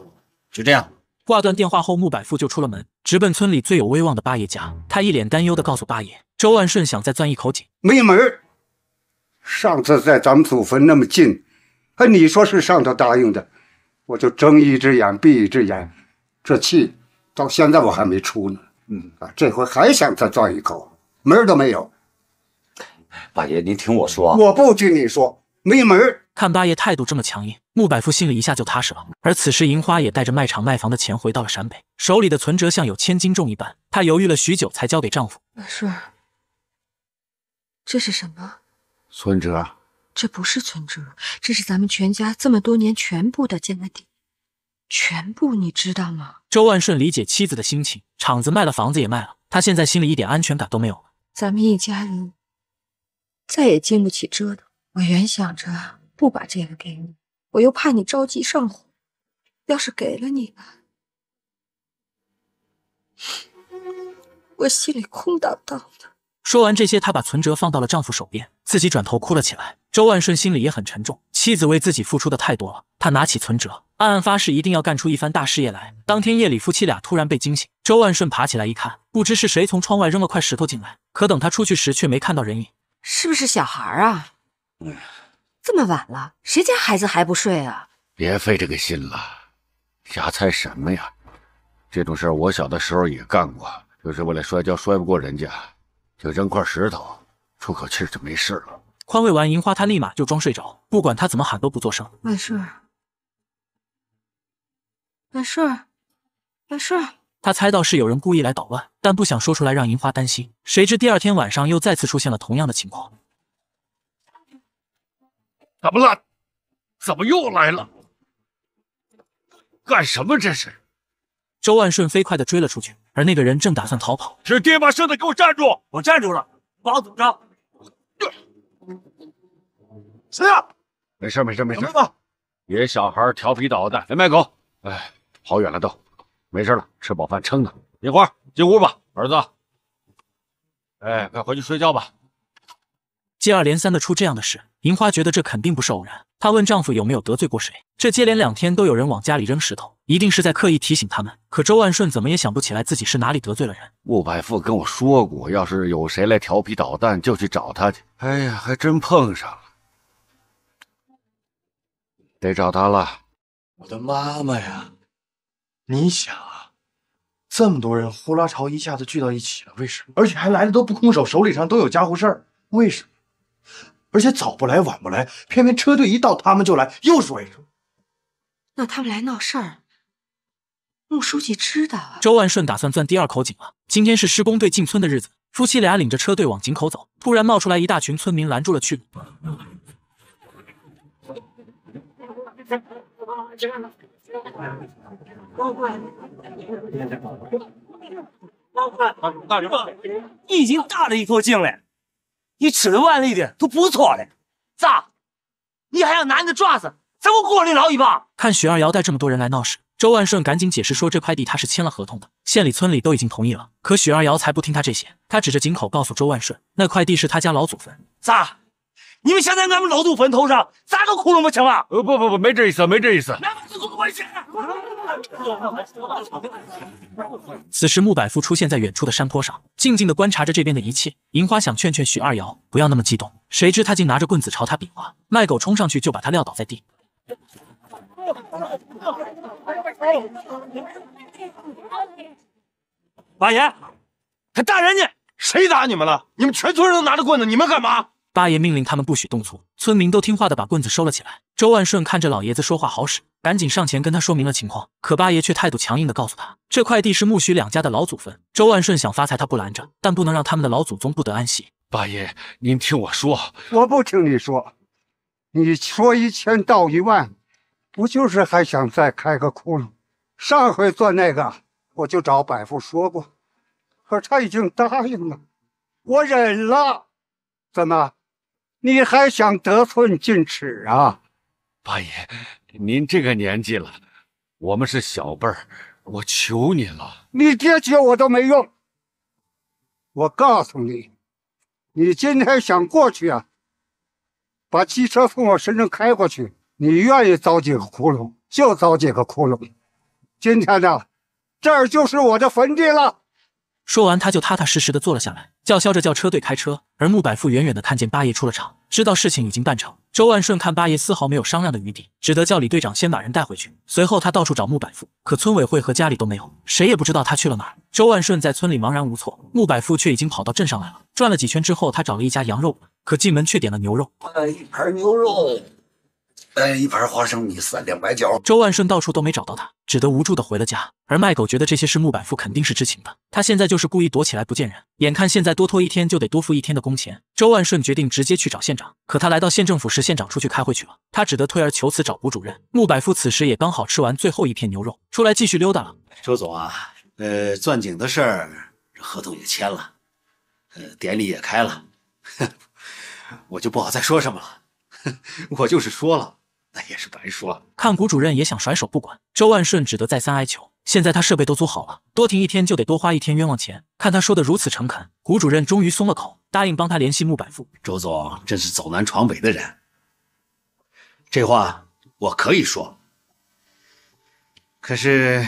就这样。挂断电话后，穆百富就出了门，直奔村里最有威望的八爷家。他一脸担忧地告诉八爷：“周万顺想再钻一口井，没门儿。上次在咱们祖坟那么近，哎，你说是上头答应的，我就睁一只眼闭一只眼，这气到现在我还没出呢。嗯，这回还想再钻一口，门儿都没有。八爷，您听我说，我不拘你说，没门儿。”看八爷态度这么强硬，穆百富心里一下就踏实了。而此时，银花也带着卖场卖房的钱回到了陕北，手里的存折像有千斤重一般。她犹豫了许久，才交给丈夫万顺：“这是什么存折？这不是存折，这是咱们全家这么多年全部的家底，全部你知道吗？”周万顺理解妻子的心情，厂子卖了，房子也卖了，他现在心里一点安全感都没有。咱们一家人再也经不起折腾。我原想着。不把这个给你，我又怕你着急上火。要是给了你吧，我心里空荡荡的。说完这些，她把存折放到了丈夫手边，自己转头哭了起来。周万顺心里也很沉重，妻子为自己付出的太多了。他拿起存折，暗暗发誓一定要干出一番大事业来。当天夜里，夫妻俩突然被惊醒，周万顺爬起来一看，不知是谁从窗外扔了块石头进来。可等他出去时，却没看到人影。是不是小孩啊？嗯。这么晚了，谁家孩子还不睡啊？别费这个心了，瞎猜什么呀？这种事儿我小的时候也干过，就是为了摔跤摔不过人家，就扔块石头出口气就没事了。宽慰完银花，他立马就装睡着，不管他怎么喊都不作声。没事，没事，没事。他猜到是有人故意来捣乱，但不想说出来让银花担心。谁知第二天晚上又再次出现了同样的情况。怎么了？怎么又来了？干什么这是？周万顺飞快的追了出去，而那个人正打算逃跑。是爹，把孙子给我站住！我站住了。怎么着？谁呀？没事，没事，没事。什野小孩调皮捣蛋，别卖狗。哎，跑远了都，没事了，吃饱饭撑的。明花，进屋吧。儿子，哎，快回去睡觉吧。接二连三的出这样的事，银花觉得这肯定不是偶然。她问丈夫有没有得罪过谁？这接连两天都有人往家里扔石头，一定是在刻意提醒他们。可周万顺怎么也想不起来自己是哪里得罪了人。顾百富跟我说过，要是有谁来调皮捣蛋，就去找他去。哎呀，还真碰上了，得找他了。我的妈妈呀，你想啊，这么多人呼啦朝一下子聚到一起了，为什么？而且还来的都不空手，手里上都有家伙事儿，为什么？而且早不来晚不来，偏偏车队一到他们就来，又说一声。那他们来闹事儿，穆书记知道啊。周万顺打算钻第二口井了。今天是施工队进村的日子，夫妻俩领着车队往井口走，突然冒出来一大群村民拦住了去路。你已经大了一口井了。你吃得碗里的都不错了，咋？你还要拿你的爪子在我锅里捞一把？看许二尧带这么多人来闹事，周万顺赶紧解释说这块地他是签了合同的，县里、村里都已经同意了。可许二尧才不听他这些，他指着井口告诉周万顺，那块地是他家老祖坟。咋？你们想在俺们老祖坟头上砸个窟窿不成啊？呃，不不不，没这意思，没这意思，哪有这种关系？此时，穆百富出现在远处的山坡上，静静的观察着这边的一切。银花想劝劝许二瑶不要那么激动，谁知他竟拿着棍子朝他比划。麦狗冲上去就把他撂倒在地。八爷，还打人家，谁打你们了？你们全村人都拿着棍子，你们干嘛？八爷命令他们不许动粗，村民都听话的把棍子收了起来。周万顺看着老爷子说话好使。赶紧上前跟他说明了情况，可八爷却态度强硬地告诉他：“这块地是木许两家的老祖坟，周万顺想发财，他不拦着，但不能让他们的老祖宗不得安息。”八爷，您听我说，我不听你说，你说一千道一万，不就是还想再开个窟窿？上回做那个，我就找百富说过，可他已经答应了，我忍了。怎么，你还想得寸进尺啊，八爷？您这个年纪了，我们是小辈儿，我求您了。你爹接我都没用。我告诉你，你今天想过去啊，把机车从我身上开过去，你愿意凿几个窟窿就凿几个窟窿。今天呢，这儿就是我的坟地了。说完，他就踏踏实实的坐了下来，叫嚣着叫车队开车。而穆百富远远的看见八爷出了场，知道事情已经办成。周万顺看八爷丝毫没有商量的余地，只得叫李队长先把人带回去。随后他到处找穆百富，可村委会和家里都没有，谁也不知道他去了哪儿。周万顺在村里茫然无措，穆百富却已经跑到镇上来了。转了几圈之后，他找了一家羊肉馆，可进门却点了牛肉。一盘牛肉。一盘花生米，三两白酒。周万顺到处都没找到他，只得无助的回了家。而麦狗觉得这些事穆百富肯定是知情的，他现在就是故意躲起来不见人。眼看现在多拖一天，就得多付一天的工钱。周万顺决定直接去找县长，可他来到县政府时，县长出去开会去了，他只得退而求次找吴主任。穆百富此时也刚好吃完最后一片牛肉，出来继续溜达了。周总啊，呃，钻井的事，这合同也签了，呃，典礼也开了，我就不好再说什么了。我就是说了。那也是白说，看谷主任也想甩手不管，周万顺只得再三哀求。现在他设备都租好了，多停一天就得多花一天冤枉钱。看他说的如此诚恳，谷主任终于松了口，答应帮他联系穆百富。周总真是走南闯北的人，这话我可以说，可是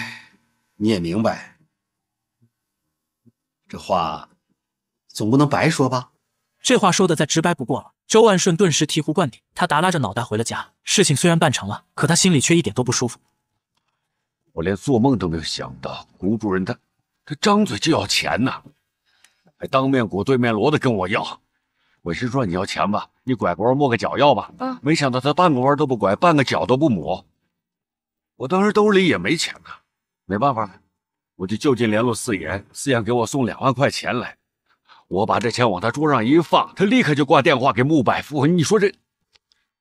你也明白，这话总不能白说吧？这话说的再直白不过了。周万顺顿时醍醐灌顶，他耷拉着脑袋回了家。事情虽然办成了，可他心里却一点都不舒服。我连做梦都没有想到，谷主任他他张嘴就要钱呢，还当面鼓对面锣的跟我要。我是说你要钱吧，你拐个弯抹个脚要吧，啊，没想到他半个弯都不拐，半个脚都不抹。我当时兜里也没钱呢，没办法，我就就近联络四爷，四爷给我送两万块钱来。我把这钱往他桌上一放，他立刻就挂电话给穆百富。你说这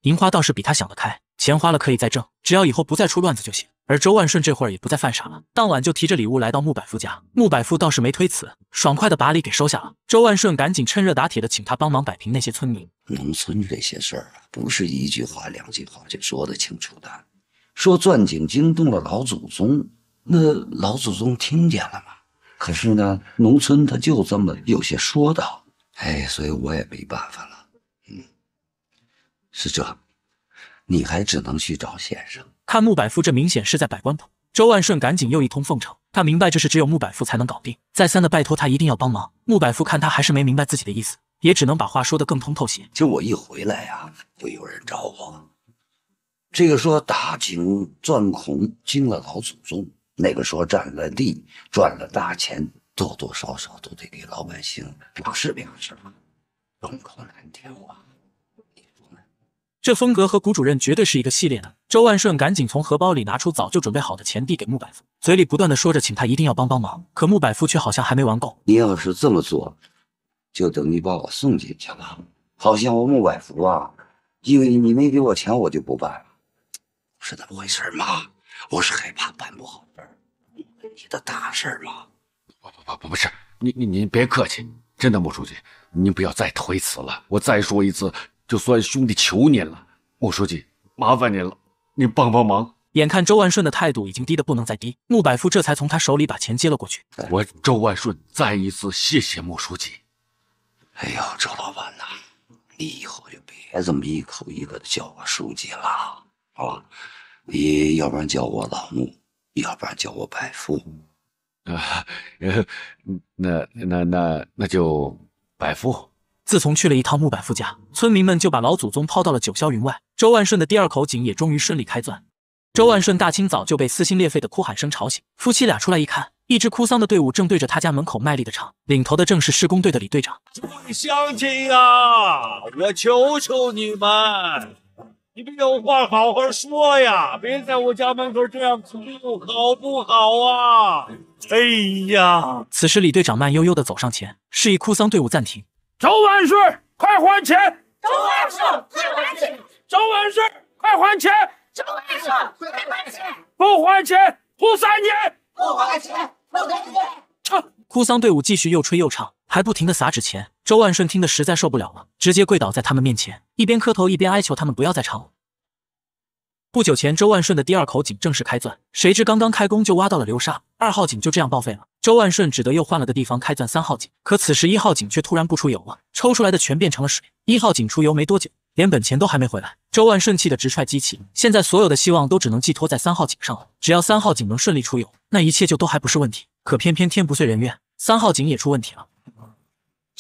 银花倒是比他想得开，钱花了可以再挣，只要以后不再出乱子就行。而周万顺这会儿也不再犯傻了，当晚就提着礼物来到穆百富家。穆百富倒是没推辞，爽快的把礼给收下了。周万顺赶紧趁热打铁的请他帮忙摆平那些村民。农村这些事儿啊，不是一句话两句话就说得清楚的。说钻井惊动了老祖宗，那老祖宗听见了吗？可是呢，农村他就这么有些说道，哎，所以我也没办法了，嗯，是这，你还只能去找先生。看穆百富这明显是在摆官谱，周万顺赶紧又一通奉承，他明白这事只有穆百富才能搞定，再三的拜托他一定要帮忙。穆百富看他还是没明白自己的意思，也只能把话说的更通透些。就我一回来呀，会有人找我。这个说打井钻孔惊了老祖宗。那个说占了地，赚了大钱，多多少少都得给老百姓表示表示吧，众口难调啊。这风格和谷主任绝对是一个系列的。周万顺赶紧从荷包里拿出早就准备好的钱，递给穆百福，嘴里不断的说着请他一定要帮帮忙。可穆百福却好像还没玩够。你要是这么做，就等于把我送进去了。好像我穆百福啊，因为你没给我钱，我就不办，了，是这么回事吗？我是害怕办不好。事你的大事了！不不不不不是，您您您别客气，真的穆书记，您不要再推辞了。我再说一次，就算兄弟求您了，穆书记，麻烦您了，您帮帮忙。眼看周万顺的态度已经低得不能再低，穆百富这才从他手里把钱接了过去。我周万顺再一次谢谢穆书记。哎呦，周老板呐，你以后就别这么一口一个的叫我书记了吧？你要不然叫我老穆。要不然叫我百富啊，那那那那就百富。自从去了一趟木百富家，村民们就把老祖宗抛到了九霄云外。周万顺的第二口井也终于顺利开钻。周万顺大清早就被撕心裂肺的哭喊声吵醒，夫妻俩出来一看，一支哭丧的队伍正对着他家门口卖力的唱，领头的正是施工队的李队长。乡亲啊，我求求你们！你们有话好好说呀，别在我家门口这样哭好不好啊？哎呀！此时李队长慢悠悠的走上前，示意哭丧队伍暂停。周万顺，快还钱！周万顺，快还钱！周万顺，快还钱！周万顺，快还钱！不还钱，不三年；不还钱，不给你。唱。哭丧队伍继续又吹又唱，还不停的撒纸钱。周万顺听得实在受不了了，直接跪倒在他们面前，一边磕头一边哀求他们不要再唱了。不久前，周万顺的第二口井正式开钻，谁知刚刚开工就挖到了流沙，二号井就这样报废了。周万顺只得又换了个地方开钻，三号井。可此时一号井却突然不出油了，抽出来的全变成了水。一号井出油没多久，连本钱都还没回来，周万顺气得直踹机器。现在所有的希望都只能寄托在三号井上了，只要三号井能顺利出油，那一切就都还不是问题。可偏偏天不遂人愿，三号井也出问题了。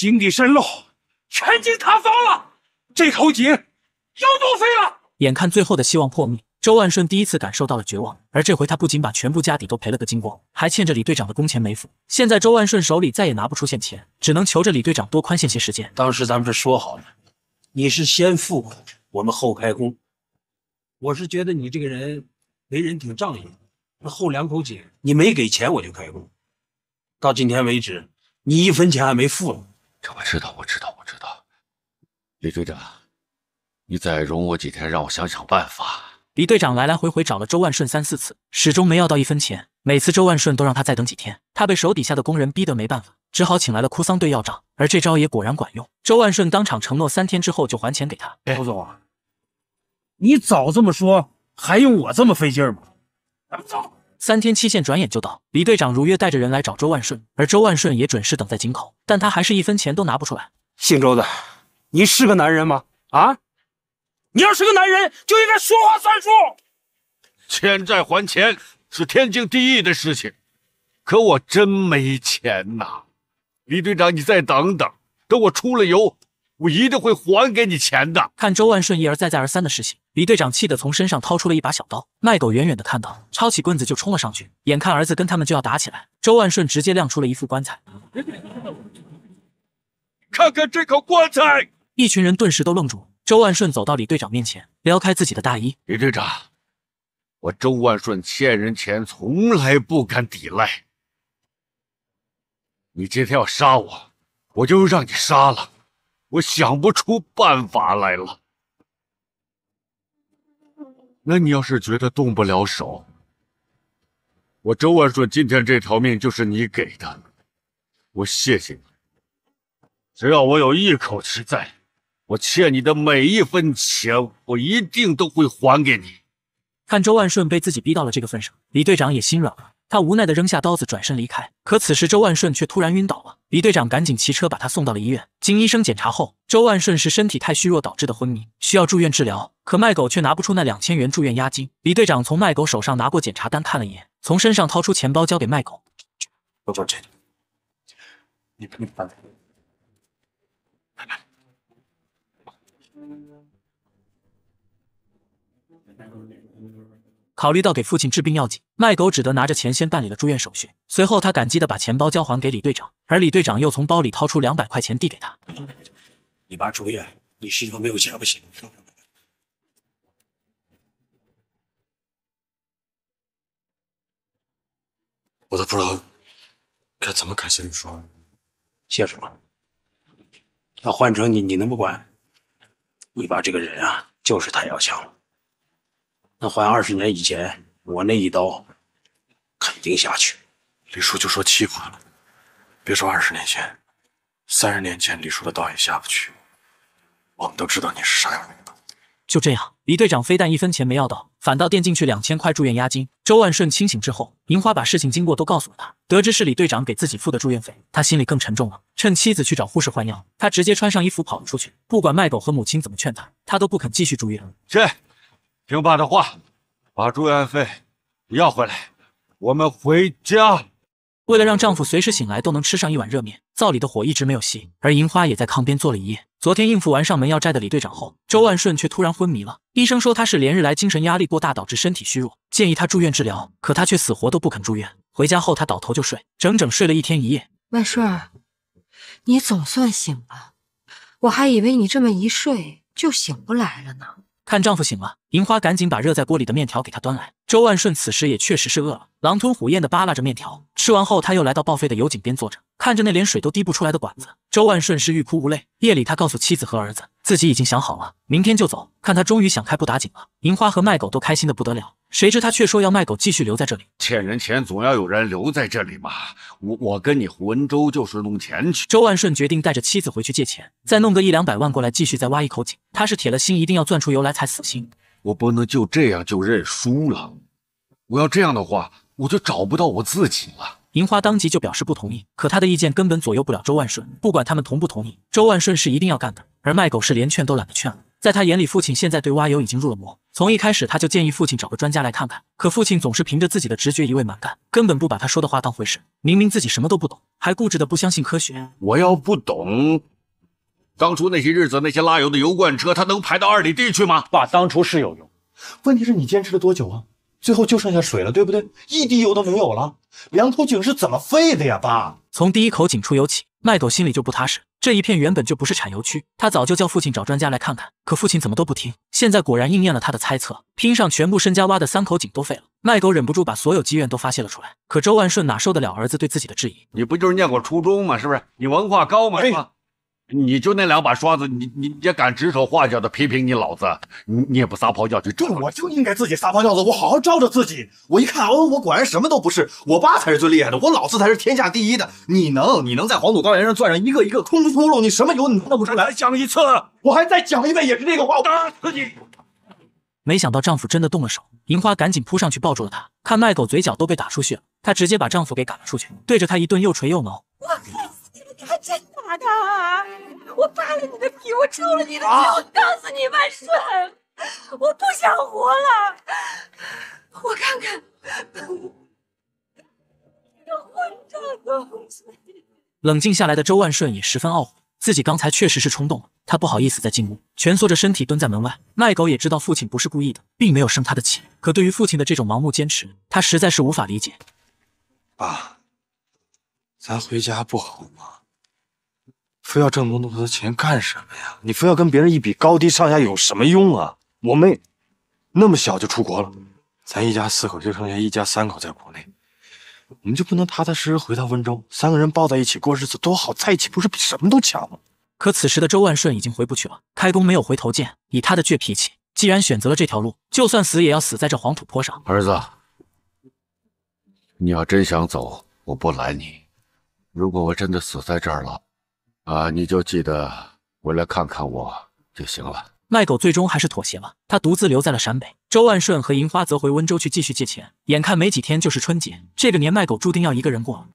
井底深漏，全井塌方了，这口井要报废了。眼看最后的希望破灭，周万顺第一次感受到了绝望。而这回他不仅把全部家底都赔了个精光，还欠着李队长的工钱没付。现在周万顺手里再也拿不出现钱，只能求着李队长多宽限些时间。当时咱们是说好的，你是先付，我们后开工。我是觉得你这个人为人挺仗义，那后两口井你没给钱，我就开工。到今天为止，你一分钱还没付呢。这我知道，我知道，我知道。李队长，你再容我几天，让我想想办法。李队长来来回回找了周万顺三四次，始终没要到一分钱。每次周万顺都让他再等几天，他被手底下的工人逼得没办法，只好请来了哭丧队要账。而这招也果然管用，周万顺当场承诺三天之后就还钱给他。周总你早这么说，还用我这么费劲吗？咱们走。三天期限转眼就到，李队长如约带着人来找周万顺，而周万顺也准时等在井口，但他还是一分钱都拿不出来。姓周的，你是个男人吗？啊！你要是个男人，就应该说话算数，欠债还钱是天经地义的事情，可我真没钱呐。李队长，你再等等，等我出了油。我一定会还给你钱的。看周万顺一而再再而三的事情，李队长气得从身上掏出了一把小刀。卖狗远远的看到，抄起棍子就冲了上去。眼看儿子跟他们就要打起来，周万顺直接亮出了一副棺材。看看这口棺材！一群人顿时都愣住了。周万顺走到李队长面前，撩开自己的大衣。李队长，我周万顺欠人钱，从来不敢抵赖。你今天要杀我，我就让你杀了。我想不出办法来了。那你要是觉得动不了手，我周万顺今天这条命就是你给的，我谢谢你。只要我有一口气在，我欠你的每一分钱，我一定都会还给你。看周万顺被自己逼到了这个份上，李队长也心软了。他无奈地扔下刀子，转身离开。可此时周万顺却突然晕倒了，李队长赶紧骑车把他送到了医院。经医生检查后，周万顺是身体太虚弱导致的昏迷，需要住院治疗。可卖狗却拿不出那两千元住院押金。李队长从卖狗手上拿过检查单看了一眼，从身上掏出钱包交给卖狗。我保你你不考虑到给父亲治病要紧。卖狗只得拿着钱先办理了住院手续，随后他感激的把钱包交还给李队长，而李队长又从包里掏出两百块钱递给他。你爸住院，你身上没有钱不行，我都不知道该怎么感谢你说，谢什么？那换成你，你能不管？你爸这个人啊，就是太要强了。那换二十年以前，我那一刀。肯定下去，李叔就说气话了。别说二十年前，三十年前李叔的刀也下不去。我们都知道你是啥样的人。就这样，李队长非但一分钱没要到，反倒垫进去两千块住院押金。周万顺清醒之后，银花把事情经过都告诉了他，得知是李队长给自己付的住院费，他心里更沉重了。趁妻子去找护士换药，他直接穿上衣服跑了出去。不管麦狗和母亲怎么劝他，他都不肯继续住院。去，听爸的话，把住院费要回来。我们回家。为了让丈夫随时醒来都能吃上一碗热面，灶里的火一直没有熄，而银花也在炕边坐了一夜。昨天应付完上门要债的李队长后，周万顺却突然昏迷了。医生说他是连日来精神压力过大导致身体虚弱，建议他住院治疗，可他却死活都不肯住院。回家后，他倒头就睡，整整睡了一天一夜。万顺，你总算醒了，我还以为你这么一睡就醒不来了呢。看丈夫醒了。银花赶紧把热在锅里的面条给他端来。周万顺此时也确实是饿了，狼吞虎咽地扒拉着面条。吃完后，他又来到报废的油井边坐着，看着那连水都滴不出来的管子，周万顺是欲哭无泪。夜里，他告诉妻子和儿子，自己已经想好了，明天就走。看他终于想开，不打井了。银花和卖狗都开心的不得了。谁知他却说要卖狗，继续留在这里。欠人钱，总要有人留在这里嘛。我我跟你胡文周就是弄钱去。周万顺决定带着妻子回去借钱，再弄个一两百万过来，继续再挖一口井。他是铁了心，一定要钻出油来才死心。我不能就这样就认输了，我要这样的话，我就找不到我自己了。银花当即就表示不同意，可他的意见根本左右不了周万顺。不管他们同不同意，周万顺是一定要干的。而卖狗是连劝都懒得劝了，在他眼里，父亲现在对蛙友已经入了魔。从一开始他就建议父亲找个专家来看看，可父亲总是凭着自己的直觉，一味蛮干，根本不把他说的话当回事。明明自己什么都不懂，还固执的不相信科学。我要不懂。当初那些日子，那些拉油的油罐车，它能排到二里地去吗？爸，当初是有用，问题是你坚持了多久啊？最后就剩下水了，对不对？一滴油都没有了，两口井是怎么废的呀？爸，从第一口井出油起，麦狗心里就不踏实。这一片原本就不是产油区，他早就叫父亲找专家来看看，可父亲怎么都不听。现在果然应验了他的猜测，拼上全部身家挖的三口井都废了。麦狗忍不住把所有积怨都发泄了出来。可周万顺哪受得了儿子对自己的质疑？你不就是念过初中吗？是不是？你文化高吗？是吗？你就那两把刷子，你你也敢指手画脚的批评你老子？你你也不撒泡尿去照？对，我就应该自己撒泡尿子，我好好照照自己。我一看，哦，我果然什么都不是，我爸才是最厉害的，我老子才是天下第一的。你能，你能在黄土高原上钻上一个一个空窟窿，你什么油你弄不出来？讲一次，我还再讲一遍也是这个话，我打死你！没想到丈夫真的动了手，银花赶紧扑上去抱住了他，看卖狗嘴角都被打出血了，她直接把丈夫给赶了出去，对着他一顿又捶又挠，我打死你！他，我扒了你的皮，我抽了你的筋，我打死你万顺！我不想活了。我看看，这混账东西！冷静下来的周万顺也十分懊悔，自己刚才确实是冲动了。他不好意思再进屋，蜷缩着身体蹲在门外。卖狗也知道父亲不是故意的，并没有生他的气。可对于父亲的这种盲目坚持，他实在是无法理解。爸，咱回家不好吗？非要挣那么多钱干什么呀？你非要跟别人一比高低上下有什么用啊？我妹那么小就出国了，咱一家四口就剩下一家三口在国内，我们就不能踏踏实实回到温州，三个人抱在一起过日子多好，在一起不是比什么都强吗？可此时的周万顺已经回不去了，开弓没有回头箭。以他的倔脾气，既然选择了这条路，就算死也要死在这黄土坡上。儿子，你要真想走，我不拦你。如果我真的死在这儿了。啊，你就记得回来看看我就行了。麦狗最终还是妥协了，他独自留在了陕北。周万顺和银花则回温州去继续借钱。眼看没几天就是春节，这个年麦狗注定要一个人过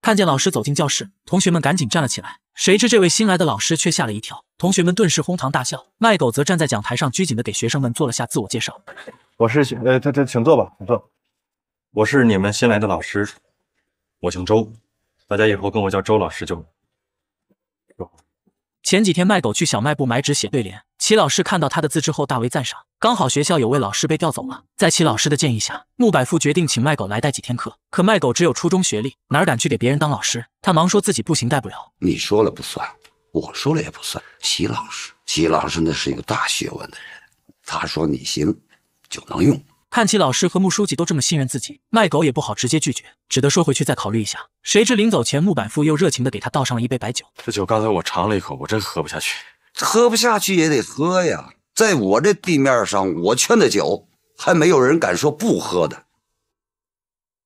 看见老师走进教室，同学们赶紧站了起来。谁知这位新来的老师却吓了一跳，同学们顿时哄堂大笑。麦狗则站在讲台上拘谨的给学生们做了下自我介绍：“ 我是呃，这这，请坐吧，请坐。我是你们新来的老师，我姓周，大家以后跟我叫周老师就。”前几天卖狗去小卖部买纸写对联，齐老师看到他的字之后大为赞赏。刚好学校有位老师被调走了，在齐老师的建议下，穆百富决定请卖狗来代几天课。可卖狗只有初中学历，哪敢去给别人当老师？他忙说自己不行，带不了。你说了不算，我说了也不算。齐老师，齐老师那是一个大学问的人，他说你行，就能用。看齐老师和穆书记都这么信任自己，卖狗也不好直接拒绝，只得说回去再考虑一下。谁知临走前，穆百富又热情地给他倒上了一杯白酒。这酒刚才我尝了一口，我真喝不下去。喝不下去也得喝呀，在我这地面上，我劝的酒还没有人敢说不喝的。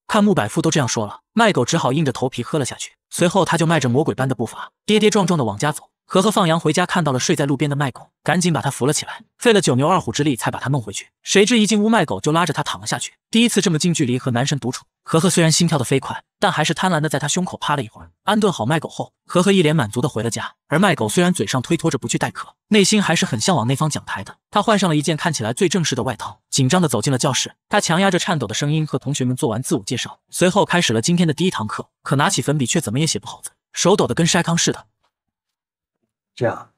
看穆百富都这样说了，麦狗只好硬着头皮喝了下去。随后，他就迈着魔鬼般的步伐，跌跌撞撞的往家走。和和放羊回家，看到了睡在路边的麦狗，赶紧把他扶了起来，费了九牛二虎之力才把他弄回去。谁知一进屋，麦狗就拉着他躺了下去。第一次这么近距离和男神独处，和和虽然心跳的飞快，但还是贪婪的在他胸口趴了一会儿。安顿好麦狗后，和和一脸满足的回了家。而麦狗虽然嘴上推脱着不去代课，内心还是很向往那方讲台的。他换上了一件看起来最正式的外套，紧张的走进了教室。他强压着颤抖的声音和同学们做完自我介绍，随后开始了今天的第一堂课。可拿起粉笔却怎么也写不好字，手抖的跟筛糠似的。这样，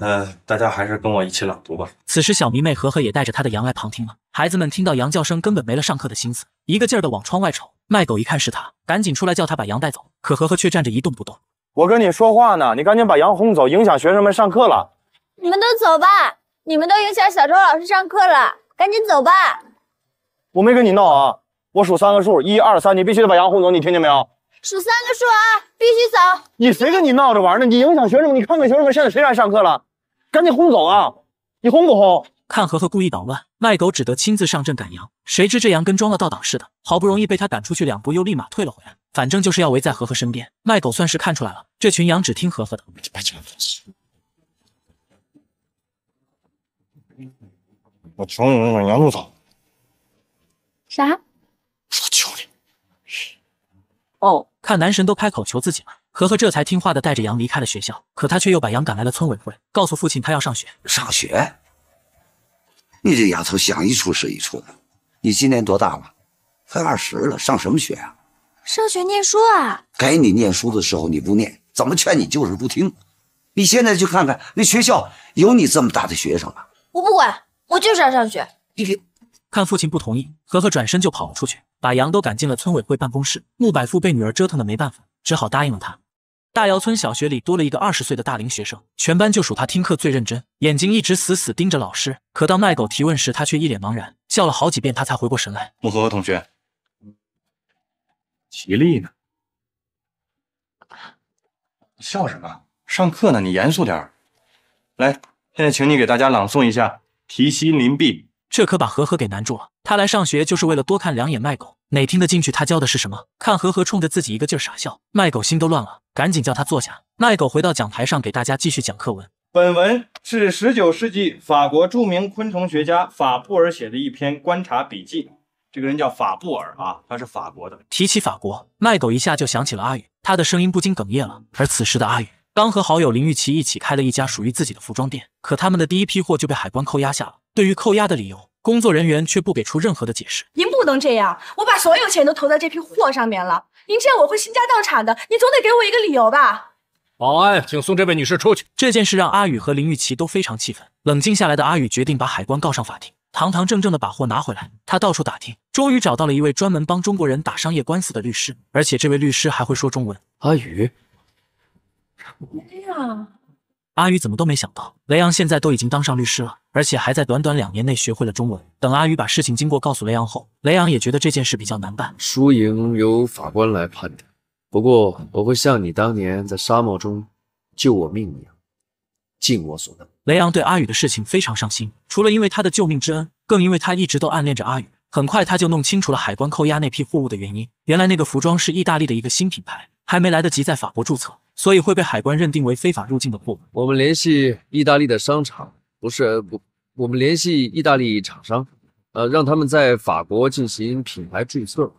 呃，大家还是跟我一起朗读吧。此时，小迷妹禾禾也带着她的羊来旁听了。孩子们听到羊叫声，根本没了上课的心思，一个劲儿的往窗外瞅。卖狗一看是他，赶紧出来叫他把羊带走。可禾禾却站着一动不动。我跟你说话呢，你赶紧把羊轰走，影响学生们上课了。你们都走吧，你们都影响小周老师上课了，赶紧走吧。我没跟你闹啊，我数三个数，一二三，你必须得把羊轰走，你听见没有？数三个数啊！必须走！你谁跟你闹着玩呢？你影响学生，你看看学生们现在谁来上课了？赶紧轰走啊！你轰不轰？看禾禾故意捣乱，麦狗只得亲自上阵赶羊。谁知这羊跟装了倒挡似的，好不容易被他赶出去两步，又立马退了回来。反正就是要围在禾禾身边。麦狗算是看出来了，这群羊只听禾禾的。我求你把羊弄走。啥？我求你。哦。看男神都开口求自己了，何何这才听话的带着羊离开了学校。可他却又把羊赶来了村委会，告诉父亲他要上学。上学？你这丫头想一出是一出的。你今年多大了？快二十了，上什么学啊？上学念书啊！该你念书的时候你不念，怎么劝你就是不听。你现在去看看那学校有你这么大的学生吗？我不管，我就是要上学。看父亲不同意，何何转身就跑了出去。把羊都赶进了村委会办公室，穆百富被女儿折腾的没办法，只好答应了他。大姚村小学里多了一个二十岁的大龄学生，全班就数他听课最认真，眼睛一直死死盯着老师。可当麦狗提问时，他却一脸茫然，叫了好几遍他才回过神来。穆和和同学，齐力呢？笑什么？上课呢？你严肃点来，现在请你给大家朗诵一下《题西林壁》。这可把何何给难住了。他来上学就是为了多看两眼麦狗，哪听得进去？他教的是什么？看何何冲着自己一个劲儿傻笑，麦狗心都乱了，赶紧叫他坐下。麦狗回到讲台上，给大家继续讲课文。本文是十九世纪法国著名昆虫学家法布尔写的一篇观察笔记。这个人叫法布尔啊，他是法国的。提起法国，麦狗一下就想起了阿宇，他的声音不禁哽咽了。而此时的阿宇刚和好友林玉琪一起开了一家属于自己的服装店，可他们的第一批货就被海关扣押下了。对于扣押的理由，工作人员却不给出任何的解释。您不能这样，我把所有钱都投在这批货上面了，您这样我会倾家荡产的。您总得给我一个理由吧？保安，请送这位女士出去。这件事让阿宇和林玉琪都非常气愤。冷静下来的阿宇决定把海关告上法庭，堂堂正正的把货拿回来。他到处打听，终于找到了一位专门帮中国人打商业官司的律师，而且这位律师还会说中文。阿宇，这样。阿宇怎么都没想到，雷阳现在都已经当上律师了，而且还在短短两年内学会了中文。等阿宇把事情经过告诉雷阳后，雷阳也觉得这件事比较难办，输赢由法官来判定。不过我会像你当年在沙漠中救我命一样，尽我所能。雷阳对阿宇的事情非常上心，除了因为他的救命之恩，更因为他一直都暗恋着阿宇。很快他就弄清楚了海关扣押那批货物的原因，原来那个服装是意大利的一个新品牌，还没来得及在法国注册。所以会被海关认定为非法入境的物。我们联系意大利的商场，不是不，我们联系意大利厂商，呃，让他们在法国进行品牌注册。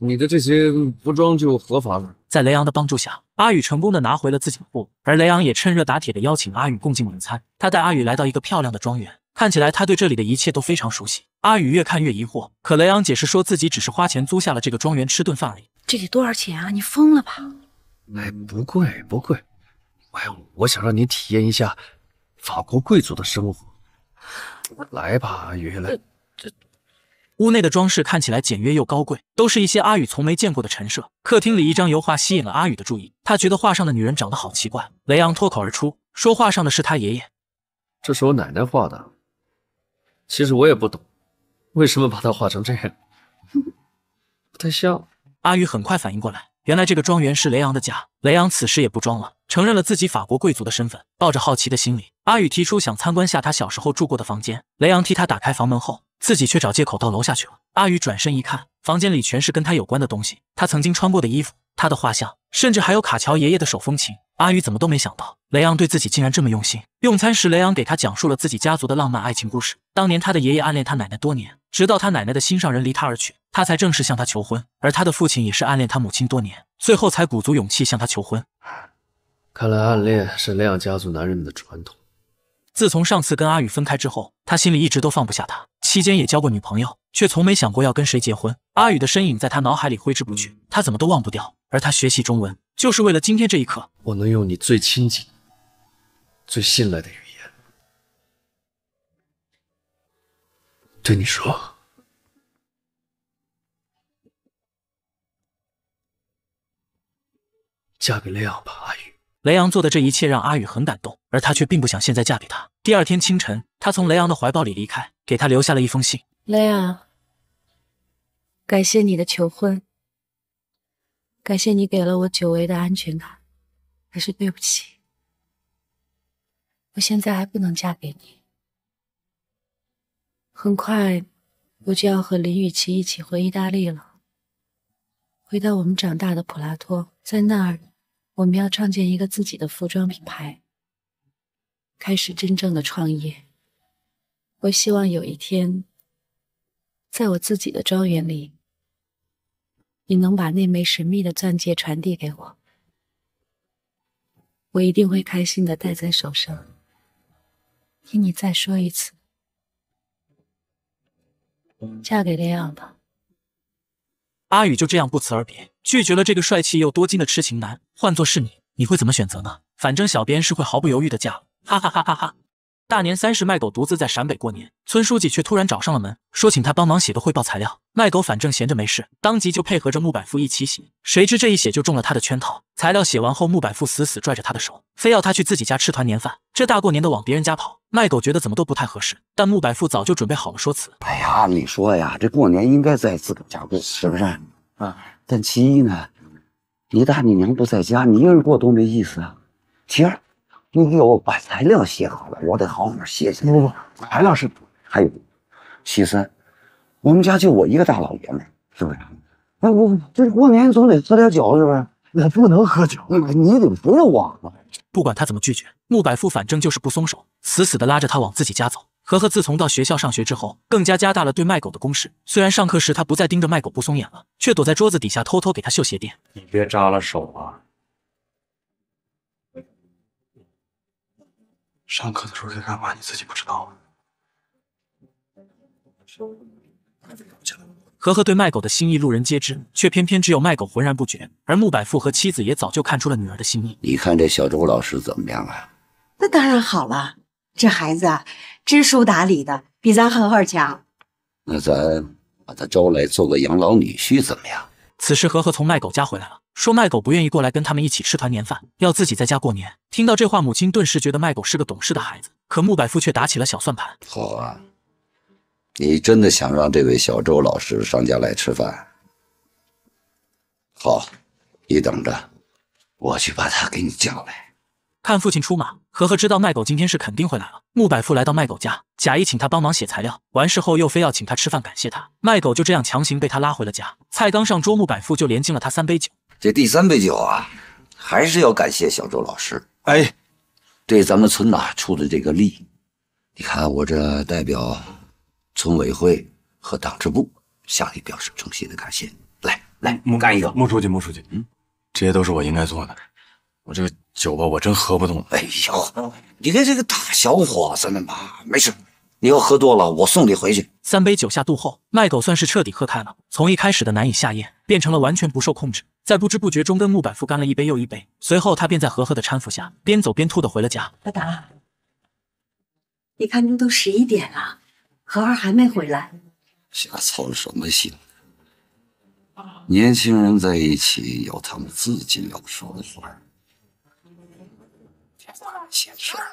你的这些服装就合法了。在雷昂的帮助下，阿宇成功的拿回了自己的物。而雷昂也趁热打铁的邀请阿宇共进晚餐。他带阿宇来到一个漂亮的庄园，看起来他对这里的一切都非常熟悉。阿宇越看越疑惑，可雷昂解释说自己只是花钱租下了这个庄园吃顿饭而已。这得多少钱啊？你疯了吧？哎，不贵不贵，哎，我想让你体验一下法国贵族的生活。来吧，阿宇，来。这屋内的装饰看起来简约又高贵，都是一些阿宇从没见过的陈设。客厅里一张油画吸引了阿宇的注意，他觉得画上的女人长得好奇怪。雷昂脱口而出：“说画上的是他爷爷，这是我奶奶画的。其实我也不懂，为什么把他画成这样？不太像。”阿宇很快反应过来。原来这个庄园是雷昂的家，雷昂此时也不装了，承认了自己法国贵族的身份。抱着好奇的心理，阿宇提出想参观下他小时候住过的房间。雷昂替他打开房门后，自己却找借口到楼下去了。阿宇转身一看，房间里全是跟他有关的东西，他曾经穿过的衣服，他的画像，甚至还有卡乔爷爷的手风琴。阿宇怎么都没想到，雷昂对自己竟然这么用心。用餐时，雷昂给他讲述了自己家族的浪漫爱情故事，当年他的爷爷暗恋他奶奶多年。直到他奶奶的心上人离他而去，他才正式向她求婚。而他的父亲也是暗恋他母亲多年，最后才鼓足勇气向她求婚。看来暗恋是亮家族男人的传统。自从上次跟阿宇分开之后，他心里一直都放不下他。期间也交过女朋友，却从没想过要跟谁结婚。阿宇的身影在他脑海里挥之不去，他怎么都忘不掉。而他学习中文就是为了今天这一刻，我能用你最亲近、最信赖的语言。对你说，嫁给雷昂吧，阿宇。雷昂做的这一切让阿宇很感动，而他却并不想现在嫁给他。第二天清晨，他从雷昂的怀抱里离开，给他留下了一封信：雷昂，感谢你的求婚，感谢你给了我久违的安全感。可是对不起，我现在还不能嫁给你。很快，我就要和林雨琪一起回意大利了。回到我们长大的普拉托，在那儿，我们要创建一个自己的服装品牌，开始真正的创业。我希望有一天，在我自己的庄园里，你能把那枚神秘的钻戒传递给我，我一定会开心的戴在手上。听你再说一次。嫁给烈阳吧，阿宇就这样不辞而别，拒绝了这个帅气又多金的痴情男。换做是你，你会怎么选择呢？反正小编是会毫不犹豫的嫁，哈哈哈哈哈。大年三十，麦狗独自在陕北过年，村书记却突然找上了门，说请他帮忙写个汇报材料。麦狗反正闲着没事，当即就配合着穆百富一起写。谁知这一写就中了他的圈套。材料写完后，穆百富死死拽着他的手，非要他去自己家吃团年饭。这大过年的往别人家跑，麦狗觉得怎么都不太合适。但穆百富早就准备好了说辞：“哎呀，按理说呀，这过年应该在自个家过，是不是？啊？但其一呢，你大你娘不在家，你一人过多没意思啊。其二。”你给我把材料写好了，我得好好谢谢。不不不，材料是还有，其三，我们家就我一个大老爷们，是不是？那我这过年总得喝点酒，是不是？那不能喝酒，你么不要我。呢？不管他怎么拒绝，穆百富反正就是不松手，死死的拉着他往自己家走。和和自从到学校上学之后，更加加大了对卖狗的攻势。虽然上课时他不再盯着卖狗不松眼了，却躲在桌子底下偷偷给他绣鞋垫。你别扎了手啊！上课的时候在干嘛？你自己不知道吗？和和对卖狗的心意，路人皆知，却偏偏只有卖狗浑然不觉。而穆百富和妻子也早就看出了女儿的心意。你看这小周老师怎么样啊？那当然好了，这孩子啊，知书达理的，比咱和和强。那咱把他招来做个养老女婿怎么样？此时和和从卖狗家回来了。说麦狗不愿意过来跟他们一起吃团年饭，要自己在家过年。听到这话，母亲顿时觉得麦狗是个懂事的孩子。可穆百富却打起了小算盘。好啊，你真的想让这位小周老师上家来吃饭？好，你等着，我去把他给你叫来。看父亲出马，和和知道麦狗今天是肯定会来了。穆百富来到麦狗家，假意请他帮忙写材料，完事后又非要请他吃饭感谢他。麦狗就这样强行被他拉回了家。菜刚上桌，穆百富就连敬了他三杯酒。这第三杯酒啊，还是要感谢小周老师哎，对咱们村呐出的这个力，你看我这代表村委会和党支部向你表示衷心的感谢。来来，干一个！穆书记，穆书记，嗯，这些都是我应该做的。我这个酒吧，我真喝不动。哎呦，你看这个大小伙子们吧，没事，你要喝多了，我送你回去。三杯酒下肚后，麦狗算是彻底喝开了，从一开始的难以下咽，变成了完全不受控制。在不知不觉中，跟木百富干了一杯又一杯。随后，他便在和和的搀扶下，边走边吐的回了家。阿达，你看这都十一点了，和二还没回来，瞎操什么心？年轻人在一起有他们自己要说的话。闲事儿。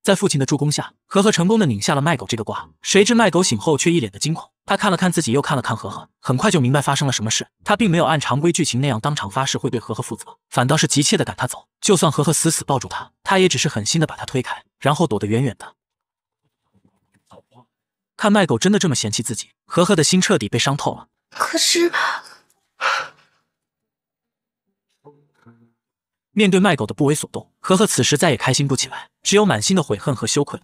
在父亲的助攻下。和和成功的拧下了卖狗这个瓜，谁知卖狗醒后却一脸的惊恐。他看了看自己，又看了看和和，很快就明白发生了什么事。他并没有按常规剧情那样当场发誓会对和和负责，反倒是急切的赶他走。就算和和死死抱住他，他也只是狠心的把他推开，然后躲得远远的。看麦狗真的这么嫌弃自己，和和的心彻底被伤透了。可是。面对卖狗的不为所动，何何此时再也开心不起来，只有满心的悔恨和羞愧。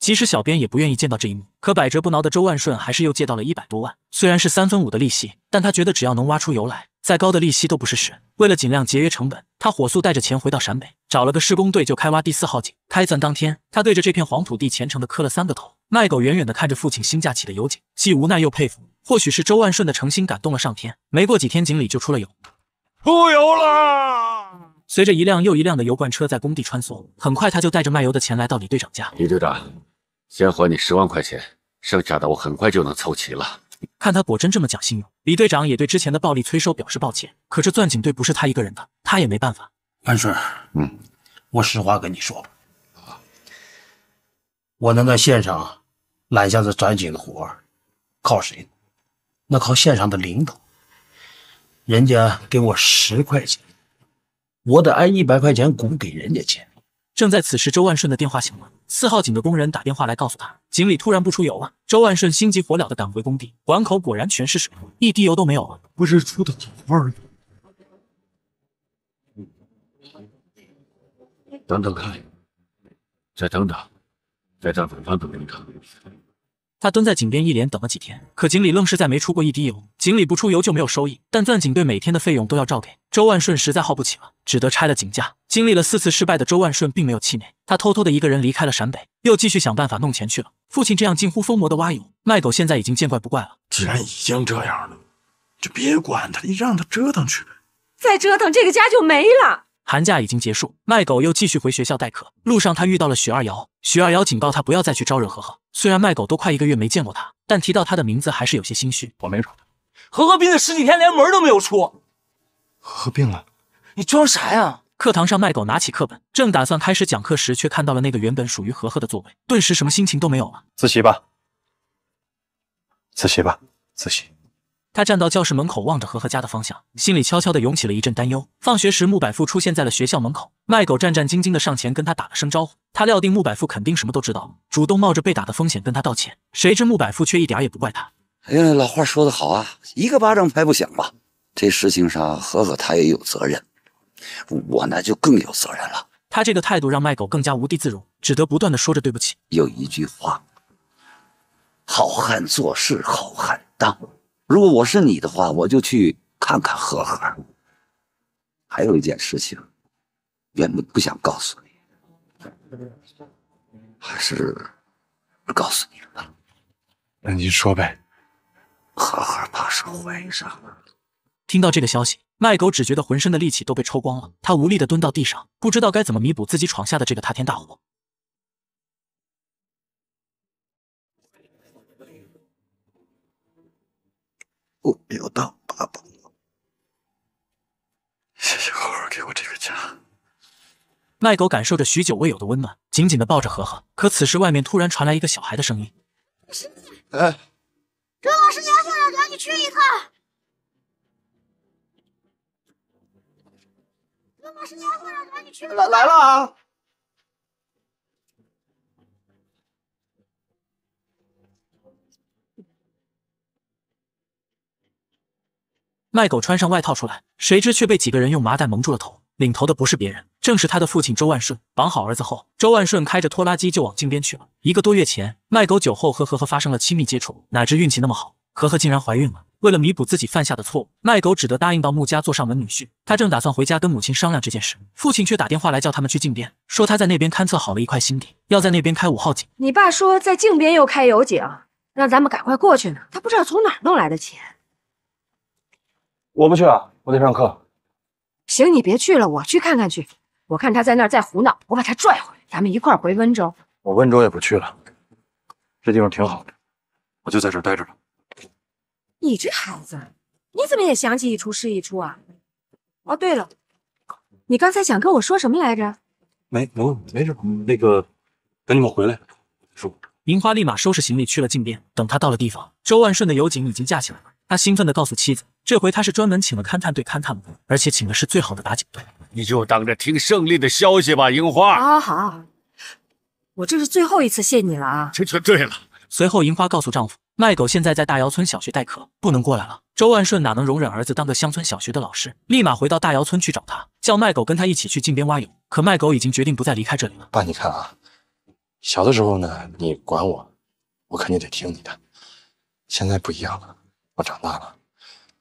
即使小编也不愿意见到这一幕，可百折不挠的周万顺还是又借到了一百多万，虽然是三分五的利息，但他觉得只要能挖出油来，再高的利息都不是事。为了尽量节约成本，他火速带着钱回到陕北，找了个施工队就开挖第四号井。开钻当天，他对着这片黄土地虔诚地磕了三个头。卖狗远远地看着父亲新架起的油井，既无奈又佩服。或许是周万顺的诚心感动了上天，没过几天井里就出了油。出油了！随着一辆又一辆的油罐车在工地穿梭，很快他就带着卖油的钱来到李队长家。李队长，先还你十万块钱，剩下的我很快就能凑齐了。看他果真这么讲信用，李队长也对之前的暴力催收表示抱歉。可这钻井队不是他一个人的，他也没办法。安顺，嗯，我实话跟你说吧，我能在县上揽下这钻井的活儿，靠谁那靠县上的领导。人家给我十块钱，我得按一百块钱股给人家钱。正在此时，周万顺的电话响了，四号井的工人打电话来告诉他，井里突然不出油了。周万顺心急火燎地赶回工地，管口果然全是水，一滴油都没有了。不是出的早味儿吗？等等看，再等等，再等北方等等。他蹲在井边一连等了几天，可井里愣是再没出过一滴油。井里不出油就没有收益，但钻井队每天的费用都要照给。周万顺实在耗不起了，只得拆了井架。经历了四次失败的周万顺并没有气馁，他偷偷的一个人离开了陕北，又继续想办法弄钱去了。父亲这样近乎疯魔的挖油卖狗，现在已经见怪不怪了。既然已经这样了，就别管他，你让他折腾去呗。再折腾，这个家就没了。寒假已经结束，麦狗又继续回学校代课。路上他遇到了许二瑶，许二瑶警告他不要再去招惹何何。虽然麦狗都快一个月没见过他，但提到他的名字还是有些心虚。我没惹他，何何病了十几天，连门都没有出。何病了？你装啥呀？课堂上麦狗拿起课本，正打算开始讲课时，却看到了那个原本属于何何的座位，顿时什么心情都没有了。自习吧，自习吧，自习。他站到教室门口，望着何何家的方向，心里悄悄地涌起了一阵担忧。放学时，穆百富出现在了学校门口，麦狗战战兢兢地上前跟他打了声招呼。他料定穆百富肯定什么都知道，主动冒着被打的风险跟他道歉。谁知穆百富却一点也不怪他。哎呀，老话说得好啊，一个巴掌拍不响吧？这事情上，何何他也有责任，我呢就更有责任了。他这个态度让麦狗更加无地自容，只得不断地说着对不起。有一句话，好汉做事好汉当。如果我是你的话，我就去看看和和。还有一件事情，原本不想告诉你，还是告诉你了吧。那你说呗。和和怕是怀上了。听到这个消息，麦狗只觉得浑身的力气都被抽光了，他无力的蹲到地上，不知道该怎么弥补自己闯下的这个塌天大祸。我要当爸爸，谢谢猴儿给我这个家。麦狗感受着许久未有的温暖，紧紧的抱着和和。可此时外面突然传来一个小孩的声音：“哎，这老师娘校长叫你去一趟。周老师娘，校长叫你去。来来了啊！麦狗穿上外套出来，谁知却被几个人用麻袋蒙住了头。领头的不是别人，正是他的父亲周万顺。绑好儿子后，周万顺开着拖拉机就往靖边去了。一个多月前，麦狗酒后和何何发生了亲密接触，哪知运气那么好，何何竟然怀孕了。为了弥补自己犯下的错误，麦狗只得答应到穆家做上门女婿。他正打算回家跟母亲商量这件事，父亲却打电话来叫他们去靖边，说他在那边勘测好了一块新地，要在那边开五号井。你爸说在靖边又开油井，让咱们赶快过去呢。他不知道从哪弄来的钱。我不去啊，我得上课。行，你别去了，我去看看去。我看他在那儿再胡闹，我把他拽回，来，咱们一块儿回温州。我温州也不去了，这地方挺好的，我就在这待着了。你这孩子，你怎么也想起一出是一出啊？哦，对了，你刚才想跟我说什么来着？没，没，没事。那个，等你们回来说。银花立马收拾行李去了靖边。等他到了地方，周万顺的油井已经架起来了。他兴奋的告诉妻子，这回他是专门请了勘探队勘探的，而且请的是最好的打井队。你就等着听胜利的消息吧，樱花。好，好，好，我这是最后一次谢你了啊！这，就对了。随后，樱花告诉丈夫，麦狗现在在大姚村小学代课，不能过来了。周万顺哪能容忍儿子当个乡村小学的老师，立马回到大姚村去找他，叫麦狗跟他一起去靖边挖油。可麦狗已经决定不再离开这里了。爸，你看啊，小的时候呢，你管我，我肯定得听你的。现在不一样了。长大了，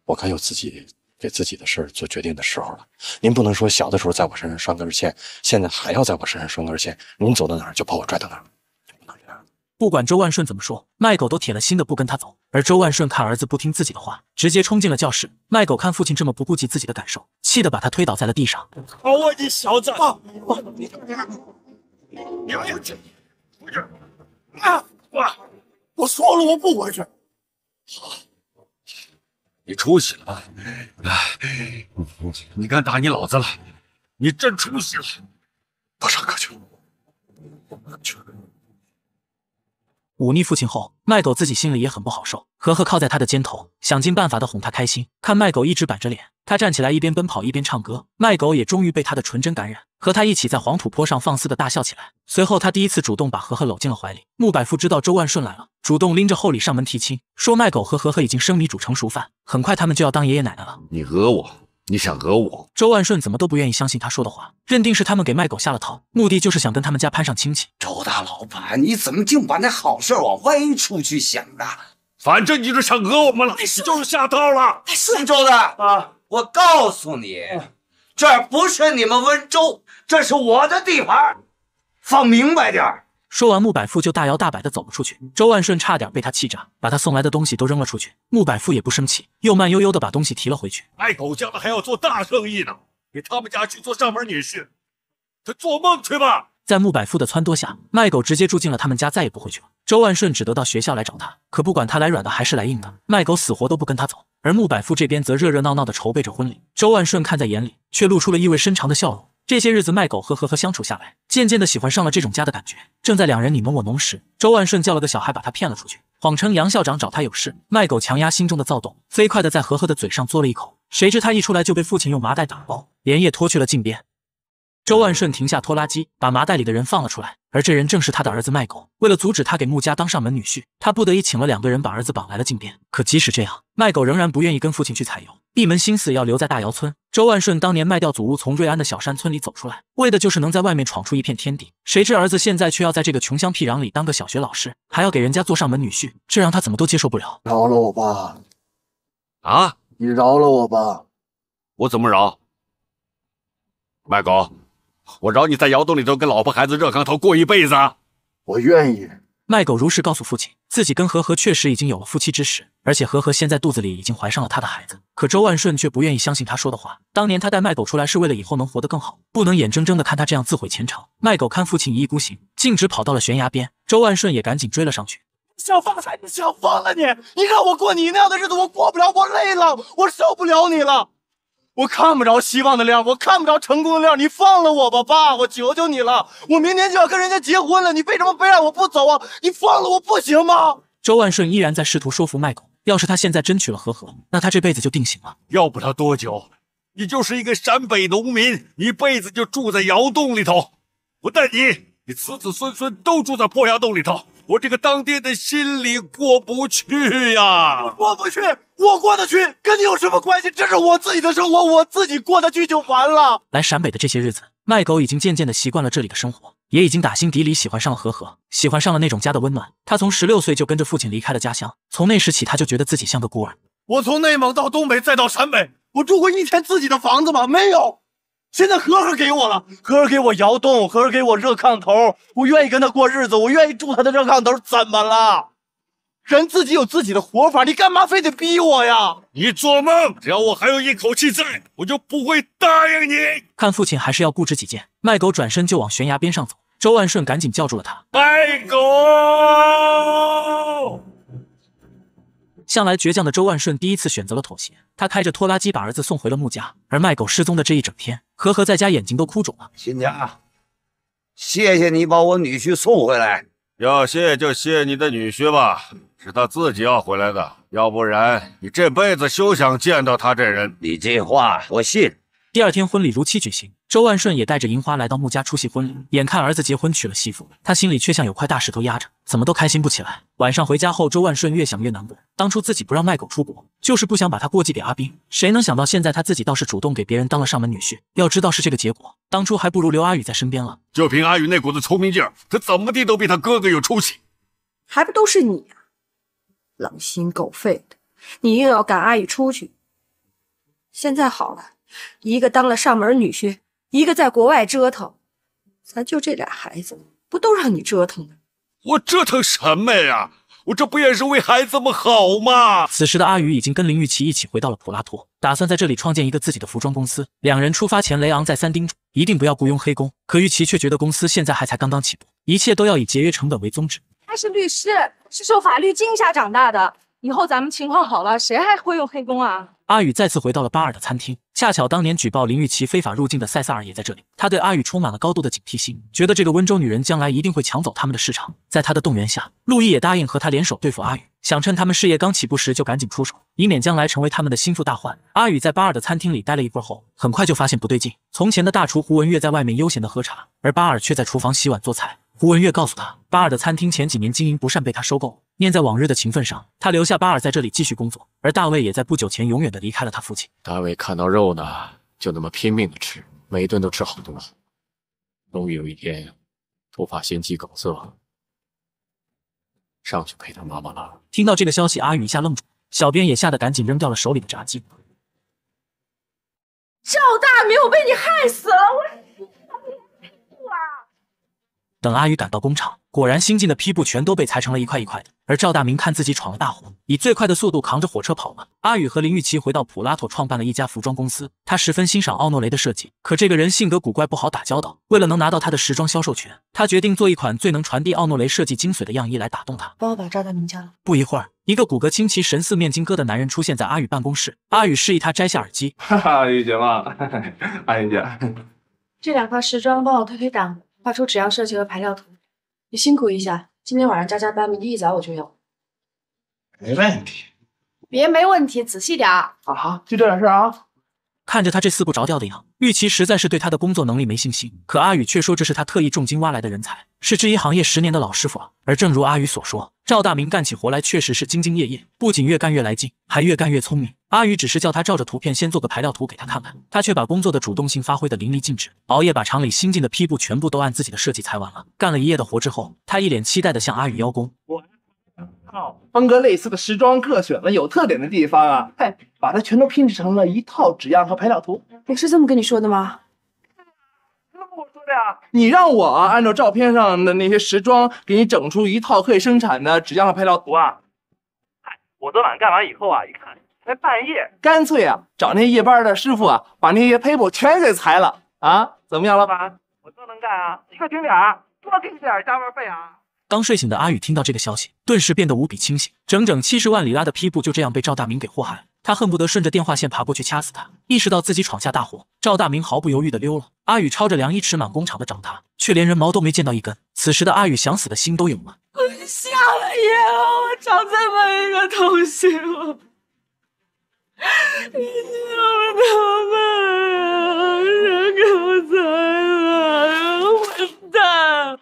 我该有自己给自己的事儿做决定的时候了。您不能说小的时候在我身上拴根线，现在还要在我身上拴根线。您走到哪儿就把我拽到哪儿。不管周万顺怎么说，麦狗都铁了心的不跟他走。而周万顺看儿子不听自己的话，直接冲进了教室。麦狗看父亲这么不顾及自己的感受，气得把他推倒在了地上。好，啊，你小子。爸，爸，你干嘛？你要回去？回去。啊，爸，我说了，我不回去。好。你出息了吧？你敢打你老子了？你真出息了？不上课去？忤逆父亲后，麦狗自己心里也很不好受。和和靠在他的肩头，想尽办法的哄他开心。看麦狗一直板着脸，他站起来，一边奔跑一边唱歌。麦狗也终于被他的纯真感染，和他一起在黄土坡上放肆的大笑起来。随后，他第一次主动把和和搂进了怀里。穆百富知道周万顺来了，主动拎着厚礼上门提亲，说麦狗和和和已经生米煮成熟饭，很快他们就要当爷爷奶奶了。你讹我！你想讹我？周万顺怎么都不愿意相信他说的话，认定是他们给卖狗下了套，目的就是想跟他们家攀上亲戚。周大老板，你怎么净把那好事往歪处去想呢？反正就是想讹我们了，就是下套了。姓州的啊，我告诉你，这不是你们温州，这是我的地盘，放明白点儿。说完，穆百富就大摇大摆地走了出去。周万顺差点被他气炸，把他送来的东西都扔了出去。穆百富也不生气，又慢悠悠地把东西提了回去。卖狗家的还要做大生意呢，给他们家去做上门女婿，他做梦去吧！在穆百富的撺掇下，卖狗直接住进了他们家，再也不回去了。周万顺只得到学校来找他，可不管他来软的还是来硬的，卖狗死活都不跟他走。而穆百富这边则热热闹闹地筹备着婚礼。周万顺看在眼里，却露出了意味深长的笑容。这些日子，麦狗和禾禾相处下来，渐渐的喜欢上了这种家的感觉。正在两人你侬我侬时，周万顺叫了个小孩把他骗了出去，谎称杨校长找他有事。麦狗强压心中的躁动，飞快的在禾禾的嘴上嘬了一口。谁知他一出来就被父亲用麻袋打包，连夜拖去了靖边。周万顺停下拖拉机，把麻袋里的人放了出来，而这人正是他的儿子麦狗。为了阻止他给穆家当上门女婿，他不得已请了两个人把儿子绑来了靖边。可即使这样，麦狗仍然不愿意跟父亲去采油。一门心思要留在大姚村。周万顺当年卖掉祖屋，从瑞安的小山村里走出来，为的就是能在外面闯出一片天地。谁知儿子现在却要在这个穷乡僻壤里当个小学老师，还要给人家做上门女婿，这让他怎么都接受不了。饶了我吧！啊，你饶了我吧！我怎么饶？麦狗，我饶你在窑洞里头跟老婆孩子热炕头过一辈子。我愿意。麦狗如实告诉父亲，自己跟禾禾确实已经有了夫妻之实，而且禾禾现在肚子里已经怀上了他的孩子。可周万顺却不愿意相信他说的话。当年他带麦狗出来是为了以后能活得更好，不能眼睁睁的看他这样自毁前程。麦狗看父亲一意孤行，径直跑到了悬崖边。周万顺也赶紧追了上去。想发财，你想疯了你！你让我过你那样的日子，我过不了，我累了，我受不了你了。我看不着希望的亮，我看不着成功的亮，你放了我吧，爸，我求求你了，我明天就要跟人家结婚了，你为什么非让我不走啊？你放了我不行吗？周万顺依然在试图说服麦狗，要是他现在真娶了何何，那他这辈子就定型了。要不他多久，你就是一个陕北农民，一辈子就住在窑洞里头，我带你，你子子孙孙都住在破窑洞里头。我这个当爹的心里过不去呀！我过不去，我过得去，跟你有什么关系？这是我自己的生活，我自己过得去就完了。来陕北的这些日子，麦狗已经渐渐的习惯了这里的生活，也已经打心底里喜欢上了和和，喜欢上了那种家的温暖。他从十六岁就跟着父亲离开了家乡，从那时起他就觉得自己像个孤儿。我从内蒙到东北，再到陕北，我住过一天自己的房子吗？没有。现在和儿给我了，和儿给我窑洞，和儿给我热炕头，我愿意跟他过日子，我愿意住他的热炕头，怎么了？人自己有自己的活法，你干嘛非得逼我呀？你做梦！只要我还有一口气在，我就不会答应你。看父亲还是要固执己见，麦狗转身就往悬崖边上走。周万顺赶紧叫住了他，卖狗。向来倔强的周万顺第一次选择了妥协，他开着拖拉机把儿子送回了木家。而麦狗失踪的这一整天。和和在家眼睛都哭肿了。亲娘，谢谢你把我女婿送回来。要谢就谢你的女婿吧，是他自己要回来的，要不然你这辈子休想见到他这人。你这话我信。第二天婚礼如期举行。周万顺也带着银花来到穆家出席婚礼，眼看儿子结婚娶了媳妇，他心里却像有块大石头压着，怎么都开心不起来。晚上回家后，周万顺越想越难过，当初自己不让卖狗出国，就是不想把他过继给阿斌，谁能想到现在他自己倒是主动给别人当了上门女婿？要知道是这个结果，当初还不如留阿宇在身边了。就凭阿宇那股子聪明劲儿，他怎么地都比他哥哥有出息，还不都是你啊，狼心狗肺的！你又要赶阿宇出去，现在好了，一个当了上门女婿。一个在国外折腾，咱就这俩孩子，不都让你折腾的？我折腾什么呀？我这不也是为孩子们好吗？此时的阿雨已经跟林玉琪一起回到了普拉托，打算在这里创建一个自己的服装公司。两人出发前，雷昂再三叮嘱，一定不要雇佣黑工。可玉琪却觉得公司现在还才刚刚起步，一切都要以节约成本为宗旨。他是律师，是受法律惊吓长大的。以后咱们情况好了，谁还会用黑工啊？阿宇再次回到了巴尔的餐厅，恰巧当年举报林玉琪非法入境的塞萨尔也在这里。他对阿宇充满了高度的警惕心，觉得这个温州女人将来一定会抢走他们的市场。在他的动员下，路易也答应和他联手对付阿宇，想趁他们事业刚起步时就赶紧出手，以免将来成为他们的心腹大患。阿宇在巴尔的餐厅里待了一会儿后，很快就发现不对劲。从前的大厨胡文月在外面悠闲的喝茶，而巴尔却在厨房洗碗做菜。胡文月告诉他，巴尔的餐厅前几年经营不善，被他收购。念在往日的情分上，他留下巴尔在这里继续工作，而大卫也在不久前永远的离开了他父亲。大卫看到肉呢，就那么拼命的吃，每顿都吃好东西。终于有一天突发心肌梗塞，上去陪他妈妈了。听到这个消息，阿宇一下愣住，小编也吓得赶紧扔掉了手里的炸鸡。赵大明，我被你害死了！我。等阿宇赶到工厂，果然新进的坯布全都被裁成了一块一块的。而赵大明看自己闯了大祸，以最快的速度扛着火车跑了。阿宇和林玉琪回到普拉托，创办了一家服装公司。他十分欣赏奥诺雷的设计，可这个人性格古怪，不好打交道。为了能拿到他的时装销售权，他决定做一款最能传递奥诺雷设计精髓的样衣来打动他。帮我把赵大明叫来。不一会儿，一个骨骼清奇、神似面筋哥的男人出现在阿宇办公室。阿宇示意他摘下耳机。哈哈，玉姐吗？阿宇姐，这两套时装帮我推推档。画出纸样设计和排料图，你辛苦一下，今天晚上加加班明天一早我就要。没问题。别没问题，仔细点儿。啊就这点事儿啊。看着他这四不着调的样。玉琪实在是对他的工作能力没信心，可阿宇却说这是他特意重金挖来的人才，是制衣行业十年的老师傅了。而正如阿宇所说，赵大明干起活来确实是兢兢业业，不仅越干越来劲，还越干越聪明。阿宇只是叫他照着图片先做个排料图给他看看，他却把工作的主动性发挥的淋漓尽致，熬夜把厂里新进的坯布全部都按自己的设计裁完了。干了一夜的活之后，他一脸期待的向阿宇邀功。风格类似的时装各选了有特点的地方啊，嘿，把它全都拼制成了一套纸样和配料图。我是这么跟你说的吗？这么跟我说的呀？你让我按照照片上的那些时装，给你整出一套可以生产的纸样和配料图啊。嗨，我昨晚干完以后啊，一看才半夜，干脆啊，找那夜班的师傅啊，把那些胚布全给裁了啊。怎么样老板？我多能干啊，一个顶俩，多给你点加班费啊。刚睡醒的阿宇听到这个消息，顿时变得无比清醒。整整七十万里拉的坯布就这样被赵大明给祸害，他恨不得顺着电话线爬过去掐死他。意识到自己闯下大祸，赵大明毫不犹豫的溜了。阿宇抄着凉衣尺满工厂的找他，却连人毛都没见到一根。此时的阿宇想死的心都有了。天啊，我找这么一个东西我我怎么办？人给我宰了。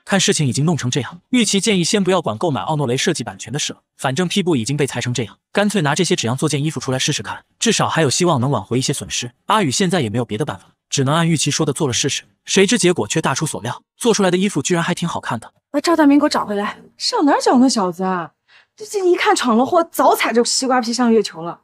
看事情已经弄成这样，玉琪建议先不要管购买奥诺雷设计版权的事了，反正批布已经被裁成这样，干脆拿这些纸样做件衣服出来试试看，至少还有希望能挽回一些损失。阿宇现在也没有别的办法，只能按玉琪说的做了试试。谁知结果却大出所料，做出来的衣服居然还挺好看的。把赵大明给我找回来，上哪儿找那小子啊？最近一看闯了祸，早踩着西瓜皮上月球了。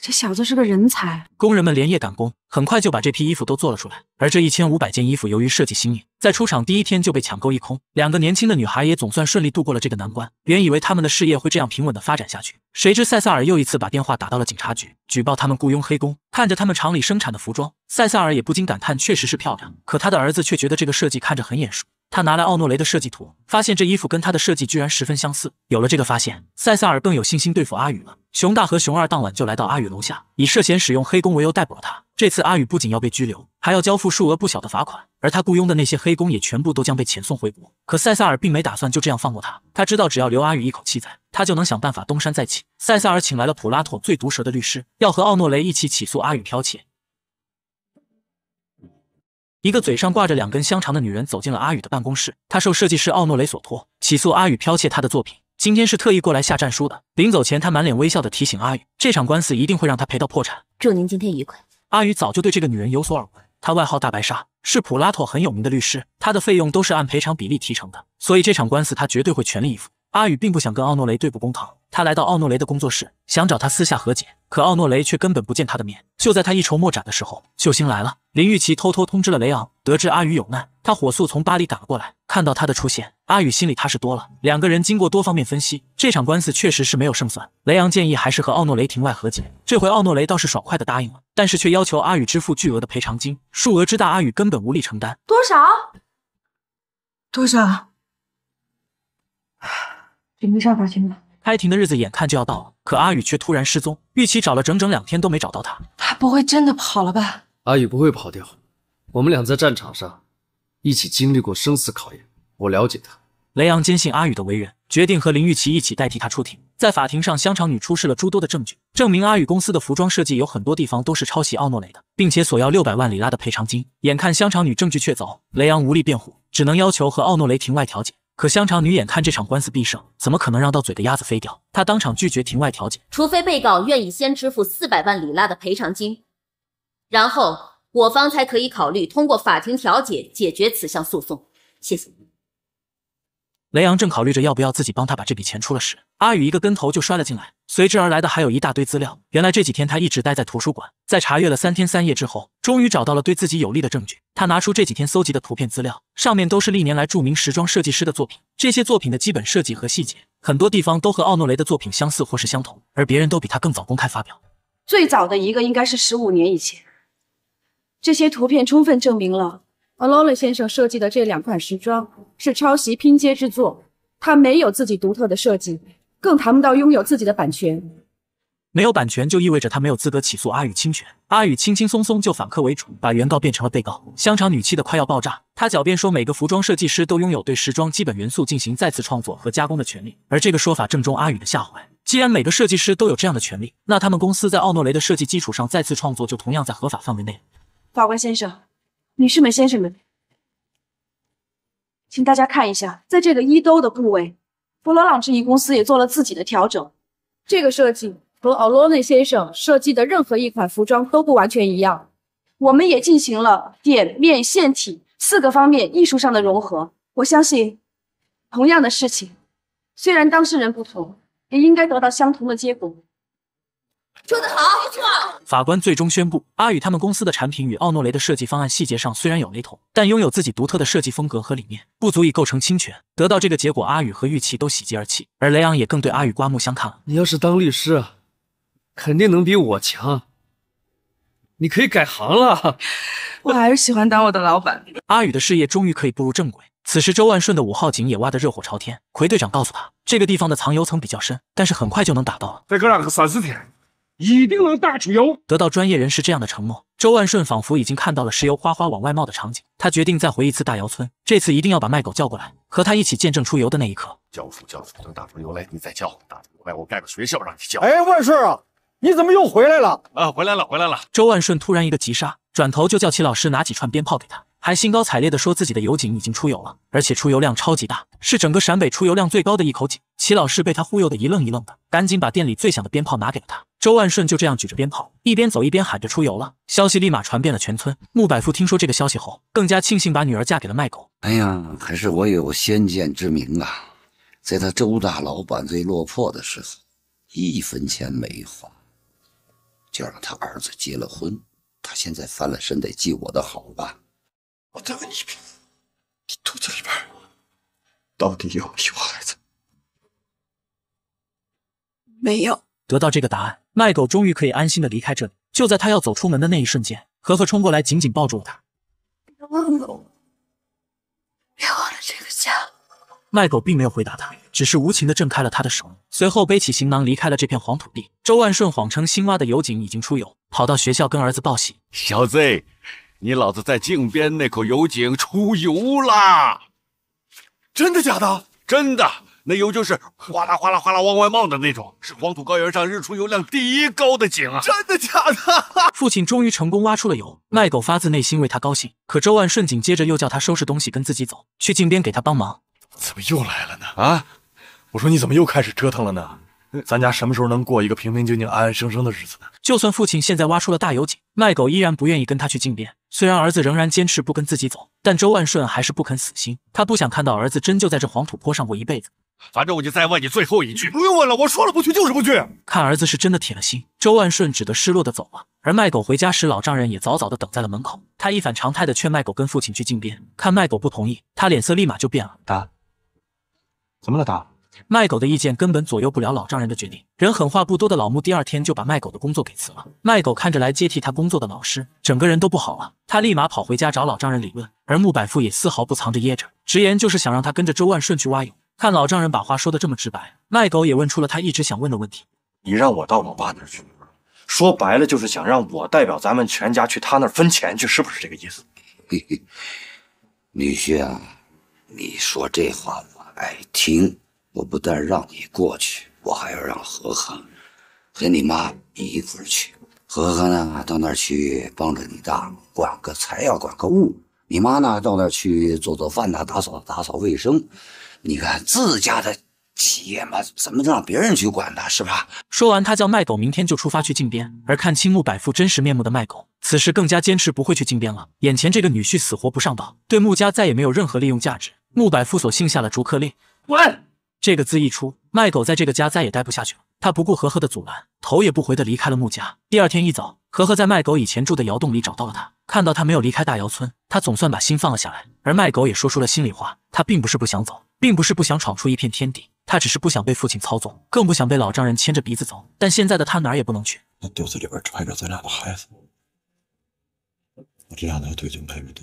这小子是个人才。工人们连夜赶工，很快就把这批衣服都做了出来。而这一千五百件衣服，由于设计新颖，在出厂第一天就被抢购一空。两个年轻的女孩也总算顺利度过了这个难关。原以为他们的事业会这样平稳的发展下去，谁知塞萨尔又一次把电话打到了警察局，举报他们雇佣黑工。看着他们厂里生产的服装，塞萨尔也不禁感叹，确实是漂亮。可他的儿子却觉得这个设计看着很眼熟。他拿来奥诺雷的设计图，发现这衣服跟他的设计居然十分相似。有了这个发现，塞萨尔更有信心对付阿宇了。熊大和熊二当晚就来到阿宇楼下，以涉嫌使用黑工为由逮捕了他。这次阿宇不仅要被拘留，还要交付数额不小的罚款，而他雇佣的那些黑工也全部都将被遣送回国。可塞萨尔并没打算就这样放过他，他知道只要留阿宇一口气在，他就能想办法东山再起。塞萨尔请来了普拉托最毒舌的律师，要和奥诺雷一起起诉阿宇剽窃。一个嘴上挂着两根香肠的女人走进了阿宇的办公室。她受设计师奥诺雷所托，起诉阿宇剽窃他的作品。今天是特意过来下战书的。临走前，她满脸微笑的提醒阿宇，这场官司一定会让他赔到破产。祝您今天愉快。阿宇早就对这个女人有所耳闻，她外号大白鲨，是普拉托很有名的律师。她的费用都是按赔偿比例提成的，所以这场官司她绝对会全力以赴。阿宇并不想跟奥诺雷对簿公堂，他来到奥诺雷的工作室，想找他私下和解，可奥诺雷却根本不见他的面。就在他一筹莫展的时候，秀星来了。林玉琪偷偷通知了雷昂，得知阿宇有难，他火速从巴黎赶了过来。看到他的出现，阿宇心里踏实多了。两个人经过多方面分析，这场官司确实是没有胜算。雷昂建议还是和奥诺雷庭外和解，这回奥诺雷倒是爽快的答应了，但是却要求阿宇支付巨额的赔偿金，数额之大，阿宇根本无力承担。多少？多少？准备上法庭了。开庭的日子眼看就要到了，可阿宇却突然失踪。玉琪找了整整两天都没找到他，他不会真的跑了吧？阿宇不会跑掉，我们俩在战场上一起经历过生死考验，我了解他。雷昂坚信阿宇的为人，决定和林玉琪一起代替他出庭。在法庭上，香肠女出示了诸多的证据，证明阿宇公司的服装设计有很多地方都是抄袭奥诺雷的，并且索要六百万里拉的赔偿金。眼看香肠女证据确凿，雷昂无力辩护，只能要求和奥诺雷庭外调解。可香肠女眼看这场官司必胜，怎么可能让到嘴的鸭子飞掉？她当场拒绝庭外调解，除非被告愿意先支付四百万里拉的赔偿金，然后我方才可以考虑通过法庭调解解决此项诉讼。谢谢。雷昂正考虑着要不要自己帮他把这笔钱出了时，阿宇一个跟头就摔了进来，随之而来的还有一大堆资料。原来这几天他一直待在图书馆，在查阅了三天三夜之后，终于找到了对自己有利的证据。他拿出这几天搜集的图片资料，上面都是历年来著名时装设计师的作品，这些作品的基本设计和细节，很多地方都和奥诺雷的作品相似或是相同，而别人都比他更早公开发表。最早的一个应该是十五年以前。这些图片充分证明了。奥罗勒先生设计的这两款时装是抄袭拼接之作，他没有自己独特的设计，更谈不到拥有自己的版权。没有版权就意味着他没有资格起诉阿宇侵权。阿宇轻轻松松就反客为主，把原告变成了被告。香肠女气得快要爆炸，她狡辩说每个服装设计师都拥有对时装基本元素进行再次创作和加工的权利，而这个说法正中阿宇的下怀。既然每个设计师都有这样的权利，那他们公司在奥诺雷的设计基础上再次创作就同样在合法范围内。法官先生。女士们、先生们，请大家看一下，在这个衣兜的部位，佛罗朗制衣公司也做了自己的调整。这个设计和奥罗内先生设计的任何一款服装都不完全一样。我们也进行了点、面、线、体四个方面艺术上的融合。我相信，同样的事情，虽然当事人不同，也应该得到相同的结果。说得好，没错。法官最终宣布，阿宇他们公司的产品与奥诺雷的设计方案细节上虽然有雷同，但拥有自己独特的设计风格和理念，不足以构成侵权。得到这个结果，阿宇和玉器都喜极而泣，而雷昂也更对阿宇刮目相看了。你要是当律师，肯定能比我强。你可以改行了。我还是喜欢当我的老板。阿宇的事业终于可以步入正轨。此时，周万顺的五号井也挖得热火朝天。奎队长告诉他，这个地方的藏油层比较深，但是很快就能打到了。再两个三四天。一定能大出油！得到专业人士这样的承诺，周万顺仿佛已经看到了石油哗哗往外冒的场景。他决定再回一次大窑村，这次一定要把麦狗叫过来，和他一起见证出油的那一刻。叫出叫出，等打出油来你再叫，打出油来我盖个学校让你叫。哎，万顺啊，你怎么又回来了？啊，回来了，回来了。周万顺突然一个急刹，转头就叫齐老师拿几串鞭炮给他。还兴高采烈地说自己的油井已经出油了，而且出油量超级大，是整个陕北出油量最高的一口井。齐老师被他忽悠得一愣一愣的，赶紧把店里最响的鞭炮拿给了他。周万顺就这样举着鞭炮，一边走一边喊着出油了。消息立马传遍了全村。穆百富听说这个消息后，更加庆幸把女儿嫁给了卖狗。哎呀，还是我有先见之明啊！在他周大老板最落魄的时候，一分钱没花，就让他儿子结了婚。他现在翻了身，得记我的好吧？我再问你一遍，你肚子里边到底有没有孩子？没有。得到这个答案，麦狗终于可以安心的离开这里。就在他要走出门的那一瞬间，何何冲过来，紧紧抱住了他。别忘了，别忘了这个家。麦狗并没有回答他，只是无情的挣开了他的手，随后背起行囊离开了这片黄土地。周万顺谎称新挖的油井已经出油，跑到学校跟儿子报喜。小子。你老子在靖边那口油井出油啦！真的假的？真的，那油就是哗啦哗啦哗啦往外冒的那种，是黄土高原上日出油量第一高的井啊！真的假的？父亲终于成功挖出了油，麦狗发自内心为他高兴。可周万顺紧接着又叫他收拾东西跟自己走去靖边给他帮忙，怎么又来了呢？啊！我说你怎么又开始折腾了呢？咱家什么时候能过一个平平静静、安安生生的日子呢？就算父亲现在挖出了大油井，卖狗依然不愿意跟他去靖边。虽然儿子仍然坚持不跟自己走，但周万顺还是不肯死心。他不想看到儿子真就在这黄土坡上过一辈子。反正我就再问你最后一句，不用问了，我说了不去就是不去。看儿子是真的铁了心，周万顺只得失落的走了。而卖狗回家时，老丈人也早早的等在了门口。他一反常态的劝卖狗跟父亲去靖边，看卖狗不同意，他脸色立马就变了。打，怎么了？打。卖狗的意见根本左右不了老丈人的决定。人狠话不多的老穆第二天就把卖狗的工作给辞了。卖狗看着来接替他工作的老师，整个人都不好了。他立马跑回家找老丈人理论，而穆百富也丝毫不藏着掖着，直言就是想让他跟着周万顺去挖油。看老丈人把话说的这么直白，卖狗也问出了他一直想问的问题：“你让我到我爸那儿去，说白了就是想让我代表咱们全家去他那儿分钱去，是不是这个意思？”嘿嘿，女婿啊，你说这话我爱听。我不但让你过去，我还要让何何和你妈一块去。何何呢，到那儿去帮着你大管个财，要管个物。你妈呢，到那儿去做做饭呐，打扫打扫卫生。你看自家的企业嘛，怎么能让别人去管呢？是吧？说完，他叫麦狗明天就出发去靖边。而看清木百富真实面目的麦狗，此时更加坚持不会去靖边了。眼前这个女婿死活不上道，对穆家再也没有任何利用价值。穆百富索性下了逐客令，滚。这个字一出，麦狗在这个家再也待不下去了。他不顾和和的阻拦，头也不回的离开了木家。第二天一早，和和在麦狗以前住的窑洞里找到了他，看到他没有离开大窑村，他总算把心放了下来。而麦狗也说出了心里话：他并不是不想走，并不是不想闯出一片天地，他只是不想被父亲操纵，更不想被老丈人牵着鼻子走。但现在的他哪儿也不能去，那肚子里边揣着咱俩的孩子，我这样的处境，没的。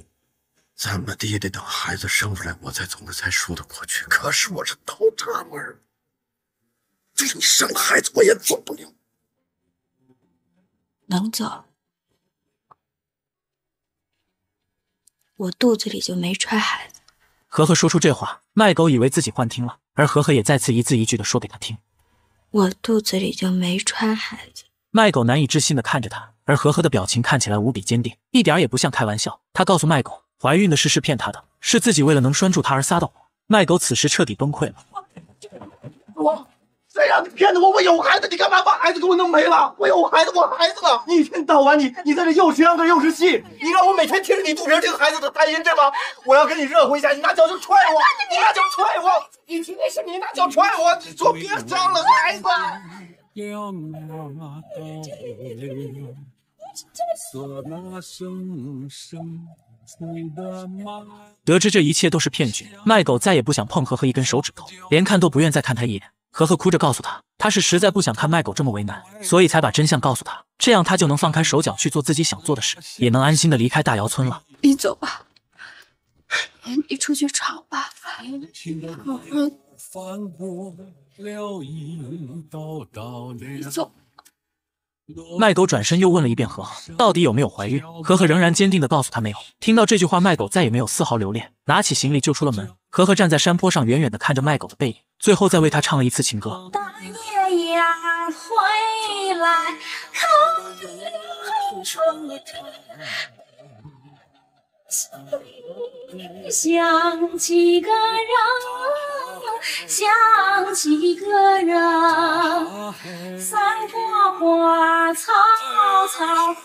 咱们也得等孩子生出来，我才走，才说得过去。可是我是刀叉门，就是你生了孩子我也走不了。能走，我肚子里就没揣孩子。禾禾说出这话，麦狗以为自己幻听了，而禾禾也再次一字一句的说给他听：“我肚子里就没揣孩子。”麦狗难以置信的看着他，而禾禾的表情看起来无比坚定，一点也不像开玩笑。他告诉麦狗。怀孕的事是骗他的，是自己为了能拴住他而撒的谎。卖狗此时彻底崩溃了。我谁让你骗的我？我有孩子，你干嘛把孩子给我弄没了？我有孩子，我孩子呢？你一天到晚你你在这又是秧歌又是戏，你让我每天贴着你肚皮个孩子的胎音，对吗？我要跟你热乎一下，你拿脚就踹我，你拿脚踹我，你听电是你拿脚踹我，你说别伤了孩子。得知这一切都是骗局，卖狗再也不想碰何何一根手指头，连看都不愿再看他一眼。何何哭着告诉他，他是实在不想看卖狗这么为难，所以才把真相告诉他，这样他就能放开手脚去做自己想做的事，也能安心的离开大姚村了。你走吧，你出去闯吧，好好，你走。麦狗转身又问了一遍何何，到底有没有怀孕？何何仍然坚定的告诉他没有。听到这句话，麦狗再也没有丝毫留恋，拿起行李就出了门。何何站在山坡上，远远地看着麦狗的背影，最后再为他唱了一次情歌。心里想起个人，想起个人，山坡花草草。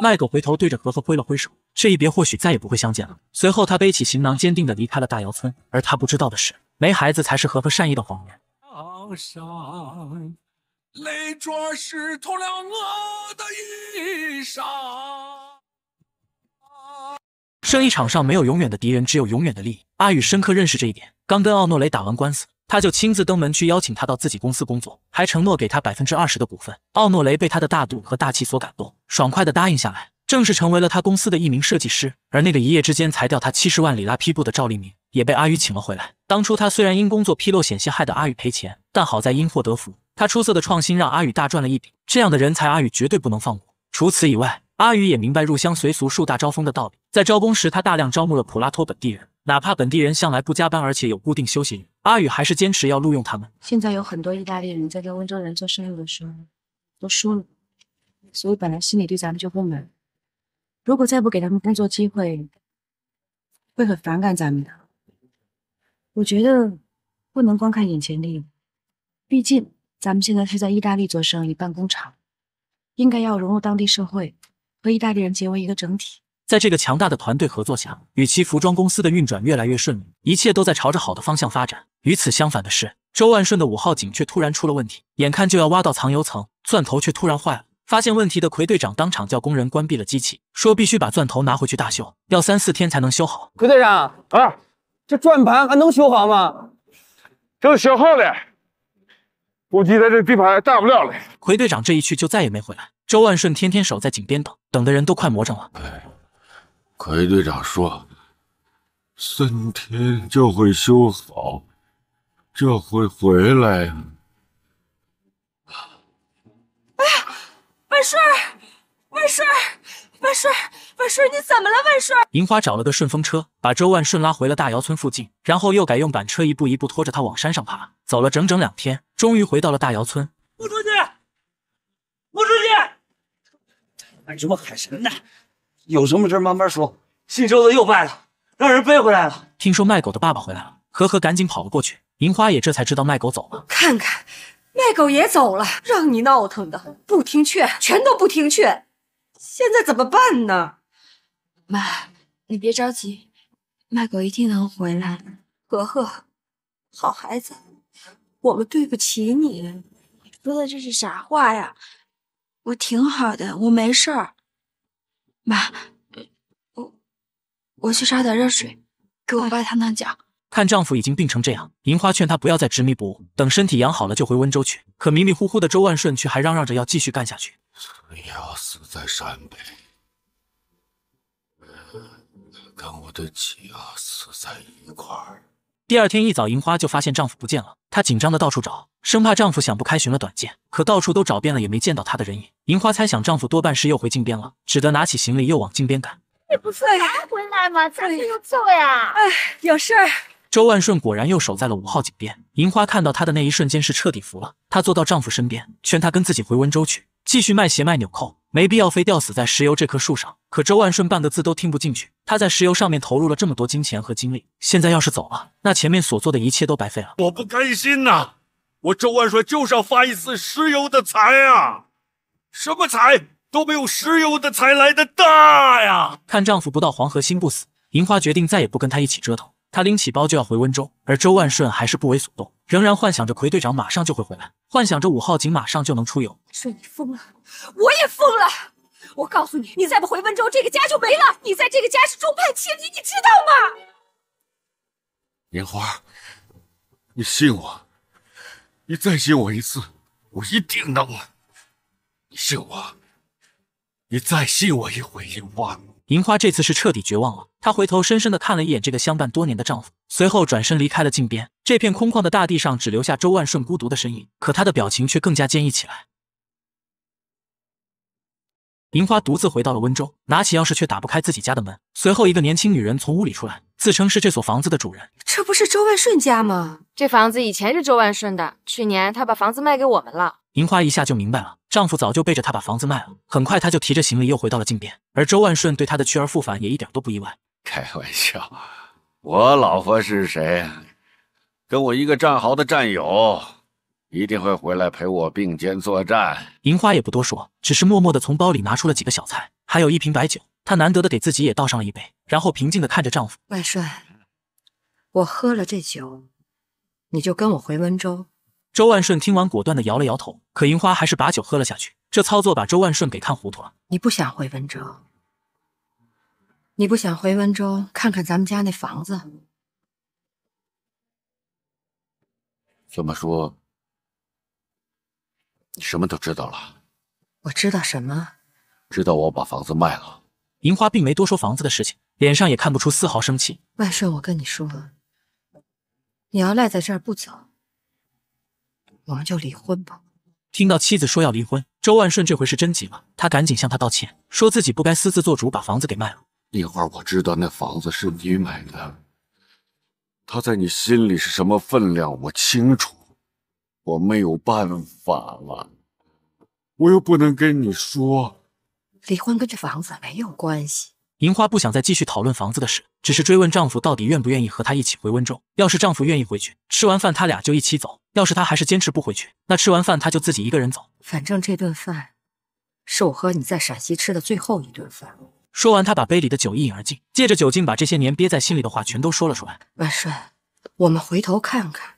麦狗回头对着何何挥了挥手，这一别或许再也不会相见了。随后他背起行囊，坚定的离开了大姚村。而他不知道的是，没孩子才是何何善意的谎言。生意场上没有永远的敌人，只有永远的利益。阿宇深刻认识这一点。刚跟奥诺雷打完官司，他就亲自登门去邀请他到自己公司工作，还承诺给他百分之二十的股份。奥诺雷被他的大度和大气所感动，爽快地答应下来，正式成为了他公司的一名设计师。而那个一夜之间裁掉他七十万里拉坯布的赵立明，也被阿宇请了回来。当初他虽然因工作纰漏险些害得阿宇赔钱，但好在因祸得福，他出色的创新让阿宇大赚了一笔。这样的人才，阿宇绝对不能放过。除此以外，阿宇也明白“入乡随俗，树大招风”的道理，在招工时，他大量招募了普拉托本地人，哪怕本地人向来不加班，而且有固定休息日，阿宇还是坚持要录用他们。现在有很多意大利人在跟温州人做生意的时候都输了，所以本来心里对咱们就不满。如果再不给他们工作机会，会很反感咱们的。我觉得不能光看眼前利益，毕竟咱们现在是在意大利做生意办工厂，应该要融入当地社会。和意大利人结为一个整体，在这个强大的团队合作下，与其服装公司的运转越来越顺利，一切都在朝着好的方向发展。与此相反的是，周万顺的五号井却突然出了问题，眼看就要挖到藏油层，钻头却突然坏了。发现问题的奎队长当场叫工人关闭了机器，说必须把钻头拿回去大修，要三四天才能修好。奎队长啊，这转盘还能修好吗？这修好了，估计在这地盘干不了了。奎队长这一去就再也没回来。周万顺天天守在井边等，等的人都快魔怔了。奎队长说三天就会修好，就会回来啊。哎万顺万顺万顺万顺你怎么了，万顺银花找了个顺风车，把周万顺拉回了大窑村附近，然后又改用板车，一步一步拖着他往山上爬，走了整整两天，终于回到了大窑村。干什么？海神呢？有什么事慢慢说。姓周的又败了，让人背回来了。听说卖狗的爸爸回来了，和和赶紧跑了过去。银花也这才知道卖狗走了。看看，卖狗也走了，让你闹腾的，不听劝，全都不听劝。现在怎么办呢？妈，你别着急，卖狗一定能回来。和和，好孩子，我们对不起你。你说的这是啥话呀？我挺好的，我没事儿。妈，我，我去烧点热水，给我爸烫烫脚。看丈夫已经病成这样，银花劝他不要再执迷不悟，等身体养好了就回温州去。可迷迷糊糊的周万顺却还嚷嚷着要继续干下去，你要死在陕北，跟我的妻啊死在一块儿。第二天一早，银花就发现丈夫不见了，她紧张的到处找，生怕丈夫想不开寻了短见。可到处都找遍了，也没见到他的人影。银花猜想丈夫多半是又回靖边了，只得拿起行李又往靖边赶。你不是还回来吗？怎么又走呀？哎，有事儿。周万顺果然又守在了五号井边。银花看到他的那一瞬间是彻底服了，她坐到丈夫身边，劝他跟自己回温州去，继续卖鞋卖纽扣，没必要非吊死在石油这棵树上。可周万顺半个字都听不进去。他在石油上面投入了这么多金钱和精力，现在要是走了，那前面所做的一切都白费了。我不甘心呐！我周万顺就是要发一次石油的财啊！什么财都没有石油的财来的大呀！看丈夫不到黄河心不死，银花决定再也不跟他一起折腾。她拎起包就要回温州，而周万顺还是不为所动，仍然幻想着奎队长马上就会回来，幻想着五号井马上就能出油。顺，你疯了！我也疯了！我告诉你，你再不回温州，这个家就没了。你在这个家是众叛亲离，你知道吗？银花，你信我，你再信我一次，我一定能。你信我，你再信我一回，银花。银花这次是彻底绝望了，她回头深深的看了一眼这个相伴多年的丈夫，随后转身离开了靖边这片空旷的大地上，只留下周万顺孤独的身影。可他的表情却更加坚毅起来。银花独自回到了温州，拿起钥匙却打不开自己家的门。随后，一个年轻女人从屋里出来，自称是这所房子的主人。这不是周万顺家吗？这房子以前是周万顺的，去年他把房子卖给我们了。银花一下就明白了，丈夫早就背着她把房子卖了。很快，她就提着行李又回到了靖边，而周万顺对她的去而复返也一点都不意外。开玩笑我老婆是谁跟我一个战壕的战友。一定会回来陪我并肩作战。银花也不多说，只是默默地从包里拿出了几个小菜，还有一瓶白酒。她难得的给自己也倒上了一杯，然后平静地看着丈夫：“万顺，我喝了这酒，你就跟我回温州。”周万顺听完，果断地摇了摇头。可银花还是把酒喝了下去。这操作把周万顺给看糊涂了。你不想回温州？你不想回温州看看咱们家那房子？这么说？你什么都知道了？我知道什么？知道我把房子卖了。银花并没多说房子的事情，脸上也看不出丝毫生气。万顺，我跟你说，你要赖在这儿不走，我们就离婚吧。听到妻子说要离婚，周万顺这回是真急了，他赶紧向她道歉，说自己不该私自做主把房子给卖了。那会我知道那房子是你买的，他在你心里是什么分量，我清楚。我没有办法了，我又不能跟你说。离婚跟这房子没有关系。银花不想再继续讨论房子的事，只是追问丈夫到底愿不愿意和她一起回温州。要是丈夫愿意回去，吃完饭他俩就一起走；要是他还是坚持不回去，那吃完饭他就自己一个人走。反正这顿饭是我和你在陕西吃的最后一顿饭。说完，她把杯里的酒一饮而尽，借着酒劲把这些年憋在心里的话全都说了出来。万顺，我们回头看看。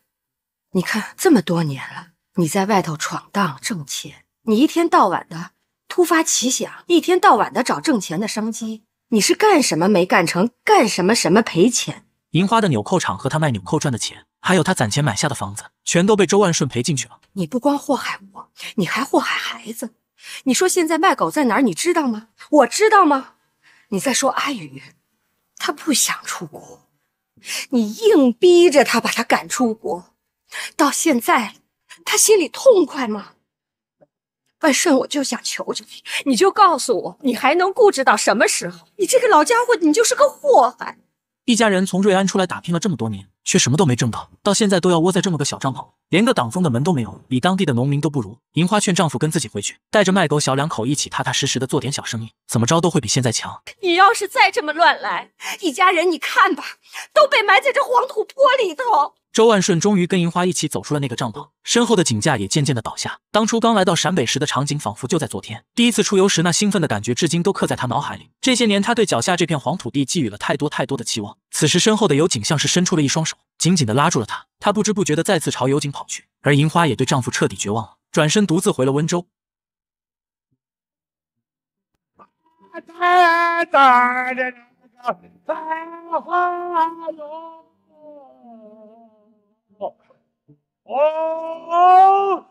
你看，这么多年了，你在外头闯荡挣钱，你一天到晚的突发奇想，一天到晚的找挣钱的商机，你是干什么没干成，干什么什么赔钱。银花的纽扣厂和他卖纽扣赚的钱，还有他攒钱买下的房子，全都被周万顺赔进去了。你不光祸害我，你还祸害孩子。你说现在卖狗在哪儿？你知道吗？我知道吗？你在说阿宇，他不想出国，你硬逼着他把他赶出国。到现在，他心里痛快吗？万顺，我就想求求你，你就告诉我，你还能固执到什么时候？你这个老家伙，你就是个祸害。一家人从瑞安出来打拼了这么多年，却什么都没挣到，到现在都要窝在这么个小帐篷，连个挡风的门都没有，比当地的农民都不如。银花劝丈夫跟自己回去，带着卖狗小两口一起踏踏实实的做点小生意，怎么着都会比现在强。你要是再这么乱来，一家人你看吧，都被埋在这黄土坡里头。周万顺终于跟银花一起走出了那个帐篷，身后的井架也渐渐的倒下。当初刚来到陕北时的场景仿佛就在昨天，第一次出游时那兴奋的感觉至今都刻在他脑海里。这些年，他对脚下这片黄土地寄予了太多太多的期望。此时，身后的油井像是伸出了一双手，紧紧的拉住了他。他不知不觉的再次朝油井跑去，而银花也对丈夫彻底绝望了，转身独自回了温州。啊啊啊！啊啊啊！哦，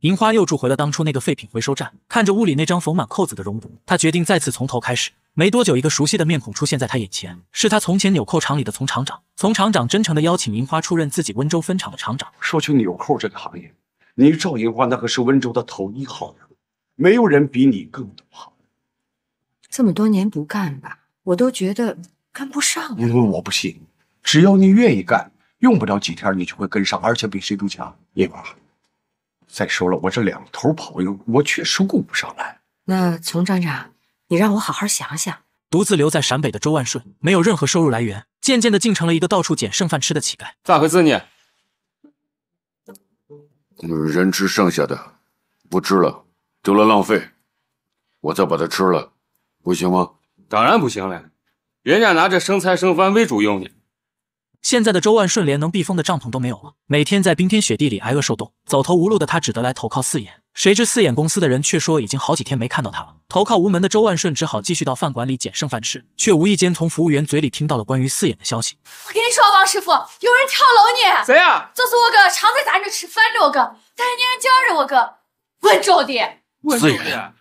银花又住回了当初那个废品回收站，看着屋里那张缝满扣子的绒布，他决定再次从头开始。没多久，一个熟悉的面孔出现在他眼前，是他从前纽扣厂里的从厂长。从厂长真诚的邀请银花出任自己温州分厂的厂长。说起纽扣这个行业，你赵银花那可是温州的头一号呀，没有人比你更懂行。这么多年不干吧，我都觉得。跟不上，因为我不信。只要你愿意干，用不了几天你就会跟上，而且比谁都强。叶华，再说了，我这两头跑，我确实顾不上来。那丛站长，你让我好好想想。独自留在陕北的周万顺没有任何收入来源，渐渐的竟成了一个到处捡剩饭吃的乞丐。咋回事你？人吃剩下的，不吃了，丢了浪费，我再把它吃了，不行吗？当然不行了。人家拿着剩菜剩饭喂主用呢。现在的周万顺连能避风的帐篷都没有了，每天在冰天雪地里挨饿受冻，走投无路的他只得来投靠四眼。谁知四眼公司的人却说已经好几天没看到他了。投靠无门的周万顺只好继续到饭馆里捡剩饭吃，却无意间从服务员嘴里听到了关于四眼的消息。我跟你说，王师傅，有人跳楼呢。谁啊？就是我哥，常在咱这吃饭的我哥，带年叫着我哥。温州的，温四眼。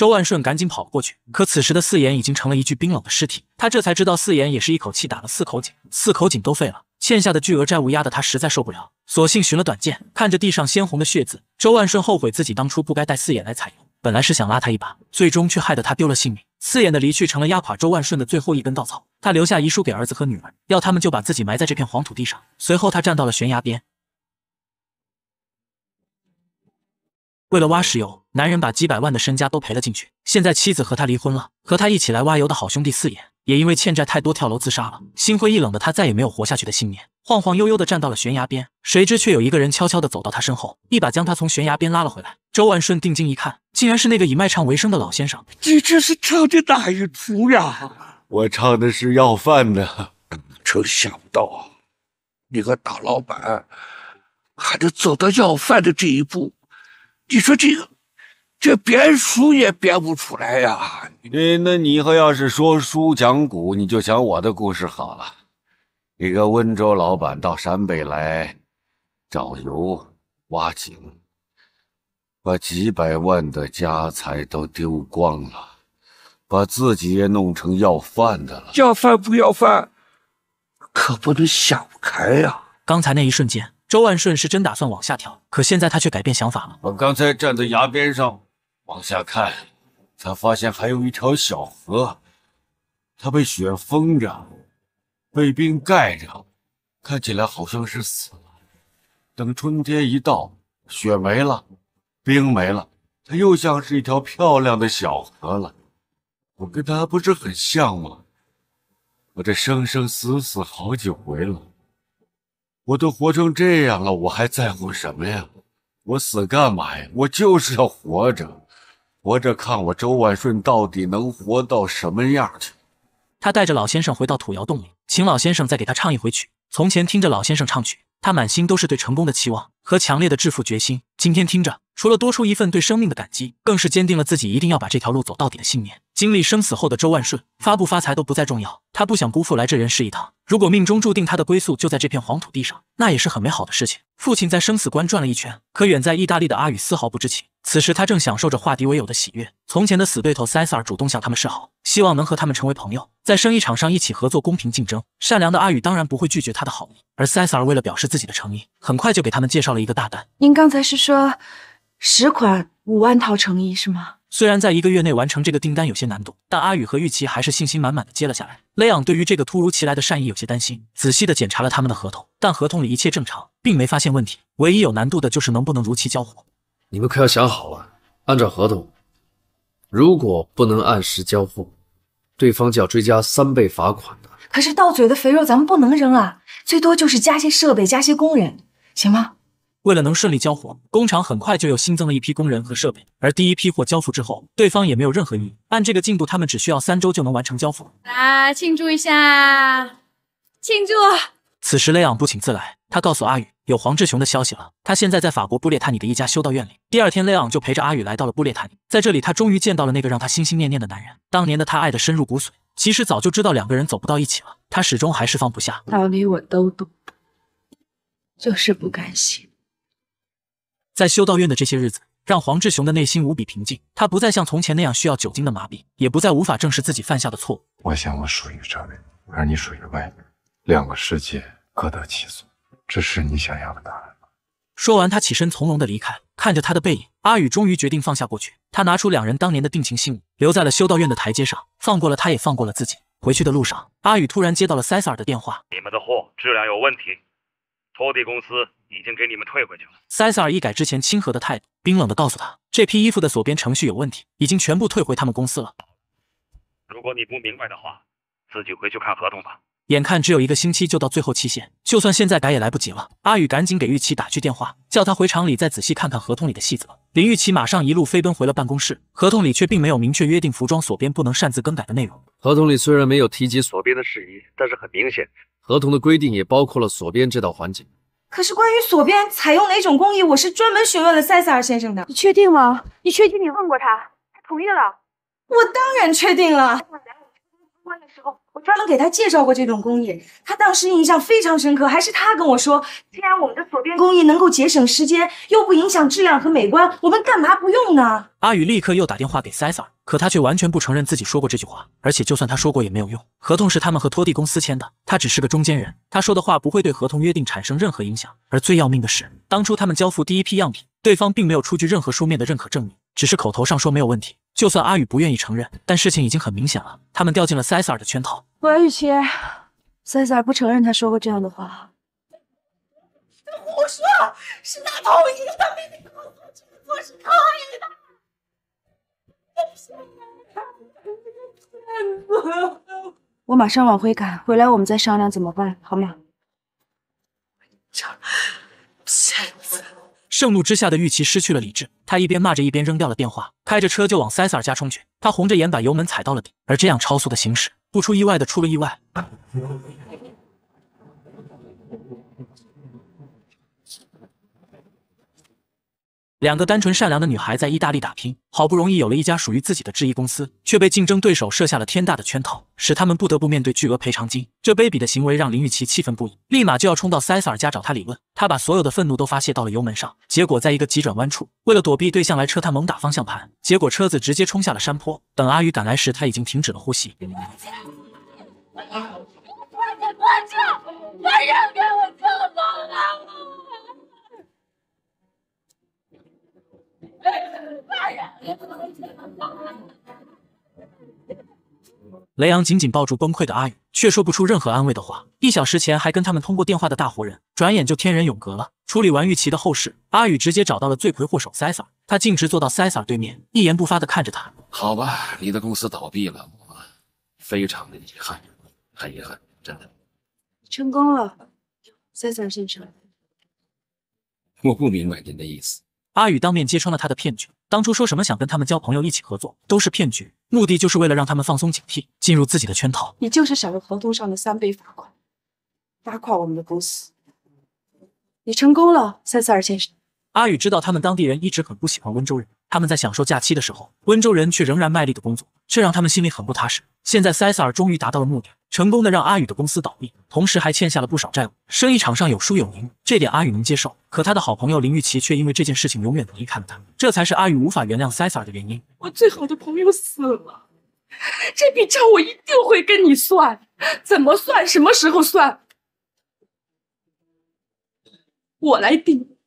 周万顺赶紧跑了过去，可此时的四眼已经成了一具冰冷的尸体。他这才知道，四眼也是一口气打了四口井，四口井都废了，欠下的巨额债务压得他实在受不了，索性寻了短见。看着地上鲜红的血渍，周万顺后悔自己当初不该带四眼来采油，本来是想拉他一把，最终却害得他丢了性命。四眼的离去成了压垮周万顺的最后一根稻草。他留下遗书给儿子和女儿，要他们就把自己埋在这片黄土地上。随后，他站到了悬崖边。为了挖石油，男人把几百万的身家都赔了进去。现在妻子和他离婚了，和他一起来挖油的好兄弟四眼也因为欠债太多跳楼自杀了。心灰意冷的他再也没有活下去的信念，晃晃悠悠的站到了悬崖边。谁知却有一个人悄悄的走到他身后，一把将他从悬崖边拉了回来。周万顺定睛一看，竟然是那个以卖唱为生的老先生。你这是唱的一出呀！我唱的是要饭的，真想不到，你个大老板，还得走到要饭的这一步。你说这个，这编书也编不出来呀！哎，那你以后要是说书讲古，你就讲我的故事好了。一个温州老板到陕北来找油挖井，把几百万的家财都丢光了，把自己也弄成要饭的了。要饭不要饭，可不能想不开呀！刚才那一瞬间。周万顺是真打算往下跳，可现在他却改变想法了。我刚才站在崖边上往下看，才发现还有一条小河，它被雪封着，被冰盖着，看起来好像是死了。等春天一到，雪没了，冰没了，它又像是一条漂亮的小河了。我跟它不是很像吗？我这生生死死好几回了。我都活成这样了，我还在乎什么呀？我死干嘛呀？我就是要活着，活着看我周万顺到底能活到什么样去。他带着老先生回到土窑洞里，请老先生再给他唱一回曲。从前听着老先生唱曲，他满心都是对成功的期望和强烈的致富决心。今天听着。除了多出一份对生命的感激，更是坚定了自己一定要把这条路走到底的信念。经历生死后的周万顺发不发财都不再重要，他不想辜负来这人世一趟。如果命中注定他的归宿就在这片黄土地上，那也是很美好的事情。父亲在生死关转了一圈，可远在意大利的阿宇丝毫不知情。此时他正享受着化敌为友的喜悦。从前的死对头塞萨尔主动向他们示好，希望能和他们成为朋友，在生意场上一起合作、公平竞争。善良的阿宇当然不会拒绝他的好意，而塞萨尔为了表示自己的诚意，很快就给他们介绍了一个大单。您刚才是说？十款五万套成衣是吗？虽然在一个月内完成这个订单有些难度，但阿宇和玉琪还是信心满满的接了下来。雷昂对于这个突如其来的善意有些担心，仔细的检查了他们的合同，但合同里一切正常，并没发现问题。唯一有难度的就是能不能如期交货。你们可要想好了，按照合同，如果不能按时交付，对方就要追加三倍罚款的。可是到嘴的肥肉咱们不能扔啊，最多就是加些设备，加些工人，行吗？为了能顺利交货，工厂很快就又新增了一批工人和设备。而第一批货交付之后，对方也没有任何异议。按这个进度，他们只需要三周就能完成交付。来庆祝一下，庆祝！此时，雷昂不请自来，他告诉阿宇有黄志雄的消息了。他现在在法国布列塔尼的一家修道院里。第二天，雷昂就陪着阿宇来到了布列塔尼，在这里，他终于见到了那个让他心心念念的男人。当年的他爱得深入骨髓，其实早就知道两个人走不到一起了，他始终还是放不下。道理我都懂，就是不甘心。在修道院的这些日子，让黄志雄的内心无比平静。他不再像从前那样需要酒精的麻痹，也不再无法正视自己犯下的错误。我想我属于这里，而你属于外面，两个世界各得其所。这是你想要的答案吗？说完，他起身从容地离开。看着他的背影，阿宇终于决定放下过去。他拿出两人当年的定情信物，留在了修道院的台阶上，放过了他，也放过了自己。回去的路上，阿宇突然接到了塞萨尔的电话：“你们的货质量有问题，拖地公司。”已经给你们退回去了。塞萨尔一改之前亲和的态度，冰冷的告诉他，这批衣服的锁边程序有问题，已经全部退回他们公司了。如果你不明白的话，自己回去看合同吧。眼看只有一个星期就到最后期限，就算现在改也来不及了。阿宇赶紧给玉琪打去电话，叫他回厂里再仔细看看合同里的细则。林玉琪马上一路飞奔回了办公室，合同里却并没有明确约定服装锁边不能擅自更改的内容。合同里虽然没有提及锁边的事宜，但是很明显，合同的规定也包括了锁边这道环节。可是，关于锁边采用哪种工艺，我是专门询问了塞萨尔先生的。你确定吗？你确定你问过他？他同意了。我当然确定了。的时候，我专门给他介绍过这种工艺，他当时印象非常深刻。还是他跟我说，既然我们的锁边工艺能够节省时间，又不影响质量和美观，我们干嘛不用呢？阿宇立刻又打电话给塞萨，可他却完全不承认自己说过这句话。而且就算他说过也没有用，合同是他们和拖地公司签的，他只是个中间人，他说的话不会对合同约定产生任何影响。而最要命的是，当初他们交付第一批样品，对方并没有出具任何书面的认可证明，只是口头上说没有问题。就算阿宇不愿意承认，但事情已经很明显了，他们掉进了塞塞尔的圈套。白雨琦，塞塞尔不承认他说过这样的话，他胡说，是他同意的，妹妹，我做是同意的，这些人，你这我马上往回赶，回来我们再商量怎么办，好吗？骗子。盛怒之下的玉琪失去了理智，他一边骂着，一边扔掉了电话，开着车就往塞萨尔家冲去。他红着眼把油门踩到了底，而这样超速的行驶，不出意外的出了意外。两个单纯善良的女孩在意大利打拼，好不容易有了一家属于自己的制衣公司，却被竞争对手设下了天大的圈套，使他们不得不面对巨额赔偿金。这卑鄙的行为让林雨琪气愤不已，立马就要冲到塞萨尔家找他理论。他把所有的愤怒都发泄到了油门上，结果在一个急转弯处，为了躲避对向来车，他猛打方向盘，结果车子直接冲下了山坡。等阿宇赶来时，他已经停止了呼吸。快点快救！快人给我救上啊！雷阳紧紧抱住崩溃的阿宇，却说不出任何安慰的话。一小时前还跟他们通过电话的大活人，转眼就天人永隔了。处理完玉琪的后事，阿宇直接找到了罪魁祸首塞萨尔，他径直坐到塞萨尔对面，一言不发地看着他。好吧，你的公司倒闭了，我非常的遗憾，很遗憾，真的。成功了，塞萨尔先生。我不明白您的意思。阿宇当面揭穿了他的骗局，当初说什么想跟他们交朋友、一起合作，都是骗局，目的就是为了让他们放松警惕，进入自己的圈套。你就是想用合同上的三倍罚款，压垮我们的公司，你成功了，塞塞尔先生。阿宇知道他们当地人一直很不喜欢温州人。他们在享受假期的时候，温州人却仍然卖力的工作，这让他们心里很不踏实。现在塞萨尔终于达到了目的，成功的让阿宇的公司倒闭，同时还欠下了不少债务。生意场上有输有赢，这点阿宇能接受，可他的好朋友林玉琪却因为这件事情永远离开了他，这才是阿宇无法原谅塞萨尔的原因。我最好的朋友死了，这笔账我一定会跟你算，怎么算，什么时候算，我来定。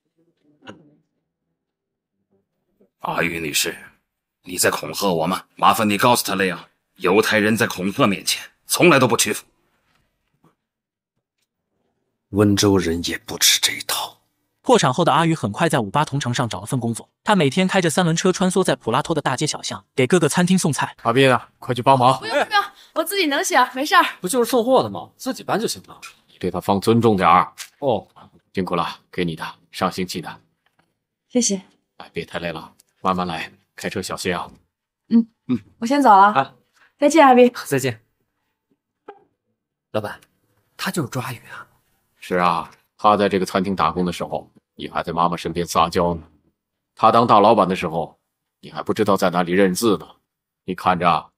阿玉女士，你在恐吓我吗？麻烦你告诉他，雷昂，犹太人在恐吓面前从来都不屈服。温州人也不吃这一套。破产后的阿玉很快在五八同城上找了份工作，他每天开着三轮车穿梭在普拉托的大街小巷，给各个餐厅送菜。阿斌啊，快去帮忙！不用不用，我自己能行，没事儿。不就是送货的吗？自己搬就行了。你对他放尊重点儿哦。辛苦了，给你的，上星期的，谢谢。哎，别太累了。慢慢来，开车小心啊！嗯嗯，我先走了啊，再见，阿斌，再见，老板，他就是抓鱼啊？是啊，他在这个餐厅打工的时候，你还在妈妈身边撒娇呢。他当大老板的时候，你还不知道在哪里认字呢。你看着，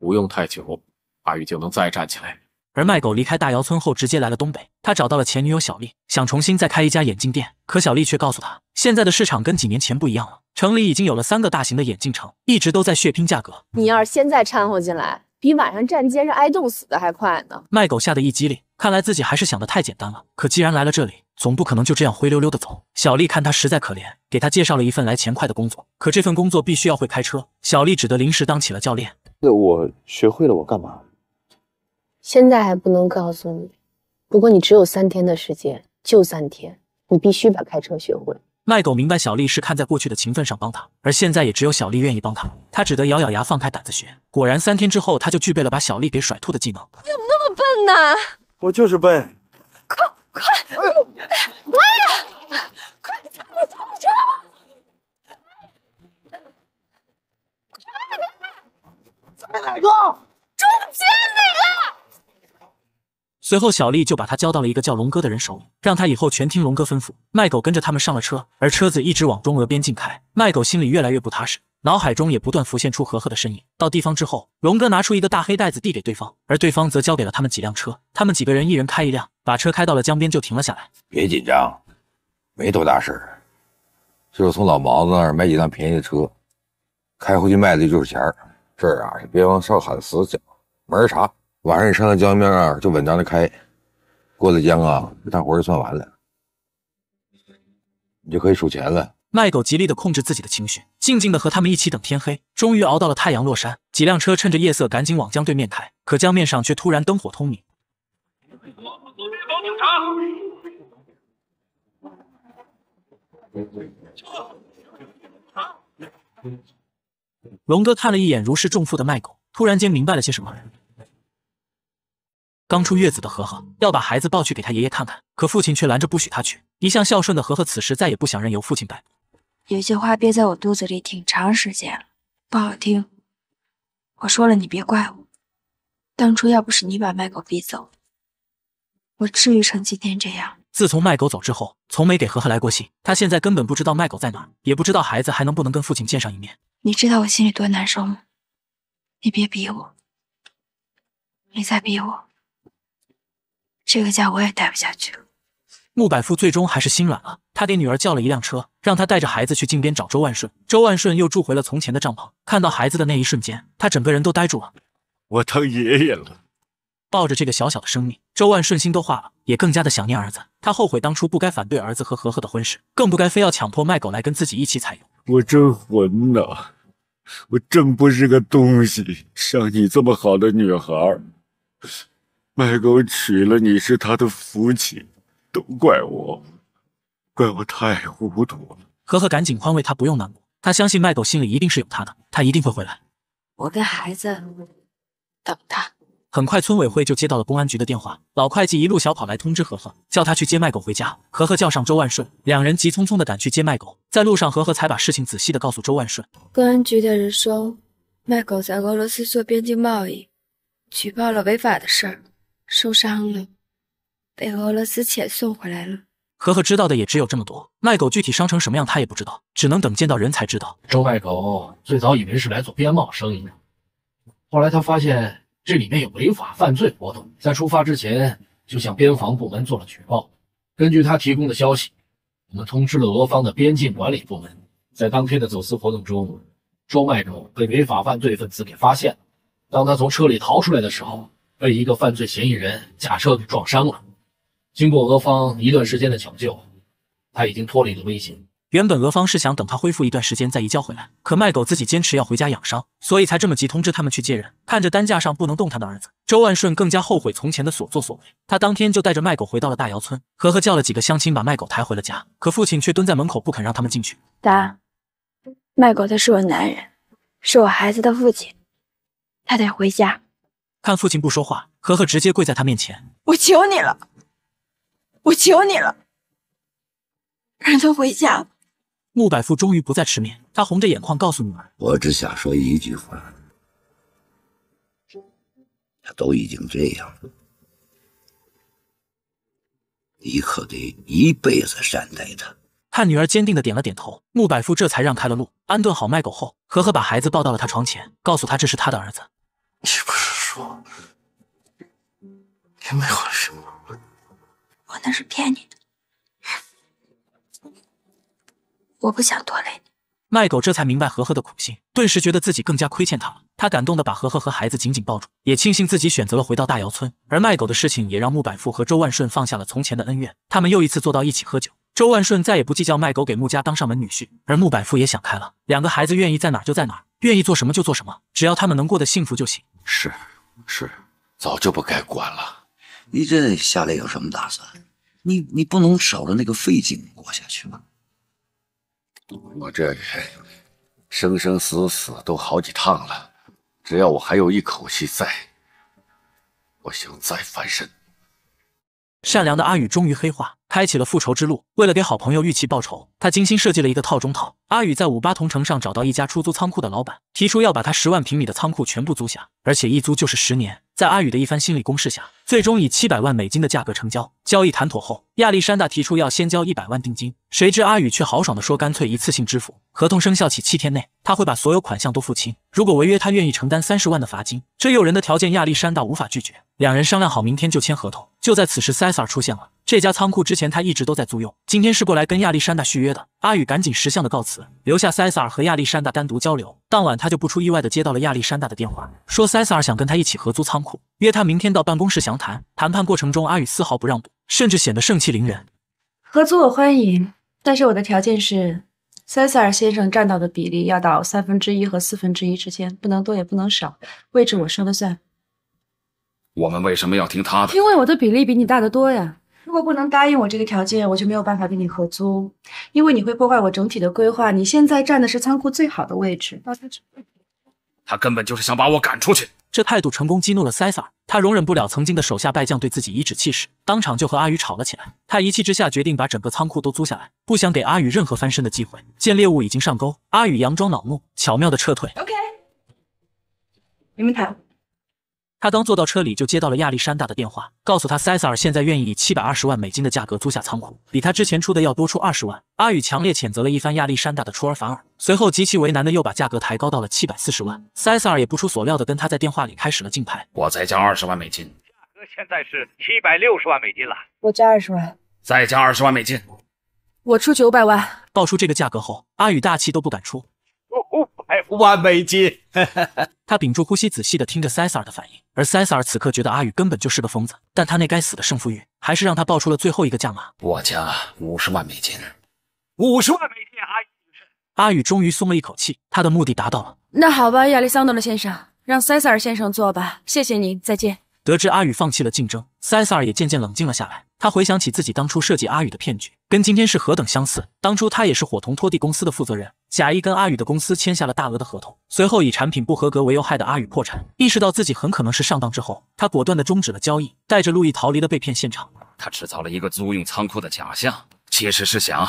不用太久，阿玉就能再站起来。而麦狗离开大窑村后，直接来了东北。他找到了前女友小丽，想重新再开一家眼镜店。可小丽却告诉他，现在的市场跟几年前不一样了，城里已经有了三个大型的眼镜城，一直都在血拼价格。你要是现在掺和进来，比晚上站街上挨冻死的还快呢。麦狗吓得一激灵，看来自己还是想得太简单了。可既然来了这里，总不可能就这样灰溜溜的走。小丽看他实在可怜，给他介绍了一份来钱快的工作。可这份工作必须要会开车，小丽只得临时当起了教练。那我学会了，我干嘛？现在还不能告诉你，不过你只有三天的时间，就三天，你必须把开车学会。麦狗明白小丽是看在过去的情分上帮他，而现在也只有小丽愿意帮他，他只得咬咬牙，放开胆子学。果然三天之后，他就具备了把小丽给甩吐的技能。你怎么那么笨呢？我就是笨。快快快呀！快踩我刹车！在哪个？中间那个。随后，小丽就把他交到了一个叫龙哥的人手里，让他以后全听龙哥吩咐。卖狗跟着他们上了车，而车子一直往中俄边境开。卖狗心里越来越不踏实，脑海中也不断浮现出何何的身影。到地方之后，龙哥拿出一个大黑袋子递给对方，而对方则交给了他们几辆车。他们几个人一人开一辆，把车开到了江边就停了下来。别紧张，没多大事儿，就是从老毛子那儿买几辆便宜的车，开回去卖的就是钱儿。这儿啊是边防上喊死角，没人查。晚上你上到江面就稳当的开，过了江啊，这大活就算完了，你就可以数钱了。麦狗极力的控制自己的情绪，静静的和他们一起等天黑，终于熬到了太阳落山。几辆车趁着夜色赶紧往江对面开，可江面上却突然灯火通明。左警察，龙哥看了一眼如释重负的麦狗，突然间明白了些什么。刚出月子的和和要把孩子抱去给他爷爷看看，可父亲却拦着不许他去。一向孝顺的和和此时再也不想任由父亲摆布。有些话憋在我肚子里挺长时间了，不好听。我说了你别怪我，当初要不是你把麦狗逼走，我至于成今天这样？自从麦狗走之后，从没给和和来过信。他现在根本不知道麦狗在哪，也不知道孩子还能不能跟父亲见上一面。你知道我心里多难受吗？你别逼我，你再逼我。这个家我也待不下去了。穆百富最终还是心软了，他给女儿叫了一辆车，让她带着孩子去靖边找周万顺。周万顺又住回了从前的帐篷，看到孩子的那一瞬间，他整个人都呆住了。我当爷爷了，抱着这个小小的生命，周万顺心都化了，也更加的想念儿子。他后悔当初不该反对儿子和和和的婚事，更不该非要强迫卖狗来跟自己一起采用。我真混呐，我真不是个东西，像你这么好的女孩儿。麦狗娶了你是他的福气，都怪我，怪我太糊涂了。何何赶紧宽慰他，不用难过，他相信麦狗心里一定是有他的，他一定会回来。我跟孩子等他。很快，村委会就接到了公安局的电话，老会计一路小跑来通知何何，叫他去接麦狗回家。何何叫上周万顺，两人急匆匆的赶去接麦狗。在路上，何何才把事情仔细的告诉周万顺。公安局的人说，麦狗在俄罗斯做边境贸易，举报了违法的事儿。受伤了，被俄罗斯遣送回来了。和和知道的也只有这么多。麦狗具体伤成什么样，他也不知道，只能等见到人才知道。周麦狗最早以为是来做边贸生意的，后来他发现这里面有违法犯罪活动，在出发之前就向边防部门做了举报。根据他提供的消息，我们通知了俄方的边境管理部门，在当天的走私活动中，周麦狗被违法犯罪分子给发现了。当他从车里逃出来的时候。被一个犯罪嫌疑人驾车给撞伤了。经过俄方一段时间的抢救，他已经脱离了危险。原本俄方是想等他恢复一段时间再移交回来，可麦狗自己坚持要回家养伤，所以才这么急通知他们去接人。看着担架上不能动弹的儿子，周万顺更加后悔从前的所作所为。他当天就带着麦狗回到了大窑村，和和叫了几个乡亲把麦狗抬回了家。可父亲却蹲在门口不肯让他们进去。爸，麦狗他是我男人，是我孩子的父亲，他得回家。看父亲不说话，何何直接跪在他面前：“我求你了，我求你了，让他回家。”穆百富终于不再吃面，他红着眼眶告诉女儿：“我只想说一句话，他都已经这样了，你可得一辈子善待他。”看女儿坚定的点了点头，穆百富这才让开了路，安顿好卖狗后，何何把孩子抱到了他床前，告诉他这是他的儿子。说也没有什么，我那是骗你的，我不想拖累你。麦狗这才明白何何的苦心，顿时觉得自己更加亏欠他了。他感动的把何何和孩子紧紧抱住，也庆幸自己选择了回到大姚村。而麦狗的事情也让穆百富和周万顺放下了从前的恩怨，他们又一次坐到一起喝酒。周万顺再也不计较麦狗给穆家当上门女婿，而穆百富也想开了，两个孩子愿意在哪儿就在哪儿，愿意做什么就做什么，只要他们能过得幸福就行。是。是，早就不该管了。你这下来有什么打算？你你不能守着那个废井过下去吧？我这生生死死都好几趟了，只要我还有一口气在，我想再翻身。善良的阿宇终于黑化。开启了复仇之路。为了给好朋友玉琪报仇，他精心设计了一个套中套。阿宇在五八同城上找到一家出租仓库的老板，提出要把他十万平米的仓库全部租下，而且一租就是十年。在阿宇的一番心理攻势下，最终以七百万美金的价格成交。交易谈妥后，亚历山大提出要先交一百万定金，谁知阿宇却豪爽地说，干脆一次性支付。合同生效起七天内，他会把所有款项都付清。如果违约，他愿意承担三十万的罚金。这诱人的条件，亚历山大无法拒绝。两人商量好，明天就签合同。就在此时，塞萨尔出现了。这家仓库之前他一直都在租用，今天是过来跟亚历山大续约的。阿宇赶紧识相的告辞，留下塞萨尔和亚历山大单独交流。当晚他就不出意外的接到了亚历山大的电话，说塞萨尔想跟他一起合租仓库，约他明天到办公室详谈。谈判过程中，阿宇丝毫不让步，甚至显得盛气凌人。合租我欢迎，但是我的条件是塞萨尔先生占到的比例要到三分之一和四分之一之间，不能多也不能少。位置我说了算。我们为什么要听他的？因为我的比例比你大得多呀。如果不能答应我这个条件，我就没有办法跟你合租，因为你会破坏我整体的规划。你现在占的是仓库最好的位置，他根本就是想把我赶出去。这态度成功激怒了塞萨他容忍不了曾经的手下败将对自己颐指气使，当场就和阿宇吵了起来。他一气之下决定把整个仓库都租下来，不想给阿宇任何翻身的机会。见猎物已经上钩，阿宇佯装恼怒，巧妙的撤退。OK，你们谈。他刚坐到车里，就接到了亚历山大的电话，告诉他塞萨尔现在愿意以七百二十万美金的价格租下仓库，比他之前出的要多出二十万。阿宇强烈谴责了一番亚历山大的出尔反尔，随后极其为难的又把价格抬高到了七百四十万。塞萨尔也不出所料的跟他在电话里开始了竞拍，我再加二十万美金，价格现在是七百六十万美金了，我加二十万，再加二十万美金，我出九百万。报出这个价格后，阿宇大气都不敢出。万美金，他屏住呼吸，仔细的听着塞萨尔的反应。而塞萨尔此刻觉得阿宇根本就是个疯子，但他那该死的胜负欲，还是让他报出了最后一个价码：我加五十万美金。五十万美金，阿宇。阿宇终于松了一口气，他的目的达到了。那好吧，亚历桑德罗先生，让塞萨尔先生做吧。谢谢您，再见。得知阿宇放弃了竞争，塞萨尔也渐渐冷静了下来。他回想起自己当初设计阿宇的骗局，跟今天是何等相似。当初他也是伙同拖地公司的负责人。假意跟阿宇的公司签下了大额的合同，随后以产品不合格为由害的阿宇破产。意识到自己很可能是上当之后，他果断的终止了交易，带着路易逃离了被骗现场。他制造了一个租用仓库的假象，其实是想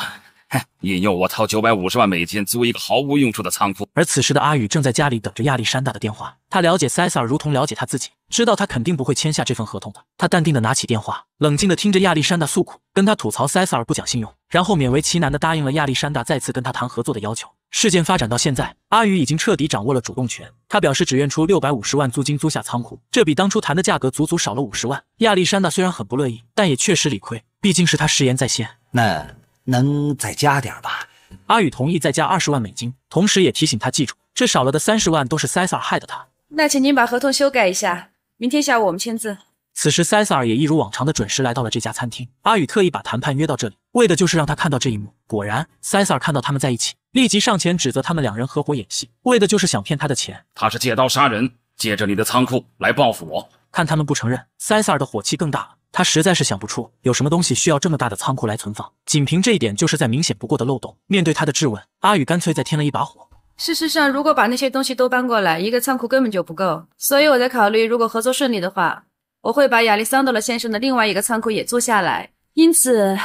引诱我掏九百五十万美金租一个毫无用处的仓库。而此时的阿宇正在家里等着亚历山大的电话。他了解塞萨尔如同了解他自己，知道他肯定不会签下这份合同的。他淡定的拿起电话，冷静的听着亚历山大诉苦。跟他吐槽塞萨尔不讲信用，然后勉为其难的答应了亚历山大再次跟他谈合作的要求。事件发展到现在，阿宇已经彻底掌握了主动权。他表示只愿出六百五十万租金租下仓库，这比当初谈的价格足足少了五十万。亚历山大虽然很不乐意，但也确实理亏，毕竟是他食言在先。那能再加点吧？阿宇同意再加二十万美金，同时也提醒他记住，这少了的三十万都是塞萨尔害的他。那请您把合同修改一下，明天下午我们签字。此时，塞萨尔也一如往常的准时来到了这家餐厅。阿宇特意把谈判约到这里，为的就是让他看到这一幕。果然，塞萨尔看到他们在一起，立即上前指责他们两人合伙演戏，为的就是想骗他的钱。他是借刀杀人，借着你的仓库来报复我。看他们不承认，塞萨尔的火气更大了。他实在是想不出有什么东西需要这么大的仓库来存放。仅凭这一点，就是再明显不过的漏洞。面对他的质问，阿宇干脆再添了一把火。事实上，如果把那些东西都搬过来，一个仓库根本就不够。所以我在考虑，如果合作顺利的话。我会把亚历桑德勒先生的另外一个仓库也租下来，因此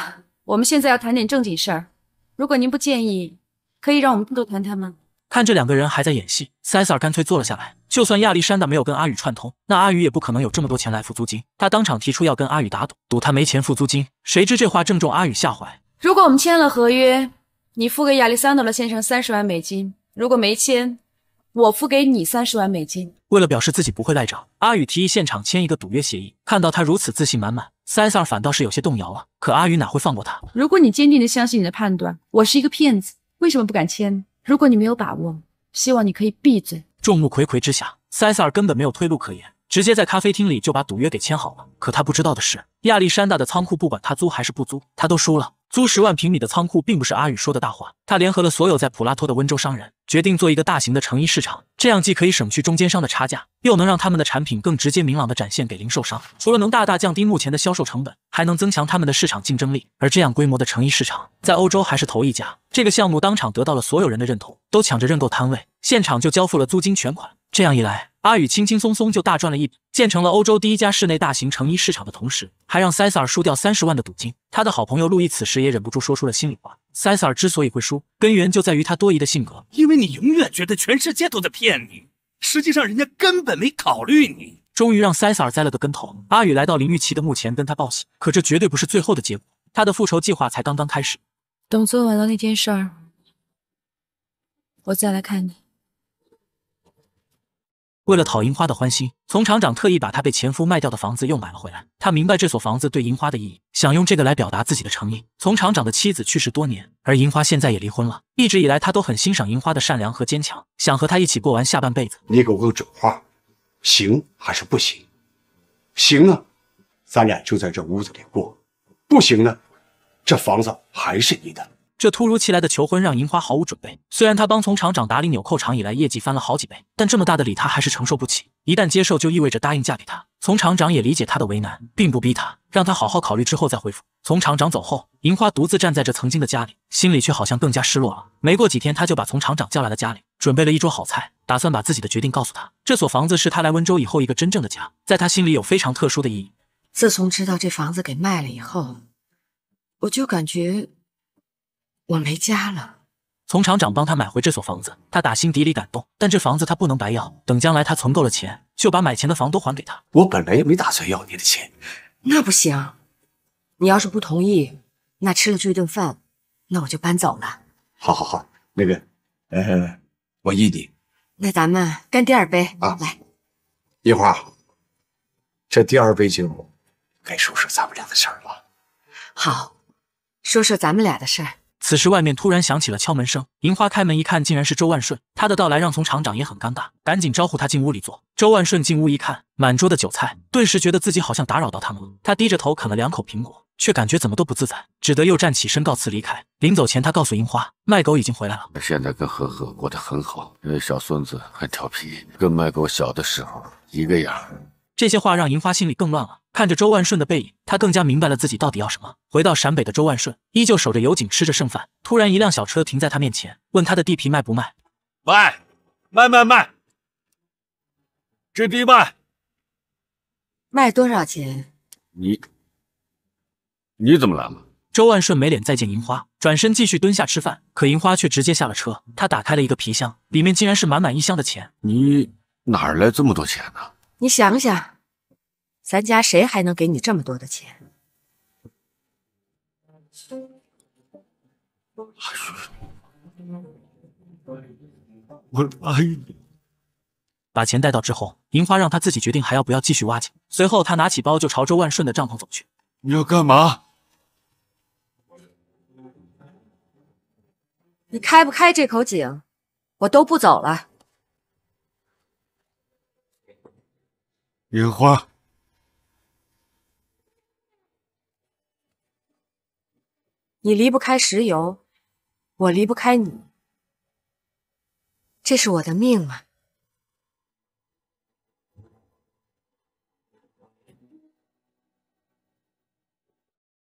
我们现在要谈点正经事儿。如果您不介意，可以让我们多谈谈吗？看这两个人还在演戏，塞萨尔干脆坐了下来。就算亚历山大没有跟阿宇串通，那阿宇也不可能有这么多钱来付租金。他当场提出要跟阿宇打赌，赌他没钱付租金。谁知这话正中阿宇下怀。如果我们签了合约，你付给亚历桑德勒先生三十万美金；如果没签，我付给你三十万美金。为了表示自己不会赖账，阿宇提议现场签一个赌约协议。看到他如此自信满满，塞萨尔反倒是有些动摇了。可阿宇哪会放过他？如果你坚定的相信你的判断，我是一个骗子，为什么不敢签？如果你没有把握，希望你可以闭嘴。众目睽睽之下，塞萨尔根本没有退路可言，直接在咖啡厅里就把赌约给签好了。可他不知道的是，亚历山大的仓库，不管他租还是不租，他都输了。租十万平米的仓库并不是阿宇说的大话，他联合了所有在普拉托的温州商人，决定做一个大型的成衣市场。这样既可以省去中间商的差价，又能让他们的产品更直接、明朗的展现给零售商。除了能大大降低目前的销售成本，还能增强他们的市场竞争力。而这样规模的成衣市场，在欧洲还是头一家。这个项目当场得到了所有人的认同，都抢着认购摊位，现场就交付了租金全款。这样一来，阿宇轻轻松松就大赚了一笔，建成了欧洲第一家室内大型成衣市场的同时，还让塞萨尔输掉三十万的赌金。他的好朋友路易此时也忍不住说出了心里话：塞萨尔之所以会输，根源就在于他多疑的性格。因为你永远觉得全世界都在骗你，实际上人家根本没考虑你。终于让塞萨尔栽了个跟头。阿宇来到林玉琪的墓前，跟他报喜。可这绝对不是最后的结果，他的复仇计划才刚刚开始。等做完了那件事儿，我再来看你。为了讨银花的欢心，丛厂长特意把她被前夫卖掉的房子又买了回来。他明白这所房子对银花的意义，想用这个来表达自己的诚意。丛厂长的妻子去世多年，而银花现在也离婚了。一直以来，他都很欣赏银花的善良和坚强，想和她一起过完下半辈子。你给我个准话，行还是不行？行啊，咱俩就在这屋子里过。不行呢，这房子还是你的。这突如其来的求婚让银花毫无准备。虽然他帮从厂长打理纽扣厂以来，业绩翻了好几倍，但这么大的礼他还是承受不起。一旦接受，就意味着答应嫁给他。从厂长也理解他的为难，并不逼他，让他好好考虑之后再回复。从厂长走后，银花独自站在这曾经的家里，心里却好像更加失落了。没过几天，他就把从厂长叫来了家里，准备了一桌好菜，打算把自己的决定告诉他。这所房子是他来温州以后一个真正的家，在他心里有非常特殊的意义。自从知道这房子给卖了以后，我就感觉。我没家了，从厂长帮他买回这所房子，他打心底里感动。但这房子他不能白要，等将来他存够了钱，就把买钱的房都还给他。我本来也没打算要你的钱，那不行，你要是不同意，那吃了这顿饭，那我就搬走了。好，好，好，那个，呃，我依你。那咱们干第二杯啊，来，一花，这第二杯酒该说说咱们俩的事儿了。好，说说咱们俩的事儿。此时，外面突然响起了敲门声。银花开门一看，竟然是周万顺。他的到来让从厂长也很尴尬，赶紧招呼他进屋里坐。周万顺进屋一看，满桌的酒菜，顿时觉得自己好像打扰到他们了。他低着头啃了两口苹果，却感觉怎么都不自在，只得又站起身告辞离开。临走前，他告诉银花，卖狗已经回来了。他现在跟呵呵过得很好，因为小孙子很调皮，跟卖狗小的时候一个样。这些话让银花心里更乱了。看着周万顺的背影，他更加明白了自己到底要什么。回到陕北的周万顺依旧守着油井吃着剩饭。突然，一辆小车停在他面前，问他的地皮卖不卖？卖，卖，卖，卖，这地卖，卖多少钱？你，你怎么来了？周万顺没脸再见银花，转身继续蹲下吃饭。可银花却直接下了车。他打开了一个皮箱，里面竟然是满满一箱的钱。你哪来这么多钱呢？你想想，咱家谁还能给你这么多的钱？我你。把钱带到之后，银花让他自己决定还要不要继续挖井。随后，他拿起包就朝周万顺的帐篷走去。你要干嘛？你开不开这口井，我都不走了。樱花，你离不开石油，我离不开你，这是我的命啊！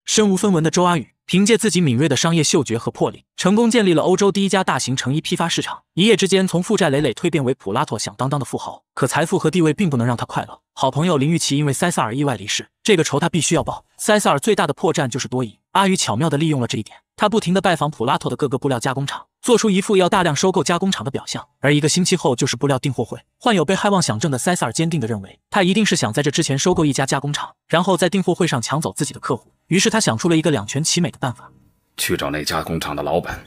身无分文的周阿雨，凭借自己敏锐的商业嗅觉和魄力。成功建立了欧洲第一家大型成衣批发市场，一夜之间从负债累累蜕变为普拉托响当当的富豪。可财富和地位并不能让他快乐。好朋友林玉琪因为塞萨尔意外离世，这个仇他必须要报。塞萨尔最大的破绽就是多疑，阿宇巧妙地利用了这一点。他不停地拜访普拉托的各个布料加工厂，做出一副要大量收购加工厂的表象。而一个星期后就是布料订货会，患有被害妄想症的塞萨尔坚定地认为，他一定是想在这之前收购一家加工厂，然后在订货会上抢走自己的客户。于是他想出了一个两全其美的办法。去找那家工厂的老板，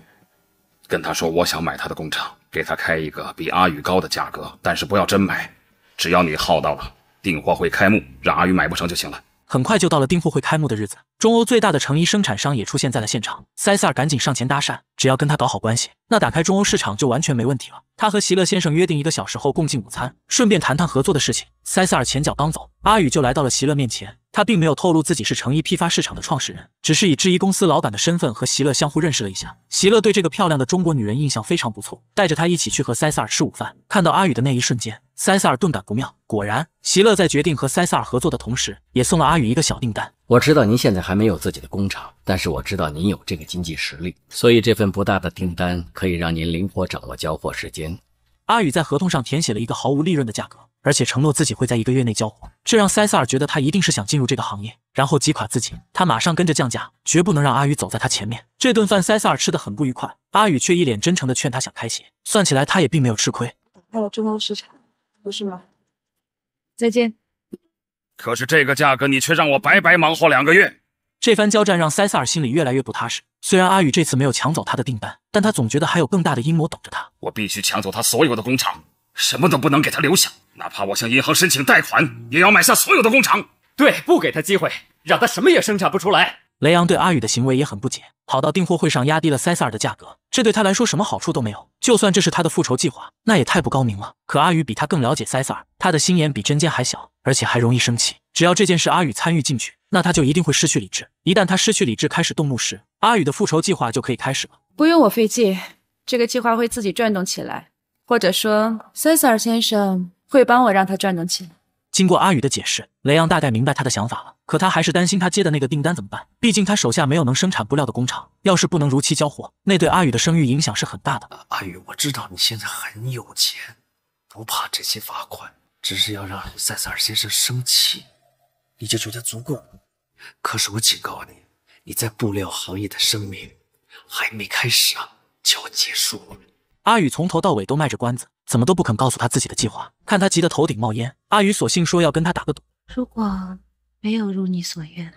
跟他说我想买他的工厂，给他开一个比阿宇高的价格，但是不要真买，只要你耗到了订货会开幕，让阿宇买不成就行了。很快就到了订货会开幕的日子，中欧最大的成衣生产商也出现在了现场。塞萨尔赶紧上前搭讪，只要跟他搞好关系，那打开中欧市场就完全没问题了。他和席勒先生约定一个小时后共进午餐，顺便谈谈合作的事情。塞萨尔前脚刚走，阿宇就来到了席勒面前。他并没有透露自己是成衣批发市场的创始人，只是以制衣公司老板的身份和席勒相互认识了一下。席勒对这个漂亮的中国女人印象非常不错，带着她一起去和塞萨尔吃午饭。看到阿宇的那一瞬间，塞萨尔顿感不妙。果然，席勒在决定和塞萨尔合作的同时，也送了阿宇一个小订单。我知道您现在还没有自己的工厂，但是我知道您有这个经济实力，所以这份不大的订单可以让您灵活掌握交货时间。阿宇在合同上填写了一个毫无利润的价格。而且承诺自己会在一个月内交货，这让塞萨尔觉得他一定是想进入这个行业，然后击垮自己。他马上跟着降价，绝不能让阿宇走在他前面。这顿饭塞萨尔吃得很不愉快，阿宇却一脸真诚的劝他想开些。算起来，他也并没有吃亏。打开了中东市场，不是吗？再见。可是这个价格，你却让我白白忙活两个月。这番交战让塞萨尔心里越来越不踏实。虽然阿宇这次没有抢走他的订单，但他总觉得还有更大的阴谋等着他。我必须抢走他所有的工厂。什么都不能给他留下，哪怕我向银行申请贷款，也要买下所有的工厂。对，不给他机会，让他什么也生产不出来。雷阳对阿宇的行为也很不解，跑到订货会上压低了塞萨尔的价格，这对他来说什么好处都没有。就算这是他的复仇计划，那也太不高明了。可阿宇比他更了解塞萨尔，他的心眼比针尖还小，而且还容易生气。只要这件事阿宇参与进去，那他就一定会失去理智。一旦他失去理智开始动怒时，阿宇的复仇计划就可以开始了。不用我费劲，这个计划会自己转动起来。或者说，塞萨尔先生会帮我让他转动起来。经过阿宇的解释，雷昂大概明白他的想法了。可他还是担心他接的那个订单怎么办？毕竟他手下没有能生产布料的工厂，要是不能如期交货，那对阿宇的声誉影响是很大的。阿宇，我知道你现在很有钱，不怕这些罚款，只是要让塞萨尔先生生气，你就觉得足够。可是我警告你，你在布料行业的生命还没开始啊，就要结束了。阿宇从头到尾都卖着关子，怎么都不肯告诉他自己的计划。看他急得头顶冒烟，阿宇索性说要跟他打个赌：如果没有如你所愿，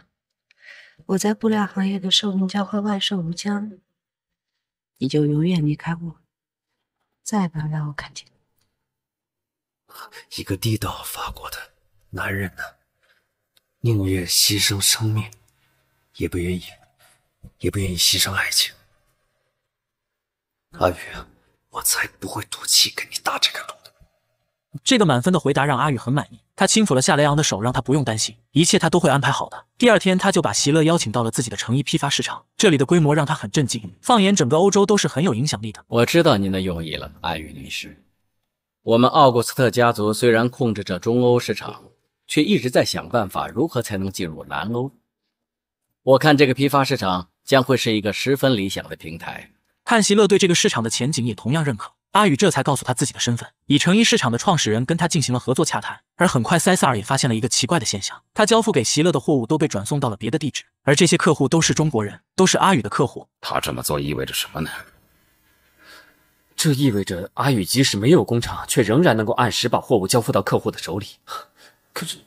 我在布料行业的寿命将会万寿无疆，你就永远离开我，再不要让我看见。一个地道法国的男人呢，宁愿牺牲生命，也不愿意，也不愿意牺牲爱情。阿宇。我才不会赌气跟你打这个赌的。这个满分的回答让阿宇很满意，他轻抚了夏雷昂的手，让他不用担心，一切他都会安排好的。第二天，他就把席勒邀请到了自己的成衣批发市场，这里的规模让他很震惊，放眼整个欧洲都是很有影响力的。我知道您的用意了，阿宇女士。我们奥古斯特家族虽然控制着中欧市场，却一直在想办法如何才能进入南欧。我看这个批发市场将会是一个十分理想的平台。看，席勒对这个市场的前景也同样认可。阿宇这才告诉他自己的身份，以成衣市场的创始人跟他进行了合作洽谈。而很快，塞萨尔也发现了一个奇怪的现象：他交付给席勒的货物都被转送到了别的地址，而这些客户都是中国人，都是阿宇的客户。他这么做意味着什么呢？这意味着阿宇即使没有工厂，却仍然能够按时把货物交付到客户的手里。可是，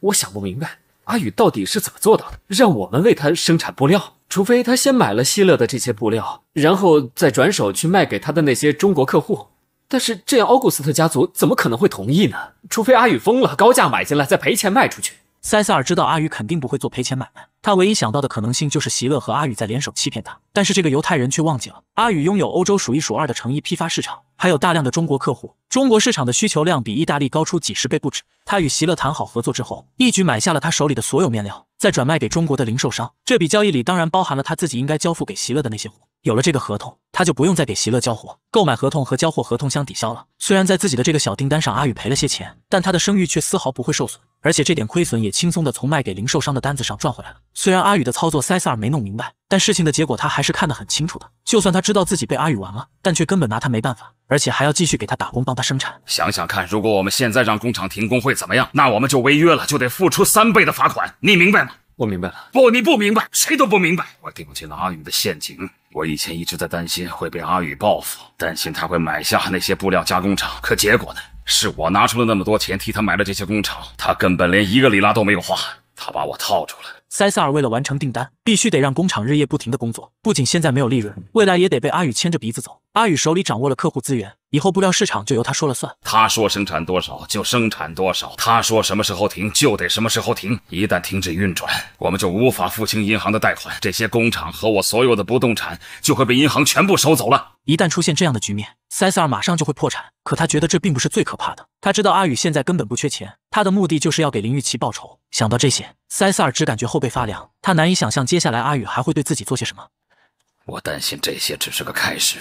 我想不明白。阿宇到底是怎么做到的？让我们为他生产布料，除非他先买了希勒的这些布料，然后再转手去卖给他的那些中国客户。但是这样，奥古斯特家族怎么可能会同意呢？除非阿宇疯了，高价买进来再赔钱卖出去。塞萨尔知道阿宇肯定不会做赔钱买卖，他唯一想到的可能性就是席勒和阿宇在联手欺骗他。但是这个犹太人却忘记了，阿宇拥有欧洲数一数二的成衣批发市场，还有大量的中国客户。中国市场的需求量比意大利高出几十倍不止。他与席勒谈好合作之后，一举买下了他手里的所有面料，再转卖给中国的零售商。这笔交易里当然包含了他自己应该交付给席勒的那些货。有了这个合同，他就不用再给席勒交货，购买合同和交货合同相抵消了。虽然在自己的这个小订单上阿宇赔了些钱，但他的声誉却丝毫不会受损，而且这点亏损也轻松的从卖给零售商的单子上赚回来了。虽然阿宇的操作塞萨尔没弄明白，但事情的结果他还是看得很清楚的。就算他知道自己被阿宇玩了，但却根本拿他没办法，而且还要继续给他打工，帮他生产。想想看，如果我们现在让工厂停工会怎么样？那我们就违约了，就得付出三倍的罚款，你明白吗？我明白了，不，你不明白，谁都不明白。我掉进了阿宇的陷阱。我以前一直在担心会被阿宇报复，担心他会买下那些布料加工厂。可结果呢？是我拿出了那么多钱替他买了这些工厂，他根本连一个里拉都没有花。他把我套住了。塞萨尔为了完成订单，必须得让工厂日夜不停的工作，不仅现在没有利润，未来也得被阿宇牵着鼻子走。阿宇手里掌握了客户资源，以后布料市场就由他说了算。他说生产多少就生产多少，他说什么时候停就得什么时候停。一旦停止运转，我们就无法付清银行的贷款，这些工厂和我所有的不动产就会被银行全部收走了。一旦出现这样的局面，塞萨尔马上就会破产。可他觉得这并不是最可怕的。他知道阿宇现在根本不缺钱，他的目的就是要给林玉琪报仇。想到这些，塞萨尔只感觉后背发凉。他难以想象接下来阿宇还会对自己做些什么。我担心这些只是个开始。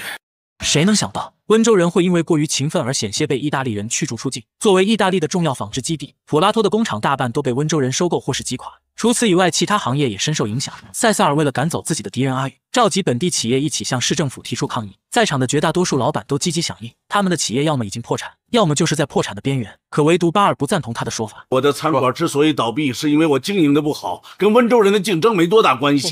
谁能想到温州人会因为过于勤奋而险些被意大利人驱逐出境？作为意大利的重要纺织基地，普拉托的工厂大半都被温州人收购或是击垮。除此以外，其他行业也深受影响。塞萨尔为了赶走自己的敌人阿宇，召集本地企业一起向市政府提出抗议。在场的绝大多数老板都积极响应，他们的企业要么已经破产，要么就是在破产的边缘。可唯独巴尔不赞同他的说法。我的餐馆之所以倒闭，是因为我经营的不好，跟温州人的竞争没多大关系。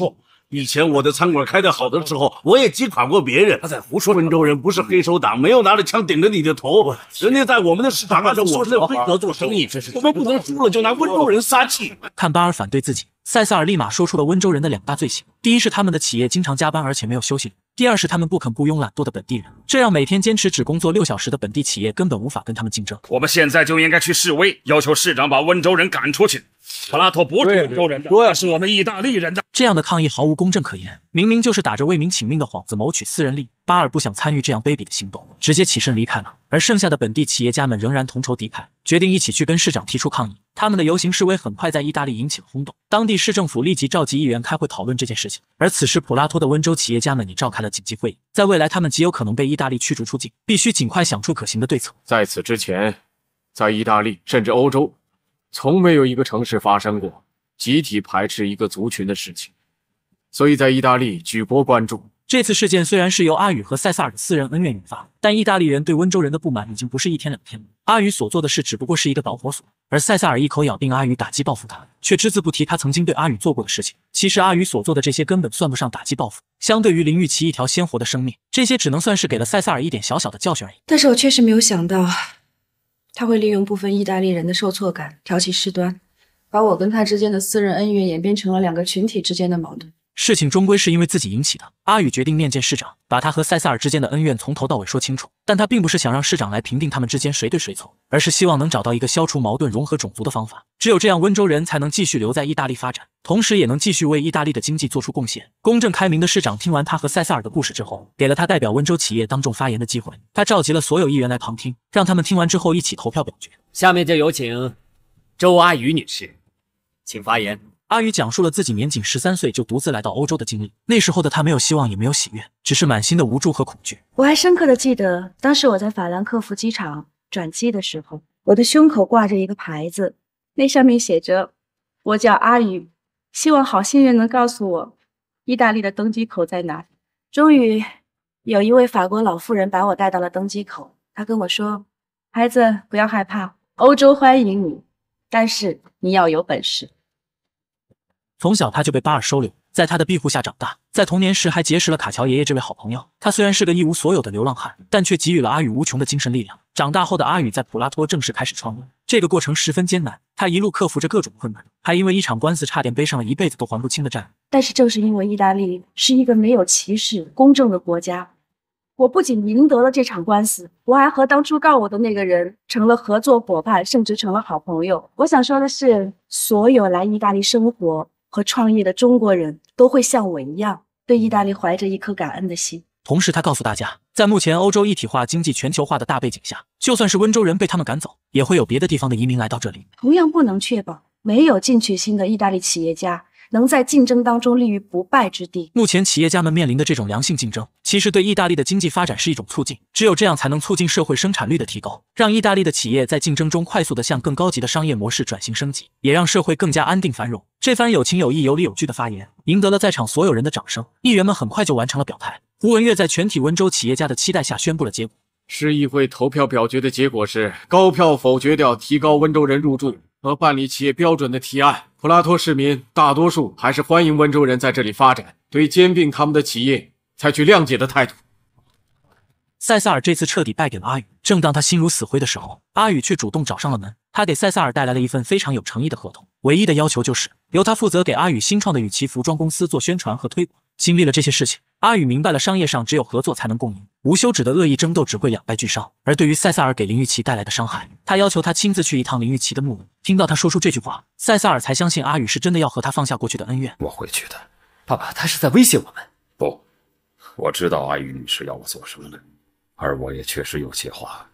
以前我的餐馆开得好的时候，我也击垮过别人。他在胡说。温州人不是黑手党，没有拿着枪顶着你的头。人家在我们的市场按照我们的规则做生意，我们不能输了就拿温州人撒气。看巴尔反对自己，塞萨尔立马说出了温州人的两大罪行：第一是他们的企业经常加班，而且没有休息日；第二是他们不肯雇佣懒惰的本地人，这样每天坚持只工作六小时的本地企业根本无法跟他们竞争。我们现在就应该去示威，要求市长把温州人赶出去。普拉托不是温州人的，若要是我们意大利人的。这样的抗议毫无公正可言，明明就是打着为民请命的幌子谋取私人利。巴尔不想参与这样卑鄙的行动，直接起身离开了。而剩下的本地企业家们仍然同仇敌忾，决定一起去跟市长提出抗议。他们的游行示威很快在意大利引起了轰动，当地市政府立即召集议员开会讨论这件事情。而此时普拉托的温州企业家们也召开了紧急会议，在未来他们极有可能被意大利驱逐出境，必须尽快想出可行的对策。在此之前，在意大利甚至欧洲。从没有一个城市发生过集体排斥一个族群的事情，所以在意大利举国关注这次事件。虽然是由阿宇和塞萨尔的私人恩怨引发，但意大利人对温州人的不满已经不是一天两天了。阿宇所做的事只不过是一个导火索，而塞萨尔一口咬定阿宇打击报复他，却只字不提他曾经对阿宇做过的事情。其实阿宇所做的这些根本算不上打击报复，相对于林玉琪一条鲜活的生命，这些只能算是给了塞萨尔一点小小的教训而已。但是我确实没有想到。他会利用部分意大利人的受挫感挑起事端，把我跟他之间的私人恩怨演变成了两个群体之间的矛盾。事情终归是因为自己引起的。阿宇决定面见市长，把他和塞萨尔之间的恩怨从头到尾说清楚。但他并不是想让市长来评定他们之间谁对谁错，而是希望能找到一个消除矛盾、融合种族的方法。只有这样，温州人才能继续留在意大利发展，同时也能继续为意大利的经济做出贡献。公正开明的市长听完他和塞萨尔的故事之后，给了他代表温州企业当众发言的机会。他召集了所有议员来旁听，让他们听完之后一起投票表决。下面就有请周阿宇女士，请发言。阿宇讲述了自己年仅十三岁就独自来到欧洲的经历。那时候的他没有希望，也没有喜悦，只是满心的无助和恐惧。我还深刻的记得，当时我在法兰克福机场转机的时候，我的胸口挂着一个牌子，那上面写着：“我叫阿宇，希望好心人能告诉我，意大利的登机口在哪里。”终于，有一位法国老妇人把我带到了登机口。她跟我说：“孩子，不要害怕，欧洲欢迎你，但是你要有本事。”从小他就被巴尔收留，在他的庇护下长大。在童年时还结识了卡乔爷爷这位好朋友。他虽然是个一无所有的流浪汉，但却给予了阿宇无穷的精神力量。长大后的阿宇在普拉托正式开始创业，这个过程十分艰难，他一路克服着各种困难，还因为一场官司差点背上了一辈子都还不清的债。但是正是因为意大利是一个没有歧视、公正的国家，我不仅赢得了这场官司，我还和当初告我的那个人成了合作伙伴，甚至成了好朋友。我想说的是，所有来意大利生活。和创业的中国人，都会像我一样，对意大利怀着一颗感恩的心。同时，他告诉大家，在目前欧洲一体化、经济全球化的大背景下，就算是温州人被他们赶走，也会有别的地方的移民来到这里。同样不能确保没有进取心的意大利企业家。能在竞争当中立于不败之地。目前企业家们面临的这种良性竞争，其实对意大利的经济发展是一种促进。只有这样才能促进社会生产率的提高，让意大利的企业在竞争中快速的向更高级的商业模式转型升级，也让社会更加安定繁荣。这番有情有义、有理有据的发言，赢得了在场所有人的掌声。议员们很快就完成了表态。胡文月在全体温州企业家的期待下，宣布了结果：市议会投票表决的结果是高票否决掉提高温州人入住。和办理企业标准的提案，普拉托市民大多数还是欢迎温州人在这里发展，对兼并他们的企业采取谅解的态度。塞萨尔这次彻底败给了阿宇。正当他心如死灰的时候，阿宇却主动找上了门。他给塞萨尔带来了一份非常有诚意的合同，唯一的要求就是由他负责给阿宇新创的雨琦服装公司做宣传和推广。经历了这些事情。阿宇明白了，商业上只有合作才能共赢，无休止的恶意争斗只会两败俱伤。而对于塞萨尔给林玉琪带来的伤害，他要求他亲自去一趟林玉琪的墓。听到他说出这句话，塞萨尔才相信阿宇是真的要和他放下过去的恩怨。我会去的，爸爸，他是在威胁我们。不，我知道阿宇是要我做什么的，而我也确实有些话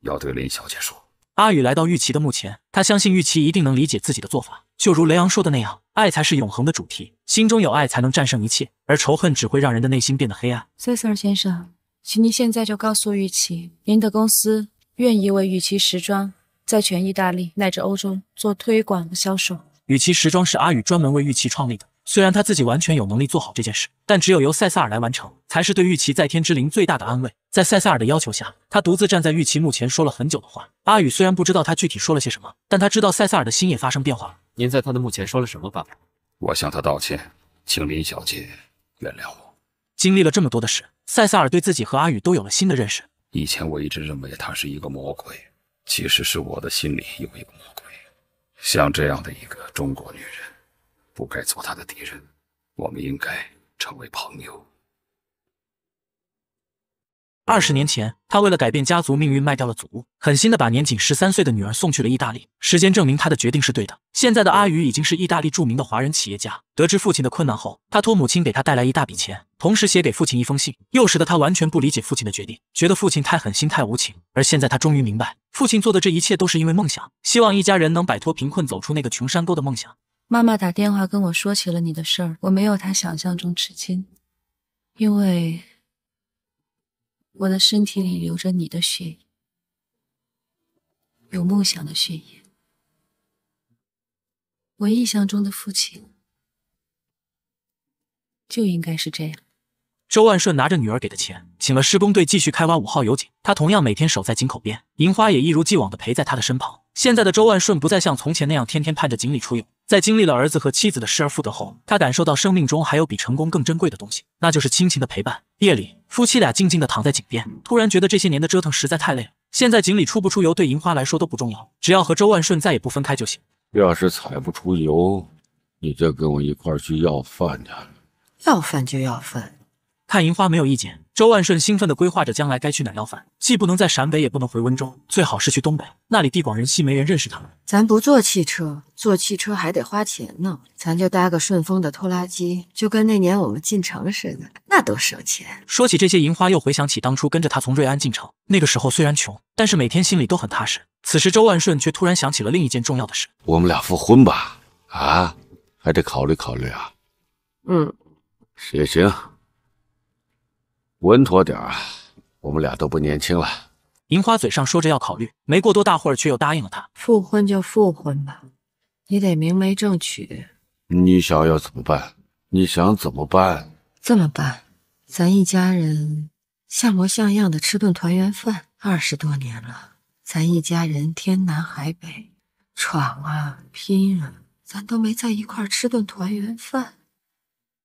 要对林小姐说。阿宇来到玉琪的墓前，他相信玉琪一定能理解自己的做法。就如雷昂说的那样，爱才是永恒的主题，心中有爱才能战胜一切，而仇恨只会让人的内心变得黑暗。s 斯 r 先生，请您现在就告诉玉琪，您的公司愿意为玉琪时装在全意大利乃至欧洲做推广和销售。玉琪时装是阿宇专门为玉琪创立的。虽然他自己完全有能力做好这件事，但只有由塞萨尔来完成，才是对玉琪在天之灵最大的安慰。在塞萨尔的要求下，他独自站在玉琪墓前说了很久的话。阿宇虽然不知道他具体说了些什么，但他知道塞萨尔的心也发生变化了。您在他的墓前说了什么，爸爸？我向他道歉，请林小姐原谅我。经历了这么多的事，塞萨尔对自己和阿宇都有了新的认识。以前我一直认为他是一个魔鬼，其实是我的心里有一个魔鬼。像这样的一个中国女人。不该做他的敌人，我们应该成为朋友。二十年前，他为了改变家族命运，卖掉了祖屋，狠心的把年仅十三岁的女儿送去了意大利。时间证明他的决定是对的。现在的阿宇已经是意大利著名的华人企业家。得知父亲的困难后，他托母亲给他带来一大笔钱，同时写给父亲一封信。幼时的他完全不理解父亲的决定，觉得父亲太狠心、太无情。而现在他终于明白，父亲做的这一切都是因为梦想，希望一家人能摆脱贫困，走出那个穷山沟的梦想。妈妈打电话跟我说起了你的事儿，我没有她想象中吃惊，因为我的身体里流着你的血液，有梦想的血液。我印象中的父亲就应该是这样。周万顺拿着女儿给的钱，请了施工队继续开挖五号油井，他同样每天守在井口边，银花也一如既往的陪在他的身旁。现在的周万顺不再像从前那样，天天盼着井里出油。在经历了儿子和妻子的失而复得后，他感受到生命中还有比成功更珍贵的东西，那就是亲情的陪伴。夜里，夫妻俩静静地躺在井边，突然觉得这些年的折腾实在太累了。现在井里出不出油对银花来说都不重要，只要和周万顺再也不分开就行。要是踩不出油，你就跟我一块去要饭去。要饭就要饭。看银花没有意见。周万顺兴奋地规划着将来该去哪要饭，既不能在陕北，也不能回温州，最好是去东北，那里地广人稀，没人认识他们。咱不坐汽车，坐汽车还得花钱呢，咱就搭个顺风的拖拉机，就跟那年我们进城似的，那多省钱。说起这些，银花又回想起当初跟着他从瑞安进城，那个时候虽然穷，但是每天心里都很踏实。此时，周万顺却突然想起了另一件重要的事：我们俩复婚吧？啊，还得考虑考虑啊。嗯，也行。稳妥点儿啊，我们俩都不年轻了。银花嘴上说着要考虑，没过多大会儿却又答应了他。复婚就复婚吧，你得明媒正娶。你想要怎么办？你想怎么办？这么办，咱一家人像模像样的吃顿团圆饭。二十多年了，咱一家人天南海北，闯啊拼啊，咱都没在一块吃顿团圆饭。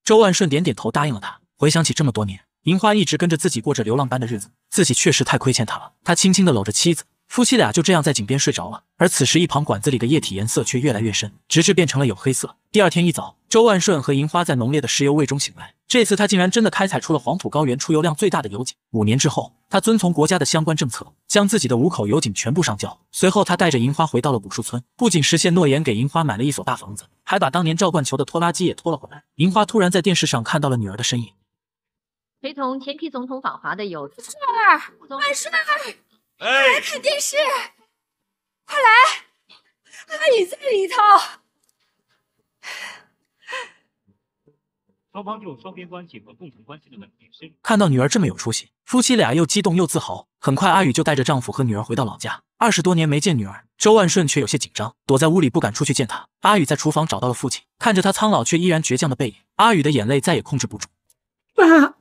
周万顺点点头答应了他，回想起这么多年。银花一直跟着自己过着流浪般的日子，自己确实太亏欠她了。他轻轻地搂着妻子，夫妻俩就这样在井边睡着了。而此时一旁管子里的液体颜色却越来越深，直至变成了有黑色。第二天一早，周万顺和银花在浓烈的石油味中醒来。这次他竟然真的开采出了黄土高原出油量最大的油井。五年之后，他遵从国家的相关政策，将自己的五口油井全部上交。随后，他带着银花回到了古树村，不仅实现诺言给银花买了一所大房子，还把当年赵冠球的拖拉机也拖了回来。银花突然在电视上看到了女儿的身影。陪同前皮总统访华的有帅儿、万顺，儿。快来看电视，快来，阿宇在里头。双方就双边关系和共同关系的问题深看到女儿这么有出息，夫妻俩又激动又自豪。很快，阿宇就带着丈夫和女儿回到老家。二十多年没见女儿，周万顺却有些紧张，躲在屋里不敢出去见她。阿宇在厨房找到了父亲，看着他苍老却依然倔强的背影，阿宇的眼泪再也控制不住。爸。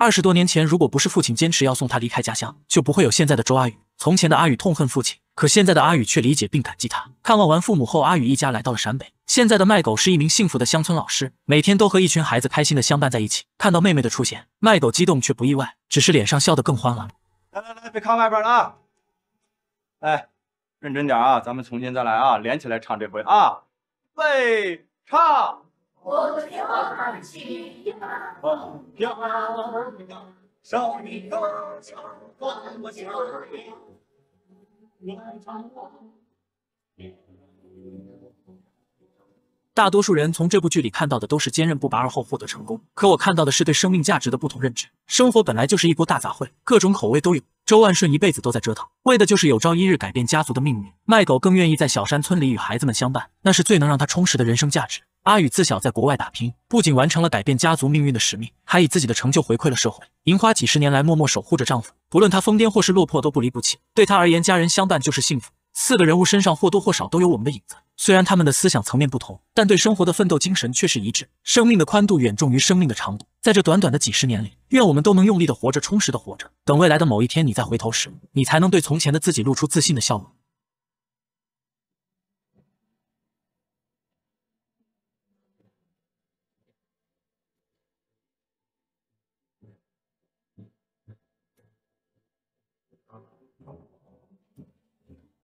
二十多年前，如果不是父亲坚持要送他离开家乡，就不会有现在的周阿宇。从前的阿宇痛恨父亲，可现在的阿宇却理解并感激他。看望完父母后，阿宇一家来到了陕北。现在的麦狗是一名幸福的乡村老师，每天都和一群孩子开心的相伴在一起。看到妹妹的出现，麦狗激动却不意外，只是脸上笑得更欢了。来来来，别看外边了，哎，认真点啊，咱们重新再来啊，连起来唱这回啊，备唱。我大多数人从这部剧里看到的都是坚韧不拔而后获得成功，可我看到的是对生命价值的不同认知。生活本来就是一锅大杂烩，各种口味都有。周万顺一辈子都在折腾，为的就是有朝一日改变家族的命运。麦狗更愿意在小山村里与孩子们相伴，那是最能让他充实的人生价值。阿宇自小在国外打拼，不仅完成了改变家族命运的使命，还以自己的成就回馈了社会。银花几十年来默默守护着丈夫，不论他疯癫或是落魄，都不离不弃。对她而言，家人相伴就是幸福。四个人物身上或多或少都有我们的影子，虽然他们的思想层面不同，但对生活的奋斗精神却是一致。生命的宽度远重于生命的长度，在这短短的几十年里，愿我们都能用力的活着，充实的活着。等未来的某一天你再回头时，你才能对从前的自己露出自信的笑容。